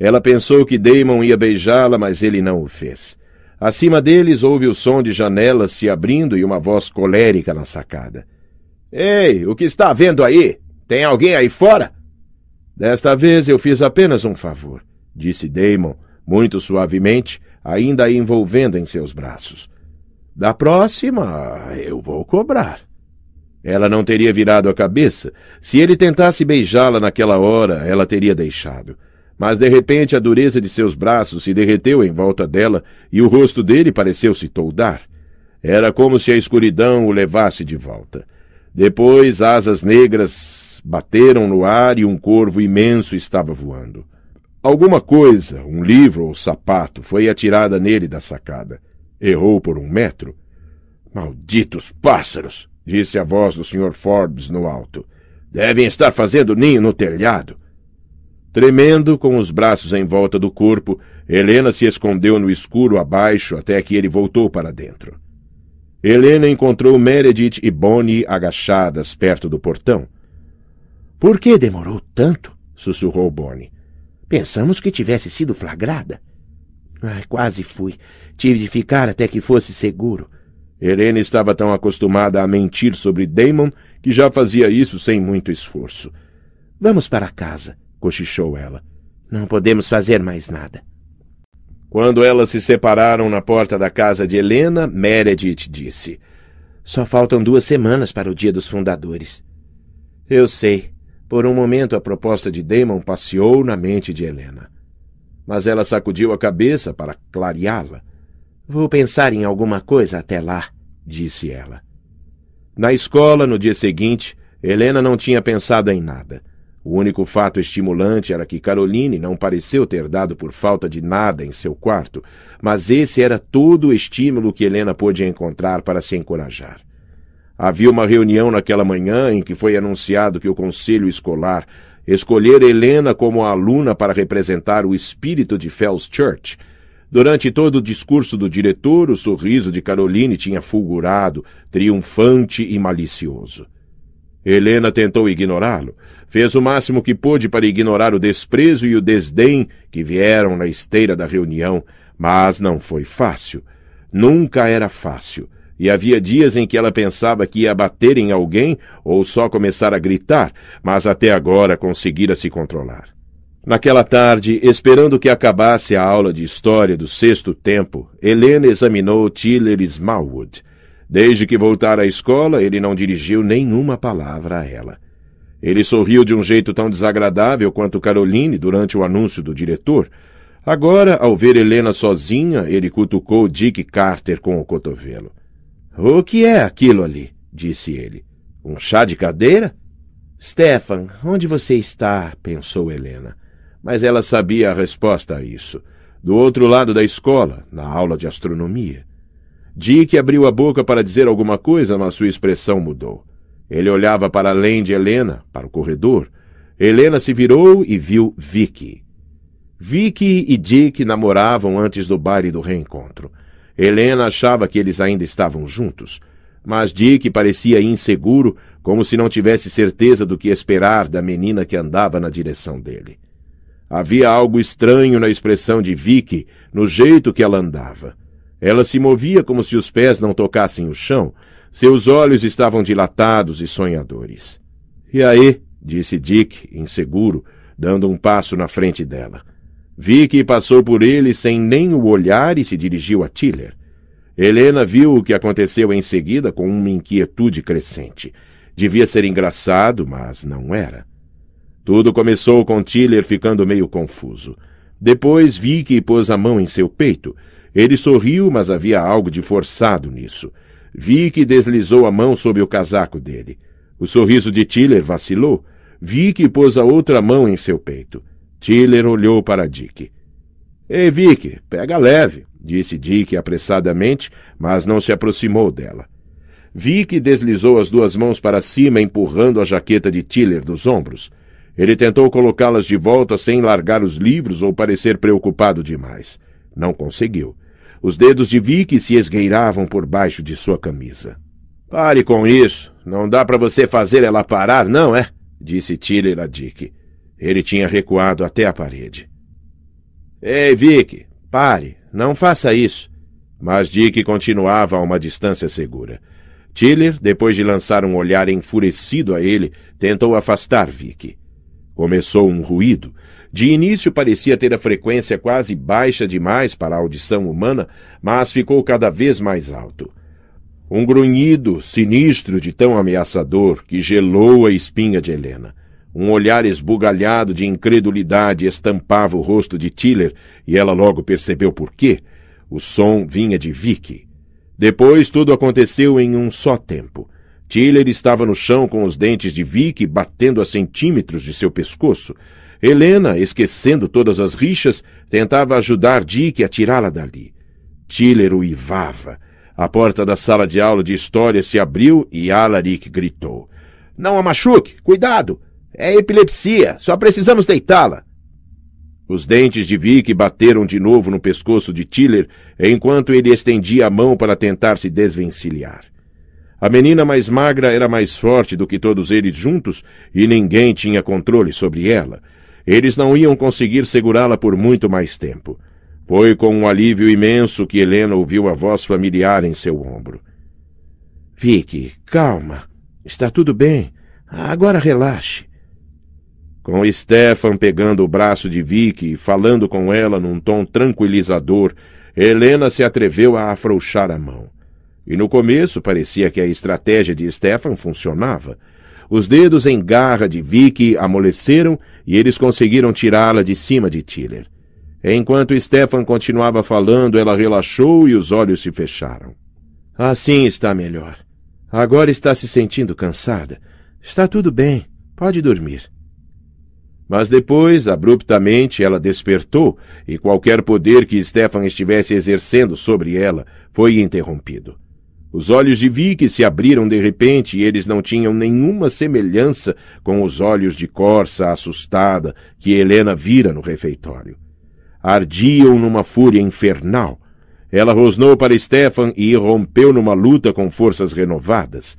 [SPEAKER 1] Ela pensou que Damon ia beijá-la, mas ele não o fez. Acima deles houve o som de janelas se abrindo e uma voz colérica na sacada. Ei, o que está vendo aí? Tem alguém aí fora? Desta vez eu fiz apenas um favor, disse Damon, muito suavemente, ainda a envolvendo em seus braços. Da próxima, eu vou cobrar. Ela não teria virado a cabeça. Se ele tentasse beijá-la naquela hora, ela teria deixado. Mas de repente a dureza de seus braços se derreteu em volta dela e o rosto dele pareceu-se toldar. Era como se a escuridão o levasse de volta. Depois asas negras bateram no ar e um corvo imenso estava voando. Alguma coisa, um livro ou sapato, foi atirada nele da sacada. Errou por um metro. Malditos pássaros! disse a voz do Sr. Forbes no alto. Devem estar fazendo ninho no telhado. Tremendo, com os braços em volta do corpo, Helena se escondeu no escuro abaixo até que ele voltou para dentro. Helena encontrou Meredith e Bonnie agachadas perto do portão. Por que demorou tanto? sussurrou Bonnie. Pensamos que tivesse sido flagrada. Ai, quase fui. Tive de ficar até que fosse seguro. Helena estava tão acostumada a mentir sobre Damon que já fazia isso sem muito esforço. Vamos para casa, cochichou ela. Não podemos fazer mais nada. Quando elas se separaram na porta da casa de Helena, Meredith disse: Só faltam duas semanas para o dia dos fundadores. Eu sei. Por um momento a proposta de Damon passeou na mente de Helena. Mas ela sacudiu a cabeça para clareá-la. Vou pensar em alguma coisa até lá, disse ela. Na escola, no dia seguinte, Helena não tinha pensado em nada. O único fato estimulante era que Caroline não pareceu ter dado por falta de nada em seu quarto, mas esse era todo o estímulo que Helena pôde encontrar para se encorajar. Havia uma reunião naquela manhã em que foi anunciado que o conselho escolar escolhera Helena como aluna para representar o espírito de Fells Church. Durante todo o discurso do diretor, o sorriso de Caroline tinha fulgurado, triunfante e malicioso. Helena tentou ignorá-lo. Fez o máximo que pôde para ignorar o desprezo e o desdém que vieram na esteira da reunião, mas não foi fácil. Nunca era fácil. E havia dias em que ela pensava que ia bater em alguém ou só começar a gritar, mas até agora conseguira se controlar. Naquela tarde, esperando que acabasse a aula de história do sexto tempo, Helena examinou Tiller Smallwood, Desde que voltara à escola, ele não dirigiu nenhuma palavra a ela. Ele sorriu de um jeito tão desagradável quanto Caroline durante o anúncio do diretor. Agora, ao ver Helena sozinha, ele cutucou Dick Carter com o cotovelo. O que é aquilo ali? disse ele. Um chá de cadeira? Stefan, onde você está? pensou Helena. Mas ela sabia a resposta a isso. Do outro lado da escola, na aula de astronomia. Dick abriu a boca para dizer alguma coisa, mas sua expressão mudou. Ele olhava para além de Helena, para o corredor. Helena se virou e viu Vicky. Vicky e Dick namoravam antes do baile do reencontro. Helena achava que eles ainda estavam juntos, mas Dick parecia inseguro, como se não tivesse certeza do que esperar da menina que andava na direção dele. Havia algo estranho na expressão de Vicky, no jeito que ela andava. Ela se movia como se os pés não tocassem o chão. Seus olhos estavam dilatados e sonhadores. E aí? disse Dick, inseguro, dando um passo na frente dela. Vicky passou por ele sem nem o olhar e se dirigiu a Tiller. Helena viu o que aconteceu em seguida com uma inquietude crescente. Devia ser engraçado, mas não era. Tudo começou com Tiller ficando meio confuso. Depois Vicky pôs a mão em seu peito, ele sorriu, mas havia algo de forçado nisso. Vi que deslizou a mão sob o casaco dele. O sorriso de Tiller vacilou. Vi que pôs a outra mão em seu peito. Tiller olhou para Dick. Ei, Vic, pega leve, disse Dick apressadamente, mas não se aproximou dela. Vic deslizou as duas mãos para cima, empurrando a jaqueta de Tiller dos ombros. Ele tentou colocá-las de volta sem largar os livros ou parecer preocupado demais. Não conseguiu. Os dedos de Vicky se esgueiravam por baixo de sua camisa. Pare com isso. Não dá para você fazer ela parar, não é? Disse Tiller a Dick. Ele tinha recuado até a parede. Ei, Vicky, pare. Não faça isso. Mas Dick continuava a uma distância segura. Tiller, depois de lançar um olhar enfurecido a ele, tentou afastar Vicky. Começou um ruído de início parecia ter a frequência quase baixa demais para a audição humana, mas ficou cada vez mais alto. Um grunhido sinistro de tão ameaçador que gelou a espinha de Helena. Um olhar esbugalhado de incredulidade estampava o rosto de Tiller e ela logo percebeu por quê. O som vinha de Vicky. Depois tudo aconteceu em um só tempo. Tiller estava no chão com os dentes de Vicky batendo a centímetros de seu pescoço. Helena, esquecendo todas as rixas, tentava ajudar Dick a tirá-la dali. Tiller uivava. A porta da sala de aula de história se abriu e Alaric gritou. Não a machuque! Cuidado! É epilepsia! Só precisamos deitá-la! Os dentes de Vic bateram de novo no pescoço de Tiller enquanto ele estendia a mão para tentar se desvencilhar. A menina mais magra era mais forte do que todos eles juntos e ninguém tinha controle sobre ela eles não iam conseguir segurá-la por muito mais tempo. Foi com um alívio imenso que Helena ouviu a voz familiar em seu ombro. Vicky, calma. Está tudo bem. Agora relaxe. Com Stefan pegando o braço de Vicky e falando com ela num tom tranquilizador, Helena se atreveu a afrouxar a mão. E no começo parecia que a estratégia de Stefan funcionava. Os dedos em garra de Vicky amoleceram e eles conseguiram tirá-la de cima de Tiller. Enquanto Stefan continuava falando, ela relaxou e os olhos se fecharam. Assim está melhor. Agora está se sentindo cansada. Está tudo bem. Pode dormir. Mas depois, abruptamente, ela despertou e qualquer poder que Stefan estivesse exercendo sobre ela foi interrompido. Os olhos de Vic se abriram de repente e eles não tinham nenhuma semelhança com os olhos de corça assustada que Helena vira no refeitório. Ardiam numa fúria infernal. Ela rosnou para Stefan e irrompeu numa luta com forças renovadas.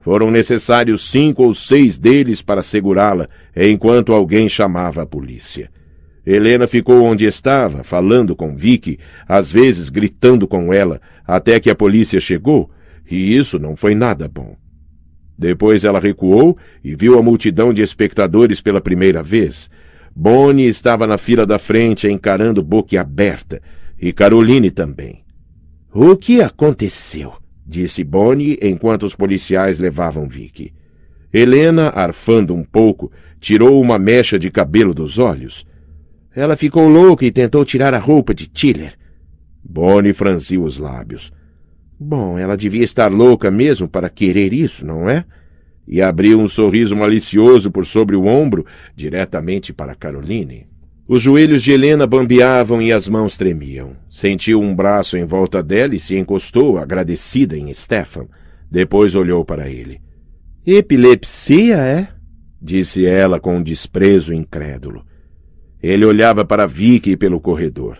[SPEAKER 1] Foram necessários cinco ou seis deles para segurá-la, enquanto alguém chamava a polícia. Helena ficou onde estava, falando com Vicky, às vezes gritando com ela, até que a polícia chegou, e isso não foi nada bom. Depois ela recuou e viu a multidão de espectadores pela primeira vez. Bonnie estava na fila da frente, encarando boca aberta, e Caroline também. O que aconteceu? disse Bonnie enquanto os policiais levavam Vicky. Helena, arfando um pouco, tirou uma mecha de cabelo dos olhos. Ela ficou louca e tentou tirar a roupa de Tiller. Bonnie franziu os lábios. Bom, ela devia estar louca mesmo para querer isso, não é? E abriu um sorriso malicioso por sobre o ombro, diretamente para Caroline. Os joelhos de Helena bambeavam e as mãos tremiam. Sentiu um braço em volta dela e se encostou, agradecida em Stefan. Depois olhou para ele. Epilepsia, é? disse ela com um desprezo incrédulo. Ele olhava para Vicky pelo corredor.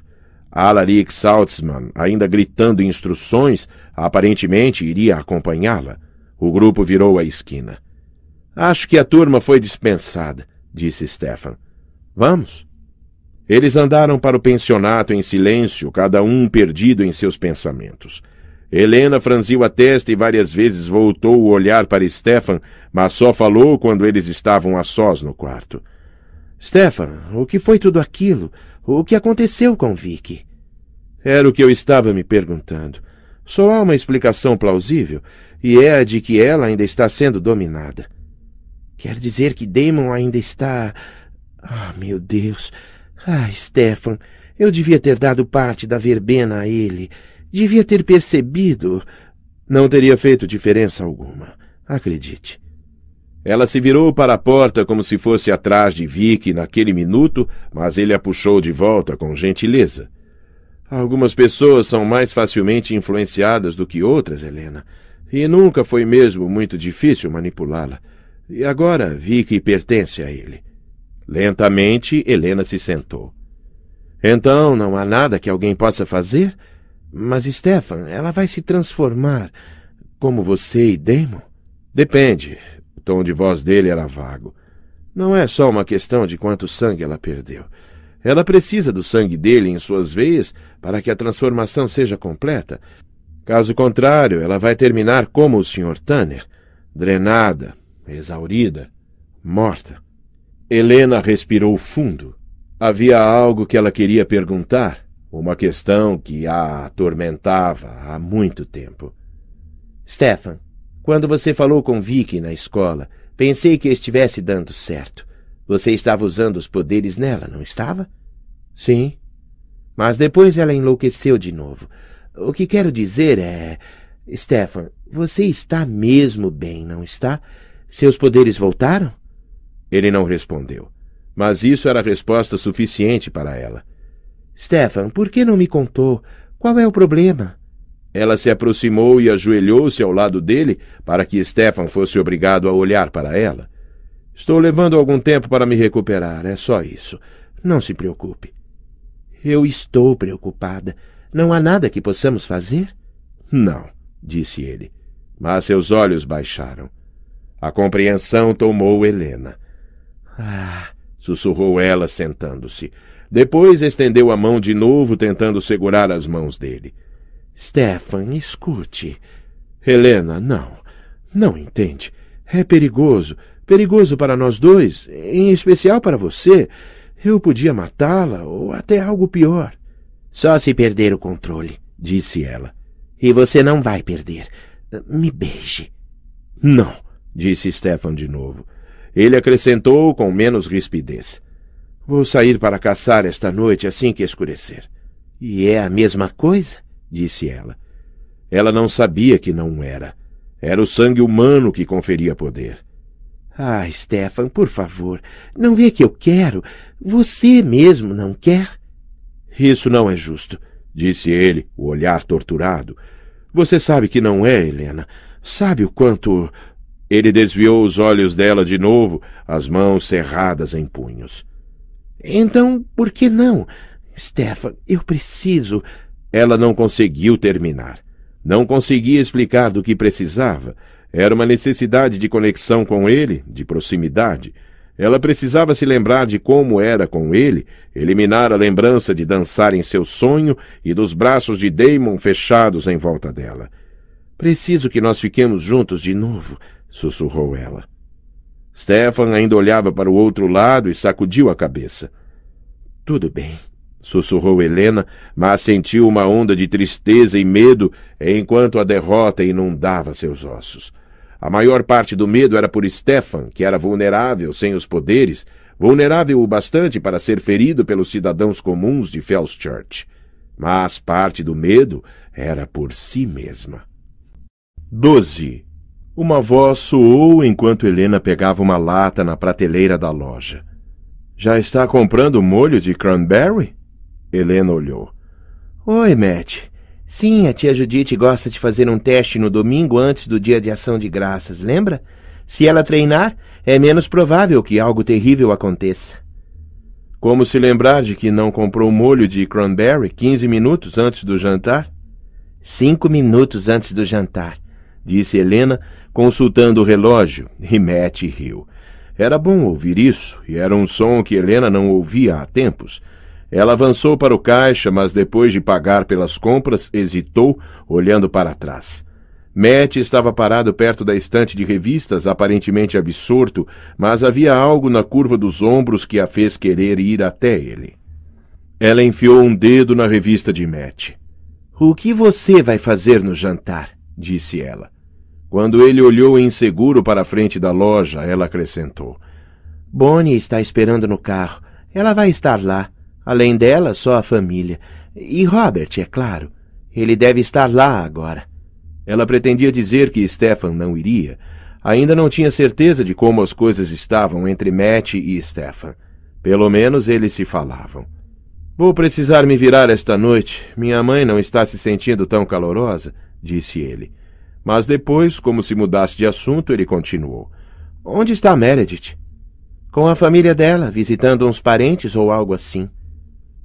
[SPEAKER 1] Alaric Saltzman, ainda gritando instruções, aparentemente iria acompanhá-la. O grupo virou a esquina. Acho que a turma foi dispensada, disse Stefan. Vamos. Eles andaram para o pensionato em silêncio, cada um perdido em seus pensamentos. Helena franziu a testa e várias vezes voltou o olhar para Stefan, mas só falou quando eles estavam a sós no quarto. Stefan, o que foi tudo aquilo? O que aconteceu com Vicky? Era o que eu estava me perguntando. Só há uma explicação plausível, e é a de que ela ainda está sendo dominada. Quer dizer que Damon ainda está. Ah, oh, meu Deus! Ah, Stefan, eu devia ter dado parte da verbena a ele. Devia ter percebido. Não teria feito diferença alguma, acredite. Ela se virou para a porta como se fosse atrás de Vicky naquele minuto, mas ele a puxou de volta com gentileza. Algumas pessoas são mais facilmente influenciadas do que outras, Helena, e nunca foi mesmo muito difícil manipulá-la. E agora Vicky pertence a ele. Lentamente, Helena se sentou. Então não há nada que alguém possa fazer? Mas, Stefan, ela vai se transformar como você e Damon? Depende tom de voz dele era vago. Não é só uma questão de quanto sangue ela perdeu. Ela precisa do sangue dele em suas veias para que a transformação seja completa. Caso contrário, ela vai terminar como o Sr. Tanner, drenada, exaurida, morta. Helena respirou fundo. Havia algo que ela queria perguntar, uma questão que a atormentava há muito tempo. Stefan, quando você falou com Vicky na escola, pensei que estivesse dando certo. Você estava usando os poderes nela, não estava? Sim. Mas depois ela enlouqueceu de novo. O que quero dizer é. Stefan, você está mesmo bem, não está? Seus poderes voltaram? Ele não respondeu. Mas isso era resposta suficiente para ela. Stefan, por que não me contou? Qual é o problema? Ela se aproximou e ajoelhou-se ao lado dele para que Stefan fosse obrigado a olhar para ela. Estou levando algum tempo para me recuperar, é só isso. Não se preocupe. Eu estou preocupada. Não há nada que possamos fazer? Não, disse ele. Mas seus olhos baixaram. A compreensão tomou Helena. Ah, sussurrou ela, sentando-se. Depois estendeu a mão de novo, tentando segurar as mãos dele. Stefan, escute. Helena, não. Não entende. É perigoso. Perigoso para nós dois, em especial para você. Eu podia matá-la ou até algo pior. Só se perder o controle, disse ela. E você não vai perder. Me beije. Não, disse Stefan de novo. Ele acrescentou com menos rispidez. Vou sair para caçar esta noite assim que escurecer. E é a mesma coisa? disse ela. Ela não sabia que não era. Era o sangue humano que conferia poder. Ah, Stefan, por favor, não vê que eu quero. Você mesmo não quer? Isso não é justo, disse ele, o olhar torturado. Você sabe que não é, Helena. Sabe o quanto. Ele desviou os olhos dela de novo, as mãos cerradas em punhos. Então, por que não? Stefan, eu preciso. Ela não conseguiu terminar. Não conseguia explicar do que precisava. Era uma necessidade de conexão com ele, de proximidade. Ela precisava se lembrar de como era com ele, eliminar a lembrança de dançar em seu sonho e dos braços de Damon fechados em volta dela. Preciso que nós fiquemos juntos de novo, sussurrou ela. Stefan ainda olhava para o outro lado e sacudiu a cabeça. Tudo bem, sussurrou Helena, mas sentiu uma onda de tristeza e medo enquanto a derrota inundava seus ossos. A maior parte do medo era por Stefan, que era vulnerável sem os poderes, vulnerável o bastante para ser ferido pelos cidadãos comuns de Fellschurch. Mas parte do medo era por si mesma. 12. Uma voz soou enquanto Helena pegava uma lata na prateleira da loja. Já está comprando molho de cranberry? Helena olhou. Oi, Matt. Sim, a tia Judite gosta de fazer um teste no domingo antes do dia de ação de graças, lembra? Se ela treinar, é menos provável que algo terrível aconteça. Como se lembrar de que não comprou molho de cranberry quinze minutos antes do jantar? Cinco minutos antes do jantar, disse Helena, consultando o relógio, e Matt riu. Era bom ouvir isso, e era um som que Helena não ouvia há tempos. Ela avançou para o caixa, mas depois de pagar pelas compras, hesitou, olhando para trás. Matt estava parado perto da estante de revistas, aparentemente absorto, mas havia algo na curva dos ombros que a fez querer ir até ele. Ela enfiou um dedo na revista de Matt. O que você vai fazer no jantar? disse ela. Quando ele olhou inseguro para a frente da loja, ela acrescentou: Bonnie está esperando no carro. Ela vai estar lá. Além dela, só a família. E Robert, é claro. Ele deve estar lá agora. Ela pretendia dizer que Stefan não iria. Ainda não tinha certeza de como as coisas estavam entre Matt e Stefan. Pelo menos eles se falavam. Vou precisar me virar esta noite. Minha mãe não está se sentindo tão calorosa, disse ele. Mas depois, como se mudasse de assunto, ele continuou. Onde está Meredith? Com a família dela, visitando uns parentes ou algo assim.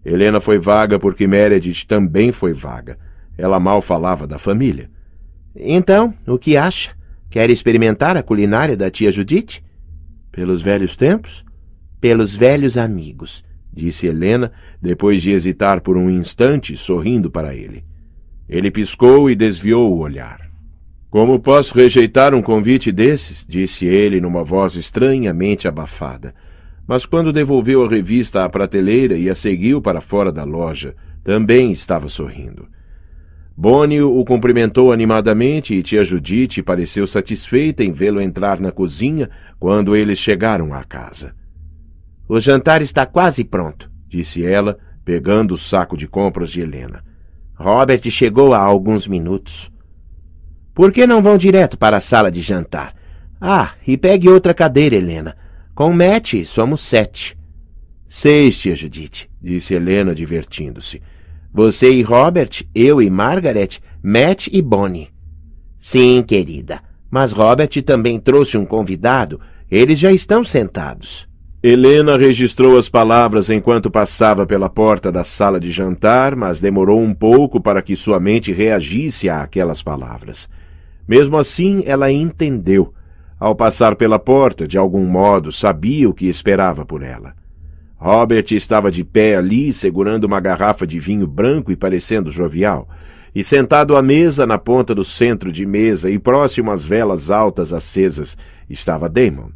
[SPEAKER 1] Helena foi vaga porque Meredith também foi vaga. Ela mal falava da família. Então, o que acha? Quer experimentar a culinária da tia Judite? Pelos velhos tempos? Pelos velhos amigos, disse Helena, depois de hesitar por um instante, sorrindo para ele. Ele piscou e desviou o olhar. Como posso rejeitar um convite desses? disse ele numa voz estranhamente abafada. Mas quando devolveu a revista à prateleira e a seguiu para fora da loja, também estava sorrindo. Bônio o cumprimentou animadamente e tia Judite pareceu satisfeita em vê-lo entrar na cozinha quando eles chegaram à casa. O jantar está quase pronto, disse ela, pegando o saco de compras de Helena. Robert chegou há alguns minutos. Por que não vão direto para a sala de jantar? Ah, e pegue outra cadeira, Helena. Com Matt, somos sete. Seis, tia Judite, disse Helena, divertindo-se. Você e Robert, eu e Margaret, Matt e Bonnie. Sim, querida, mas Robert também trouxe um convidado. Eles já estão sentados. Helena registrou as palavras enquanto passava pela porta da sala de jantar, mas demorou um pouco para que sua mente reagisse àquelas palavras. Mesmo assim, ela entendeu ao passar pela porta, de algum modo sabia o que esperava por ela. Robert estava de pé ali, segurando uma garrafa de vinho branco e parecendo jovial, e sentado à mesa na ponta do centro de mesa e próximo às velas altas acesas, estava Damon.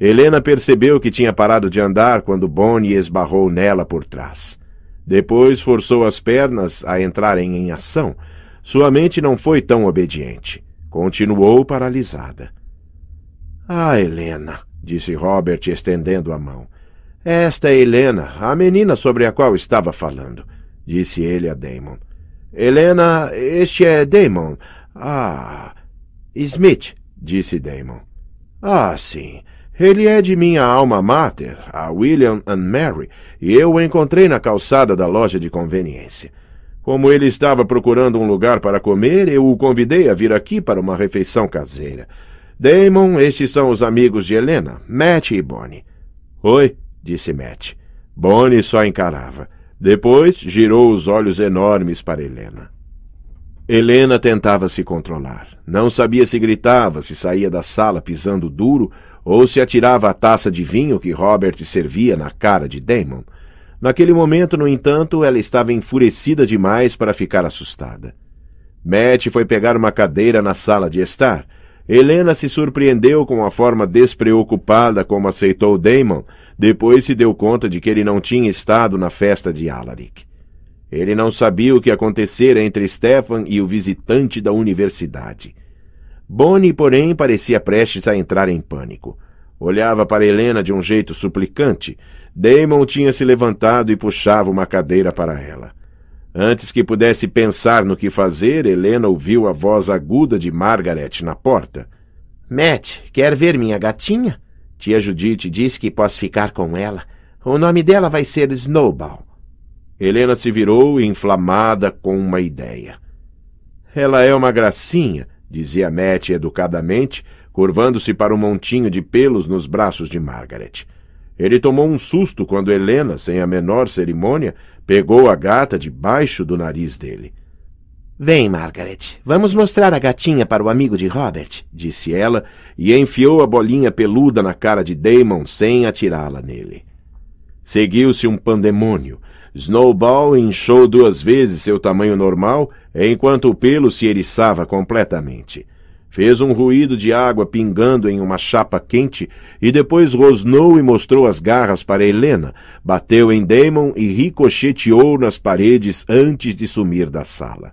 [SPEAKER 1] Helena percebeu que tinha parado de andar quando Bonnie esbarrou nela por trás. Depois forçou as pernas a entrarem em ação. Sua mente não foi tão obediente. Continuou paralisada. Ah, Helena, disse Robert, estendendo a mão. Esta é Helena, a menina sobre a qual estava falando, disse ele a Damon. Helena, este é Damon. Ah. Smith, disse Damon. Ah, sim. Ele é de minha alma mater, a William and Mary, e eu o encontrei na calçada da loja de conveniência. Como ele estava procurando um lugar para comer, eu o convidei a vir aqui para uma refeição caseira. Damon, estes são os amigos de Helena, Matt e Bonnie. Oi, disse Matt. Bonnie só encarava. Depois girou os olhos enormes para Helena. Helena tentava se controlar. Não sabia se gritava, se saía da sala pisando duro ou se atirava a taça de vinho que Robert servia na cara de Damon. Naquele momento, no entanto, ela estava enfurecida demais para ficar assustada. Matt foi pegar uma cadeira na sala de estar Helena se surpreendeu com a forma despreocupada como aceitou Damon, depois se deu conta de que ele não tinha estado na festa de Alaric. Ele não sabia o que acontecera entre Stefan e o visitante da universidade. Bonnie, porém, parecia prestes a entrar em pânico. Olhava para Helena de um jeito suplicante. Damon tinha se levantado e puxava uma cadeira para ela. Antes que pudesse pensar no que fazer, Helena ouviu a voz aguda de Margaret na porta. Matt, quer ver minha gatinha? Tia Judite disse que posso ficar com ela. O nome dela vai ser Snowball. Helena se virou, inflamada com uma ideia. Ela é uma gracinha, dizia Matt educadamente, curvando-se para o um montinho de pelos nos braços de Margaret. Ele tomou um susto quando Helena, sem a menor cerimônia, Pegou a gata debaixo do nariz dele. Vem, Margaret, vamos mostrar a gatinha para o amigo de Robert, disse ela, e enfiou a bolinha peluda na cara de Damon sem atirá-la nele. Seguiu-se um pandemônio. Snowball inchou duas vezes seu tamanho normal, enquanto o pelo se eriçava completamente. Fez um ruído de água pingando em uma chapa quente e depois rosnou e mostrou as garras para Helena, bateu em Damon e ricocheteou nas paredes antes de sumir da sala.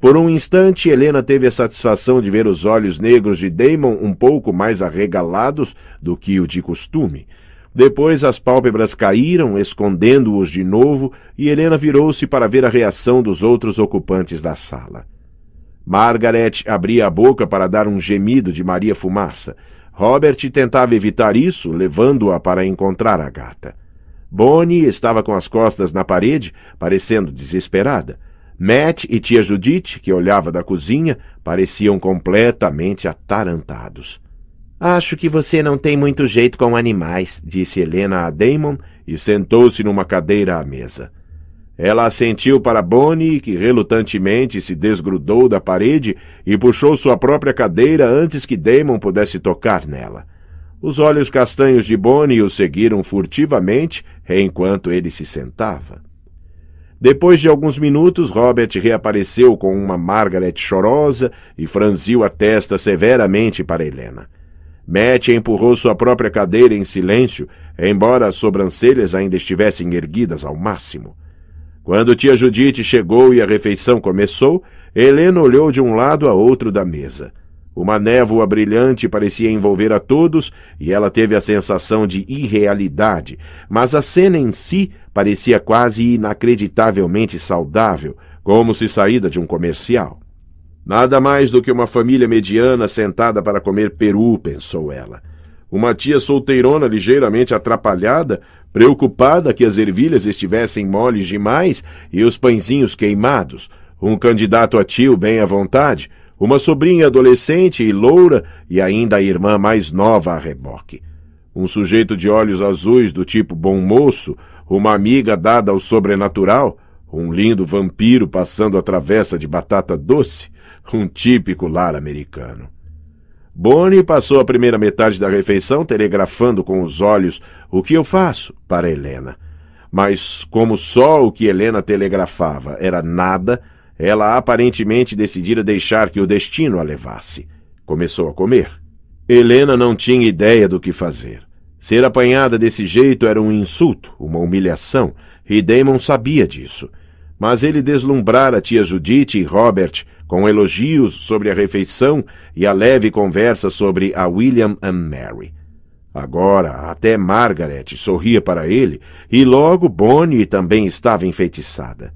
[SPEAKER 1] Por um instante, Helena teve a satisfação de ver os olhos negros de Damon um pouco mais arregalados do que o de costume. Depois as pálpebras caíram, escondendo-os de novo, e Helena virou-se para ver a reação dos outros ocupantes da sala. Margaret abria a boca para dar um gemido de Maria Fumaça. Robert tentava evitar isso, levando-a para encontrar a gata. Bonnie estava com as costas na parede, parecendo desesperada. Matt e tia Judith, que olhava da cozinha, pareciam completamente atarantados. Acho que você não tem muito jeito com animais, disse Helena a Damon e sentou-se numa cadeira à mesa. Ela assentiu para Bonnie, que relutantemente se desgrudou da parede e puxou sua própria cadeira antes que Damon pudesse tocar nela. Os olhos castanhos de Bonnie o seguiram furtivamente enquanto ele se sentava. Depois de alguns minutos, Robert reapareceu com uma Margaret chorosa e franziu a testa severamente para Helena. Matt empurrou sua própria cadeira em silêncio, embora as sobrancelhas ainda estivessem erguidas ao máximo. Quando tia Judite chegou e a refeição começou, Helena olhou de um lado a outro da mesa. Uma névoa brilhante parecia envolver a todos e ela teve a sensação de irrealidade, mas a cena em si parecia quase inacreditavelmente saudável, como se saída de um comercial. Nada mais do que uma família mediana sentada para comer peru, pensou ela. Uma tia solteirona ligeiramente atrapalhada, preocupada que as ervilhas estivessem moles demais e os pãezinhos queimados, um candidato a tio bem à vontade, uma sobrinha adolescente e loura e ainda a irmã mais nova a reboque. Um sujeito de olhos azuis do tipo bom moço, uma amiga dada ao sobrenatural, um lindo vampiro passando a travessa de batata doce, um típico lar americano. Boni passou a primeira metade da refeição telegrafando com os olhos o que eu faço para Helena. Mas, como só o que Helena telegrafava era nada, ela aparentemente decidira deixar que o destino a levasse. Começou a comer. Helena não tinha ideia do que fazer. Ser apanhada desse jeito era um insulto, uma humilhação, e Damon sabia disso. Mas ele deslumbrara tia Judite e Robert com elogios sobre a refeição e a leve conversa sobre a William and Mary. Agora até Margaret sorria para ele e logo Bonnie também estava enfeitiçada.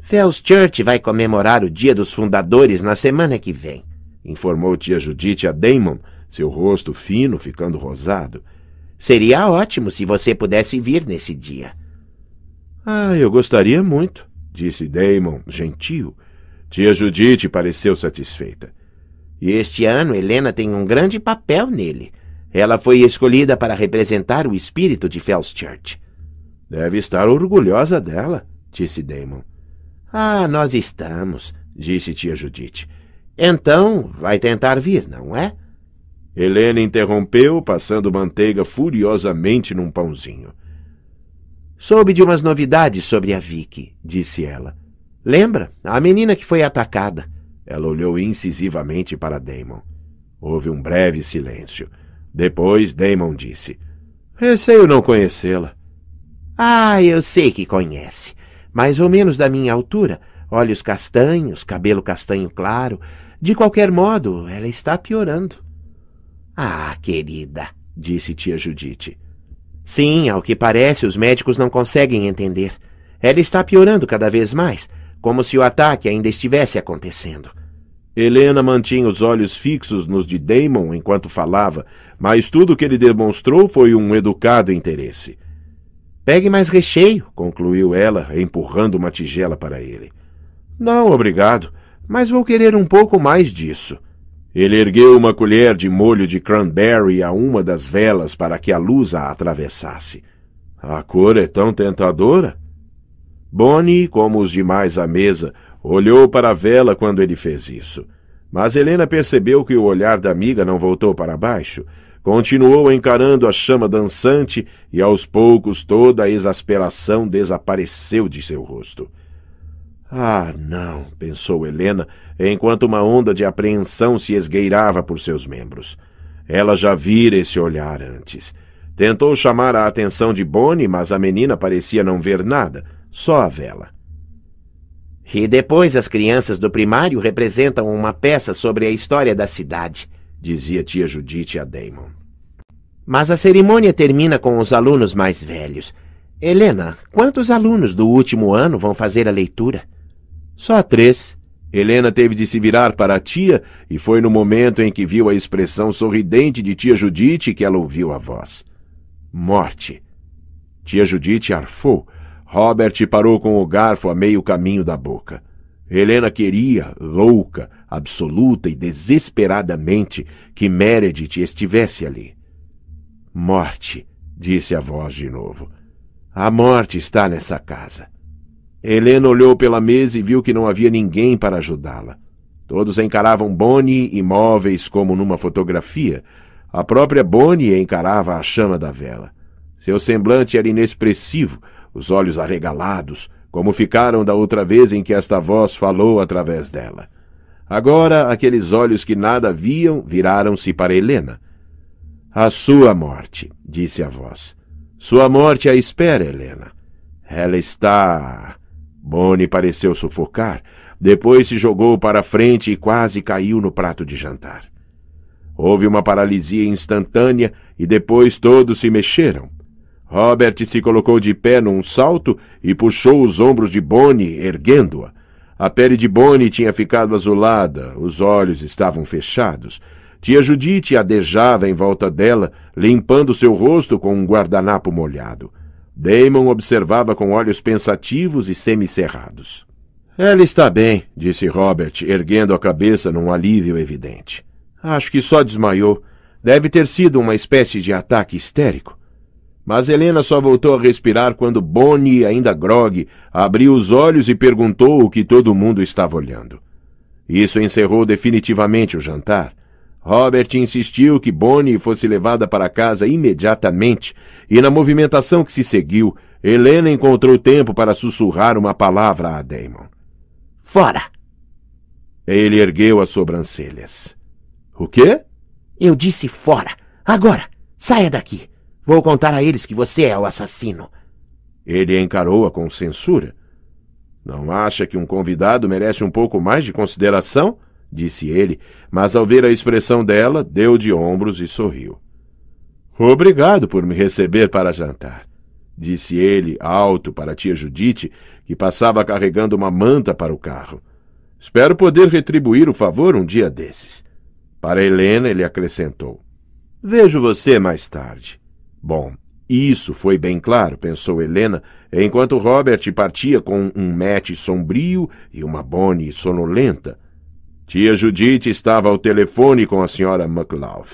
[SPEAKER 1] Fells Church vai comemorar o Dia dos Fundadores na semana que vem, informou tia Judite a Damon, seu rosto fino ficando rosado. Seria ótimo se você pudesse vir nesse dia. Ah, eu gostaria muito, disse Damon, gentil, Tia Judite pareceu satisfeita. E este ano Helena tem um grande papel nele. Ela foi escolhida para representar o espírito de Fellschurch. Deve estar orgulhosa dela, disse Damon. Ah, nós estamos, disse tia Judite. Então vai tentar vir, não é? Helena interrompeu, passando manteiga furiosamente num pãozinho. Soube de umas novidades sobre a Vicky, disse ela. Lembra? A menina que foi atacada. Ela olhou incisivamente para Damon. Houve um breve silêncio. Depois Damon disse: Receio não conhecê-la. Ah, eu sei que conhece. Mais ou menos da minha altura, olhos castanhos, cabelo castanho claro. De qualquer modo, ela está piorando. Ah, querida, disse tia Judite. Sim, ao que parece, os médicos não conseguem entender. Ela está piorando cada vez mais como se o ataque ainda estivesse acontecendo. Helena mantinha os olhos fixos nos de Damon enquanto falava, mas tudo o que ele demonstrou foi um educado interesse. Pegue mais recheio, concluiu ela, empurrando uma tigela para ele. Não, obrigado, mas vou querer um pouco mais disso. Ele ergueu uma colher de molho de cranberry a uma das velas para que a luz a atravessasse. A cor é tão tentadora, Bonnie, como os demais à mesa, olhou para a vela quando ele fez isso. Mas Helena percebeu que o olhar da amiga não voltou para baixo. Continuou encarando a chama dançante e aos poucos toda a exasperação desapareceu de seu rosto. Ah, não, pensou Helena, enquanto uma onda de apreensão se esgueirava por seus membros. Ela já vira esse olhar antes. Tentou chamar a atenção de Bonnie, mas a menina parecia não ver nada só a vela. E depois as crianças do primário representam uma peça sobre a história da cidade, dizia tia Judite a Damon. Mas a cerimônia termina com os alunos mais velhos. Helena, quantos alunos do último ano vão fazer a leitura? Só três. Helena teve de se virar para a tia, e foi no momento em que viu a expressão sorridente de tia Judite que ela ouviu a voz. Morte. Tia Judite arfou Robert parou com o garfo a meio caminho da boca. Helena queria, louca, absoluta e desesperadamente, que Meredith estivesse ali. Morte, disse a voz de novo. A morte está nessa casa. Helena olhou pela mesa e viu que não havia ninguém para ajudá-la. Todos encaravam Bonnie imóveis como numa fotografia. A própria Bonnie encarava a chama da vela. Seu semblante era inexpressivo os olhos arregalados, como ficaram da outra vez em que esta voz falou através dela. Agora aqueles olhos que nada viam viraram-se para Helena. A sua morte, disse a voz. Sua morte a espera, Helena. Ela está. Boni pareceu sufocar, depois se jogou para frente e quase caiu no prato de jantar. Houve uma paralisia instantânea e depois todos se mexeram. Robert se colocou de pé num salto e puxou os ombros de Bonnie, erguendo-a. A pele de Bonnie tinha ficado azulada, os olhos estavam fechados. Tia Judite adejava em volta dela, limpando seu rosto com um guardanapo molhado. Damon observava com olhos pensativos e semicerrados. Ela está bem, disse Robert, erguendo a cabeça num alívio evidente. Acho que só desmaiou. Deve ter sido uma espécie de ataque histérico. Mas Helena só voltou a respirar quando Bonnie, ainda grogue, abriu os olhos e perguntou o que todo mundo estava olhando. Isso encerrou definitivamente o jantar. Robert insistiu que Bonnie fosse levada para casa imediatamente, e na movimentação que se seguiu, Helena encontrou tempo para sussurrar uma palavra a Damon. Fora! Ele ergueu as sobrancelhas. O quê? Eu disse fora! Agora! Saia daqui! Vou contar a eles que você é o assassino. Ele encarou-a com censura. Não acha que um convidado merece um pouco mais de consideração? disse ele, mas ao ver a expressão dela, deu de ombros e sorriu. Obrigado por me receber para jantar, disse ele alto para a tia Judite, que passava carregando uma manta para o carro. Espero poder retribuir o favor um dia desses. Para Helena, ele acrescentou: Vejo você mais tarde. Bom, isso foi bem claro, pensou Helena, enquanto Robert partia com um Matt sombrio e uma Bonnie sonolenta. Tia Judite estava ao telefone com a senhora McLaugh.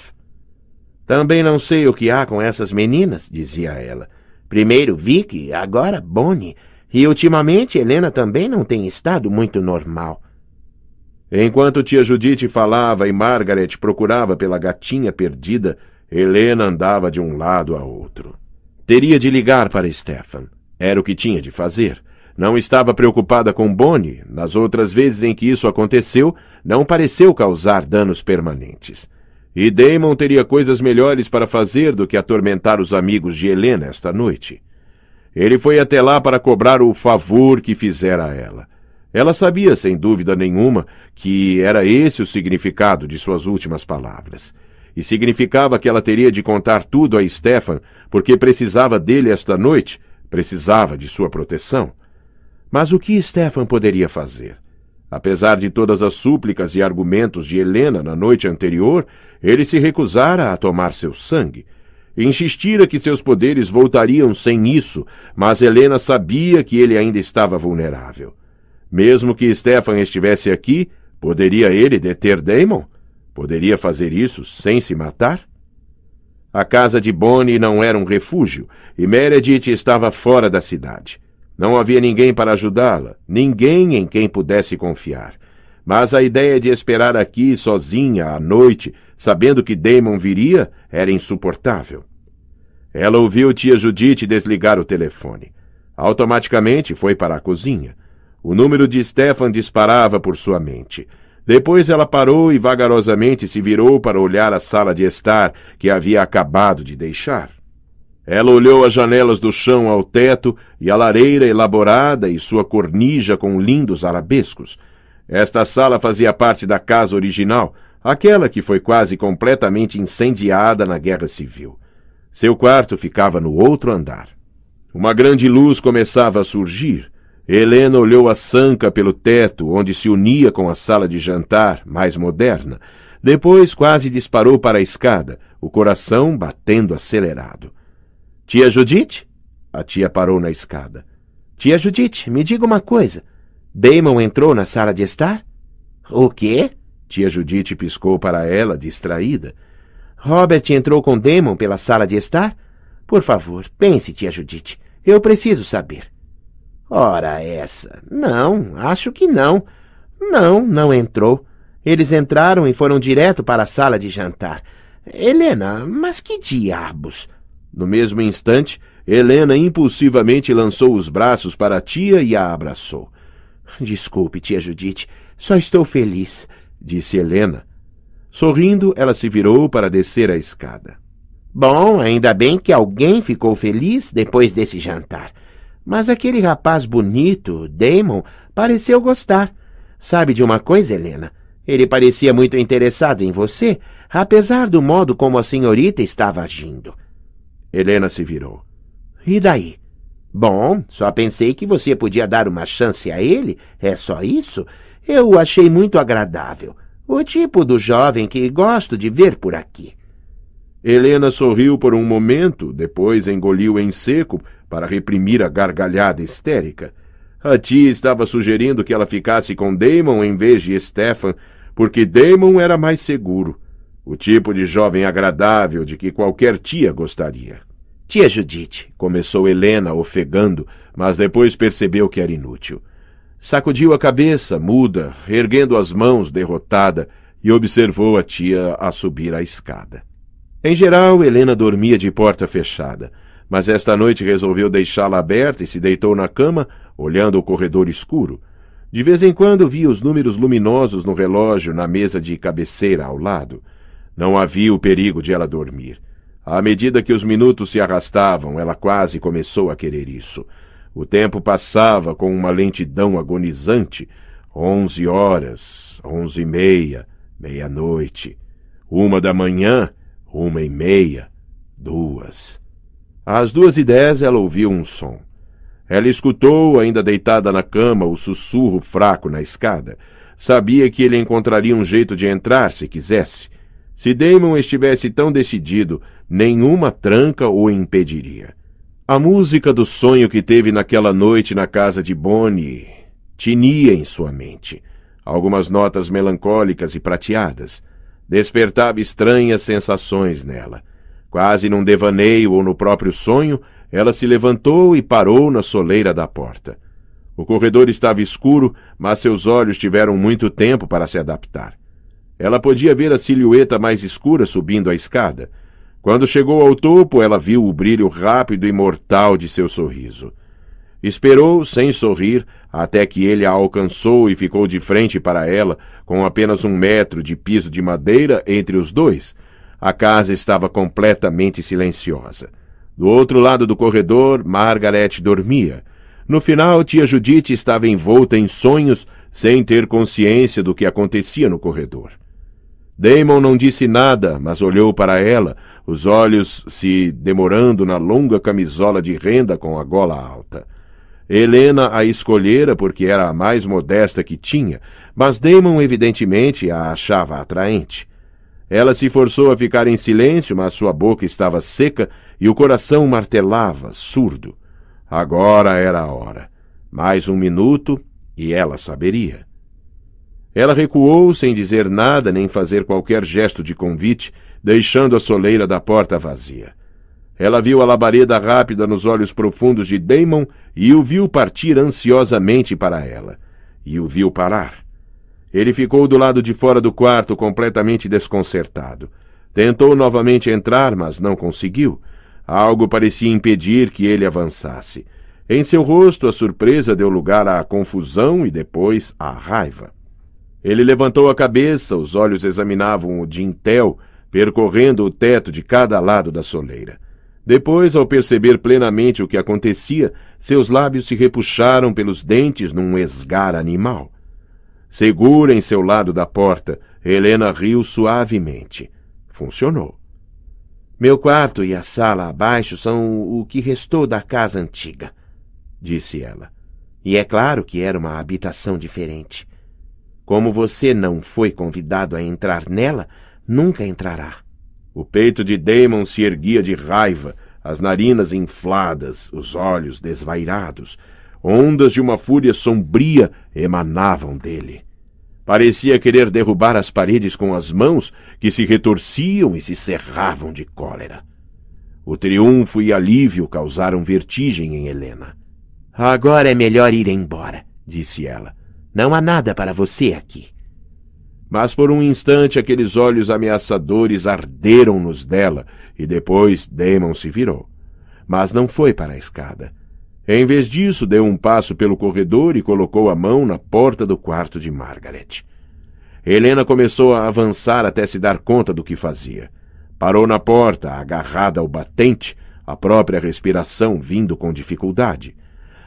[SPEAKER 1] Também não sei o que há com essas meninas, dizia ela. Primeiro Vicky, agora Bonnie, e ultimamente Helena também não tem estado muito normal. Enquanto tia Judite falava e Margaret procurava pela gatinha perdida, Helena andava de um lado a outro. Teria de ligar para Stefan. Era o que tinha de fazer. Não estava preocupada com Bonnie. Nas outras vezes em que isso aconteceu, não pareceu causar danos permanentes. E Damon teria coisas melhores para fazer do que atormentar os amigos de Helena esta noite. Ele foi até lá para cobrar o favor que fizera a ela. Ela sabia, sem dúvida nenhuma, que era esse o significado de suas últimas palavras e significava que ela teria de contar tudo a Stefan, porque precisava dele esta noite, precisava de sua proteção. Mas o que Stefan poderia fazer? Apesar de todas as súplicas e argumentos de Helena na noite anterior, ele se recusara a tomar seu sangue. Insistira que seus poderes voltariam sem isso, mas Helena sabia que ele ainda estava vulnerável. Mesmo que Stefan estivesse aqui, poderia ele deter Damon? Poderia fazer isso sem se matar? A casa de Bonnie não era um refúgio e Meredith estava fora da cidade. Não havia ninguém para ajudá-la, ninguém em quem pudesse confiar. Mas a ideia de esperar aqui sozinha à noite, sabendo que Damon viria, era insuportável. Ela ouviu tia Judite desligar o telefone. Automaticamente foi para a cozinha. O número de Stefan disparava por sua mente. Depois ela parou e vagarosamente se virou para olhar a sala de estar que havia acabado de deixar. Ela olhou as janelas do chão ao teto e a lareira elaborada e sua cornija com lindos arabescos. Esta sala fazia parte da casa original, aquela que foi quase completamente incendiada na Guerra Civil. Seu quarto ficava no outro andar. Uma grande luz começava a surgir. Helena olhou a sanca pelo teto, onde se unia com a sala de jantar, mais moderna. Depois quase disparou para a escada, o coração batendo acelerado. Tia Judite? A tia parou na escada. Tia Judite, me diga uma coisa. Damon entrou na sala de estar? O quê? Tia Judite piscou para ela, distraída. Robert entrou com Damon pela sala de estar? Por favor, pense, tia Judite. Eu preciso saber. Ora essa. Não, acho que não. Não, não entrou. Eles entraram e foram direto para a sala de jantar. Helena, mas que diabos! No mesmo instante, Helena impulsivamente lançou os braços para a tia e a abraçou. Desculpe, tia Judite, só estou feliz, disse Helena. Sorrindo, ela se virou para descer a escada. Bom, ainda bem que alguém ficou feliz depois desse jantar. Mas aquele rapaz bonito, Damon, pareceu gostar. Sabe de uma coisa, Helena? Ele parecia muito interessado em você, apesar do modo como a senhorita estava agindo. Helena se virou. E daí? Bom, só pensei que você podia dar uma chance a ele, é só isso? Eu o achei muito agradável. O tipo do jovem que gosto de ver por aqui. Helena sorriu por um momento, depois engoliu em seco, para reprimir a gargalhada histérica. A tia estava sugerindo que ela ficasse com Damon em vez de Stefan, porque Damon era mais seguro. O tipo de jovem agradável de que qualquer tia gostaria. Tia Judite, começou Helena ofegando, mas depois percebeu que era inútil. Sacudiu a cabeça, muda, erguendo as mãos, derrotada, e observou a tia a subir a escada. Em geral, Helena dormia de porta fechada, mas esta noite resolveu deixá-la aberta e se deitou na cama, olhando o corredor escuro. De vez em quando via os números luminosos no relógio na mesa de cabeceira ao lado. Não havia o perigo de ela dormir. À medida que os minutos se arrastavam, ela quase começou a querer isso. O tempo passava com uma lentidão agonizante. Onze horas, onze e meia, meia-noite, uma da manhã, uma e meia, duas. Às duas e dez ela ouviu um som. Ela escutou, ainda deitada na cama, o sussurro fraco na escada. Sabia que ele encontraria um jeito de entrar se quisesse. Se Damon estivesse tão decidido, nenhuma tranca o impediria. A música do sonho que teve naquela noite na casa de Bonnie tinia em sua mente. Algumas notas melancólicas e prateadas. Despertava estranhas sensações nela. Quase num devaneio ou no próprio sonho, ela se levantou e parou na soleira da porta. O corredor estava escuro, mas seus olhos tiveram muito tempo para se adaptar. Ela podia ver a silhueta mais escura subindo a escada. Quando chegou ao topo, ela viu o brilho rápido e mortal de seu sorriso. Esperou, sem sorrir, até que ele a alcançou e ficou de frente para ela, com apenas um metro de piso de madeira entre os dois, a casa estava completamente silenciosa. Do outro lado do corredor, Margaret dormia. No final, tia Judite estava envolta em sonhos, sem ter consciência do que acontecia no corredor. Damon não disse nada, mas olhou para ela, os olhos se demorando na longa camisola de renda com a gola alta. Helena a escolhera porque era a mais modesta que tinha, mas Damon evidentemente a achava atraente. Ela se forçou a ficar em silêncio, mas sua boca estava seca e o coração martelava, surdo. Agora era a hora. Mais um minuto e ela saberia. Ela recuou sem dizer nada nem fazer qualquer gesto de convite, deixando a soleira da porta vazia. Ela viu a labareda rápida nos olhos profundos de Damon e o viu partir ansiosamente para ela. E o viu parar. Ele ficou do lado de fora do quarto, completamente desconcertado. Tentou novamente entrar, mas não conseguiu. Algo parecia impedir que ele avançasse. Em seu rosto, a surpresa deu lugar à confusão e depois à raiva. Ele levantou a cabeça, os olhos examinavam o dintel, percorrendo o teto de cada lado da soleira. Depois, ao perceber plenamente o que acontecia, seus lábios se repuxaram pelos dentes num esgar animal. Segura em seu lado da porta. Helena riu suavemente. Funcionou. Meu quarto e a sala abaixo são o que restou da casa antiga, disse ela. E é claro que era uma habitação diferente. Como você não foi convidado a entrar nela, nunca entrará. O peito de Damon se erguia de raiva, as narinas infladas, os olhos desvairados. Ondas de uma fúria sombria emanavam dele. Parecia querer derrubar as paredes com as mãos, que se retorciam e se cerravam de cólera. O triunfo e alívio causaram vertigem em Helena. Agora é melhor ir embora, disse ela. Não há nada para você aqui. Mas por um instante aqueles olhos ameaçadores arderam nos dela, e depois Demon se virou. Mas não foi para a escada. Em vez disso, deu um passo pelo corredor e colocou a mão na porta do quarto de Margaret. Helena começou a avançar até se dar conta do que fazia. Parou na porta, agarrada ao batente, a própria respiração vindo com dificuldade.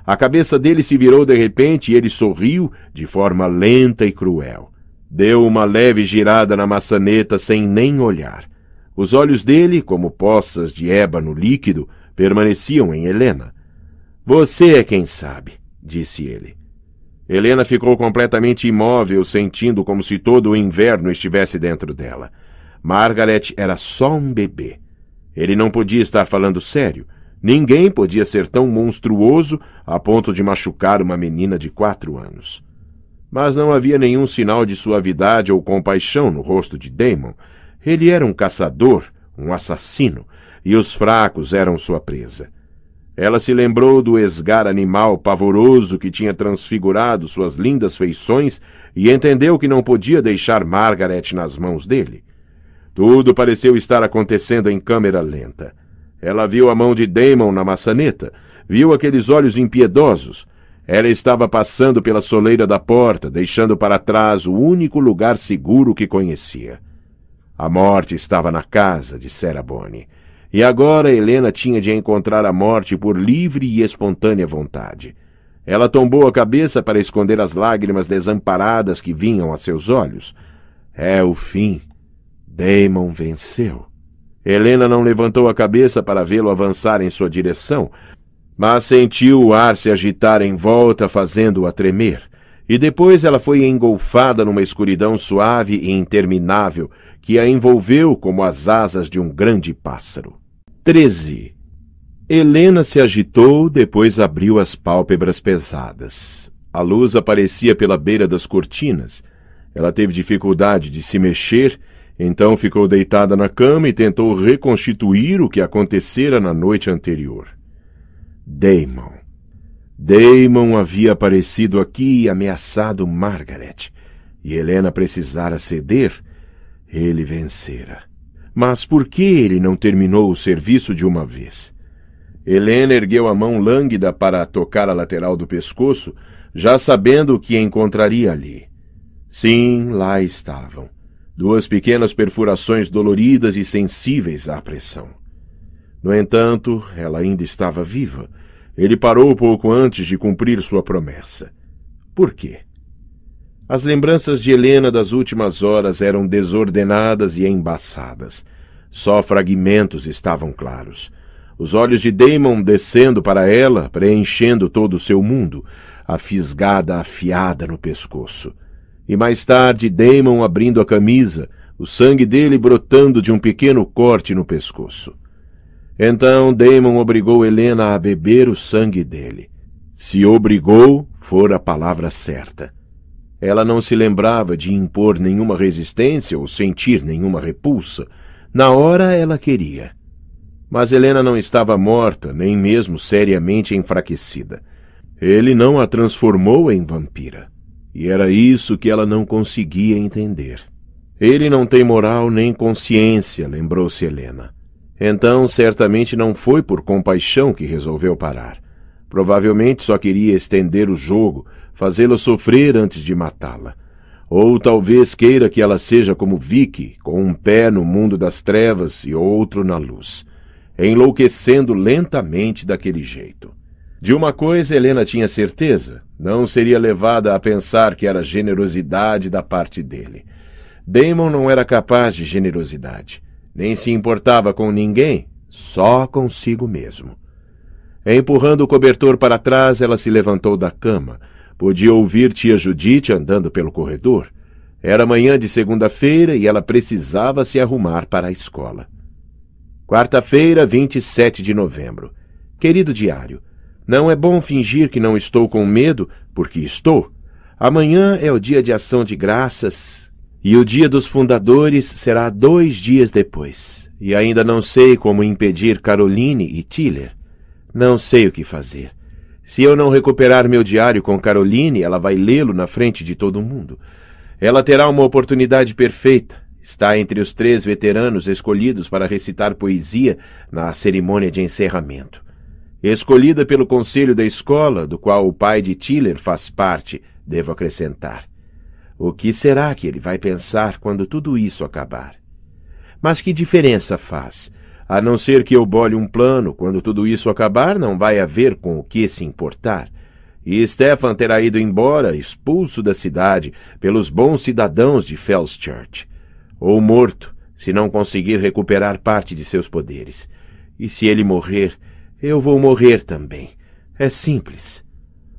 [SPEAKER 1] A cabeça dele se virou de repente e ele sorriu de forma lenta e cruel. Deu uma leve girada na maçaneta sem nem olhar. Os olhos dele, como poças de ébano líquido, permaneciam em Helena. Você é quem sabe, disse ele. Helena ficou completamente imóvel, sentindo como se todo o inverno estivesse dentro dela. Margaret era só um bebê. Ele não podia estar falando sério. Ninguém podia ser tão monstruoso a ponto de machucar uma menina de quatro anos. Mas não havia nenhum sinal de suavidade ou compaixão no rosto de Damon. Ele era um caçador, um assassino, e os fracos eram sua presa. Ela se lembrou do esgar animal pavoroso que tinha transfigurado suas lindas feições e entendeu que não podia deixar Margaret nas mãos dele. Tudo pareceu estar acontecendo em câmera lenta. Ela viu a mão de Damon na maçaneta, viu aqueles olhos impiedosos. Ela estava passando pela soleira da porta, deixando para trás o único lugar seguro que conhecia. A morte estava na casa de Sarah Bonnie e agora Helena tinha de encontrar a morte por livre e espontânea vontade. Ela tombou a cabeça para esconder as lágrimas desamparadas que vinham a seus olhos. É o fim. Damon venceu. Helena não levantou a cabeça para vê-lo avançar em sua direção, mas sentiu o ar se agitar em volta, fazendo-a tremer. E depois ela foi engolfada numa escuridão suave e interminável que a envolveu como as asas de um grande pássaro. 13. Helena se agitou, depois abriu as pálpebras pesadas. A luz aparecia pela beira das cortinas. Ela teve dificuldade de se mexer, então ficou deitada na cama e tentou reconstituir o que acontecera na noite anterior. Damon. Damon havia aparecido aqui e ameaçado Margaret, e Helena precisara ceder, ele vencera. Mas por que ele não terminou o serviço de uma vez? Helena ergueu a mão lânguida para tocar a lateral do pescoço, já sabendo o que encontraria ali. Sim, lá estavam. Duas pequenas perfurações doloridas e sensíveis à pressão. No entanto, ela ainda estava viva — ele parou pouco antes de cumprir sua promessa. Por quê? As lembranças de Helena das últimas horas eram desordenadas e embaçadas. Só fragmentos estavam claros. Os olhos de Damon descendo para ela, preenchendo todo o seu mundo, a fisgada afiada no pescoço. E mais tarde, Damon abrindo a camisa, o sangue dele brotando de um pequeno corte no pescoço. Então Damon obrigou Helena a beber o sangue dele. Se obrigou, fora a palavra certa. Ela não se lembrava de impor nenhuma resistência ou sentir nenhuma repulsa. Na hora ela queria. Mas Helena não estava morta, nem mesmo seriamente enfraquecida. Ele não a transformou em vampira. E era isso que ela não conseguia entender. Ele não tem moral nem consciência, lembrou-se Helena. Então, certamente não foi por compaixão que resolveu parar. Provavelmente só queria estender o jogo, fazê-la sofrer antes de matá-la. Ou talvez queira que ela seja como Vicky, com um pé no mundo das trevas e outro na luz, enlouquecendo lentamente daquele jeito. De uma coisa Helena tinha certeza, não seria levada a pensar que era generosidade da parte dele. Damon não era capaz de generosidade. Nem se importava com ninguém, só consigo mesmo. Empurrando o cobertor para trás, ela se levantou da cama. Podia ouvir tia Judite andando pelo corredor. Era manhã de segunda-feira e ela precisava se arrumar para a escola. Quarta-feira, 27 de novembro. Querido diário, não é bom fingir que não estou com medo, porque estou. Amanhã é o dia de ação de graças e o dia dos fundadores será dois dias depois. E ainda não sei como impedir Caroline e Tiller. Não sei o que fazer. Se eu não recuperar meu diário com Caroline, ela vai lê-lo na frente de todo mundo. Ela terá uma oportunidade perfeita. Está entre os três veteranos escolhidos para recitar poesia na cerimônia de encerramento. Escolhida pelo conselho da escola, do qual o pai de Tiller faz parte, devo acrescentar. O que será que ele vai pensar quando tudo isso acabar? Mas que diferença faz? A não ser que eu bole um plano, quando tudo isso acabar, não vai haver com o que se importar. E Stefan terá ido embora, expulso da cidade, pelos bons cidadãos de Fellschurch. Ou morto, se não conseguir recuperar parte de seus poderes. E se ele morrer, eu vou morrer também. É simples.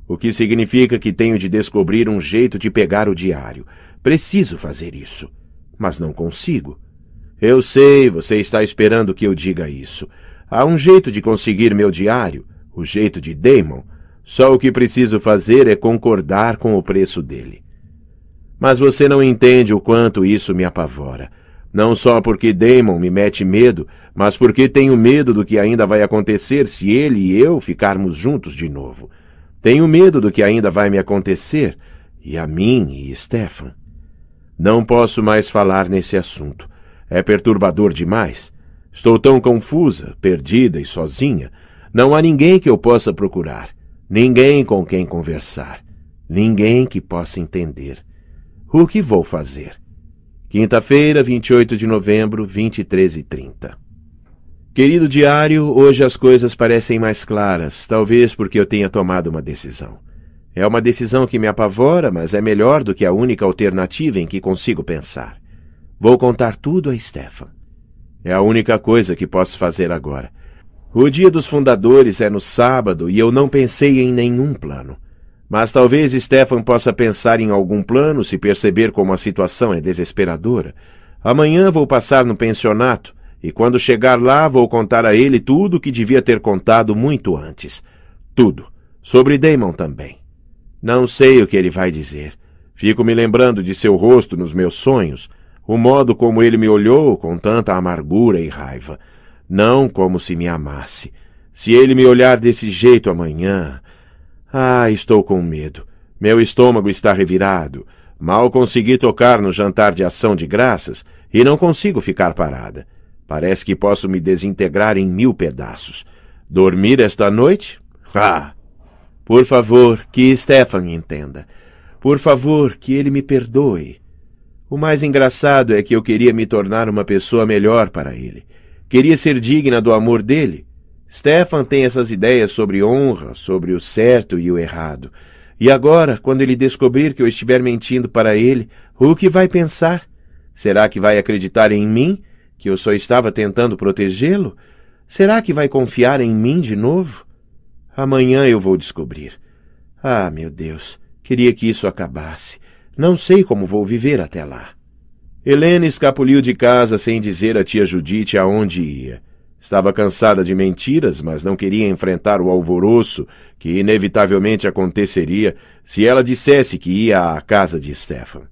[SPEAKER 1] O que significa que tenho de descobrir um jeito de pegar o diário. Preciso fazer isso. Mas não consigo. Eu sei, você está esperando que eu diga isso. Há um jeito de conseguir meu diário, o jeito de Damon. Só o que preciso fazer é concordar com o preço dele. Mas você não entende o quanto isso me apavora. Não só porque Damon me mete medo, mas porque tenho medo do que ainda vai acontecer se ele e eu ficarmos juntos de novo. Tenho medo do que ainda vai me acontecer, e a mim e Stefan. Não posso mais falar nesse assunto. É perturbador demais. Estou tão confusa, perdida e sozinha. Não há ninguém que eu possa procurar, ninguém com quem conversar, ninguém que possa entender. O que vou fazer? Quinta-feira, 28 de novembro, 23h30. Querido diário, hoje as coisas parecem mais claras, talvez porque eu tenha tomado uma decisão. É uma decisão que me apavora, mas é melhor do que a única alternativa em que consigo pensar. Vou contar tudo a Stefan. É a única coisa que posso fazer agora. O dia dos fundadores é no sábado e eu não pensei em nenhum plano. Mas talvez Stefan possa pensar em algum plano se perceber como a situação é desesperadora. Amanhã vou passar no pensionato e quando chegar lá, vou contar a ele tudo o que devia ter contado muito antes. Tudo. Sobre Damon também. Não sei o que ele vai dizer. Fico me lembrando de seu rosto nos meus sonhos, o modo como ele me olhou com tanta amargura e raiva. Não como se me amasse. Se ele me olhar desse jeito amanhã. Ah, estou com medo. Meu estômago está revirado. Mal consegui tocar no jantar de ação de graças e não consigo ficar parada. Parece que posso me desintegrar em mil pedaços. Dormir esta noite? Ah! Por favor, que Stefan entenda. Por favor, que ele me perdoe. O mais engraçado é que eu queria me tornar uma pessoa melhor para ele. Queria ser digna do amor dele. Stefan tem essas ideias sobre honra, sobre o certo e o errado. E agora, quando ele descobrir que eu estiver mentindo para ele, o que vai pensar? Será que vai acreditar em mim? que eu só estava tentando protegê-lo? Será que vai confiar em mim de novo? Amanhã eu vou descobrir. Ah, meu Deus, queria que isso acabasse. Não sei como vou viver até lá. Helena escapuliu de casa sem dizer à tia Judite aonde ia. Estava cansada de mentiras, mas não queria enfrentar o alvoroço que inevitavelmente aconteceria se ela dissesse que ia à casa de Stefan.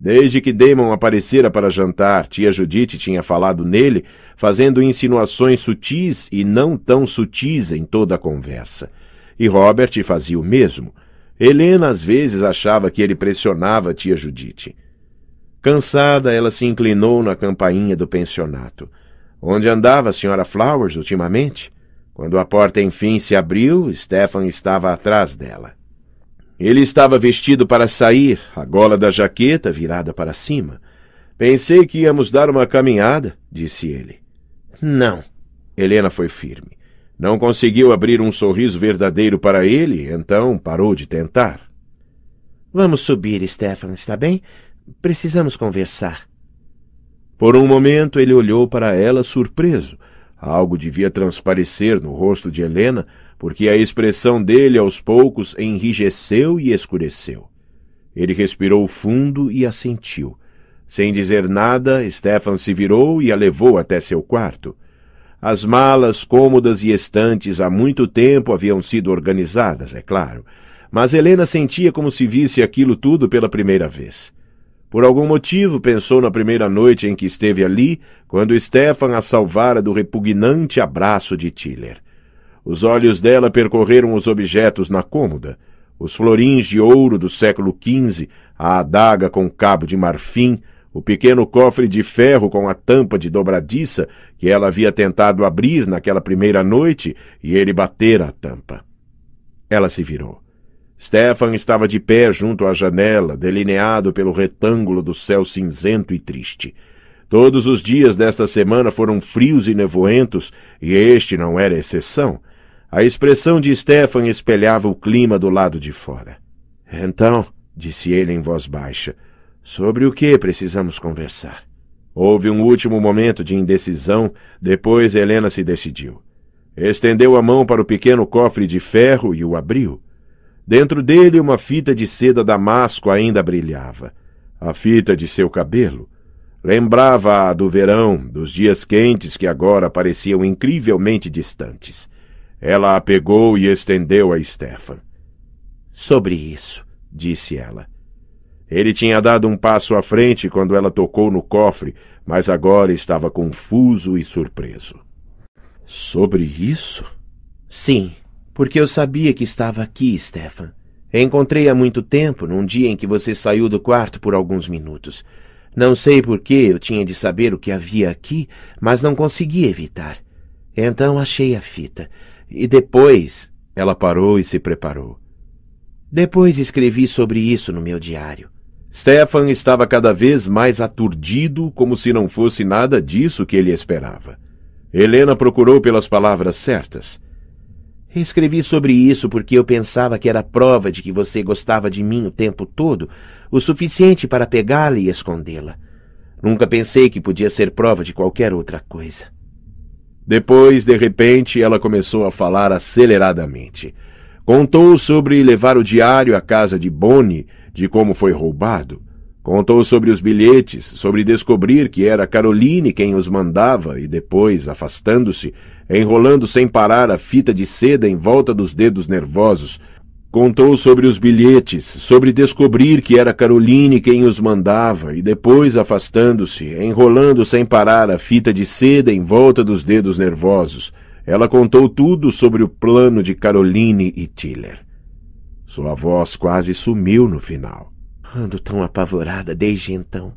[SPEAKER 1] Desde que Damon aparecera para jantar, tia Judite tinha falado nele, fazendo insinuações sutis e não tão sutis em toda a conversa. E Robert fazia o mesmo. Helena às vezes achava que ele pressionava tia Judite. Cansada, ela se inclinou na campainha do pensionato. Onde andava a senhora Flowers ultimamente? Quando a porta enfim se abriu, Stefan estava atrás dela. Ele estava vestido para sair, a gola da jaqueta virada para cima. Pensei que íamos dar uma caminhada, disse ele. Não. Helena foi firme. Não conseguiu abrir um sorriso verdadeiro para ele, então parou de tentar. Vamos subir, Stefan, está bem? Precisamos conversar. Por um momento ele olhou para ela surpreso. Algo devia transparecer no rosto de Helena, porque a expressão dele aos poucos enrijeceu e escureceu. Ele respirou fundo e assentiu. Sem dizer nada, Stefan se virou e a levou até seu quarto. As malas, cômodas e estantes há muito tempo haviam sido organizadas, é claro, mas Helena sentia como se visse aquilo tudo pela primeira vez. Por algum motivo, pensou na primeira noite em que esteve ali, quando Stefan a salvara do repugnante abraço de Tiller. Os olhos dela percorreram os objetos na cômoda, os florins de ouro do século XV, a adaga com cabo de marfim, o pequeno cofre de ferro com a tampa de dobradiça que ela havia tentado abrir naquela primeira noite e ele batera a tampa. Ela se virou. Stefan estava de pé junto à janela, delineado pelo retângulo do céu cinzento e triste. Todos os dias desta semana foram frios e nevoentos, e este não era exceção. A expressão de Stefan espelhava o clima do lado de fora. Então, disse ele em voz baixa, sobre o que precisamos conversar? Houve um último momento de indecisão, depois Helena se decidiu. Estendeu a mão para o pequeno cofre de ferro e o abriu. Dentro dele, uma fita de seda damasco ainda brilhava. A fita de seu cabelo. Lembrava-a do verão, dos dias quentes que agora pareciam incrivelmente distantes. Ela a pegou e estendeu a Stefan. Sobre isso, disse ela. Ele tinha dado um passo à frente quando ela tocou no cofre, mas agora estava confuso e surpreso. Sobre isso? Sim, porque eu sabia que estava aqui, Stefan. Encontrei há muito tempo, num dia em que você saiu do quarto por alguns minutos. Não sei por que eu tinha de saber o que havia aqui, mas não consegui evitar. Então achei a fita. E depois ela parou e se preparou. Depois escrevi sobre isso no meu diário. Stefan estava cada vez mais aturdido, como se não fosse nada disso que ele esperava. Helena procurou pelas palavras certas. Escrevi sobre isso porque eu pensava que era prova de que você gostava de mim o tempo todo, o suficiente para pegá-la e escondê-la. Nunca pensei que podia ser prova de qualquer outra coisa. Depois, de repente, ela começou a falar aceleradamente. Contou sobre levar o diário à casa de Boni de como foi roubado. Contou sobre os bilhetes, sobre descobrir que era Caroline quem os mandava e depois, afastando-se, enrolando sem parar a fita de seda em volta dos dedos nervosos, Contou sobre os bilhetes, sobre descobrir que era Caroline quem os mandava e depois afastando-se, enrolando sem parar a fita de seda em volta dos dedos nervosos. Ela contou tudo sobre o plano de Caroline e Tiller. Sua voz quase sumiu no final. Ando tão apavorada desde então,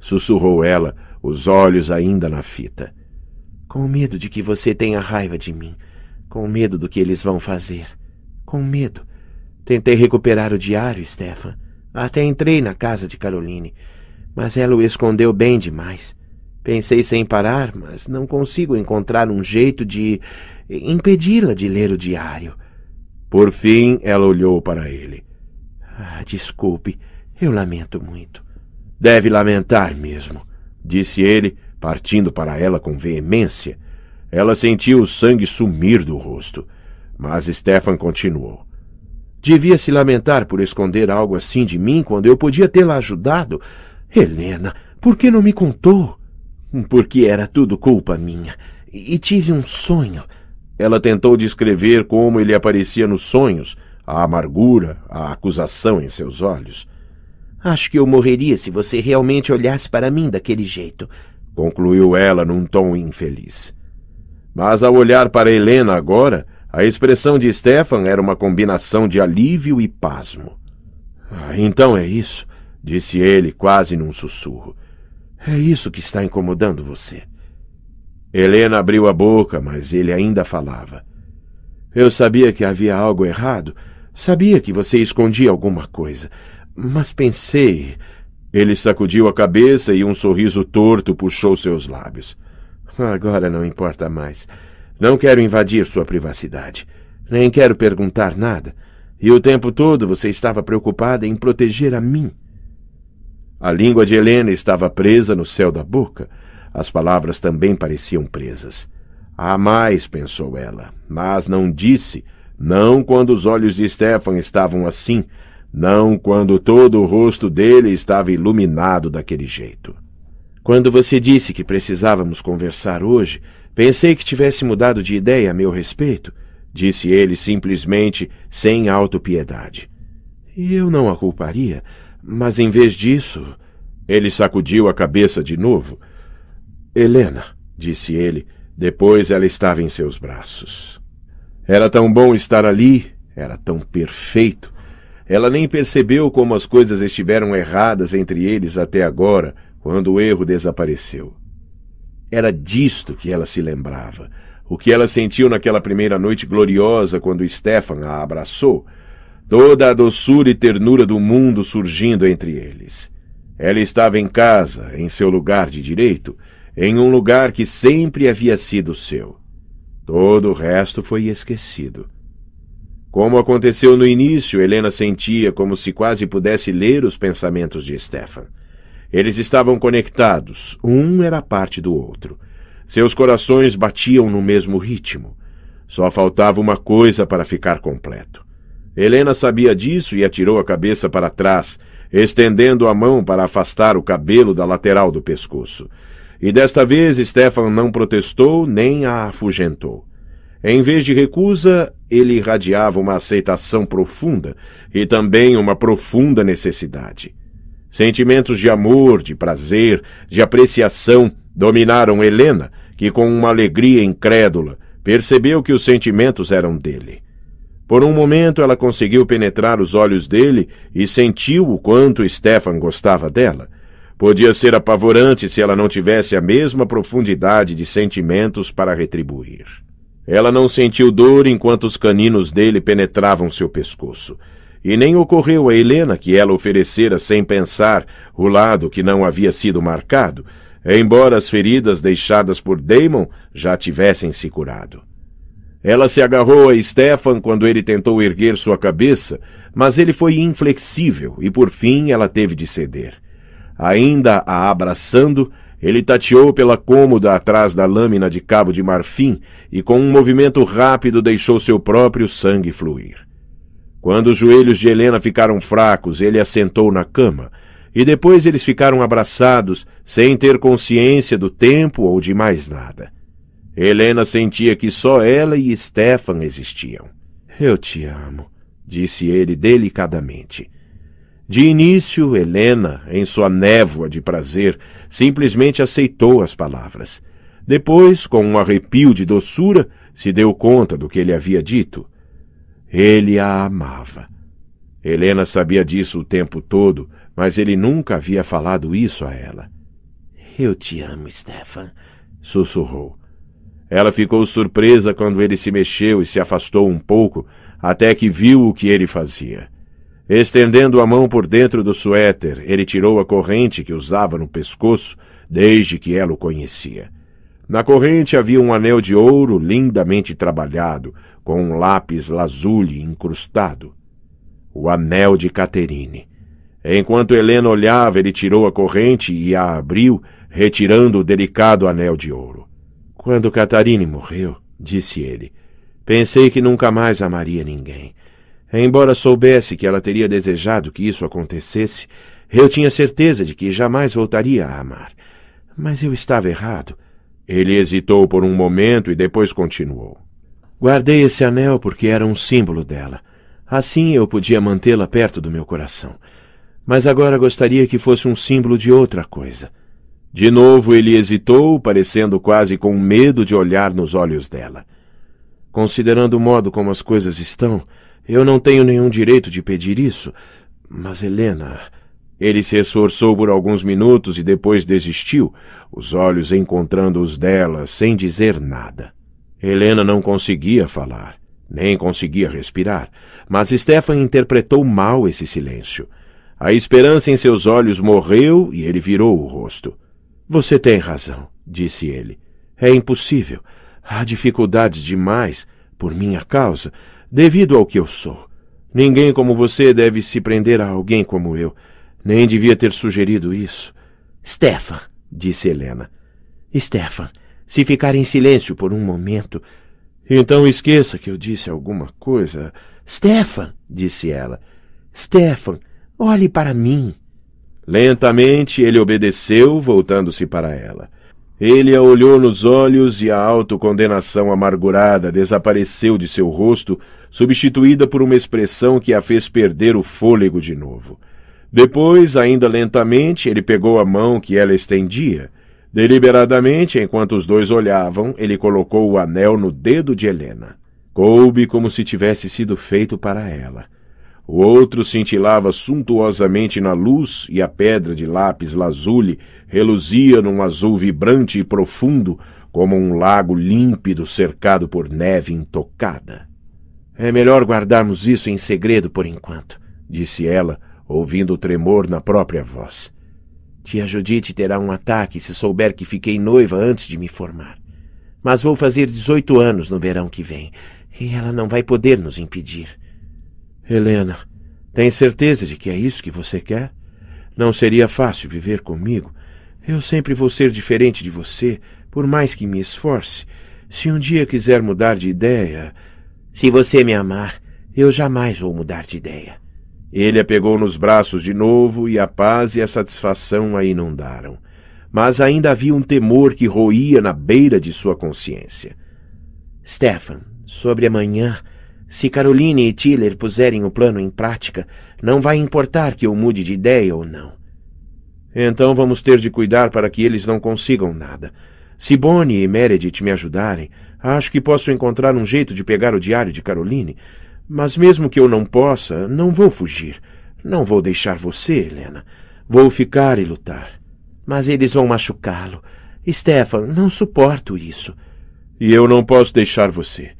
[SPEAKER 1] sussurrou ela, os olhos ainda na fita. Com medo de que você tenha raiva de mim, com medo do que eles vão fazer, com medo Tentei recuperar o diário, Stefan. Até entrei na casa de Caroline, mas ela o escondeu bem demais. Pensei sem parar, mas não consigo encontrar um jeito de impedi-la de ler o diário. Por fim, ela olhou para ele. Ah, desculpe, eu lamento muito. Deve lamentar mesmo, disse ele, partindo para ela com veemência. Ela sentiu o sangue sumir do rosto. Mas Stefan continuou. Devia se lamentar por esconder algo assim de mim quando eu podia tê-la ajudado. Helena, por que não me contou? Porque era tudo culpa minha. E tive um sonho. Ela tentou descrever como ele aparecia nos sonhos, a amargura, a acusação em seus olhos. Acho que eu morreria se você realmente olhasse para mim daquele jeito, concluiu ela num tom infeliz. Mas ao olhar para Helena agora, a expressão de Stefan era uma combinação de alívio e pasmo. Ah, então é isso, disse ele quase num sussurro. É isso que está incomodando você. Helena abriu a boca, mas ele ainda falava. Eu sabia que havia algo errado. Sabia que você escondia alguma coisa. Mas pensei. Ele sacudiu a cabeça e um sorriso torto puxou seus lábios. Agora não importa mais. Não quero invadir sua privacidade. Nem quero perguntar nada. E o tempo todo você estava preocupada em proteger a mim. A língua de Helena estava presa no céu da boca. As palavras também pareciam presas. Há mais, pensou ela, mas não disse, não quando os olhos de Stefan estavam assim, não quando todo o rosto dele estava iluminado daquele jeito. Quando você disse que precisávamos conversar hoje, Pensei que tivesse mudado de ideia a meu respeito, disse ele simplesmente, sem autopiedade. E eu não a culparia, mas em vez disso. Ele sacudiu a cabeça de novo. Helena, disse ele, depois ela estava em seus braços. Era tão bom estar ali, era tão perfeito. Ela nem percebeu como as coisas estiveram erradas entre eles até agora, quando o erro desapareceu. Era disto que ela se lembrava. O que ela sentiu naquela primeira noite gloriosa quando Stefan a abraçou, toda a doçura e ternura do mundo surgindo entre eles. Ela estava em casa, em seu lugar de direito, em um lugar que sempre havia sido seu. Todo o resto foi esquecido. Como aconteceu no início, Helena sentia como se quase pudesse ler os pensamentos de Stefan. Eles estavam conectados, um era parte do outro. Seus corações batiam no mesmo ritmo. Só faltava uma coisa para ficar completo. Helena sabia disso e atirou a cabeça para trás, estendendo a mão para afastar o cabelo da lateral do pescoço. E desta vez Stefan não protestou nem a afugentou. Em vez de recusa, ele irradiava uma aceitação profunda e também uma profunda necessidade. Sentimentos de amor, de prazer, de apreciação dominaram Helena, que com uma alegria incrédula percebeu que os sentimentos eram dele. Por um momento ela conseguiu penetrar os olhos dele e sentiu o quanto Stefan gostava dela. Podia ser apavorante se ela não tivesse a mesma profundidade de sentimentos para retribuir. Ela não sentiu dor enquanto os caninos dele penetravam seu pescoço. E nem ocorreu a Helena que ela oferecera sem pensar o lado que não havia sido marcado, embora as feridas deixadas por Damon já tivessem se curado. Ela se agarrou a Stefan quando ele tentou erguer sua cabeça, mas ele foi inflexível e por fim ela teve de ceder. Ainda a abraçando, ele tateou pela cômoda atrás da lâmina de cabo de marfim e com um movimento rápido deixou seu próprio sangue fluir. Quando os joelhos de Helena ficaram fracos, ele assentou na cama, e depois eles ficaram abraçados, sem ter consciência do tempo ou de mais nada. Helena sentia que só ela e Stefan existiam. Eu te amo, disse ele delicadamente. De início, Helena, em sua névoa de prazer, simplesmente aceitou as palavras. Depois, com um arrepio de doçura, se deu conta do que ele havia dito. Ele a amava. Helena sabia disso o tempo todo, mas ele nunca havia falado isso a ela. Eu te amo, Stefan, sussurrou. Ela ficou surpresa quando ele se mexeu e se afastou um pouco, até que viu o que ele fazia. Estendendo a mão por dentro do suéter, ele tirou a corrente que usava no pescoço desde que ela o conhecia. Na corrente havia um anel de ouro lindamente trabalhado, com um lápis lazuli incrustado. O anel de Caterine. Enquanto Helena olhava, ele tirou a corrente e a abriu, retirando o delicado anel de ouro. Quando Catarine morreu, disse ele, pensei que nunca mais amaria ninguém. Embora soubesse que ela teria desejado que isso acontecesse, eu tinha certeza de que jamais voltaria a amar. Mas eu estava errado. Ele hesitou por um momento e depois continuou. Guardei esse anel porque era um símbolo dela. Assim eu podia mantê-la perto do meu coração. Mas agora gostaria que fosse um símbolo de outra coisa. De novo ele hesitou, parecendo quase com medo de olhar nos olhos dela. Considerando o modo como as coisas estão, eu não tenho nenhum direito de pedir isso. Mas Helena. Ele se esforçou por alguns minutos e depois desistiu, os olhos encontrando os dela, sem dizer nada. Helena não conseguia falar, nem conseguia respirar, mas Stefan interpretou mal esse silêncio. A esperança em seus olhos morreu e ele virou o rosto. Você tem razão, disse ele. É impossível. Há dificuldades demais, por minha causa, devido ao que eu sou. Ninguém como você deve se prender a alguém como eu. Nem devia ter sugerido isso. Stefan, disse Helena. Stefan, se ficar em silêncio por um momento, então esqueça que eu disse alguma coisa. Stefan, disse ela. Stefan, olhe para mim. Lentamente ele obedeceu, voltando-se para ela. Ele a olhou nos olhos e a autocondenação amargurada desapareceu de seu rosto, substituída por uma expressão que a fez perder o fôlego de novo. Depois, ainda lentamente, ele pegou a mão que ela estendia. Deliberadamente, enquanto os dois olhavam, ele colocou o anel no dedo de Helena. Coube como se tivesse sido feito para ela. O outro cintilava suntuosamente na luz e a pedra de lápis lazuli reluzia num azul vibrante e profundo, como um lago límpido cercado por neve intocada. É melhor guardarmos isso em segredo por enquanto, disse ela, ouvindo o tremor na própria voz. Tia Judite terá um ataque se souber que fiquei noiva antes de me formar. Mas vou fazer 18 anos no verão que vem, e ela não vai poder nos impedir. Helena, tem certeza de que é isso que você quer? Não seria fácil viver comigo. Eu sempre vou ser diferente de você, por mais que me esforce. Se um dia quiser mudar de ideia. Se você me amar, eu jamais vou mudar de ideia. Ele a pegou nos braços de novo e a paz e a satisfação a inundaram. Mas ainda havia um temor que roía na beira de sua consciência. Stefan, sobre amanhã, se Caroline e Tiller puserem o plano em prática, não vai importar que eu mude de ideia ou não. Então vamos ter de cuidar para que eles não consigam nada. Se Bonnie e Meredith me ajudarem, acho que posso encontrar um jeito de pegar o diário de Caroline. Mas mesmo que eu não possa, não vou fugir. Não vou deixar você, Helena. Vou ficar e lutar. Mas eles vão machucá-lo. Stefan, não suporto isso. E eu não posso deixar você.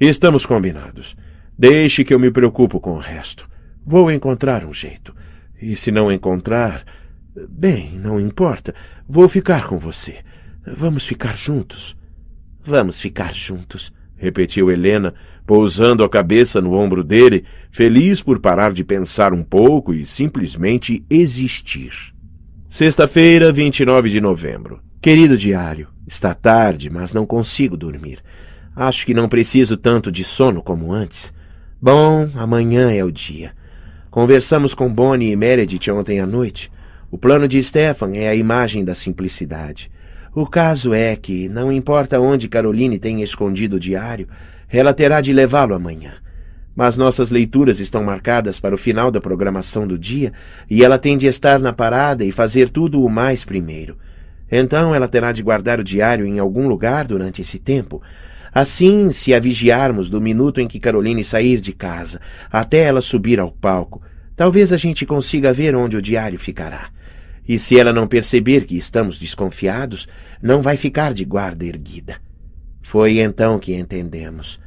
[SPEAKER 1] Estamos combinados. Deixe que eu me preocupo com o resto. Vou encontrar um jeito. E se não encontrar. Bem, não importa. Vou ficar com você. Vamos ficar juntos. Vamos ficar juntos, repetiu Helena, pousando a cabeça no ombro dele, feliz por parar de pensar um pouco e simplesmente existir. Sexta-feira, 29 de novembro. Querido diário, está tarde, mas não consigo dormir. Acho que não preciso tanto de sono como antes. Bom, amanhã é o dia. Conversamos com Bonnie e Meredith ontem à noite. O plano de Stefan é a imagem da simplicidade. O caso é que, não importa onde Caroline tenha escondido o diário, ela terá de levá-lo amanhã. Mas nossas leituras estão marcadas para o final da programação do dia e ela tem de estar na parada e fazer tudo o mais primeiro. Então ela terá de guardar o diário em algum lugar durante esse tempo. Assim, se a vigiarmos do minuto em que Caroline sair de casa até ela subir ao palco, talvez a gente consiga ver onde o diário ficará. E se ela não perceber que estamos desconfiados, não vai ficar de guarda erguida. Foi então que entendemos.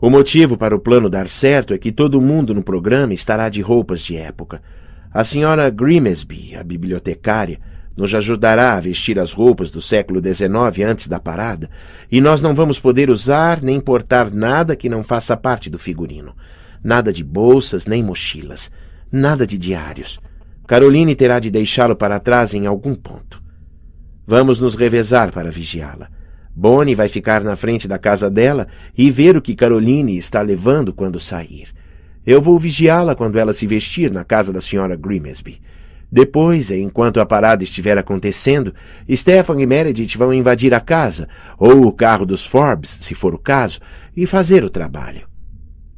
[SPEAKER 1] O motivo para o plano dar certo é que todo mundo no programa estará de roupas de época. A senhora Grimesby, a bibliotecária, nos ajudará a vestir as roupas do século XIX antes da parada, e nós não vamos poder usar nem portar nada que não faça parte do figurino. Nada de bolsas nem mochilas, nada de diários. Caroline terá de deixá-lo para trás em algum ponto. Vamos nos revezar para vigiá-la. Bonnie vai ficar na frente da casa dela e ver o que Caroline está levando quando sair. Eu vou vigiá-la quando ela se vestir na casa da senhora Grimesby. Depois, enquanto a parada estiver acontecendo, Stefan e Meredith vão invadir a casa, ou o carro dos Forbes, se for o caso, e fazer o trabalho.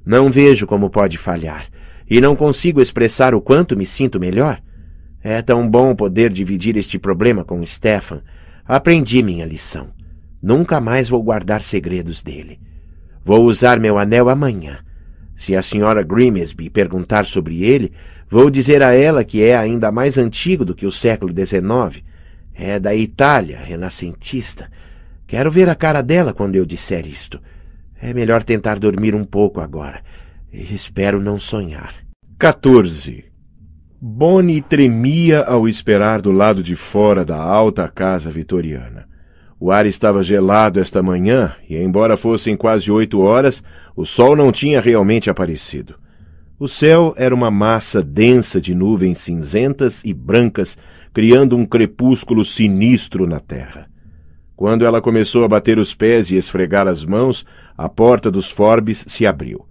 [SPEAKER 1] Não vejo como pode falhar, e não consigo expressar o quanto me sinto melhor. É tão bom poder dividir este problema com Stefan. Aprendi minha lição. Nunca mais vou guardar segredos dele. Vou usar meu anel amanhã. Se a senhora Grimesby perguntar sobre ele, vou dizer a ela que é ainda mais antigo do que o século XIX. É da Itália renascentista. Quero ver a cara dela quando eu disser isto. É melhor tentar dormir um pouco agora. Espero não sonhar. 14. Bonnie tremia ao esperar do lado de fora da alta casa vitoriana. O ar estava gelado esta manhã e, embora fossem quase oito horas, o sol não tinha realmente aparecido. O céu era uma massa densa de nuvens cinzentas e brancas, criando um crepúsculo sinistro na terra. Quando ela começou a bater os pés e esfregar as mãos, a porta dos Forbes se abriu.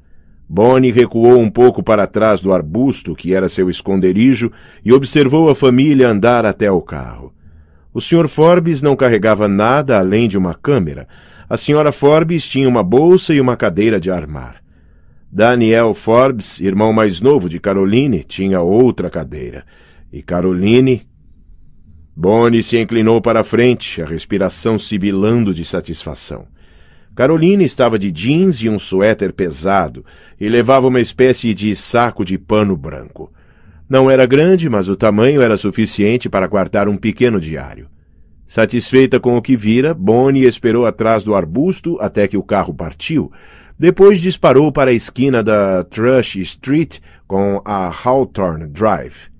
[SPEAKER 1] Bonnie recuou um pouco para trás do arbusto, que era seu esconderijo, e observou a família andar até o carro. O Sr. Forbes não carregava nada além de uma câmera. A Sra. Forbes tinha uma bolsa e uma cadeira de armar. Daniel Forbes, irmão mais novo de Caroline, tinha outra cadeira. E Caroline. Bonnie se inclinou para a frente, a respiração sibilando de satisfação. Caroline estava de jeans e um suéter pesado e levava uma espécie de saco de pano branco. Não era grande, mas o tamanho era suficiente para guardar um pequeno diário. Satisfeita com o que vira, Bonnie esperou atrás do arbusto até que o carro partiu. Depois disparou para a esquina da Trush Street com a Hawthorne Drive.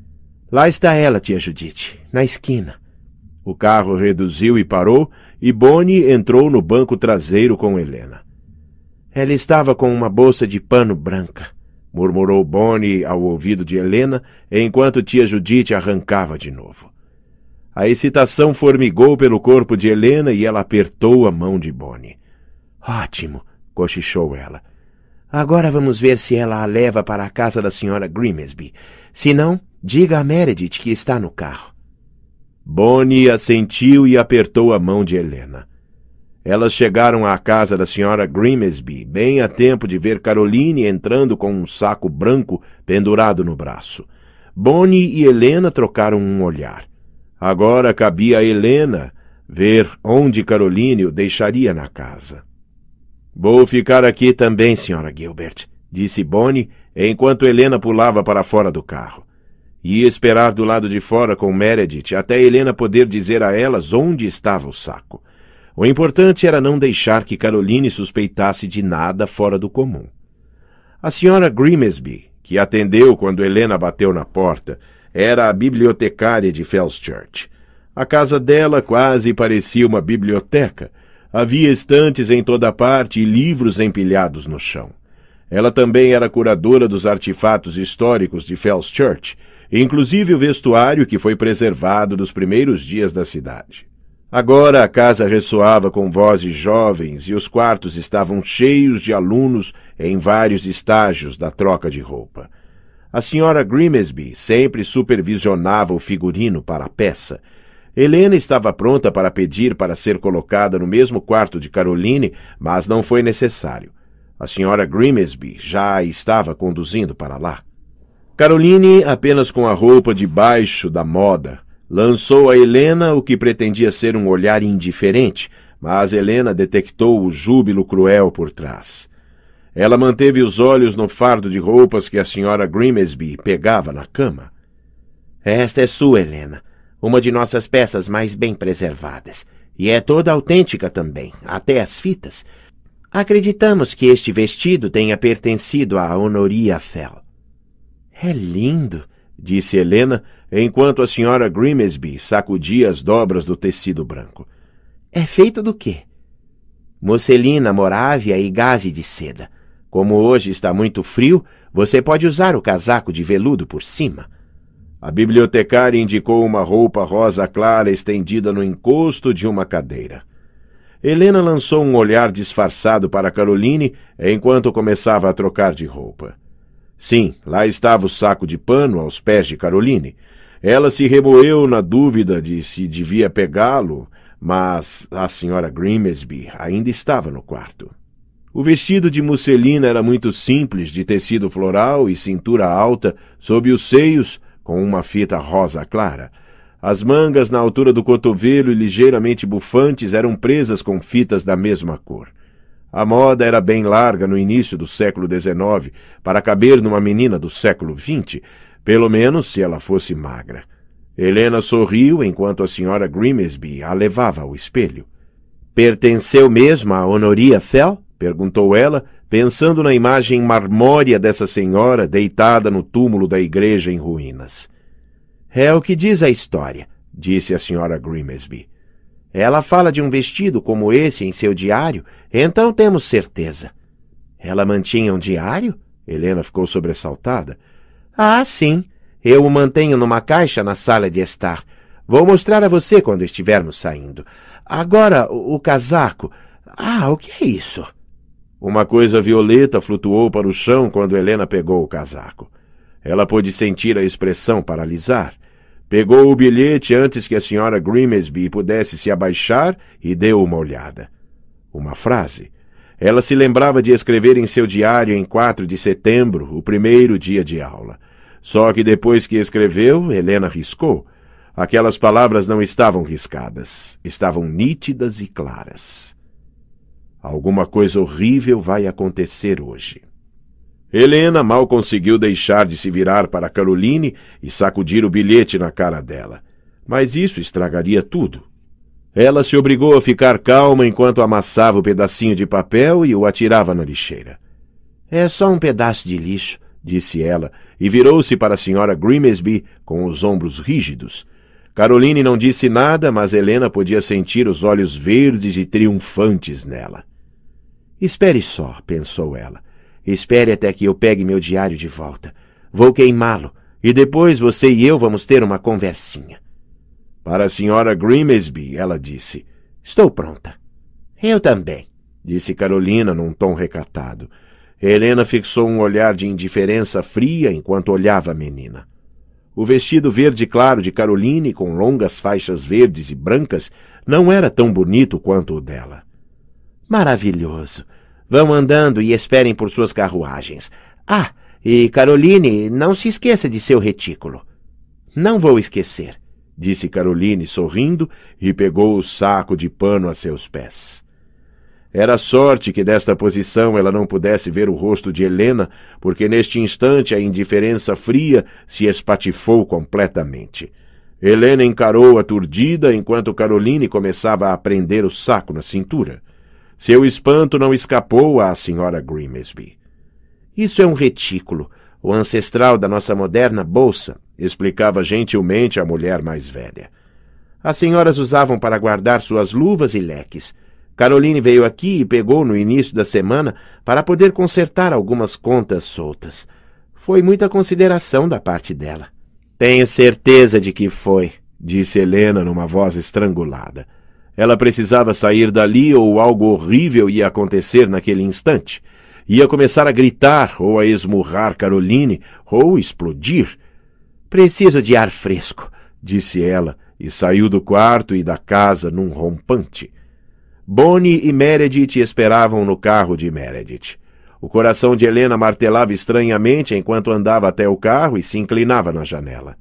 [SPEAKER 1] Lá está ela, tia Judith, na esquina. O carro reduziu e parou, e Bonnie entrou no banco traseiro com Helena. Ela estava com uma bolsa de pano branca murmurou Bonnie ao ouvido de Helena, enquanto tia Judite arrancava de novo. A excitação formigou pelo corpo de Helena e ela apertou a mão de Bonnie. Ótimo, cochichou ela. Agora vamos ver se ela a leva para a casa da senhora Grimesby. Se não, diga a Meredith que está no carro. Bonnie assentiu e apertou a mão de Helena. Elas chegaram à casa da senhora Grimesby bem a tempo de ver Caroline entrando com um saco branco pendurado no braço. Bonnie e Helena trocaram um olhar. Agora cabia a Helena ver onde Caroline o deixaria na casa. Vou ficar aqui também, senhora Gilbert, disse Bonnie, enquanto Helena pulava para fora do carro. Ia esperar do lado de fora com Meredith até Helena poder dizer a elas onde estava o saco. O importante era não deixar que Caroline suspeitasse de nada fora do comum. A senhora Grimesby, que atendeu quando Helena bateu na porta, era a bibliotecária de Fellschurch. A casa dela quase parecia uma biblioteca. Havia estantes em toda parte e livros empilhados no chão. Ela também era curadora dos artefatos históricos de Fell's Church, inclusive o vestuário que foi preservado dos primeiros dias da cidade. Agora a casa ressoava com vozes jovens e os quartos estavam cheios de alunos em vários estágios da troca de roupa. A senhora Grimesby sempre supervisionava o figurino para a peça. Helena estava pronta para pedir para ser colocada no mesmo quarto de Caroline, mas não foi necessário. A senhora Grimesby já a estava conduzindo para lá. Caroline apenas com a roupa de baixo da moda, Lançou a Helena o que pretendia ser um olhar indiferente, mas Helena detectou o júbilo cruel por trás. Ela manteve os olhos no fardo de roupas que a senhora Grimesby pegava na cama. Esta é sua, Helena, uma de nossas peças mais bem preservadas, e é toda autêntica também, até as fitas. Acreditamos que este vestido tenha pertencido à Honoria Fell. É lindo, disse Helena, enquanto a senhora Grimesby sacudia as dobras do tecido branco. É feito do quê? Musselina, morávia e gaze de seda. Como hoje está muito frio, você pode usar o casaco de veludo por cima. A bibliotecária indicou uma roupa rosa clara estendida no encosto de uma cadeira. Helena lançou um olhar disfarçado para Caroline enquanto começava a trocar de roupa. Sim, lá estava o saco de pano aos pés de Caroline, ela se remoeu na dúvida de se devia pegá-lo, mas a senhora Grimesby ainda estava no quarto. O vestido de musselina era muito simples, de tecido floral e cintura alta, sob os seios, com uma fita rosa clara. As mangas na altura do cotovelo e ligeiramente bufantes eram presas com fitas da mesma cor. A moda era bem larga no início do século XIX para caber numa menina do século XX, pelo menos se ela fosse magra. Helena sorriu enquanto a senhora Grimesby a levava ao espelho. Pertenceu mesmo a Honoria Fell? perguntou ela, pensando na imagem marmórea dessa senhora deitada no túmulo da igreja em ruínas. É o que diz a história, disse a senhora Grimesby. Ela fala de um vestido como esse em seu diário, então temos certeza. Ela mantinha um diário? Helena ficou sobressaltada. Ah, sim. Eu o mantenho numa caixa na sala de estar. Vou mostrar a você quando estivermos saindo. Agora, o casaco. Ah, o que é isso? Uma coisa violeta flutuou para o chão quando Helena pegou o casaco. Ela pôde sentir a expressão paralisar. Pegou o bilhete antes que a senhora Grimesby pudesse se abaixar e deu uma olhada. Uma frase. Ela se lembrava de escrever em seu diário em 4 de setembro, o primeiro dia de aula. Só que depois que escreveu, Helena riscou. Aquelas palavras não estavam riscadas, estavam nítidas e claras. Alguma coisa horrível vai acontecer hoje. Helena mal conseguiu deixar de se virar para Caroline e sacudir o bilhete na cara dela. Mas isso estragaria tudo. Ela se obrigou a ficar calma enquanto amassava o pedacinho de papel e o atirava na lixeira. É só um pedaço de lixo, disse ela, e virou-se para a senhora Grimesby com os ombros rígidos. Caroline não disse nada, mas Helena podia sentir os olhos verdes e triunfantes nela. Espere só, pensou ela. Espere até que eu pegue meu diário de volta. Vou queimá-lo, e depois você e eu vamos ter uma conversinha. Para a senhora Grimesby, ela disse. Estou pronta. Eu também, disse Carolina num tom recatado. Helena fixou um olhar de indiferença fria enquanto olhava a menina. O vestido verde claro de Caroline, com longas faixas verdes e brancas, não era tão bonito quanto o dela. Maravilhoso! Vão andando e esperem por suas carruagens. Ah, e Caroline, não se esqueça de seu retículo. Não vou esquecer, disse Caroline sorrindo e pegou o saco de pano a seus pés. Era sorte que desta posição ela não pudesse ver o rosto de Helena, porque neste instante a indiferença fria se espatifou completamente. Helena encarou aturdida enquanto Caroline começava a prender o saco na cintura. Seu espanto não escapou à senhora Grimesby. Isso é um retículo, o ancestral da nossa moderna bolsa, explicava gentilmente a mulher mais velha. As senhoras usavam para guardar suas luvas e leques. Caroline veio aqui e pegou no início da semana para poder consertar algumas contas soltas. Foi muita consideração da parte dela. Tenho certeza de que foi, disse Helena numa voz estrangulada. Ela precisava sair dali ou algo horrível ia acontecer naquele instante. Ia começar a gritar ou a esmurrar Caroline ou explodir. Preciso de ar fresco, disse ela e saiu do quarto e da casa num rompante. Bonnie e Meredith esperavam no carro de Meredith. O coração de Helena martelava estranhamente enquanto andava até o carro e se inclinava na janela.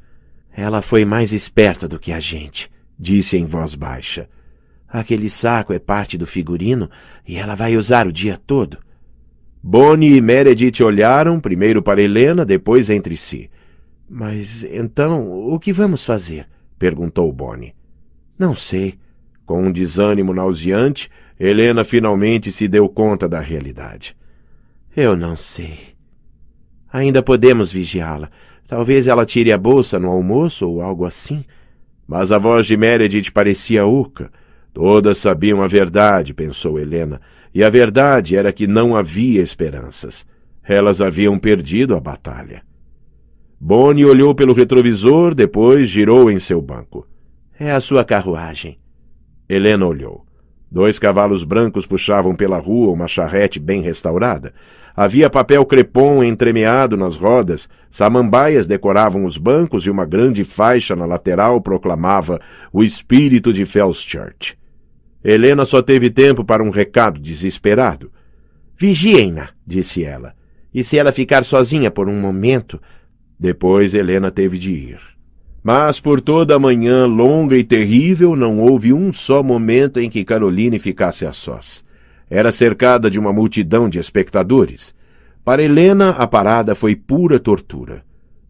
[SPEAKER 1] Ela foi mais esperta do que a gente, disse em voz baixa. Aquele saco é parte do figurino e ela vai usar o dia todo. Bonnie e Meredith olharam, primeiro para Helena, depois entre si. Mas então, o que vamos fazer? perguntou Bonnie. Não sei. Com um desânimo nauseante, Helena finalmente se deu conta da realidade. Eu não sei. Ainda podemos vigiá-la. Talvez ela tire a bolsa no almoço ou algo assim. Mas a voz de Meredith parecia oca. Todas sabiam a verdade, pensou Helena, e a verdade era que não havia esperanças. Elas haviam perdido a batalha. Bonnie olhou pelo retrovisor, depois girou em seu banco. É a sua carruagem. Helena olhou. Dois cavalos brancos puxavam pela rua uma charrete bem restaurada. Havia papel crepom entremeado nas rodas, samambaias decoravam os bancos e uma grande faixa na lateral proclamava o espírito de Felschurch. Helena só teve tempo para um recado desesperado. Vigiem-na, disse ela. E se ela ficar sozinha por um momento. Depois Helena teve de ir. Mas por toda a manhã longa e terrível não houve um só momento em que Caroline ficasse a sós. Era cercada de uma multidão de espectadores. Para Helena, a parada foi pura tortura.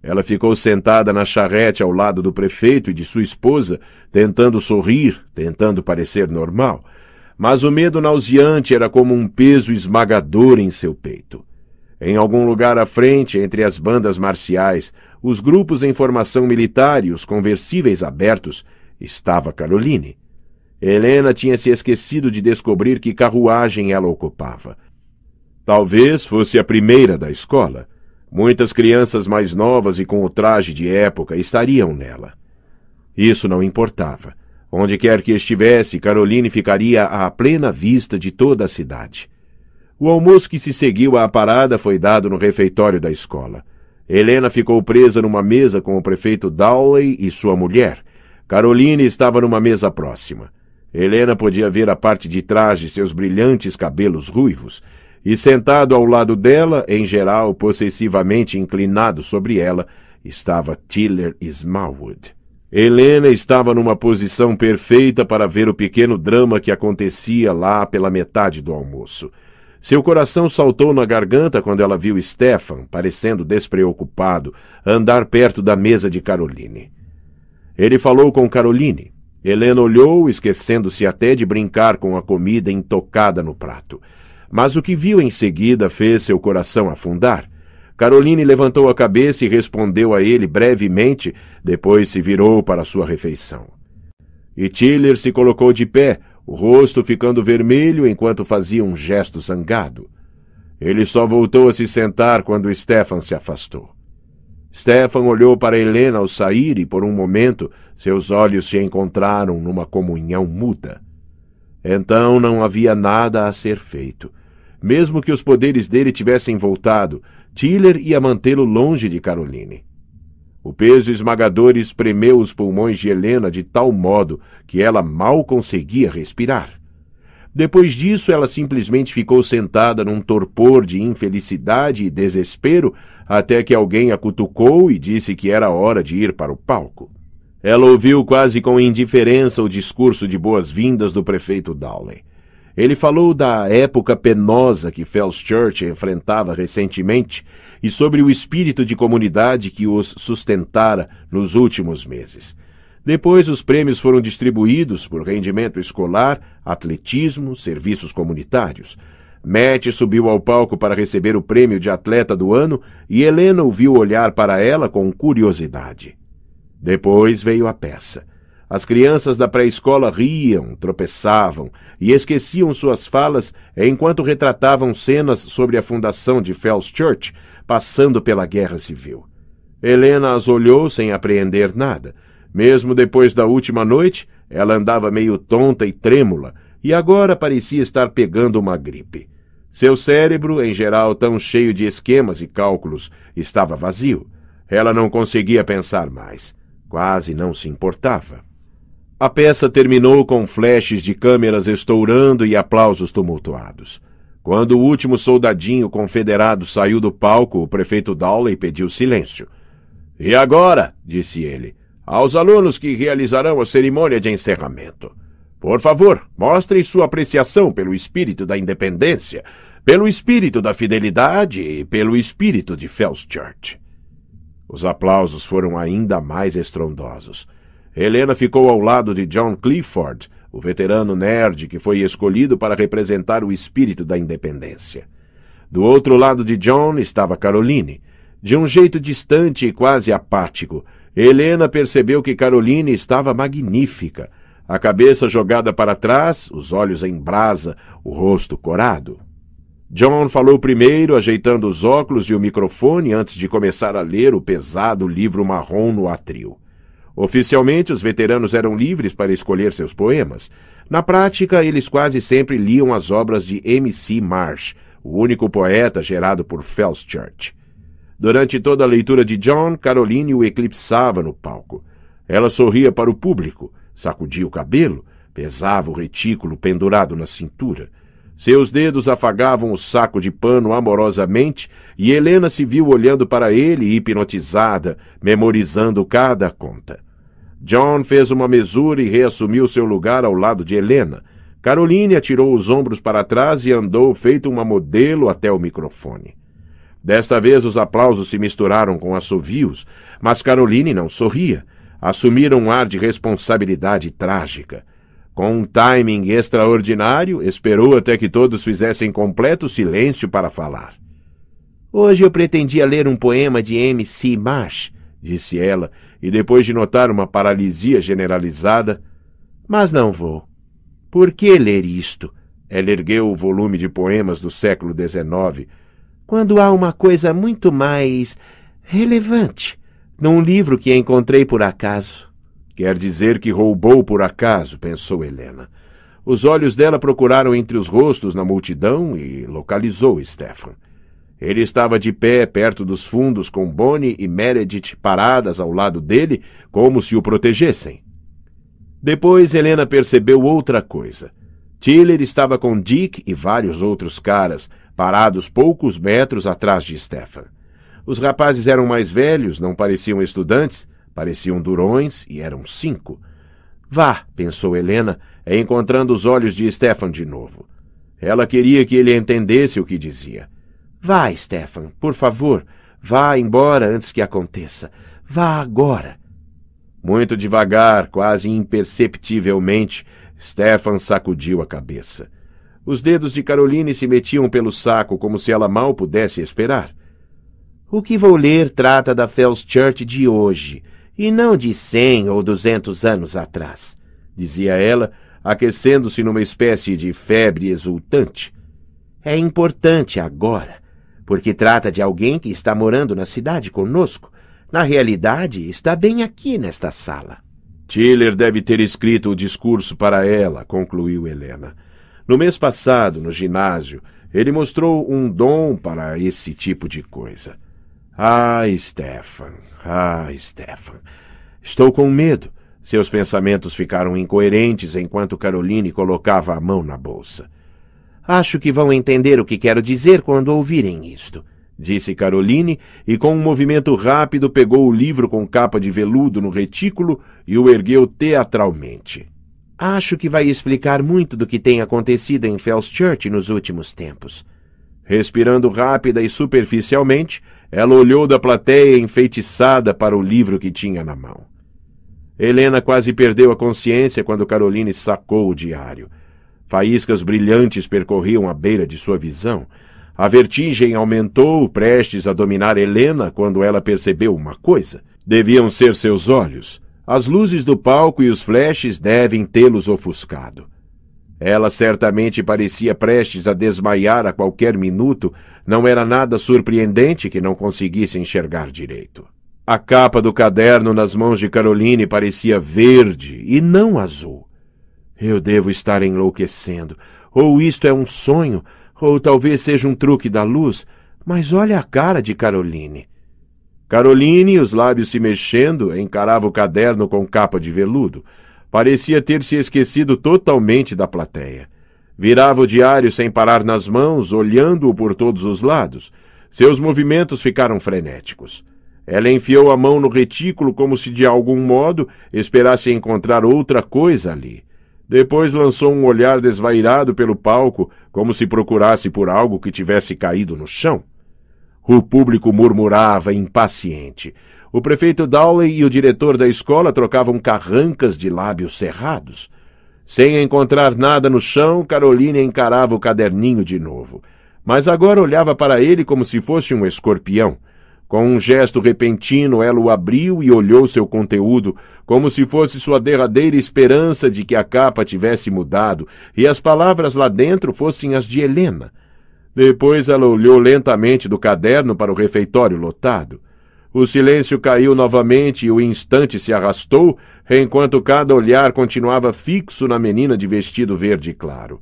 [SPEAKER 1] Ela ficou sentada na charrete ao lado do prefeito e de sua esposa, tentando sorrir, tentando parecer normal. Mas o medo nauseante era como um peso esmagador em seu peito. Em algum lugar à frente, entre as bandas marciais, os grupos em formação militar e os conversíveis abertos, estava Caroline. Helena tinha se esquecido de descobrir que carruagem ela ocupava. Talvez fosse a primeira da escola. Muitas crianças mais novas e com o traje de época estariam nela. Isso não importava. Onde quer que estivesse, Caroline ficaria à plena vista de toda a cidade. O almoço que se seguiu à parada foi dado no refeitório da escola. Helena ficou presa numa mesa com o prefeito Dowley e sua mulher. Caroline estava numa mesa próxima. Helena podia ver a parte de trás de seus brilhantes cabelos ruivos, e sentado ao lado dela, em geral possessivamente inclinado sobre ela, estava Tiller Smallwood. Helena estava numa posição perfeita para ver o pequeno drama que acontecia lá pela metade do almoço. Seu coração saltou na garganta quando ela viu Stefan, parecendo despreocupado, andar perto da mesa de Caroline. Ele falou com Caroline. Helena olhou, esquecendo-se até de brincar com a comida intocada no prato. Mas o que viu em seguida fez seu coração afundar. Caroline levantou a cabeça e respondeu a ele brevemente, depois se virou para sua refeição. E Tiller se colocou de pé, o rosto ficando vermelho enquanto fazia um gesto zangado. Ele só voltou a se sentar quando Stefan se afastou. Stefan olhou para Helena ao sair e, por um momento, seus olhos se encontraram numa comunhão muda. Então não havia nada a ser feito. Mesmo que os poderes dele tivessem voltado, Tiller ia mantê-lo longe de Caroline. O peso esmagador espremeu os pulmões de Helena de tal modo que ela mal conseguia respirar. Depois disso, ela simplesmente ficou sentada num torpor de infelicidade e desespero até que alguém a cutucou e disse que era hora de ir para o palco. Ela ouviu quase com indiferença o discurso de boas-vindas do prefeito Dowling. Ele falou da época penosa que Fells Church enfrentava recentemente e sobre o espírito de comunidade que os sustentara nos últimos meses. Depois, os prêmios foram distribuídos por rendimento escolar, atletismo, serviços comunitários. Matt subiu ao palco para receber o prêmio de atleta do ano e Helena ouviu olhar para ela com curiosidade. Depois veio a peça. As crianças da pré-escola riam, tropeçavam e esqueciam suas falas enquanto retratavam cenas sobre a fundação de Fells Church, passando pela guerra civil. Helena as olhou sem apreender nada. Mesmo depois da última noite, ela andava meio tonta e trêmula, e agora parecia estar pegando uma gripe. Seu cérebro, em geral tão cheio de esquemas e cálculos, estava vazio. Ela não conseguia pensar mais. Quase não se importava. A peça terminou com flashes de câmeras estourando e aplausos tumultuados. Quando o último soldadinho confederado saiu do palco, o prefeito Dowley pediu silêncio. E agora, disse ele, aos alunos que realizarão a cerimônia de encerramento. Por favor, mostrem sua apreciação pelo espírito da independência, pelo espírito da fidelidade e pelo espírito de Fell's Church. Os aplausos foram ainda mais estrondosos. Helena ficou ao lado de John Clifford, o veterano nerd que foi escolhido para representar o espírito da independência. Do outro lado de John estava Caroline. De um jeito distante e quase apático, Helena percebeu que Caroline estava magnífica, a cabeça jogada para trás, os olhos em brasa, o rosto corado. John falou primeiro, ajeitando os óculos e o microfone antes de começar a ler o pesado livro marrom no atril. Oficialmente, os veteranos eram livres para escolher seus poemas. Na prática, eles quase sempre liam as obras de M.C. Marsh, o único poeta gerado por Felschurch. Durante toda a leitura de John, Caroline o eclipsava no palco. Ela sorria para o público, sacudia o cabelo, pesava o retículo pendurado na cintura. Seus dedos afagavam o saco de pano amorosamente e Helena se viu olhando para ele hipnotizada, memorizando cada conta. John fez uma mesura e reassumiu seu lugar ao lado de Helena. Caroline atirou os ombros para trás e andou feito uma modelo até o microfone. Desta vez os aplausos se misturaram com assovios, mas Caroline não sorria. Assumiram um ar de responsabilidade trágica. Com um timing extraordinário, esperou até que todos fizessem completo silêncio para falar. Hoje eu pretendia ler um poema de M. C. Marsh, disse ela, e depois de notar uma paralisia generalizada. Mas não vou. Por que ler isto? Ela ergueu o volume de poemas do século XIX, quando há uma coisa muito mais relevante num livro que encontrei por acaso. Quer dizer que roubou por acaso, pensou Helena. Os olhos dela procuraram entre os rostos na multidão e localizou Stefan. Ele estava de pé perto dos fundos, com Bonnie e Meredith paradas ao lado dele, como se o protegessem. Depois Helena percebeu outra coisa. Tiller estava com Dick e vários outros caras, parados poucos metros atrás de Stefan. Os rapazes eram mais velhos, não pareciam estudantes, pareciam durões e eram cinco. Vá, pensou Helena, encontrando os olhos de Stefan de novo. Ela queria que ele entendesse o que dizia. Vá, Stefan, por favor, vá embora antes que aconteça. Vá agora. Muito devagar, quase imperceptivelmente, Stefan sacudiu a cabeça. Os dedos de Caroline se metiam pelo saco como se ela mal pudesse esperar. O que vou ler trata da Fells Church de hoje, e não de cem ou duzentos anos atrás, dizia ela, aquecendo-se numa espécie de febre exultante. É importante agora porque trata de alguém que está morando na cidade conosco. Na realidade, está bem aqui nesta sala. Tiller deve ter escrito o discurso para ela, concluiu Helena. No mês passado, no ginásio, ele mostrou um dom para esse tipo de coisa. Ah, Stefan, ah, Stefan. Estou com medo. Seus pensamentos ficaram incoerentes enquanto Caroline colocava a mão na bolsa. Acho que vão entender o que quero dizer quando ouvirem isto. Disse Caroline, e com um movimento rápido pegou o livro com capa de veludo no retículo e o ergueu teatralmente. Acho que vai explicar muito do que tem acontecido em Fells Church nos últimos tempos. Respirando rápida e superficialmente, ela olhou da plateia enfeitiçada para o livro que tinha na mão. Helena quase perdeu a consciência quando Caroline sacou o diário. Faíscas brilhantes percorriam a beira de sua visão. A vertigem aumentou, prestes a dominar Helena, quando ela percebeu uma coisa. Deviam ser seus olhos. As luzes do palco e os flashes devem tê-los ofuscado. Ela certamente parecia prestes a desmaiar a qualquer minuto, não era nada surpreendente que não conseguisse enxergar direito. A capa do caderno nas mãos de Caroline parecia verde e não azul. Eu devo estar enlouquecendo. Ou isto é um sonho, ou talvez seja um truque da luz. Mas olha a cara de Caroline. Caroline, os lábios se mexendo, encarava o caderno com capa de veludo. Parecia ter se esquecido totalmente da plateia. Virava o diário sem parar nas mãos, olhando-o por todos os lados. Seus movimentos ficaram frenéticos. Ela enfiou a mão no retículo como se de algum modo esperasse encontrar outra coisa ali. Depois lançou um olhar desvairado pelo palco, como se procurasse por algo que tivesse caído no chão. O público murmurava impaciente. O prefeito Dowley e o diretor da escola trocavam carrancas de lábios cerrados. Sem encontrar nada no chão, Carolina encarava o caderninho de novo. Mas agora olhava para ele como se fosse um escorpião. Com um gesto repentino, ela o abriu e olhou seu conteúdo, como se fosse sua derradeira esperança de que a capa tivesse mudado e as palavras lá dentro fossem as de Helena. Depois ela olhou lentamente do caderno para o refeitório lotado. O silêncio caiu novamente e o instante se arrastou, enquanto cada olhar continuava fixo na menina de vestido verde claro.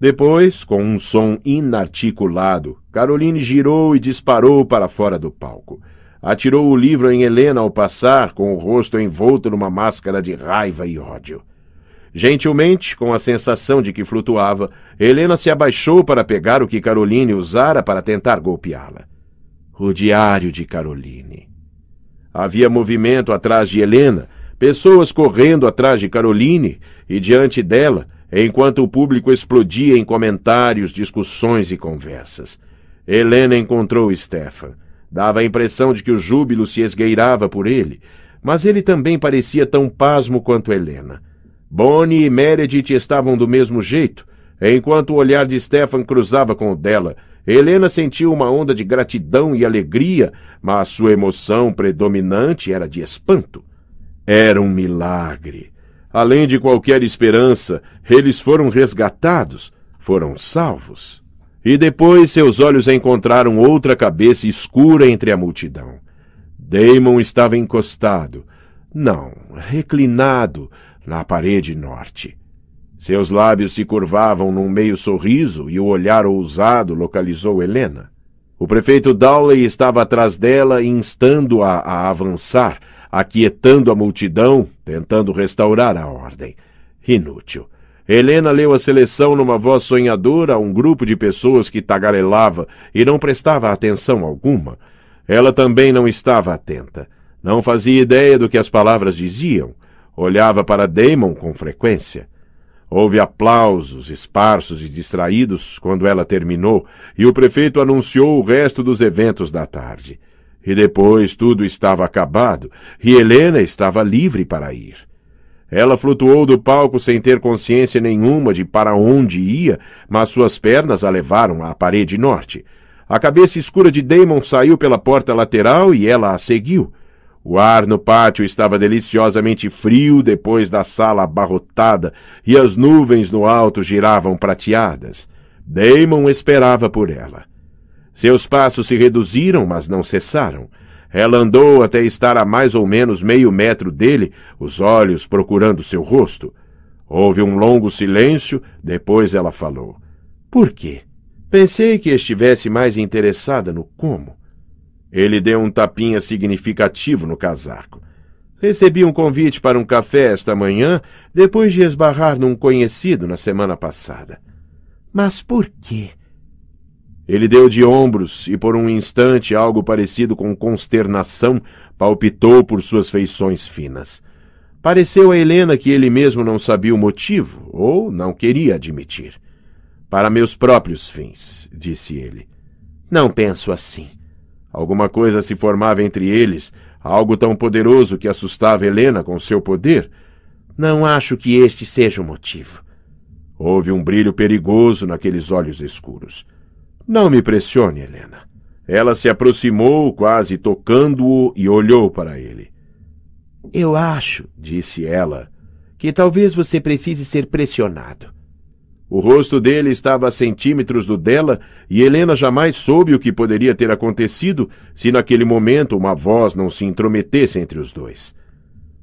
[SPEAKER 1] Depois, com um som inarticulado, Caroline girou e disparou para fora do palco. Atirou o livro em Helena ao passar, com o rosto envolto numa máscara de raiva e ódio. Gentilmente, com a sensação de que flutuava, Helena se abaixou para pegar o que Caroline usara para tentar golpeá-la. O diário de Caroline. Havia movimento atrás de Helena, pessoas correndo atrás de Caroline e diante dela, enquanto o público explodia em comentários, discussões e conversas. Helena encontrou Stefan. Dava a impressão de que o júbilo se esgueirava por ele, mas ele também parecia tão pasmo quanto Helena. Bonnie e Meredith estavam do mesmo jeito. Enquanto o olhar de Stefan cruzava com o dela, Helena sentiu uma onda de gratidão e alegria, mas sua emoção predominante era de espanto. Era um milagre além de qualquer esperança, eles foram resgatados, foram salvos. E depois seus olhos encontraram outra cabeça escura entre a multidão. Damon estava encostado, não, reclinado, na parede norte. Seus lábios se curvavam num meio sorriso e o olhar ousado localizou Helena. O prefeito Dowley estava atrás dela, instando-a a avançar, aquietando a multidão, tentando restaurar a ordem. Inútil. Helena leu a seleção numa voz sonhadora a um grupo de pessoas que tagarelava e não prestava atenção alguma. Ela também não estava atenta. Não fazia ideia do que as palavras diziam. Olhava para Damon com frequência. Houve aplausos esparsos e distraídos quando ela terminou, e o prefeito anunciou o resto dos eventos da tarde. E depois tudo estava acabado, e Helena estava livre para ir. Ela flutuou do palco sem ter consciência nenhuma de para onde ia, mas suas pernas a levaram à parede norte. A cabeça escura de Damon saiu pela porta lateral e ela a seguiu. O ar no pátio estava deliciosamente frio depois da sala abarrotada e as nuvens no alto giravam prateadas. Damon esperava por ela. Seus passos se reduziram, mas não cessaram. Ela andou até estar a mais ou menos meio metro dele, os olhos procurando seu rosto. Houve um longo silêncio, depois ela falou. Por quê? Pensei que estivesse mais interessada no como. Ele deu um tapinha significativo no casaco. Recebi um convite para um café esta manhã, depois de esbarrar num conhecido na semana passada. Mas por quê? Ele deu de ombros e, por um instante, algo parecido com consternação palpitou por suas feições finas. Pareceu a Helena que ele mesmo não sabia o motivo, ou não queria admitir. Para meus próprios fins, disse ele. Não penso assim. Alguma coisa se formava entre eles, algo tão poderoso que assustava Helena com seu poder. Não acho que este seja o motivo. Houve um brilho perigoso naqueles olhos escuros. Não me pressione, Helena. Ela se aproximou, quase tocando-o, e olhou para ele. Eu acho, disse ela, que talvez você precise ser pressionado. O rosto dele estava a centímetros do dela e Helena jamais soube o que poderia ter acontecido se naquele momento uma voz não se intrometesse entre os dois.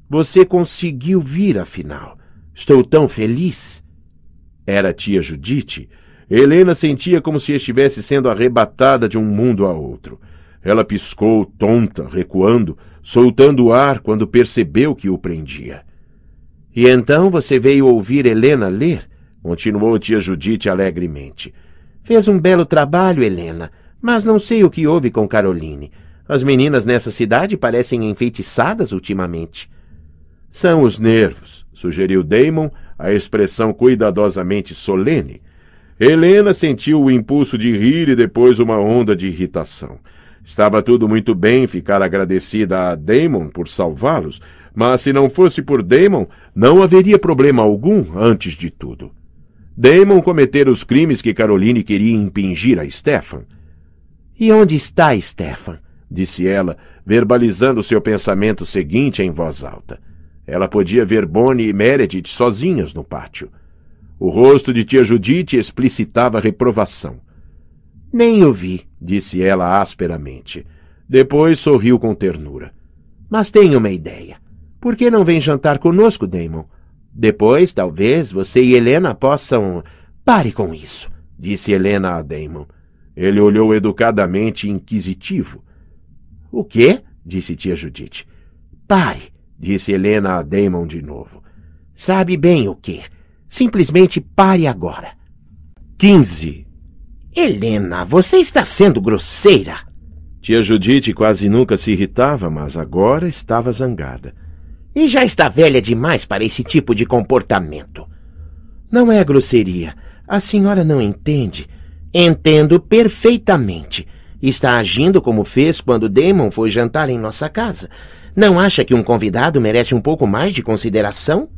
[SPEAKER 1] Você conseguiu vir, afinal. Estou tão feliz. Era a tia Judite Helena sentia como se estivesse sendo arrebatada de um mundo a outro. Ela piscou, tonta, recuando, soltando o ar quando percebeu que o prendia. E então você veio ouvir Helena ler? continuou tia Judite alegremente. Fez um belo trabalho, Helena, mas não sei o que houve com Caroline. As meninas nessa cidade parecem enfeitiçadas ultimamente. São os nervos, sugeriu Damon, a expressão cuidadosamente solene, Helena sentiu o impulso de rir e depois uma onda de irritação. Estava tudo muito bem ficar agradecida a Damon por salvá-los, mas se não fosse por Damon, não haveria problema algum antes de tudo. Damon cometer os crimes que Caroline queria impingir a Stefan. E onde está Stefan? disse ela, verbalizando seu pensamento seguinte em voz alta. Ela podia ver Bonnie e Meredith sozinhas no pátio. O rosto de tia Judite explicitava reprovação. Nem ouvi, disse ela asperamente. Depois sorriu com ternura. Mas tenho uma ideia. Por que não vem jantar conosco, Damon? Depois, talvez, você e Helena possam. Pare com isso, disse Helena a Damon. Ele olhou educadamente inquisitivo. O quê? disse tia Judite. Pare, disse Helena a Damon de novo. Sabe bem o quê? Simplesmente pare agora. 15. Helena, você está sendo grosseira. Tia Judite quase nunca se irritava, mas agora estava zangada. E já está velha demais para esse tipo de comportamento. Não é grosseria. A senhora não entende. Entendo perfeitamente. Está agindo como fez quando Damon foi jantar em nossa casa. Não acha que um convidado merece um pouco mais de consideração?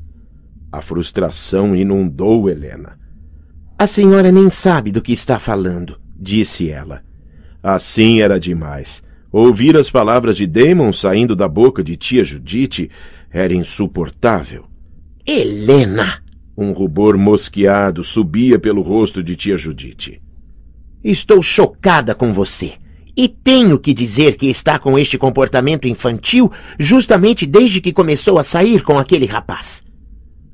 [SPEAKER 1] A frustração inundou Helena. A senhora nem sabe do que está falando, disse ela. Assim era demais. Ouvir as palavras de Damon saindo da boca de tia Judite era insuportável. Helena! Um rubor mosqueado subia pelo rosto de tia Judite. Estou chocada com você. E tenho que dizer que está com este comportamento infantil justamente desde que começou a sair com aquele rapaz.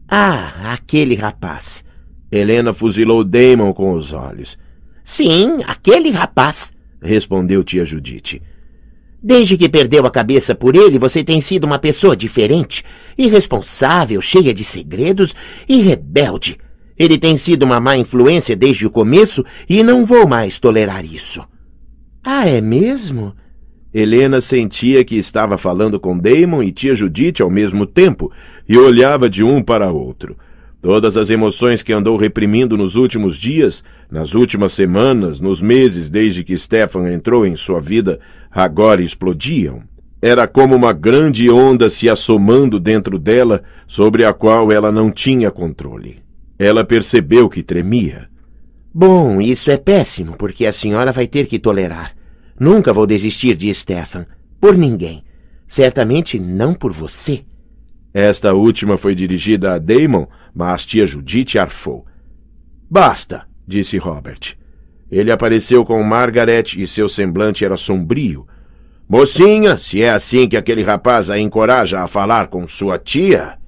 [SPEAKER 1] Ah, aquele rapaz. Helena fuzilou Damon com os olhos. Sim, aquele rapaz, respondeu tia Judite. Desde que perdeu a cabeça por ele, você tem sido uma pessoa diferente, irresponsável, cheia de segredos e rebelde. Ele tem sido uma má influência desde o começo e não vou mais tolerar isso. Ah, é mesmo? Helena sentia que estava falando com Damon e tia Judite ao mesmo tempo e olhava de um para outro. Todas as emoções que andou reprimindo nos últimos dias, nas últimas semanas, nos meses desde que Stefan entrou em sua vida, agora explodiam. Era como uma grande onda se assomando dentro dela, sobre a qual ela não tinha controle. Ela percebeu que tremia. Bom, isso é péssimo, porque a senhora vai ter que tolerar. Nunca vou desistir de Stefan. Por ninguém. Certamente não por você. Esta última foi dirigida a Damon, mas tia Judith arfou. Basta, disse Robert. Ele apareceu com Margaret e seu semblante era sombrio. Mocinha, se é assim que aquele rapaz a encoraja a falar com sua tia.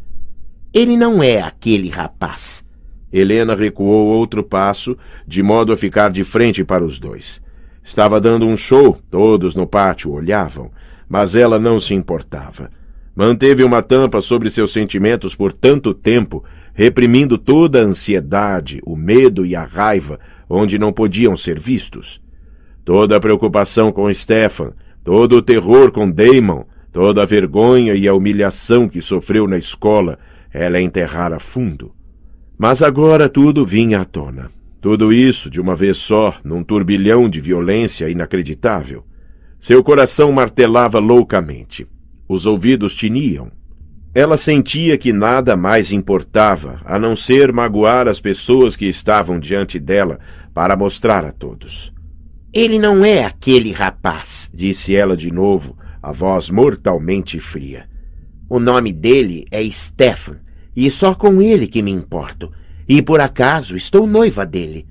[SPEAKER 1] Ele não é aquele rapaz. Helena recuou outro passo, de modo a ficar de frente para os dois. Estava dando um show, todos no pátio olhavam, mas ela não se importava. Manteve uma tampa sobre seus sentimentos por tanto tempo, reprimindo toda a ansiedade, o medo e a raiva, onde não podiam ser vistos. Toda a preocupação com Stefan, todo o terror com Damon, toda a vergonha e a humilhação que sofreu na escola, ela enterrara fundo. Mas agora tudo vinha à tona. Tudo isso de uma vez só, num turbilhão de violência inacreditável. Seu coração martelava loucamente. Os ouvidos tiniam. Ela sentia que nada mais importava, a não ser magoar as pessoas que estavam diante dela para mostrar a todos. Ele não é aquele rapaz, disse ela de novo, a voz mortalmente fria. O nome dele é Stefan, e só com ele que me importo. E por acaso estou noiva dele.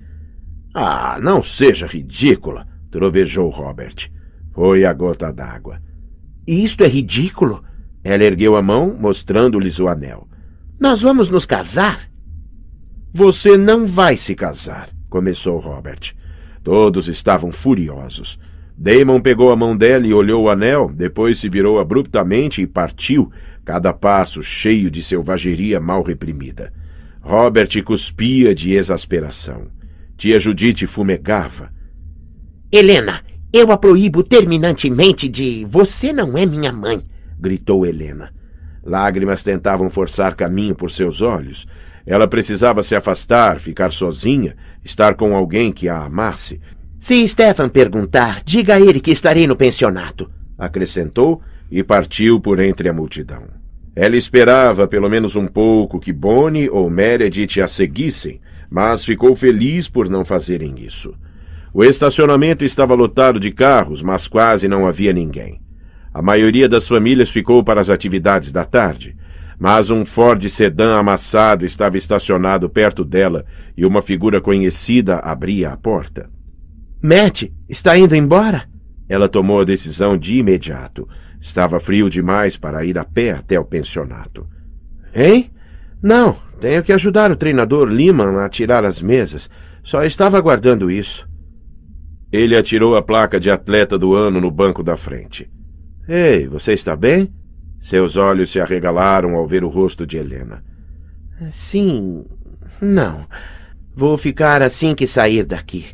[SPEAKER 1] Ah, não seja ridícula, trovejou Robert. Foi a gota d'água. Isto é ridículo? Ela ergueu a mão, mostrando-lhes o anel. Nós vamos nos casar? Você não vai se casar, começou Robert. Todos estavam furiosos. Damon pegou a mão dela e olhou o anel, depois se virou abruptamente e partiu, cada passo cheio de selvageria mal reprimida. Robert cuspia de exasperação. Tia Judite fumegava. Helena, eu a proíbo terminantemente de. Você não é minha mãe, gritou Helena. Lágrimas tentavam forçar caminho por seus olhos. Ela precisava se afastar, ficar sozinha, estar com alguém que a amasse. Se Stefan perguntar, diga a ele que estarei no pensionato, acrescentou e partiu por entre a multidão. Ela esperava pelo menos um pouco que Bonnie ou Meredith a seguissem, mas ficou feliz por não fazerem isso. O estacionamento estava lotado de carros, mas quase não havia ninguém. A maioria das famílias ficou para as atividades da tarde, mas um Ford sedã amassado estava estacionado perto dela e uma figura conhecida abria a porta. Matt, está indo embora? Ela tomou a decisão de imediato. Estava frio demais para ir a pé até o pensionato. Hein? Não, tenho que ajudar o treinador Liman a tirar as mesas. Só estava aguardando isso. Ele atirou a placa de atleta do ano no banco da frente. Ei, você está bem? Seus olhos se arregalaram ao ver o rosto de Helena. Sim. Não. Vou ficar assim que sair daqui.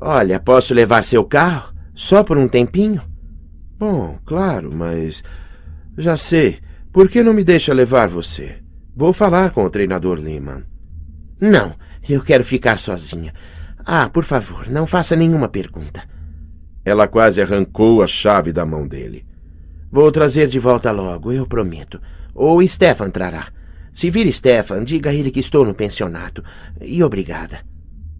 [SPEAKER 1] Olha, posso levar seu carro? Só por um tempinho? Bom, claro, mas. Já sei. Por que não me deixa levar você? Vou falar com o treinador Lehman. Não, eu quero ficar sozinha. Ah, por favor, não faça nenhuma pergunta. Ela quase arrancou a chave da mão dele. Vou trazer de volta logo, eu prometo. Ou Stefan trará. Se vir Stefan, diga a ele que estou no pensionato. E obrigada.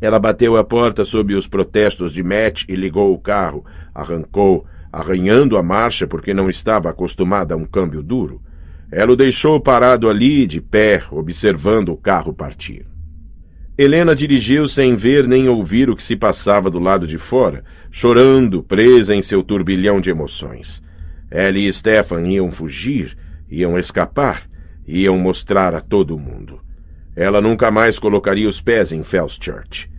[SPEAKER 1] Ela bateu a porta sob os protestos de Matt e ligou o carro. Arrancou, arranhando a marcha porque não estava acostumada a um câmbio duro, ela o deixou parado ali, de pé, observando o carro partir. Helena dirigiu sem ver nem ouvir o que se passava do lado de fora, chorando, presa em seu turbilhão de emoções. Ela e Stefan iam fugir, iam escapar, iam mostrar a todo mundo. Ela nunca mais colocaria os pés em Church.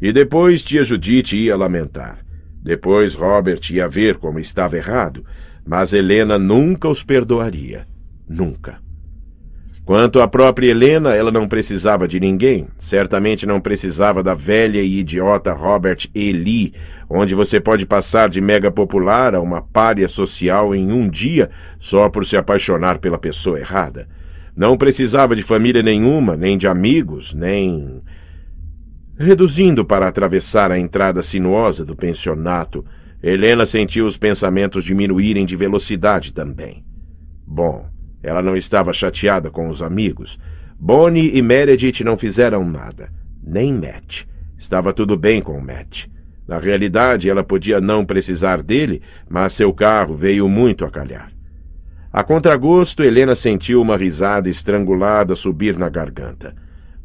[SPEAKER 1] E depois tia Judite ia lamentar. Depois Robert ia ver como estava errado, mas Helena nunca os perdoaria. Nunca. Quanto à própria Helena, ela não precisava de ninguém. Certamente não precisava da velha e idiota Robert E. Lee, onde você pode passar de mega popular a uma párea social em um dia só por se apaixonar pela pessoa errada. Não precisava de família nenhuma, nem de amigos, nem. Reduzindo para atravessar a entrada sinuosa do pensionato, Helena sentiu os pensamentos diminuírem de velocidade também. Bom, ela não estava chateada com os amigos. Bonnie e Meredith não fizeram nada. Nem Matt. Estava tudo bem com Matt. Na realidade, ela podia não precisar dele, mas seu carro veio muito a calhar. A contragosto, Helena sentiu uma risada estrangulada subir na garganta.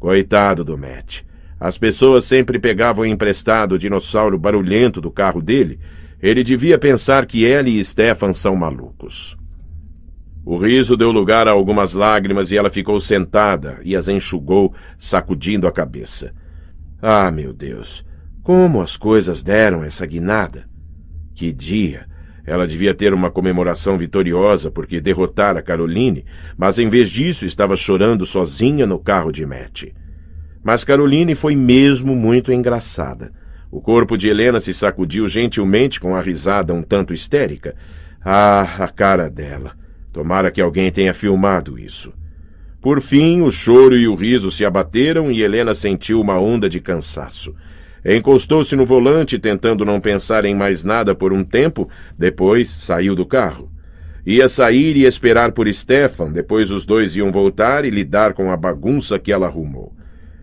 [SPEAKER 1] Coitado do Matt. As pessoas sempre pegavam emprestado o dinossauro barulhento do carro dele. Ele devia pensar que ele e Stefan são malucos. O riso deu lugar a algumas lágrimas e ela ficou sentada e as enxugou, sacudindo a cabeça. Ah, meu Deus! Como as coisas deram essa guinada! Que dia! Ela devia ter uma comemoração vitoriosa porque derrotara Caroline, mas em vez disso estava chorando sozinha no carro de Matt. Mas Caroline foi mesmo muito engraçada. O corpo de Helena se sacudiu gentilmente com a risada um tanto histérica. Ah, a cara dela! Tomara que alguém tenha filmado isso. Por fim, o choro e o riso se abateram e Helena sentiu uma onda de cansaço. Encostou-se no volante, tentando não pensar em mais nada por um tempo, depois saiu do carro. Ia sair e esperar por Stefan, depois os dois iam voltar e lidar com a bagunça que ela arrumou.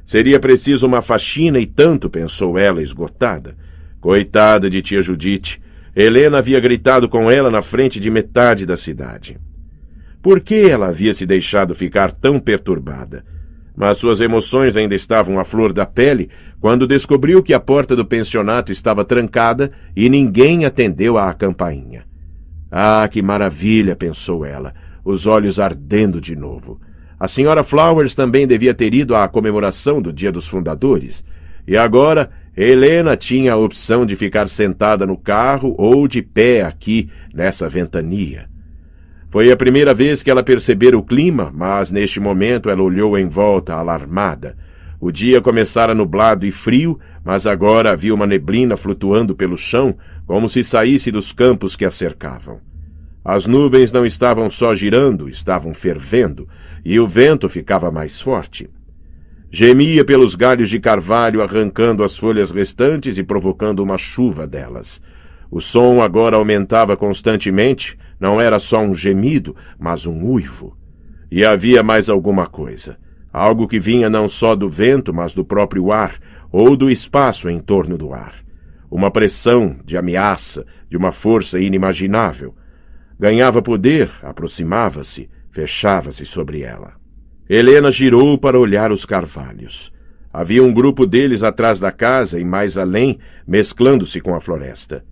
[SPEAKER 1] Seria preciso uma faxina e tanto, pensou ela, esgotada. Coitada de tia Judite. Helena havia gritado com ela na frente de metade da cidade. Por que ela havia se deixado ficar tão perturbada? Mas suas emoções ainda estavam à flor da pele quando descobriu que a porta do pensionato estava trancada e ninguém atendeu à campainha. Ah, que maravilha! pensou ela, os olhos ardendo de novo. A senhora Flowers também devia ter ido à comemoração do Dia dos Fundadores. E agora, Helena tinha a opção de ficar sentada no carro ou de pé aqui, nessa ventania. Foi a primeira vez que ela percebera o clima, mas neste momento ela olhou em volta, alarmada. O dia começara nublado e frio, mas agora havia uma neblina flutuando pelo chão, como se saísse dos campos que a cercavam. As nuvens não estavam só girando, estavam fervendo, e o vento ficava mais forte. Gemia pelos galhos de carvalho, arrancando as folhas restantes e provocando uma chuva delas. O som agora aumentava constantemente, não era só um gemido, mas um uivo. E havia mais alguma coisa. Algo que vinha não só do vento, mas do próprio ar, ou do espaço em torno do ar. Uma pressão de ameaça, de uma força inimaginável Ganhava poder, aproximava-se, fechava-se sobre ela. Helena girou para olhar os carvalhos. Havia um grupo deles atrás da casa e mais além, mesclando-se com a floresta.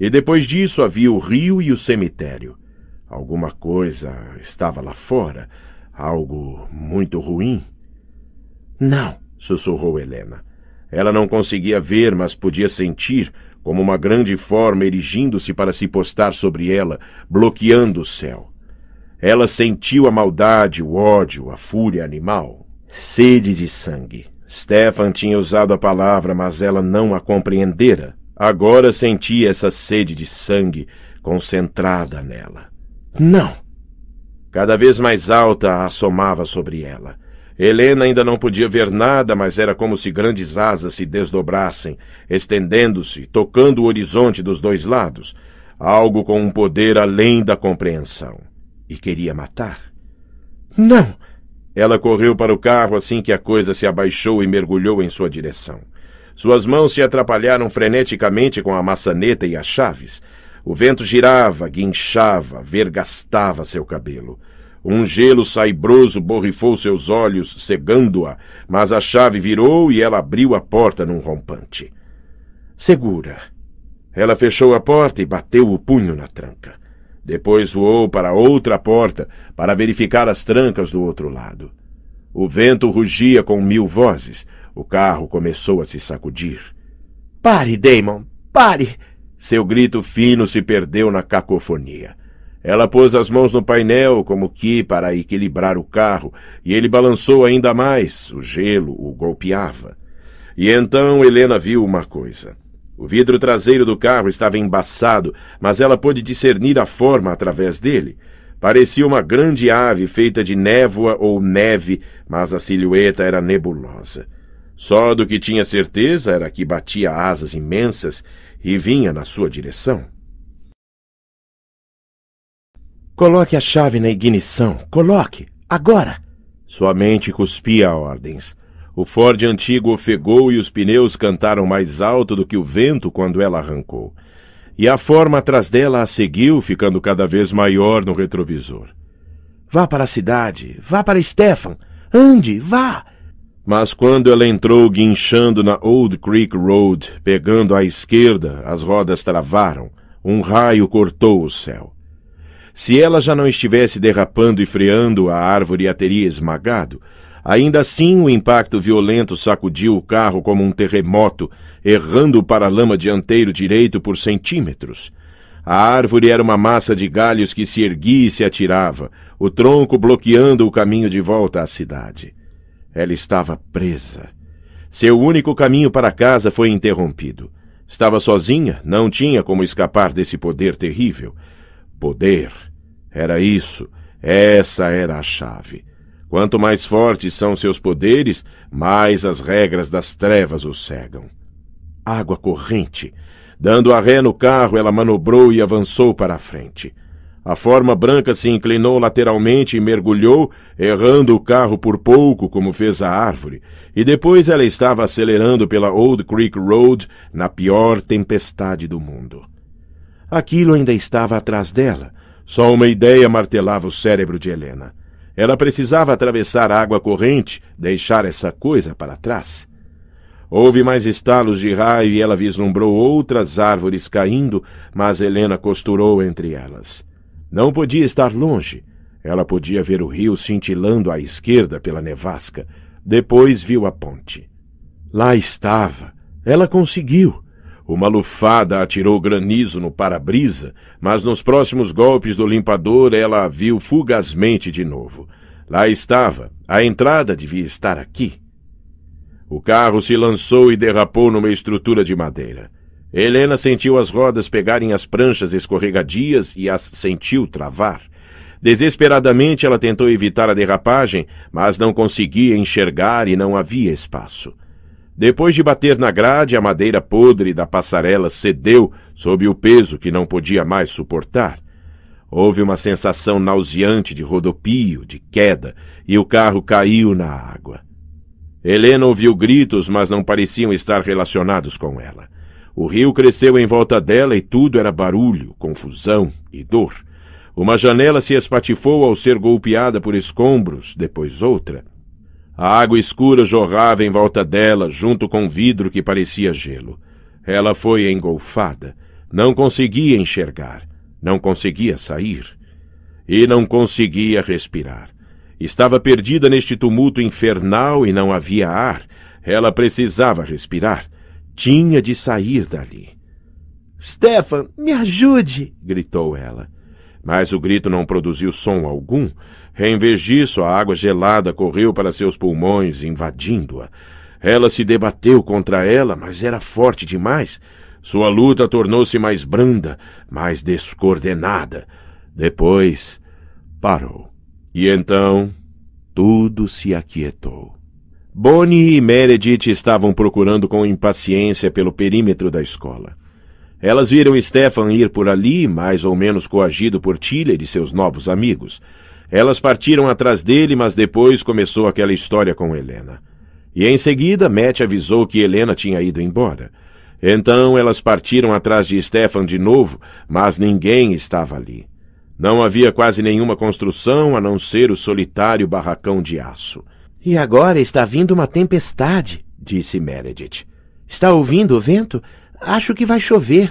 [SPEAKER 1] E depois disso havia o rio e o cemitério. Alguma coisa estava lá fora, algo muito ruim. Não, sussurrou Helena. Ela não conseguia ver, mas podia sentir como uma grande forma erigindo-se para se postar sobre ela, bloqueando o céu. Ela sentiu a maldade, o ódio, a fúria animal, sede de sangue. Stefan tinha usado a palavra, mas ela não a compreendera. Agora sentia essa sede de sangue concentrada nela. Não! Cada vez mais alta assomava sobre ela. Helena ainda não podia ver nada, mas era como se grandes asas se desdobrassem, estendendo-se, tocando o horizonte dos dois lados, algo com um poder além da compreensão. E queria matar. Não! Ela correu para o carro assim que a coisa se abaixou e mergulhou em sua direção. Suas mãos se atrapalharam freneticamente com a maçaneta e as chaves. O vento girava, guinchava, vergastava seu cabelo. Um gelo saibroso borrifou seus olhos, cegando-a, mas a chave virou e ela abriu a porta num rompante. Segura. Ela fechou a porta e bateu o punho na tranca. Depois voou para outra porta para verificar as trancas do outro lado. O vento rugia com mil vozes. O carro começou a se sacudir. Pare, Damon! Pare! Seu grito fino se perdeu na cacofonia. Ela pôs as mãos no painel, como que para equilibrar o carro, e ele balançou ainda mais, o gelo o golpeava. E então Helena viu uma coisa. O vidro traseiro do carro estava embaçado, mas ela pôde discernir a forma através dele. Parecia uma grande ave feita de névoa ou neve, mas a silhueta era nebulosa. Só do que tinha certeza era que batia asas imensas e vinha na sua direção. Coloque a chave na ignição. Coloque! Agora! Sua mente cuspia ordens. O Ford antigo ofegou e os pneus cantaram mais alto do que o vento quando ela arrancou. E a forma atrás dela a seguiu, ficando cada vez maior no retrovisor. Vá para a cidade, vá para Stefan, ande, vá! Mas quando ela entrou guinchando na Old Creek Road, pegando à esquerda, as rodas travaram. Um raio cortou o céu. Se ela já não estivesse derrapando e freando, a árvore a teria esmagado. Ainda assim, o impacto violento sacudiu o carro como um terremoto, errando a lama dianteiro direito por centímetros. A árvore era uma massa de galhos que se erguia e se atirava, o tronco bloqueando o caminho de volta à cidade. Ela estava presa. Seu único caminho para casa foi interrompido. Estava sozinha, não tinha como escapar desse poder terrível. Poder. Era isso, essa era a chave. Quanto mais fortes são seus poderes, mais as regras das trevas o cegam. Água corrente. Dando a ré no carro, ela manobrou e avançou para a frente. A forma branca se inclinou lateralmente e mergulhou, errando o carro por pouco, como fez a árvore, e depois ela estava acelerando pela Old Creek Road na pior tempestade do mundo. Aquilo ainda estava atrás dela, só uma ideia martelava o cérebro de Helena. Ela precisava atravessar a água corrente, deixar essa coisa para trás. Houve mais estalos de raio e ela vislumbrou outras árvores caindo, mas Helena costurou entre elas. Não podia estar longe. Ela podia ver o rio cintilando à esquerda pela nevasca. Depois viu a ponte. Lá estava. Ela conseguiu. Uma lufada atirou granizo no para-brisa, mas nos próximos golpes do limpador ela a viu fugazmente de novo. Lá estava. A entrada devia estar aqui. O carro se lançou e derrapou numa estrutura de madeira. Helena sentiu as rodas pegarem as pranchas escorregadias e as sentiu travar. Desesperadamente ela tentou evitar a derrapagem, mas não conseguia enxergar e não havia espaço. Depois de bater na grade, a madeira podre da passarela cedeu sob o peso que não podia mais suportar. Houve uma sensação nauseante de rodopio, de queda, e o carro caiu na água. Helena ouviu gritos, mas não pareciam estar relacionados com ela. O rio cresceu em volta dela e tudo era barulho, confusão e dor. Uma janela se espatifou ao ser golpeada por escombros, depois outra. A água escura jorrava em volta dela, junto com vidro que parecia gelo. Ela foi engolfada. Não conseguia enxergar. Não conseguia sair. E não conseguia respirar. Estava perdida neste tumulto infernal e não havia ar. Ela precisava respirar. Tinha de sair dali. Stefan, me ajude! gritou ela. Mas o grito não produziu som algum. Em vez disso, a água gelada correu para seus pulmões, invadindo-a. Ela se debateu contra ela, mas era forte demais. Sua luta tornou-se mais branda, mais descoordenada. Depois, parou. E então, tudo se aquietou. Bonnie e Meredith estavam procurando com impaciência pelo perímetro da escola. Elas viram Stefan ir por ali, mais ou menos coagido por Tilly e seus novos amigos. Elas partiram atrás dele, mas depois começou aquela história com Helena. E em seguida, Matt avisou que Helena tinha ido embora. Então elas partiram atrás de Stefan de novo, mas ninguém estava ali. Não havia quase nenhuma construção a não ser o solitário barracão de aço. E agora está vindo uma tempestade, disse Meredith. Está ouvindo o vento? Acho que vai chover.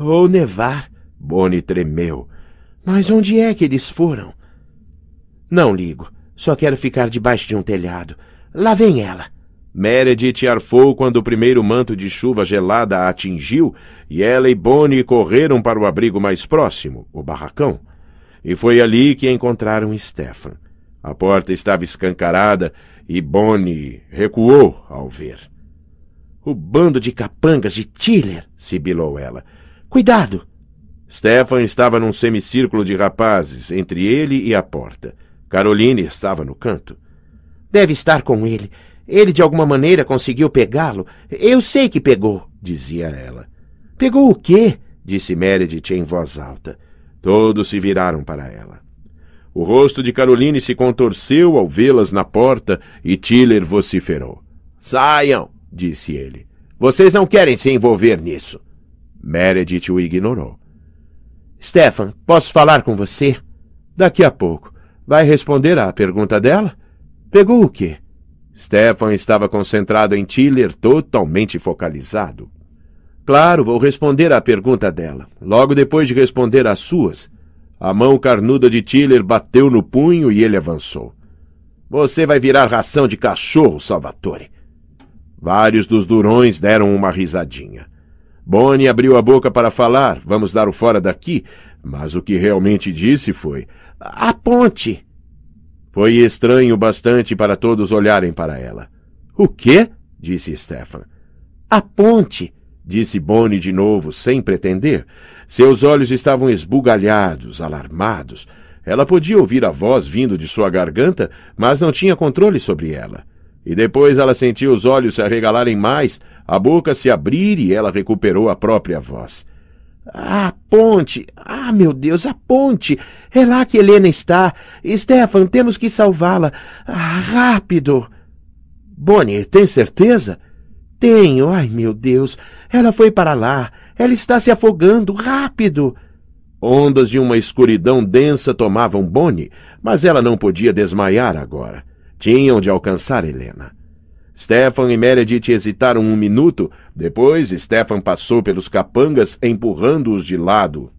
[SPEAKER 1] Ou nevar. Bonnie tremeu. Mas onde é que eles foram? Não ligo. Só quero ficar debaixo de um telhado. Lá vem ela. Meredith arfou quando o primeiro manto de chuva gelada a atingiu e ela e Bonnie correram para o abrigo mais próximo, o barracão. E foi ali que encontraram Stefan. A porta estava escancarada e Bonnie recuou ao ver. O bando de capangas de Tiller! sibilou ela. Cuidado! Stefan estava num semicírculo de rapazes entre ele e a porta. Caroline estava no canto. Deve estar com ele. Ele de alguma maneira conseguiu pegá-lo. Eu sei que pegou, dizia ela. Pegou o quê? disse Meredith em voz alta. Todos se viraram para ela. O rosto de Caroline se contorceu ao vê-las na porta e Tiller vociferou. Saiam, disse ele. Vocês não querem se envolver nisso. Meredith o ignorou. Stefan, posso falar com você? Daqui a pouco. Vai responder à pergunta dela? Pegou o quê? Stefan estava concentrado em Tiller, totalmente focalizado. Claro, vou responder à pergunta dela, logo depois de responder às suas. A mão carnuda de Tiller bateu no punho e ele avançou. Você vai virar ração de cachorro, Salvatore. Vários dos durões deram uma risadinha. Bonnie abriu a boca para falar, vamos dar o fora daqui, mas o que realmente disse foi: a ponte. Foi estranho bastante para todos olharem para ela. O quê? disse Stefan. A ponte, disse Boni de novo, sem pretender. Seus olhos estavam esbugalhados, alarmados. Ela podia ouvir a voz vindo de sua garganta, mas não tinha controle sobre ela. E depois ela sentiu os olhos se arregalarem mais, a boca se abrir e ela recuperou a própria voz a ponte! Ah, meu Deus, a ponte! É lá que Helena está! Stefan, temos que salvá-la! Ah, rápido! Bonnie, tem certeza? Tenho! Ai, meu Deus! Ela foi para lá! Ela está se afogando! Rápido! Ondas de uma escuridão densa tomavam Bonnie, mas ela não podia desmaiar agora. Tinham de alcançar Helena. Stefan e Meredith hesitaram um minuto. Depois, Stefan passou pelos capangas, empurrando-os de lado.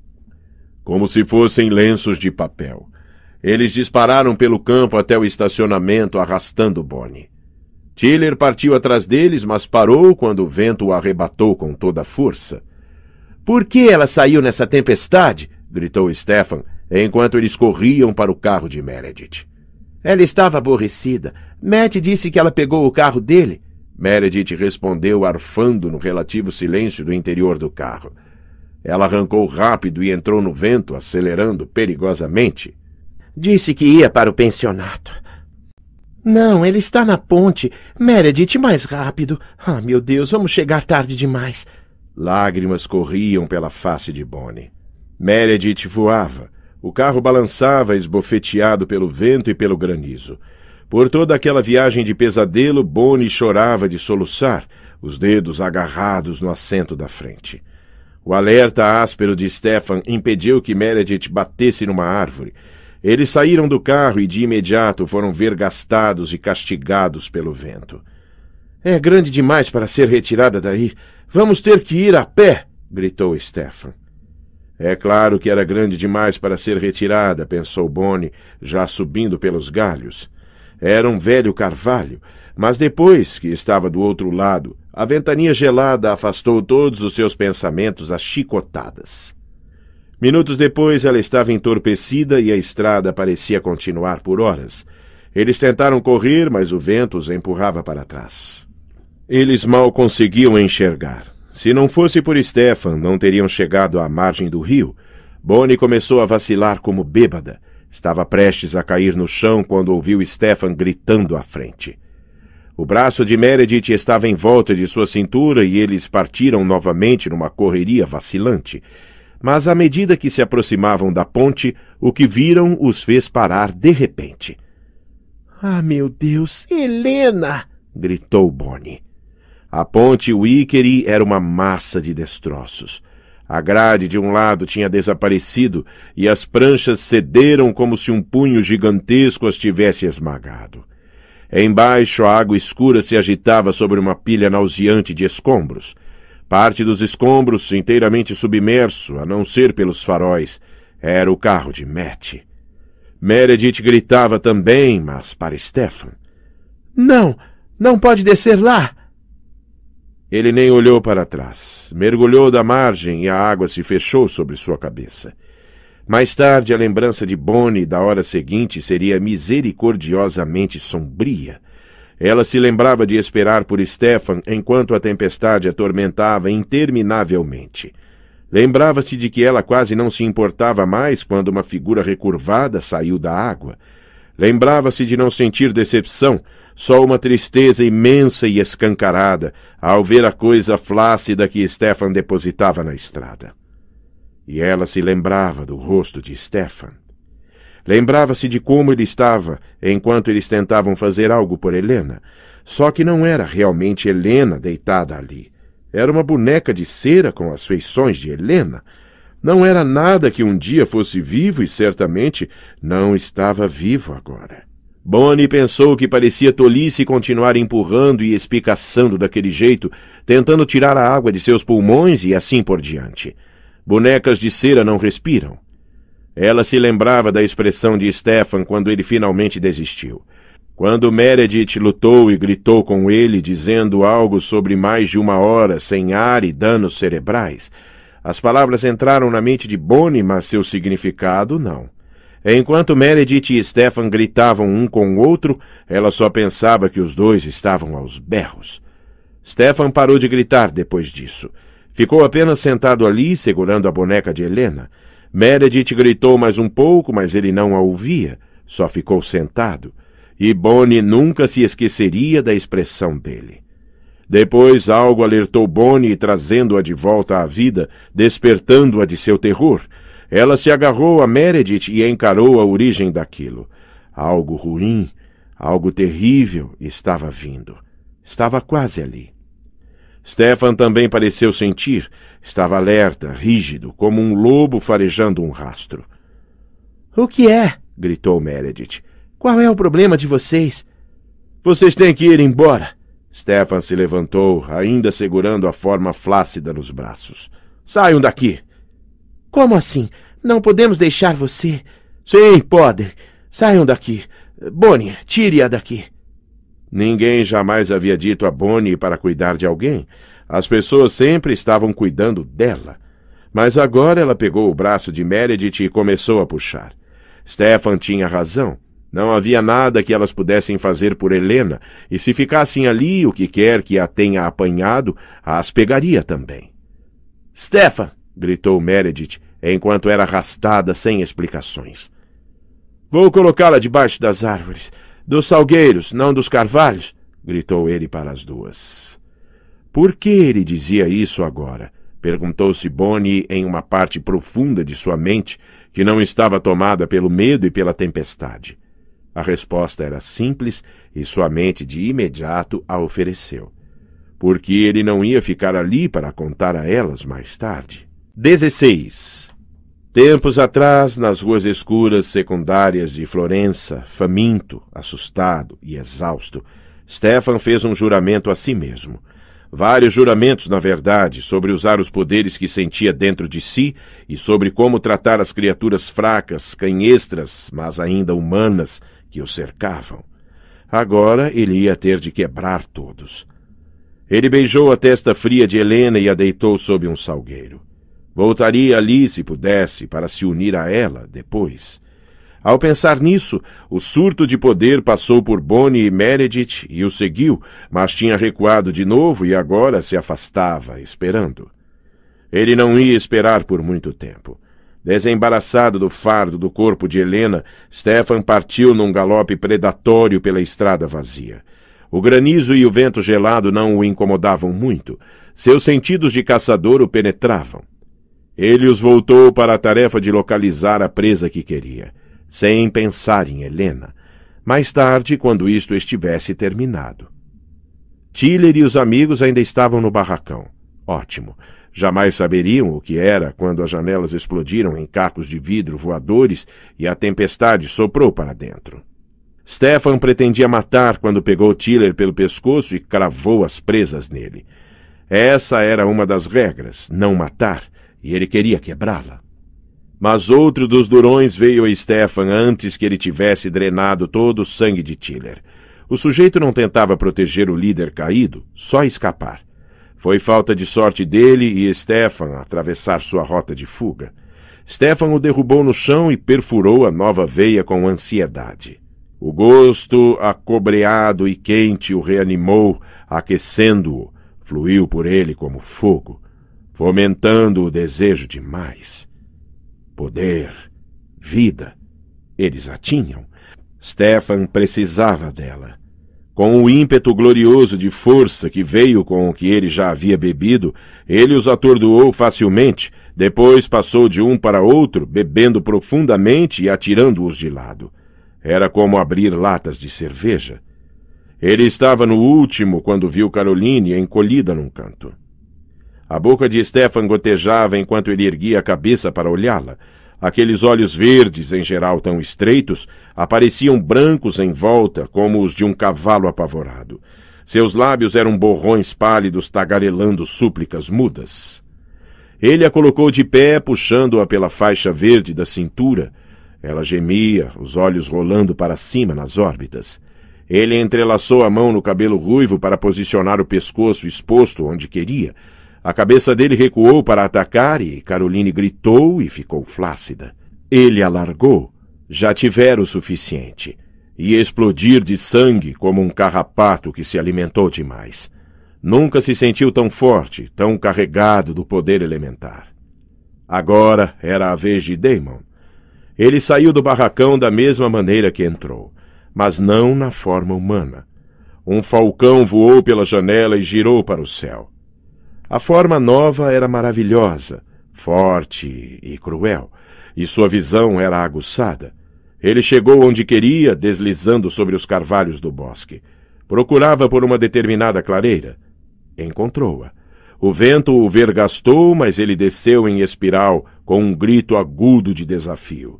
[SPEAKER 1] Como se fossem lenços de papel. Eles dispararam pelo campo até o estacionamento, arrastando Bonnie. Tiller partiu atrás deles, mas parou quando o vento o arrebatou com toda a força. Por que ela saiu nessa tempestade? gritou Stefan, enquanto eles corriam para o carro de Meredith. Ela estava aborrecida. Matt disse que ela pegou o carro dele. Meredith respondeu arfando no relativo silêncio do interior do carro. Ela arrancou rápido e entrou no vento, acelerando perigosamente. Disse que ia para o pensionato. Não, ele está na ponte. Meredith, mais rápido. Ah, meu Deus, vamos chegar tarde demais. Lágrimas corriam pela face de Bonnie. Meredith voava. O carro balançava, esbofeteado pelo vento e pelo granizo. Por toda aquela viagem de pesadelo, Boni chorava de soluçar, os dedos agarrados no assento da frente. O alerta áspero de Stefan impediu que Meredith batesse numa árvore. Eles saíram do carro e de imediato foram vergastados e castigados pelo vento. É grande demais para ser retirada daí. Vamos ter que ir a pé! gritou Stefan. É claro que era grande demais para ser retirada, pensou Boni, já subindo pelos galhos. Era um velho carvalho, mas depois que estava do outro lado, a ventania gelada afastou todos os seus pensamentos a chicotadas. Minutos depois, ela estava entorpecida e a estrada parecia continuar por horas. Eles tentaram correr, mas o vento os empurrava para trás. Eles mal conseguiam enxergar. Se não fosse por Stefan, não teriam chegado à margem do rio. Bonnie começou a vacilar como bêbada. Estava prestes a cair no chão quando ouviu Stefan gritando à frente. O braço de Meredith estava em volta de sua cintura e eles partiram novamente numa correria vacilante. Mas à medida que se aproximavam da ponte, o que viram os fez parar de repente. Ah, meu Deus, Helena! gritou Bonnie. A ponte Wickery era uma massa de destroços. A grade de um lado tinha desaparecido e as pranchas cederam como se um punho gigantesco as tivesse esmagado. Embaixo, a água escura se agitava sobre uma pilha nauseante de escombros. Parte dos escombros, inteiramente submerso, a não ser pelos faróis, era o carro de Matt. Meredith gritava também, mas para Stefan. Não, não pode descer lá! Ele nem olhou para trás. Mergulhou da margem e a água se fechou sobre sua cabeça. Mais tarde, a lembrança de Bonnie da hora seguinte seria misericordiosamente sombria. Ela se lembrava de esperar por Stefan enquanto a tempestade atormentava interminavelmente. Lembrava-se de que ela quase não se importava mais quando uma figura recurvada saiu da água. Lembrava-se de não sentir decepção só uma tristeza imensa e escancarada ao ver a coisa flácida que Stefan depositava na estrada. E ela se lembrava do rosto de Stefan. Lembrava-se de como ele estava enquanto eles tentavam fazer algo por Helena. Só que não era realmente Helena deitada ali. Era uma boneca de cera com as feições de Helena. Não era nada que um dia fosse vivo e certamente não estava vivo agora. Bonnie pensou que parecia tolice continuar empurrando e espicaçando daquele jeito, tentando tirar a água de seus pulmões e assim por diante. Bonecas de cera não respiram. Ela se lembrava da expressão de Stefan quando ele finalmente desistiu. Quando Meredith lutou e gritou com ele, dizendo algo sobre mais de uma hora sem ar e danos cerebrais, as palavras entraram na mente de Bonnie, mas seu significado não. Enquanto Meredith e Stefan gritavam um com o outro, ela só pensava que os dois estavam aos berros. Stefan parou de gritar depois disso. Ficou apenas sentado ali, segurando a boneca de Helena. Meredith gritou mais um pouco, mas ele não a ouvia, só ficou sentado. E Bonnie nunca se esqueceria da expressão dele. Depois algo alertou Bonnie, trazendo-a de volta à vida, despertando-a de seu terror. Ela se agarrou a Meredith e encarou a origem daquilo. Algo ruim, algo terrível estava vindo. Estava quase ali. Stefan também pareceu sentir. Estava alerta, rígido, como um lobo farejando um rastro. O que é? gritou Meredith. Qual é o problema de vocês? Vocês têm que ir embora. Stefan se levantou, ainda segurando a forma flácida nos braços. Saiam daqui! Como assim? Não podemos deixar você. Sim, podem. Saiam daqui. Bonnie, tire-a daqui. Ninguém jamais havia dito a Bonnie para cuidar de alguém. As pessoas sempre estavam cuidando dela. Mas agora ela pegou o braço de Meredith e começou a puxar. Stefan tinha razão. Não havia nada que elas pudessem fazer por Helena, e se ficassem ali, o que quer que a tenha apanhado, as pegaria também. Stefan! gritou Meredith enquanto era arrastada sem explicações. Vou colocá-la debaixo das árvores, dos salgueiros, não dos carvalhos, gritou ele para as duas. Por que ele dizia isso agora? perguntou-se Bonnie em uma parte profunda de sua mente que não estava tomada pelo medo e pela tempestade. A resposta era simples e sua mente de imediato a ofereceu. Porque ele não ia ficar ali para contar a elas mais tarde. 16. Tempos atrás, nas ruas escuras secundárias de Florença, faminto, assustado e exausto, Stefan fez um juramento a si mesmo. Vários juramentos, na verdade, sobre usar os poderes que sentia dentro de si e sobre como tratar as criaturas fracas, canhestras, mas ainda humanas, que o cercavam. Agora ele ia ter de quebrar todos. Ele beijou a testa fria de Helena e a deitou sob um salgueiro. Voltaria ali se pudesse para se unir a ela depois. Ao pensar nisso, o surto de poder passou por Bonnie e Meredith e o seguiu, mas tinha recuado de novo e agora se afastava, esperando. Ele não ia esperar por muito tempo. Desembaraçado do fardo do corpo de Helena, Stefan partiu num galope predatório pela estrada vazia. O granizo e o vento gelado não o incomodavam muito. Seus sentidos de caçador o penetravam. Ele os voltou para a tarefa de localizar a presa que queria, sem pensar em Helena, mais tarde, quando isto estivesse terminado. Tiller e os amigos ainda estavam no barracão. Ótimo. Jamais saberiam o que era quando as janelas explodiram em cacos de vidro voadores e a tempestade soprou para dentro. Stefan pretendia matar quando pegou Tiller pelo pescoço e cravou as presas nele. Essa era uma das regras, não matar, e ele queria quebrá-la. Mas outro dos durões veio a Stefan antes que ele tivesse drenado todo o sangue de Tiller. O sujeito não tentava proteger o líder caído, só escapar. Foi falta de sorte dele e Stefan atravessar sua rota de fuga. Stefan o derrubou no chão e perfurou a nova veia com ansiedade. O gosto, acobreado e quente, o reanimou, aquecendo-o. Fluiu por ele como fogo fomentando o desejo de mais. Poder, vida, eles a tinham. Stefan precisava dela. Com o ímpeto glorioso de força que veio com o que ele já havia bebido, ele os atordoou facilmente, depois passou de um para outro, bebendo profundamente e atirando-os de lado. Era como abrir latas de cerveja. Ele estava no último quando viu Caroline encolhida num canto. A boca de Stefan gotejava enquanto ele erguia a cabeça para olhá-la. Aqueles olhos verdes, em geral tão estreitos, apareciam brancos em volta, como os de um cavalo apavorado. Seus lábios eram borrões pálidos tagarelando súplicas mudas. Ele a colocou de pé, puxando-a pela faixa verde da cintura. Ela gemia, os olhos rolando para cima nas órbitas. Ele entrelaçou a mão no cabelo ruivo para posicionar o pescoço exposto onde queria, a cabeça dele recuou para atacar e Caroline gritou e ficou flácida. Ele alargou. Já tivera o suficiente. E explodir de sangue como um carrapato que se alimentou demais. Nunca se sentiu tão forte, tão carregado do poder elementar. Agora era a vez de Damon. Ele saiu do barracão da mesma maneira que entrou, mas não na forma humana. Um falcão voou pela janela e girou para o céu. A forma nova era maravilhosa, forte e cruel, e sua visão era aguçada. Ele chegou onde queria, deslizando sobre os carvalhos do bosque. Procurava por uma determinada clareira. Encontrou-a. O vento o vergastou, mas ele desceu em espiral, com um grito agudo de desafio.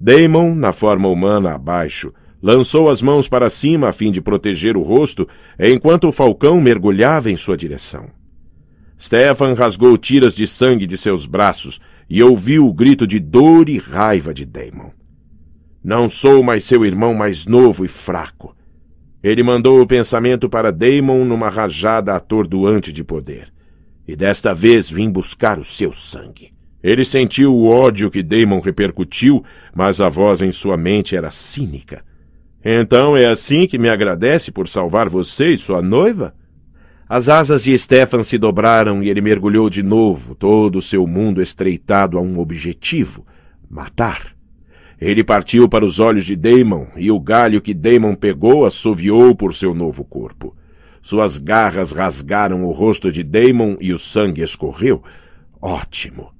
[SPEAKER 1] Damon, na forma humana abaixo, lançou as mãos para cima a fim de proteger o rosto, enquanto o falcão mergulhava em sua direção. Stefan rasgou tiras de sangue de seus braços e ouviu o grito de dor e raiva de Damon. Não sou mais seu irmão mais novo e fraco. Ele mandou o pensamento para Damon numa rajada atordoante de poder. E desta vez vim buscar o seu sangue. Ele sentiu o ódio que Damon repercutiu, mas a voz em sua mente era cínica. Então é assim que me agradece por salvar você e sua noiva? As asas de Stefan se dobraram e ele mergulhou de novo, todo o seu mundo estreitado a um objetivo: matar. Ele partiu para os olhos de Damon e o galho que Damon pegou assoviou por seu novo corpo. Suas garras rasgaram o rosto de Damon e o sangue escorreu. Ótimo!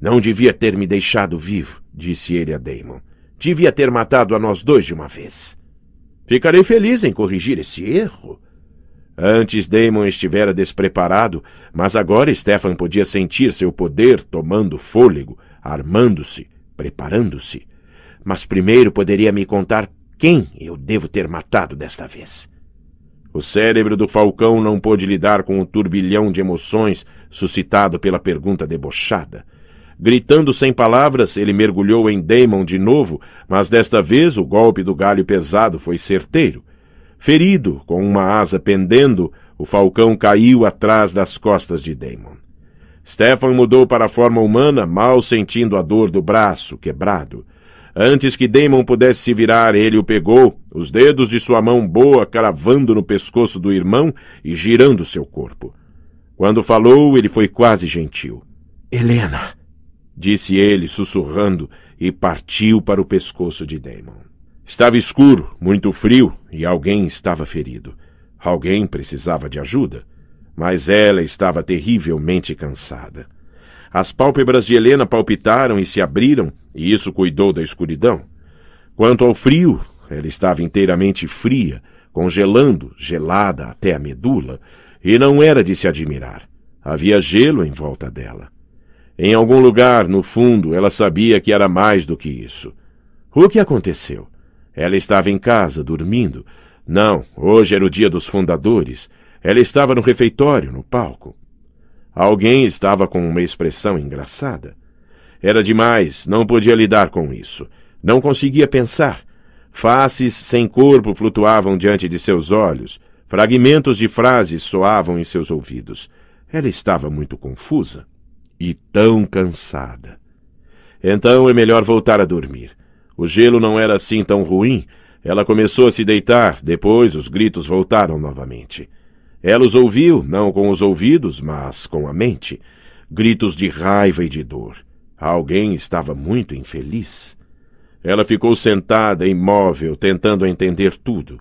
[SPEAKER 1] Não devia ter me deixado vivo, disse ele a Damon. Devia ter matado a nós dois de uma vez. Ficarei feliz em corrigir esse erro, Antes Damon estivera despreparado, mas agora Stefan podia sentir seu poder tomando fôlego, armando-se, preparando-se. Mas primeiro poderia me contar quem eu devo ter matado desta vez. O cérebro do falcão não pôde lidar com o turbilhão de emoções suscitado pela pergunta debochada. Gritando sem palavras, ele mergulhou em Damon de novo, mas desta vez o golpe do galho pesado foi certeiro. Ferido, com uma asa pendendo, o falcão caiu atrás das costas de Damon. Stefan mudou para a forma humana, mal sentindo a dor do braço quebrado. Antes que Damon pudesse se virar, ele o pegou, os dedos de sua mão boa cravando no pescoço do irmão e girando seu corpo. Quando falou, ele foi quase gentil.
[SPEAKER 2] Helena!
[SPEAKER 1] disse ele, sussurrando, e partiu para o pescoço de Damon. Estava escuro, muito frio e alguém estava ferido. Alguém precisava de ajuda. Mas ela estava terrivelmente cansada. As pálpebras de Helena palpitaram e se abriram, e isso cuidou da escuridão. Quanto ao frio, ela estava inteiramente fria, congelando, gelada até a medula, e não era de se admirar. Havia gelo em volta dela. Em algum lugar, no fundo, ela sabia que era mais do que isso. O que aconteceu? Ela estava em casa, dormindo. Não, hoje era o dia dos fundadores. Ela estava no refeitório, no palco. Alguém estava com uma expressão engraçada. Era demais, não podia lidar com isso. Não conseguia pensar. Faces sem corpo flutuavam diante de seus olhos. Fragmentos de frases soavam em seus ouvidos. Ela estava muito confusa e tão cansada. Então é melhor voltar a dormir. O gelo não era assim tão ruim. Ela começou a se deitar, depois os gritos voltaram novamente. Ela os ouviu, não com os ouvidos, mas com a mente. Gritos de raiva e de dor. Alguém estava muito infeliz. Ela ficou sentada, imóvel, tentando entender tudo.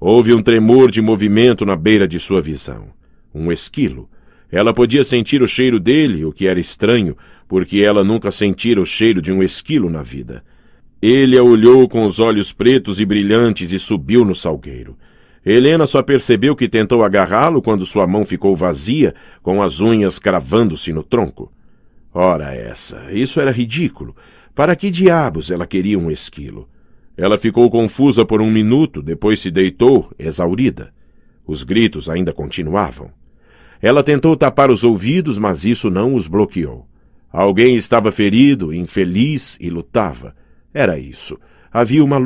[SPEAKER 1] Houve um tremor de movimento na beira de sua visão. Um esquilo. Ela podia sentir o cheiro dele, o que era estranho, porque ela nunca sentira o cheiro de um esquilo na vida. Ele a olhou com os olhos pretos e brilhantes e subiu no salgueiro. Helena só percebeu que tentou agarrá-lo quando sua mão ficou vazia, com as unhas cravando-se no tronco. Ora essa, isso era ridículo. Para que diabos ela queria um esquilo? Ela ficou confusa por um minuto, depois se deitou, exaurida. Os gritos ainda continuavam. Ela tentou tapar os ouvidos, mas isso não os bloqueou. Alguém estava ferido, infeliz e lutava. Era isso. Havia uma